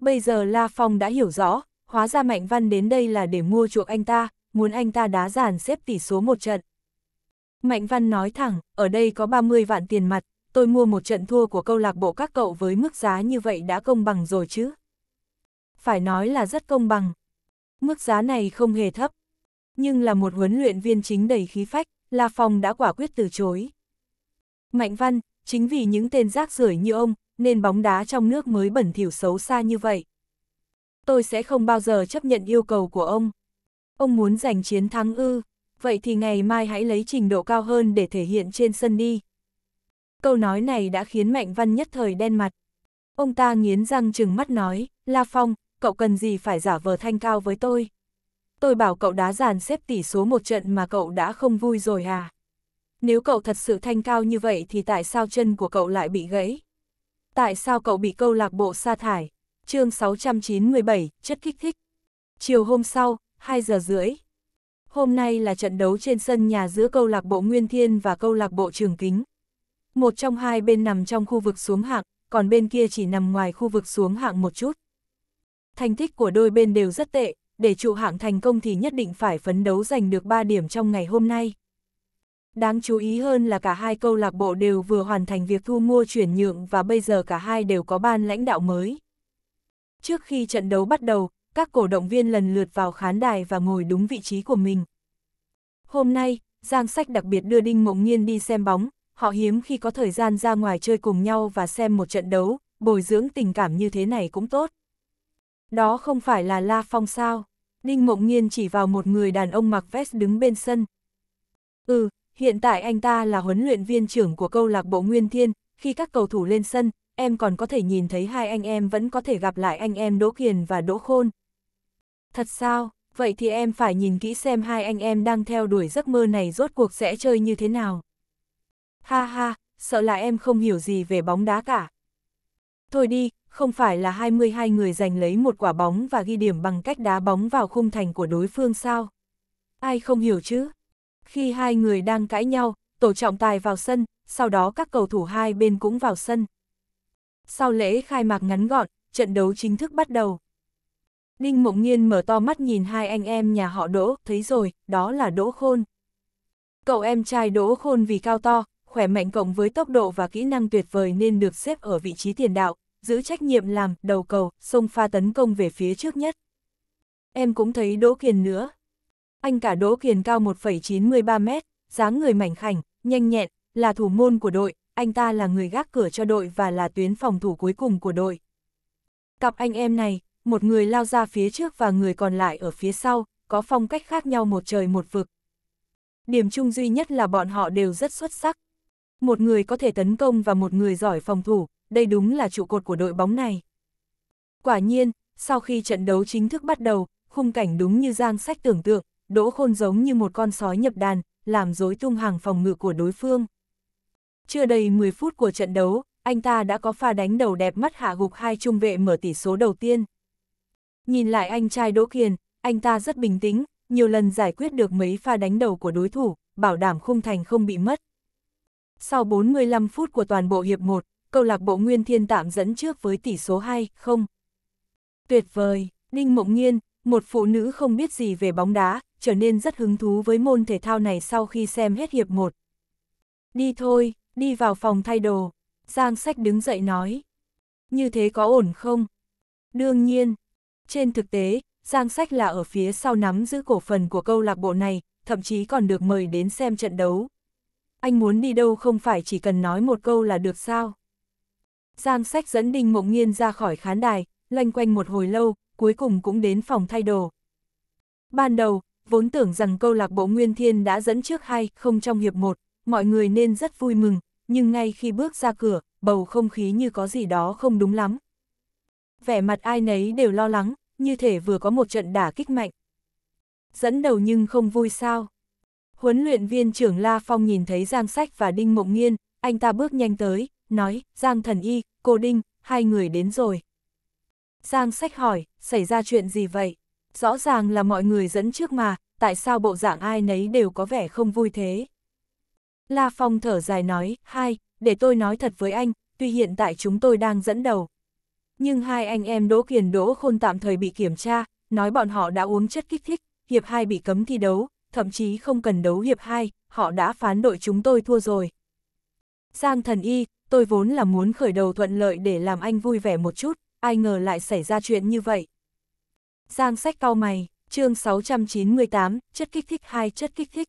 Bây giờ La Phong đã hiểu rõ, hóa ra Mạnh Văn đến đây là để mua chuộc anh ta, muốn anh ta đá giàn xếp tỷ số một trận. Mạnh Văn nói thẳng, ở đây có 30 vạn tiền mặt, tôi mua một trận thua của câu lạc bộ các cậu với mức giá như vậy đã công bằng rồi chứ. Phải nói là rất công bằng. Mức giá này không hề thấp. Nhưng là một huấn luyện viên chính đầy khí phách, La Phong đã quả quyết từ chối. Mạnh Văn, chính vì những tên rác rưởi như ông, nên bóng đá trong nước mới bẩn thỉu xấu xa như vậy. Tôi sẽ không bao giờ chấp nhận yêu cầu của ông. Ông muốn giành chiến thắng ư, vậy thì ngày mai hãy lấy trình độ cao hơn để thể hiện trên sân đi. Câu nói này đã khiến Mạnh Văn nhất thời đen mặt. Ông ta nghiến răng trừng mắt nói, La Phong, cậu cần gì phải giả vờ thanh cao với tôi? Tôi bảo cậu đá giàn xếp tỷ số một trận mà cậu đã không vui rồi à? Nếu cậu thật sự thanh cao như vậy thì tại sao chân của cậu lại bị gãy? Tại sao cậu bị câu lạc bộ sa thải? chương 697, chất kích thích. Chiều hôm sau, 2 giờ rưỡi. Hôm nay là trận đấu trên sân nhà giữa câu lạc bộ Nguyên Thiên và câu lạc bộ Trường Kính. Một trong hai bên nằm trong khu vực xuống hạng, còn bên kia chỉ nằm ngoài khu vực xuống hạng một chút. Thành tích của đôi bên đều rất tệ, để trụ hạng thành công thì nhất định phải phấn đấu giành được 3 điểm trong ngày hôm nay. Đáng chú ý hơn là cả hai câu lạc bộ đều vừa hoàn thành việc thu mua chuyển nhượng và bây giờ cả hai đều có ban lãnh đạo mới. Trước khi trận đấu bắt đầu, các cổ động viên lần lượt vào khán đài và ngồi đúng vị trí của mình. Hôm nay, Giang Sách đặc biệt đưa Đinh Mộng Nhiên đi xem bóng, họ hiếm khi có thời gian ra ngoài chơi cùng nhau và xem một trận đấu, bồi dưỡng tình cảm như thế này cũng tốt. Đó không phải là La Phong sao? Đinh Mộng Nhiên chỉ vào một người đàn ông mặc vest đứng bên sân. Ừ, hiện tại anh ta là huấn luyện viên trưởng của câu lạc bộ Nguyên Thiên, khi các cầu thủ lên sân, em còn có thể nhìn thấy hai anh em vẫn có thể gặp lại anh em Đỗ Kiền và Đỗ Khôn. Thật sao, vậy thì em phải nhìn kỹ xem hai anh em đang theo đuổi giấc mơ này rốt cuộc sẽ chơi như thế nào. Ha ha, sợ là em không hiểu gì về bóng đá cả. Thôi đi, không phải là 22 người giành lấy một quả bóng và ghi điểm bằng cách đá bóng vào khung thành của đối phương sao? Ai không hiểu chứ? Khi hai người đang cãi nhau, tổ trọng tài vào sân, sau đó các cầu thủ hai bên cũng vào sân. Sau lễ khai mạc ngắn gọn, trận đấu chính thức bắt đầu. Đinh Mộng Nhiên mở to mắt nhìn hai anh em nhà họ Đỗ, thấy rồi, đó là Đỗ Khôn. Cậu em trai Đỗ Khôn vì cao to, khỏe mạnh cộng với tốc độ và kỹ năng tuyệt vời nên được xếp ở vị trí tiền đạo, giữ trách nhiệm làm đầu cầu, xông pha tấn công về phía trước nhất. Em cũng thấy Đỗ Kiền nữa, anh cả Đỗ Kiền cao 1,93 mét, dáng người mảnh khảnh, nhanh nhẹn, là thủ môn của đội, anh ta là người gác cửa cho đội và là tuyến phòng thủ cuối cùng của đội. Cặp anh em này, một người lao ra phía trước và người còn lại ở phía sau, có phong cách khác nhau một trời một vực. Điểm chung duy nhất là bọn họ đều rất xuất sắc. Một người có thể tấn công và một người giỏi phòng thủ, đây đúng là trụ cột của đội bóng này. Quả nhiên, sau khi trận đấu chính thức bắt đầu, khung cảnh đúng như Giang Sách tưởng tượng, Đỗ Khôn giống như một con sói nhập đàn, làm rối tung hàng phòng ngự của đối phương. Chưa đầy 10 phút của trận đấu, anh ta đã có pha đánh đầu đẹp mắt hạ gục hai trung vệ mở tỷ số đầu tiên. Nhìn lại anh trai Đỗ Kiền, anh ta rất bình tĩnh, nhiều lần giải quyết được mấy pha đánh đầu của đối thủ, bảo đảm khung thành không bị mất. Sau 45 phút của toàn bộ hiệp 1, câu lạc bộ Nguyên Thiên tạm dẫn trước với tỷ số 2-0. Tuyệt vời, Đinh Mộng Nhiên, một phụ nữ không biết gì về bóng đá, trở nên rất hứng thú với môn thể thao này sau khi xem hết hiệp một. Đi thôi, đi vào phòng thay đồ. Giang sách đứng dậy nói. Như thế có ổn không? Đương nhiên. Trên thực tế, Giang sách là ở phía sau nắm giữ cổ phần của câu lạc bộ này, thậm chí còn được mời đến xem trận đấu. Anh muốn đi đâu không phải chỉ cần nói một câu là được sao? Giang sách dẫn Đinh Mộng Nghiên ra khỏi khán đài, loanh quanh một hồi lâu, cuối cùng cũng đến phòng thay đồ. Ban đầu, vốn tưởng rằng câu lạc bộ Nguyên Thiên đã dẫn trước hai không trong hiệp 1, mọi người nên rất vui mừng, nhưng ngay khi bước ra cửa, bầu không khí như có gì đó không đúng lắm. Vẻ mặt ai nấy đều lo lắng, như thể vừa có một trận đả kích mạnh. Dẫn đầu nhưng không vui sao. Huấn luyện viên trưởng La Phong nhìn thấy Giang Sách và Đinh Mộng Nghiên, anh ta bước nhanh tới, nói, Giang Thần Y, cô Đinh, hai người đến rồi. Giang Sách hỏi, xảy ra chuyện gì vậy? rõ ràng là mọi người dẫn trước mà, tại sao bộ dạng ai nấy đều có vẻ không vui thế. La Phong thở dài nói, hai, để tôi nói thật với anh, tuy hiện tại chúng tôi đang dẫn đầu. Nhưng hai anh em Đỗ Kiền Đỗ Khôn tạm thời bị kiểm tra, nói bọn họ đã uống chất kích thích, hiệp 2 bị cấm thi đấu, thậm chí không cần đấu hiệp 2, họ đã phán đội chúng tôi thua rồi. Giang thần y, tôi vốn là muốn khởi đầu thuận lợi để làm anh vui vẻ một chút, ai ngờ lại xảy ra chuyện như vậy. Giang sách cau mày, chương 698, chất kích thích hai chất kích thích.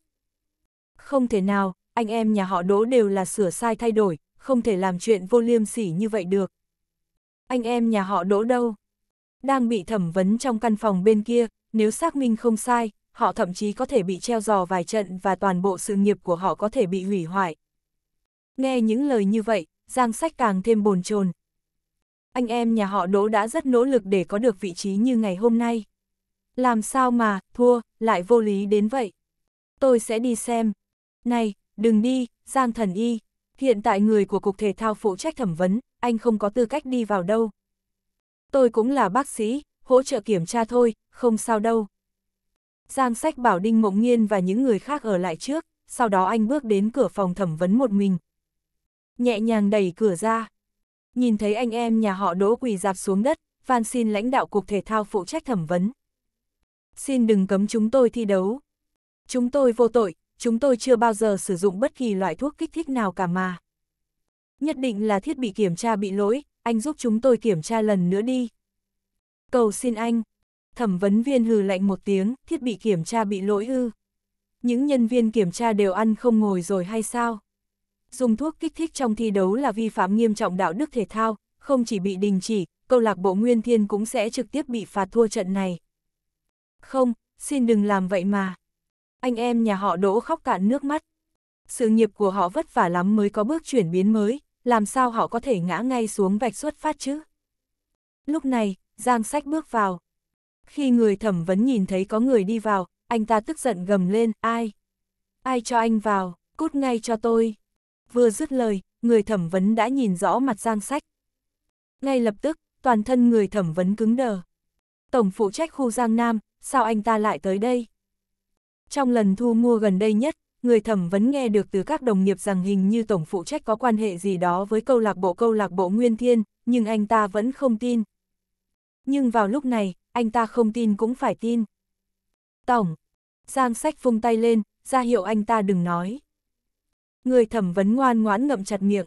Không thể nào, anh em nhà họ đỗ đều là sửa sai thay đổi, không thể làm chuyện vô liêm sỉ như vậy được. Anh em nhà họ đỗ đâu? Đang bị thẩm vấn trong căn phòng bên kia, nếu xác minh không sai, họ thậm chí có thể bị treo giò vài trận và toàn bộ sự nghiệp của họ có thể bị hủy hoại. Nghe những lời như vậy, Giang Sách càng thêm bồn chồn anh em nhà họ Đỗ đã rất nỗ lực để có được vị trí như ngày hôm nay. Làm sao mà, thua, lại vô lý đến vậy? Tôi sẽ đi xem. Này, đừng đi, Giang Thần Y. Hiện tại người của Cục Thể thao phụ trách thẩm vấn, anh không có tư cách đi vào đâu. Tôi cũng là bác sĩ, hỗ trợ kiểm tra thôi, không sao đâu. Giang sách bảo Đinh Mộng Nghiên và những người khác ở lại trước, sau đó anh bước đến cửa phòng thẩm vấn một mình. Nhẹ nhàng đẩy cửa ra nhìn thấy anh em nhà họ đỗ quỳ dạp xuống đất, van xin lãnh đạo cục thể thao phụ trách thẩm vấn. Xin đừng cấm chúng tôi thi đấu. Chúng tôi vô tội, chúng tôi chưa bao giờ sử dụng bất kỳ loại thuốc kích thích nào cả mà. Nhất định là thiết bị kiểm tra bị lỗi, anh giúp chúng tôi kiểm tra lần nữa đi. Cầu xin anh. Thẩm vấn viên hừ lạnh một tiếng, thiết bị kiểm tra bị lỗi ư. Những nhân viên kiểm tra đều ăn không ngồi rồi hay sao? dùng thuốc kích thích trong thi đấu là vi phạm nghiêm trọng đạo đức thể thao, không chỉ bị đình chỉ, câu lạc bộ Nguyên Thiên cũng sẽ trực tiếp bị phạt thua trận này. Không, xin đừng làm vậy mà. Anh em nhà họ đỗ khóc cạn nước mắt. Sự nghiệp của họ vất vả lắm mới có bước chuyển biến mới, làm sao họ có thể ngã ngay xuống vạch xuất phát chứ? Lúc này, Giang Sách bước vào. Khi người thẩm vấn nhìn thấy có người đi vào, anh ta tức giận gầm lên, ai? Ai cho anh vào, cút ngay cho tôi. Vừa dứt lời, người thẩm vấn đã nhìn rõ mặt Giang Sách. Ngay lập tức, toàn thân người thẩm vấn cứng đờ. Tổng phụ trách khu Giang Nam, sao anh ta lại tới đây? Trong lần thu mua gần đây nhất, người thẩm vấn nghe được từ các đồng nghiệp rằng hình như tổng phụ trách có quan hệ gì đó với câu lạc bộ câu lạc bộ Nguyên Thiên, nhưng anh ta vẫn không tin. Nhưng vào lúc này, anh ta không tin cũng phải tin. Tổng, Giang Sách vung tay lên, ra hiệu anh ta đừng nói người thẩm vấn ngoan ngoãn ngậm chặt miệng.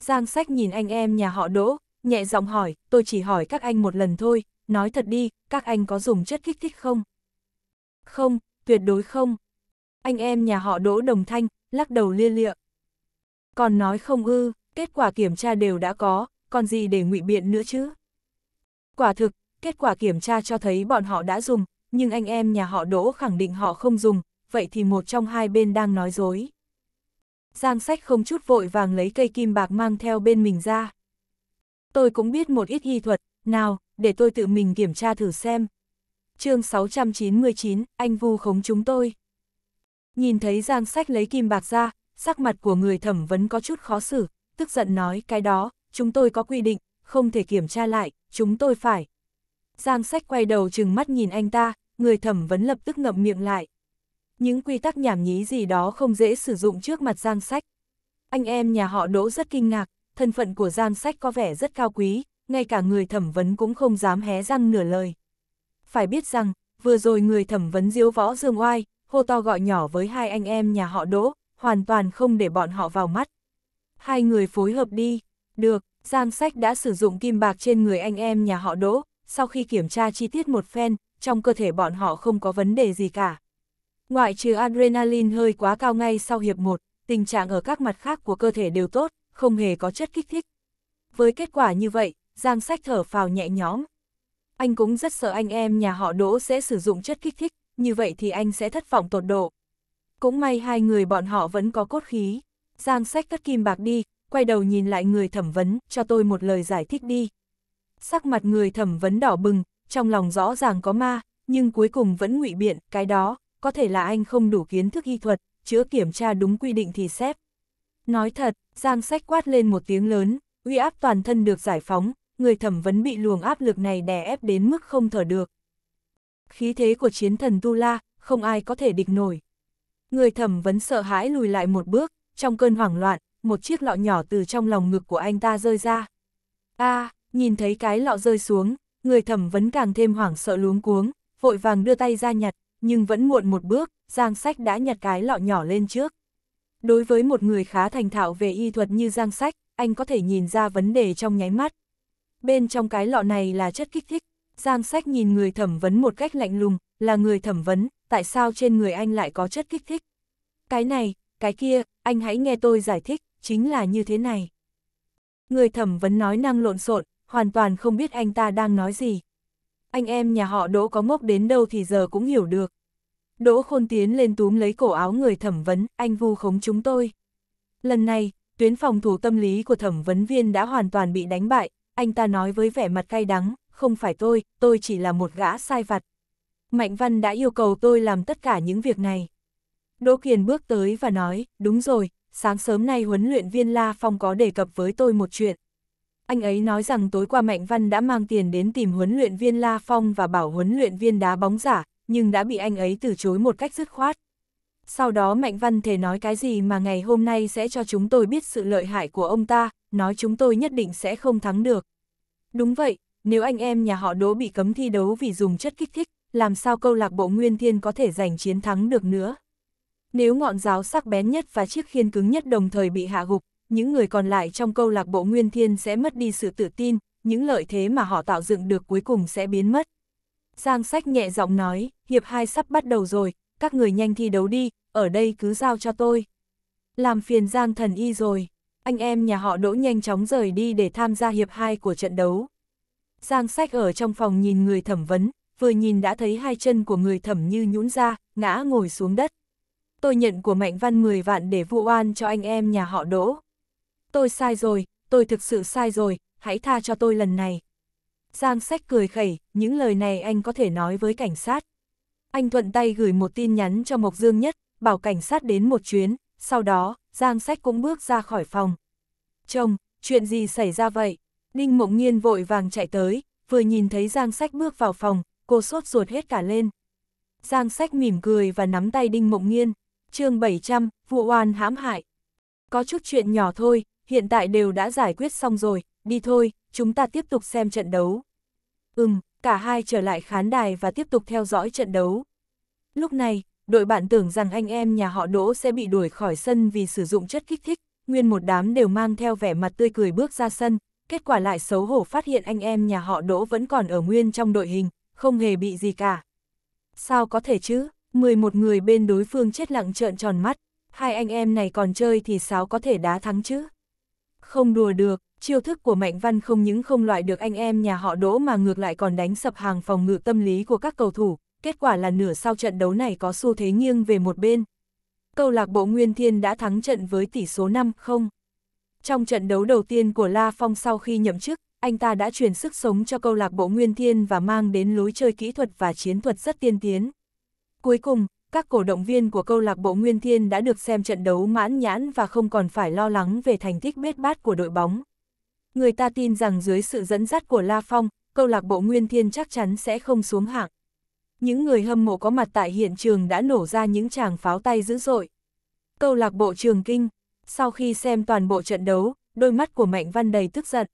Giang sách nhìn anh em nhà họ đỗ, nhẹ giọng hỏi, tôi chỉ hỏi các anh một lần thôi, nói thật đi, các anh có dùng chất kích thích không? Không, tuyệt đối không. Anh em nhà họ đỗ đồng thanh, lắc đầu lia lịa. Còn nói không ư, kết quả kiểm tra đều đã có, còn gì để ngụy biện nữa chứ? Quả thực, kết quả kiểm tra cho thấy bọn họ đã dùng, nhưng anh em nhà họ đỗ khẳng định họ không dùng, vậy thì một trong hai bên đang nói dối. Giang sách không chút vội vàng lấy cây kim bạc mang theo bên mình ra. Tôi cũng biết một ít y thuật, nào, để tôi tự mình kiểm tra thử xem. chương 699, anh vu khống chúng tôi. Nhìn thấy Giang sách lấy kim bạc ra, sắc mặt của người thẩm vấn có chút khó xử, tức giận nói cái đó, chúng tôi có quy định, không thể kiểm tra lại, chúng tôi phải. Giang sách quay đầu chừng mắt nhìn anh ta, người thẩm vấn lập tức ngậm miệng lại những quy tắc nhảm nhí gì đó không dễ sử dụng trước mặt Giang Sách. Anh em nhà họ Đỗ rất kinh ngạc, thân phận của Giang Sách có vẻ rất cao quý, ngay cả người thẩm vấn cũng không dám hé răng nửa lời. Phải biết rằng, vừa rồi người thẩm vấn diếu võ dương oai, hô to gọi nhỏ với hai anh em nhà họ Đỗ, hoàn toàn không để bọn họ vào mắt. Hai người phối hợp đi, được, Giang Sách đã sử dụng kim bạc trên người anh em nhà họ Đỗ, sau khi kiểm tra chi tiết một phen, trong cơ thể bọn họ không có vấn đề gì cả. Ngoại trừ adrenaline hơi quá cao ngay sau hiệp 1, tình trạng ở các mặt khác của cơ thể đều tốt, không hề có chất kích thích. Với kết quả như vậy, Giang Sách thở phào nhẹ nhõm. Anh cũng rất sợ anh em nhà họ Đỗ sẽ sử dụng chất kích thích, như vậy thì anh sẽ thất vọng tột độ. Cũng may hai người bọn họ vẫn có cốt khí. Giang Sách cất kim bạc đi, quay đầu nhìn lại người thẩm vấn, cho tôi một lời giải thích đi. Sắc mặt người thẩm vấn đỏ bừng, trong lòng rõ ràng có ma, nhưng cuối cùng vẫn ngụy biện, cái đó, có thể là anh không đủ kiến thức y thuật, chữa kiểm tra đúng quy định thì xếp. Nói thật, Giang Sách quát lên một tiếng lớn, uy áp toàn thân được giải phóng, người thẩm vấn bị luồng áp lực này đè ép đến mức không thở được. Khí thế của chiến thần Tu La, không ai có thể địch nổi. Người thẩm vấn sợ hãi lùi lại một bước, trong cơn hoảng loạn, một chiếc lọ nhỏ từ trong lòng ngực của anh ta rơi ra. a nhìn thấy cái lọ rơi xuống, người thẩm vấn càng thêm hoảng sợ luống cuống, vội vàng đưa tay ra nhặt, nhưng vẫn muộn một bước, Giang Sách đã nhặt cái lọ nhỏ lên trước. Đối với một người khá thành thạo về y thuật như Giang Sách, anh có thể nhìn ra vấn đề trong nháy mắt. Bên trong cái lọ này là chất kích thích, Giang Sách nhìn người thẩm vấn một cách lạnh lùng, là người thẩm vấn, tại sao trên người anh lại có chất kích thích? Cái này, cái kia, anh hãy nghe tôi giải thích, chính là như thế này. Người thẩm vấn nói năng lộn xộn, hoàn toàn không biết anh ta đang nói gì, anh em nhà họ đỗ có ngốc đến đâu thì giờ cũng hiểu được. Đỗ khôn tiến lên túm lấy cổ áo người thẩm vấn, anh vu khống chúng tôi. Lần này, tuyến phòng thủ tâm lý của thẩm vấn viên đã hoàn toàn bị đánh bại, anh ta nói với vẻ mặt cay đắng, không phải tôi, tôi chỉ là một gã sai vặt. Mạnh Văn đã yêu cầu tôi làm tất cả những việc này. Đỗ Kiền bước tới và nói, đúng rồi, sáng sớm nay huấn luyện viên La Phong có đề cập với tôi một chuyện. Anh ấy nói rằng tối qua Mạnh Văn đã mang tiền đến tìm huấn luyện viên La Phong và bảo huấn luyện viên đá bóng giả, nhưng đã bị anh ấy từ chối một cách dứt khoát. Sau đó Mạnh Văn thể nói cái gì mà ngày hôm nay sẽ cho chúng tôi biết sự lợi hại của ông ta, nói chúng tôi nhất định sẽ không thắng được. Đúng vậy, nếu anh em nhà họ Đỗ bị cấm thi đấu vì dùng chất kích thích, làm sao câu lạc bộ Nguyên Thiên có thể giành chiến thắng được nữa. Nếu ngọn giáo sắc bén nhất và chiếc khiên cứng nhất đồng thời bị hạ gục, những người còn lại trong câu lạc bộ Nguyên Thiên sẽ mất đi sự tự tin, những lợi thế mà họ tạo dựng được cuối cùng sẽ biến mất. Giang Sách nhẹ giọng nói, hiệp 2 sắp bắt đầu rồi, các người nhanh thi đấu đi, ở đây cứ giao cho tôi. Làm phiền Giang Thần Y rồi, anh em nhà họ đỗ nhanh chóng rời đi để tham gia hiệp 2 của trận đấu. Giang Sách ở trong phòng nhìn người thẩm vấn, vừa nhìn đã thấy hai chân của người thẩm như nhũn ra, ngã ngồi xuống đất. Tôi nhận của Mạnh Văn 10 vạn để vụ oan cho anh em nhà họ đỗ tôi sai rồi, tôi thực sự sai rồi, hãy tha cho tôi lần này. Giang sách cười khẩy, những lời này anh có thể nói với cảnh sát. Anh thuận tay gửi một tin nhắn cho Mộc Dương Nhất, bảo cảnh sát đến một chuyến, sau đó, Giang sách cũng bước ra khỏi phòng. Chồng, chuyện gì xảy ra vậy? Ninh Mộng Nhiên vội vàng chạy tới, vừa nhìn thấy Giang sách bước vào phòng, cô sốt ruột hết cả lên. Giang sách mỉm cười và nắm tay Đinh Mộng Nhiên. chương 700, vụ oan hãm hại. Có chút chuyện nhỏ thôi, hiện tại đều đã giải quyết xong rồi, đi thôi, chúng ta tiếp tục xem trận đấu. Ừm, cả hai trở lại khán đài và tiếp tục theo dõi trận đấu. Lúc này, đội bạn tưởng rằng anh em nhà họ Đỗ sẽ bị đuổi khỏi sân vì sử dụng chất kích thích, nguyên một đám đều mang theo vẻ mặt tươi cười bước ra sân, kết quả lại xấu hổ phát hiện anh em nhà họ Đỗ vẫn còn ở nguyên trong đội hình, không hề bị gì cả. Sao có thể chứ, 11 người bên đối phương chết lặng trợn tròn mắt, hai anh em này còn chơi thì sao có thể đá thắng chứ? Không đùa được, chiêu thức của Mạnh Văn không những không loại được anh em nhà họ đỗ mà ngược lại còn đánh sập hàng phòng ngự tâm lý của các cầu thủ, kết quả là nửa sau trận đấu này có xu thế nghiêng về một bên. Câu lạc bộ Nguyên Thiên đã thắng trận với tỷ số 5-0. Trong trận đấu đầu tiên của La Phong sau khi nhậm chức, anh ta đã truyền sức sống cho câu lạc bộ Nguyên Thiên và mang đến lối chơi kỹ thuật và chiến thuật rất tiên tiến. Cuối cùng, các cổ động viên của câu lạc bộ Nguyên Thiên đã được xem trận đấu mãn nhãn và không còn phải lo lắng về thành tích bết bát của đội bóng. Người ta tin rằng dưới sự dẫn dắt của La Phong, câu lạc bộ Nguyên Thiên chắc chắn sẽ không xuống hạng. Những người hâm mộ có mặt tại hiện trường đã nổ ra những tràng pháo tay dữ dội. Câu lạc bộ Trường Kinh, sau khi xem toàn bộ trận đấu, đôi mắt của Mạnh Văn đầy tức giận.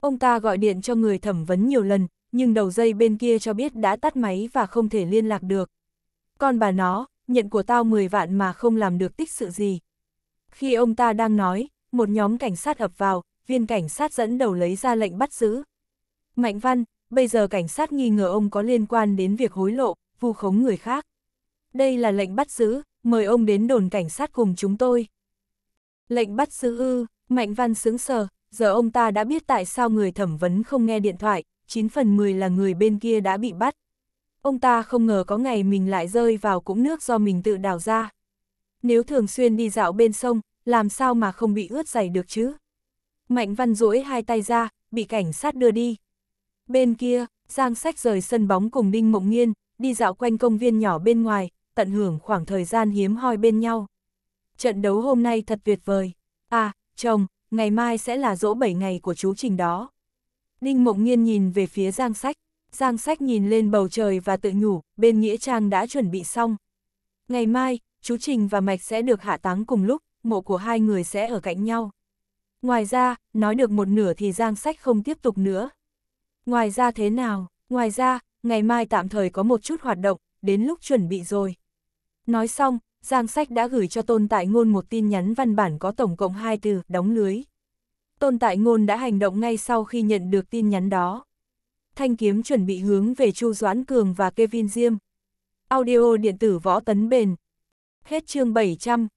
Ông ta gọi điện cho người thẩm vấn nhiều lần, nhưng đầu dây bên kia cho biết đã tắt máy và không thể liên lạc được. Con bà nó, nhận của tao 10 vạn mà không làm được tích sự gì. Khi ông ta đang nói, một nhóm cảnh sát ập vào, viên cảnh sát dẫn đầu lấy ra lệnh bắt giữ. Mạnh Văn, bây giờ cảnh sát nghi ngờ ông có liên quan đến việc hối lộ, vu khống người khác. Đây là lệnh bắt giữ, mời ông đến đồn cảnh sát cùng chúng tôi. Lệnh bắt giữ ư, Mạnh Văn sướng sờ, giờ ông ta đã biết tại sao người thẩm vấn không nghe điện thoại, 9 phần 10 là người bên kia đã bị bắt ông ta không ngờ có ngày mình lại rơi vào cũng nước do mình tự đào ra. Nếu thường xuyên đi dạo bên sông, làm sao mà không bị ướt giày được chứ? Mạnh văn duỗi hai tay ra, bị cảnh sát đưa đi. Bên kia, Giang Sách rời sân bóng cùng Đinh Mộng Nghiên, đi dạo quanh công viên nhỏ bên ngoài, tận hưởng khoảng thời gian hiếm hoi bên nhau. Trận đấu hôm nay thật tuyệt vời. À, chồng, ngày mai sẽ là dỗ 7 ngày của chú Trình đó. Đinh Mộng Nghiên nhìn về phía Giang Sách. Giang sách nhìn lên bầu trời và tự nhủ, bên Nghĩa Trang đã chuẩn bị xong. Ngày mai, chú Trình và Mạch sẽ được hạ táng cùng lúc, mộ của hai người sẽ ở cạnh nhau. Ngoài ra, nói được một nửa thì Giang sách không tiếp tục nữa. Ngoài ra thế nào? Ngoài ra, ngày mai tạm thời có một chút hoạt động, đến lúc chuẩn bị rồi. Nói xong, Giang Sách đã gửi cho Tôn Tại Ngôn một tin nhắn văn bản có tổng cộng hai từ, đóng lưới. Tôn Tại Ngôn đã hành động ngay sau khi nhận được tin nhắn đó thanh kiếm chuẩn bị hướng về Chu Doãn Cường và Kevin Diêm. Audio điện tử võ tấn bền. Hết chương 700.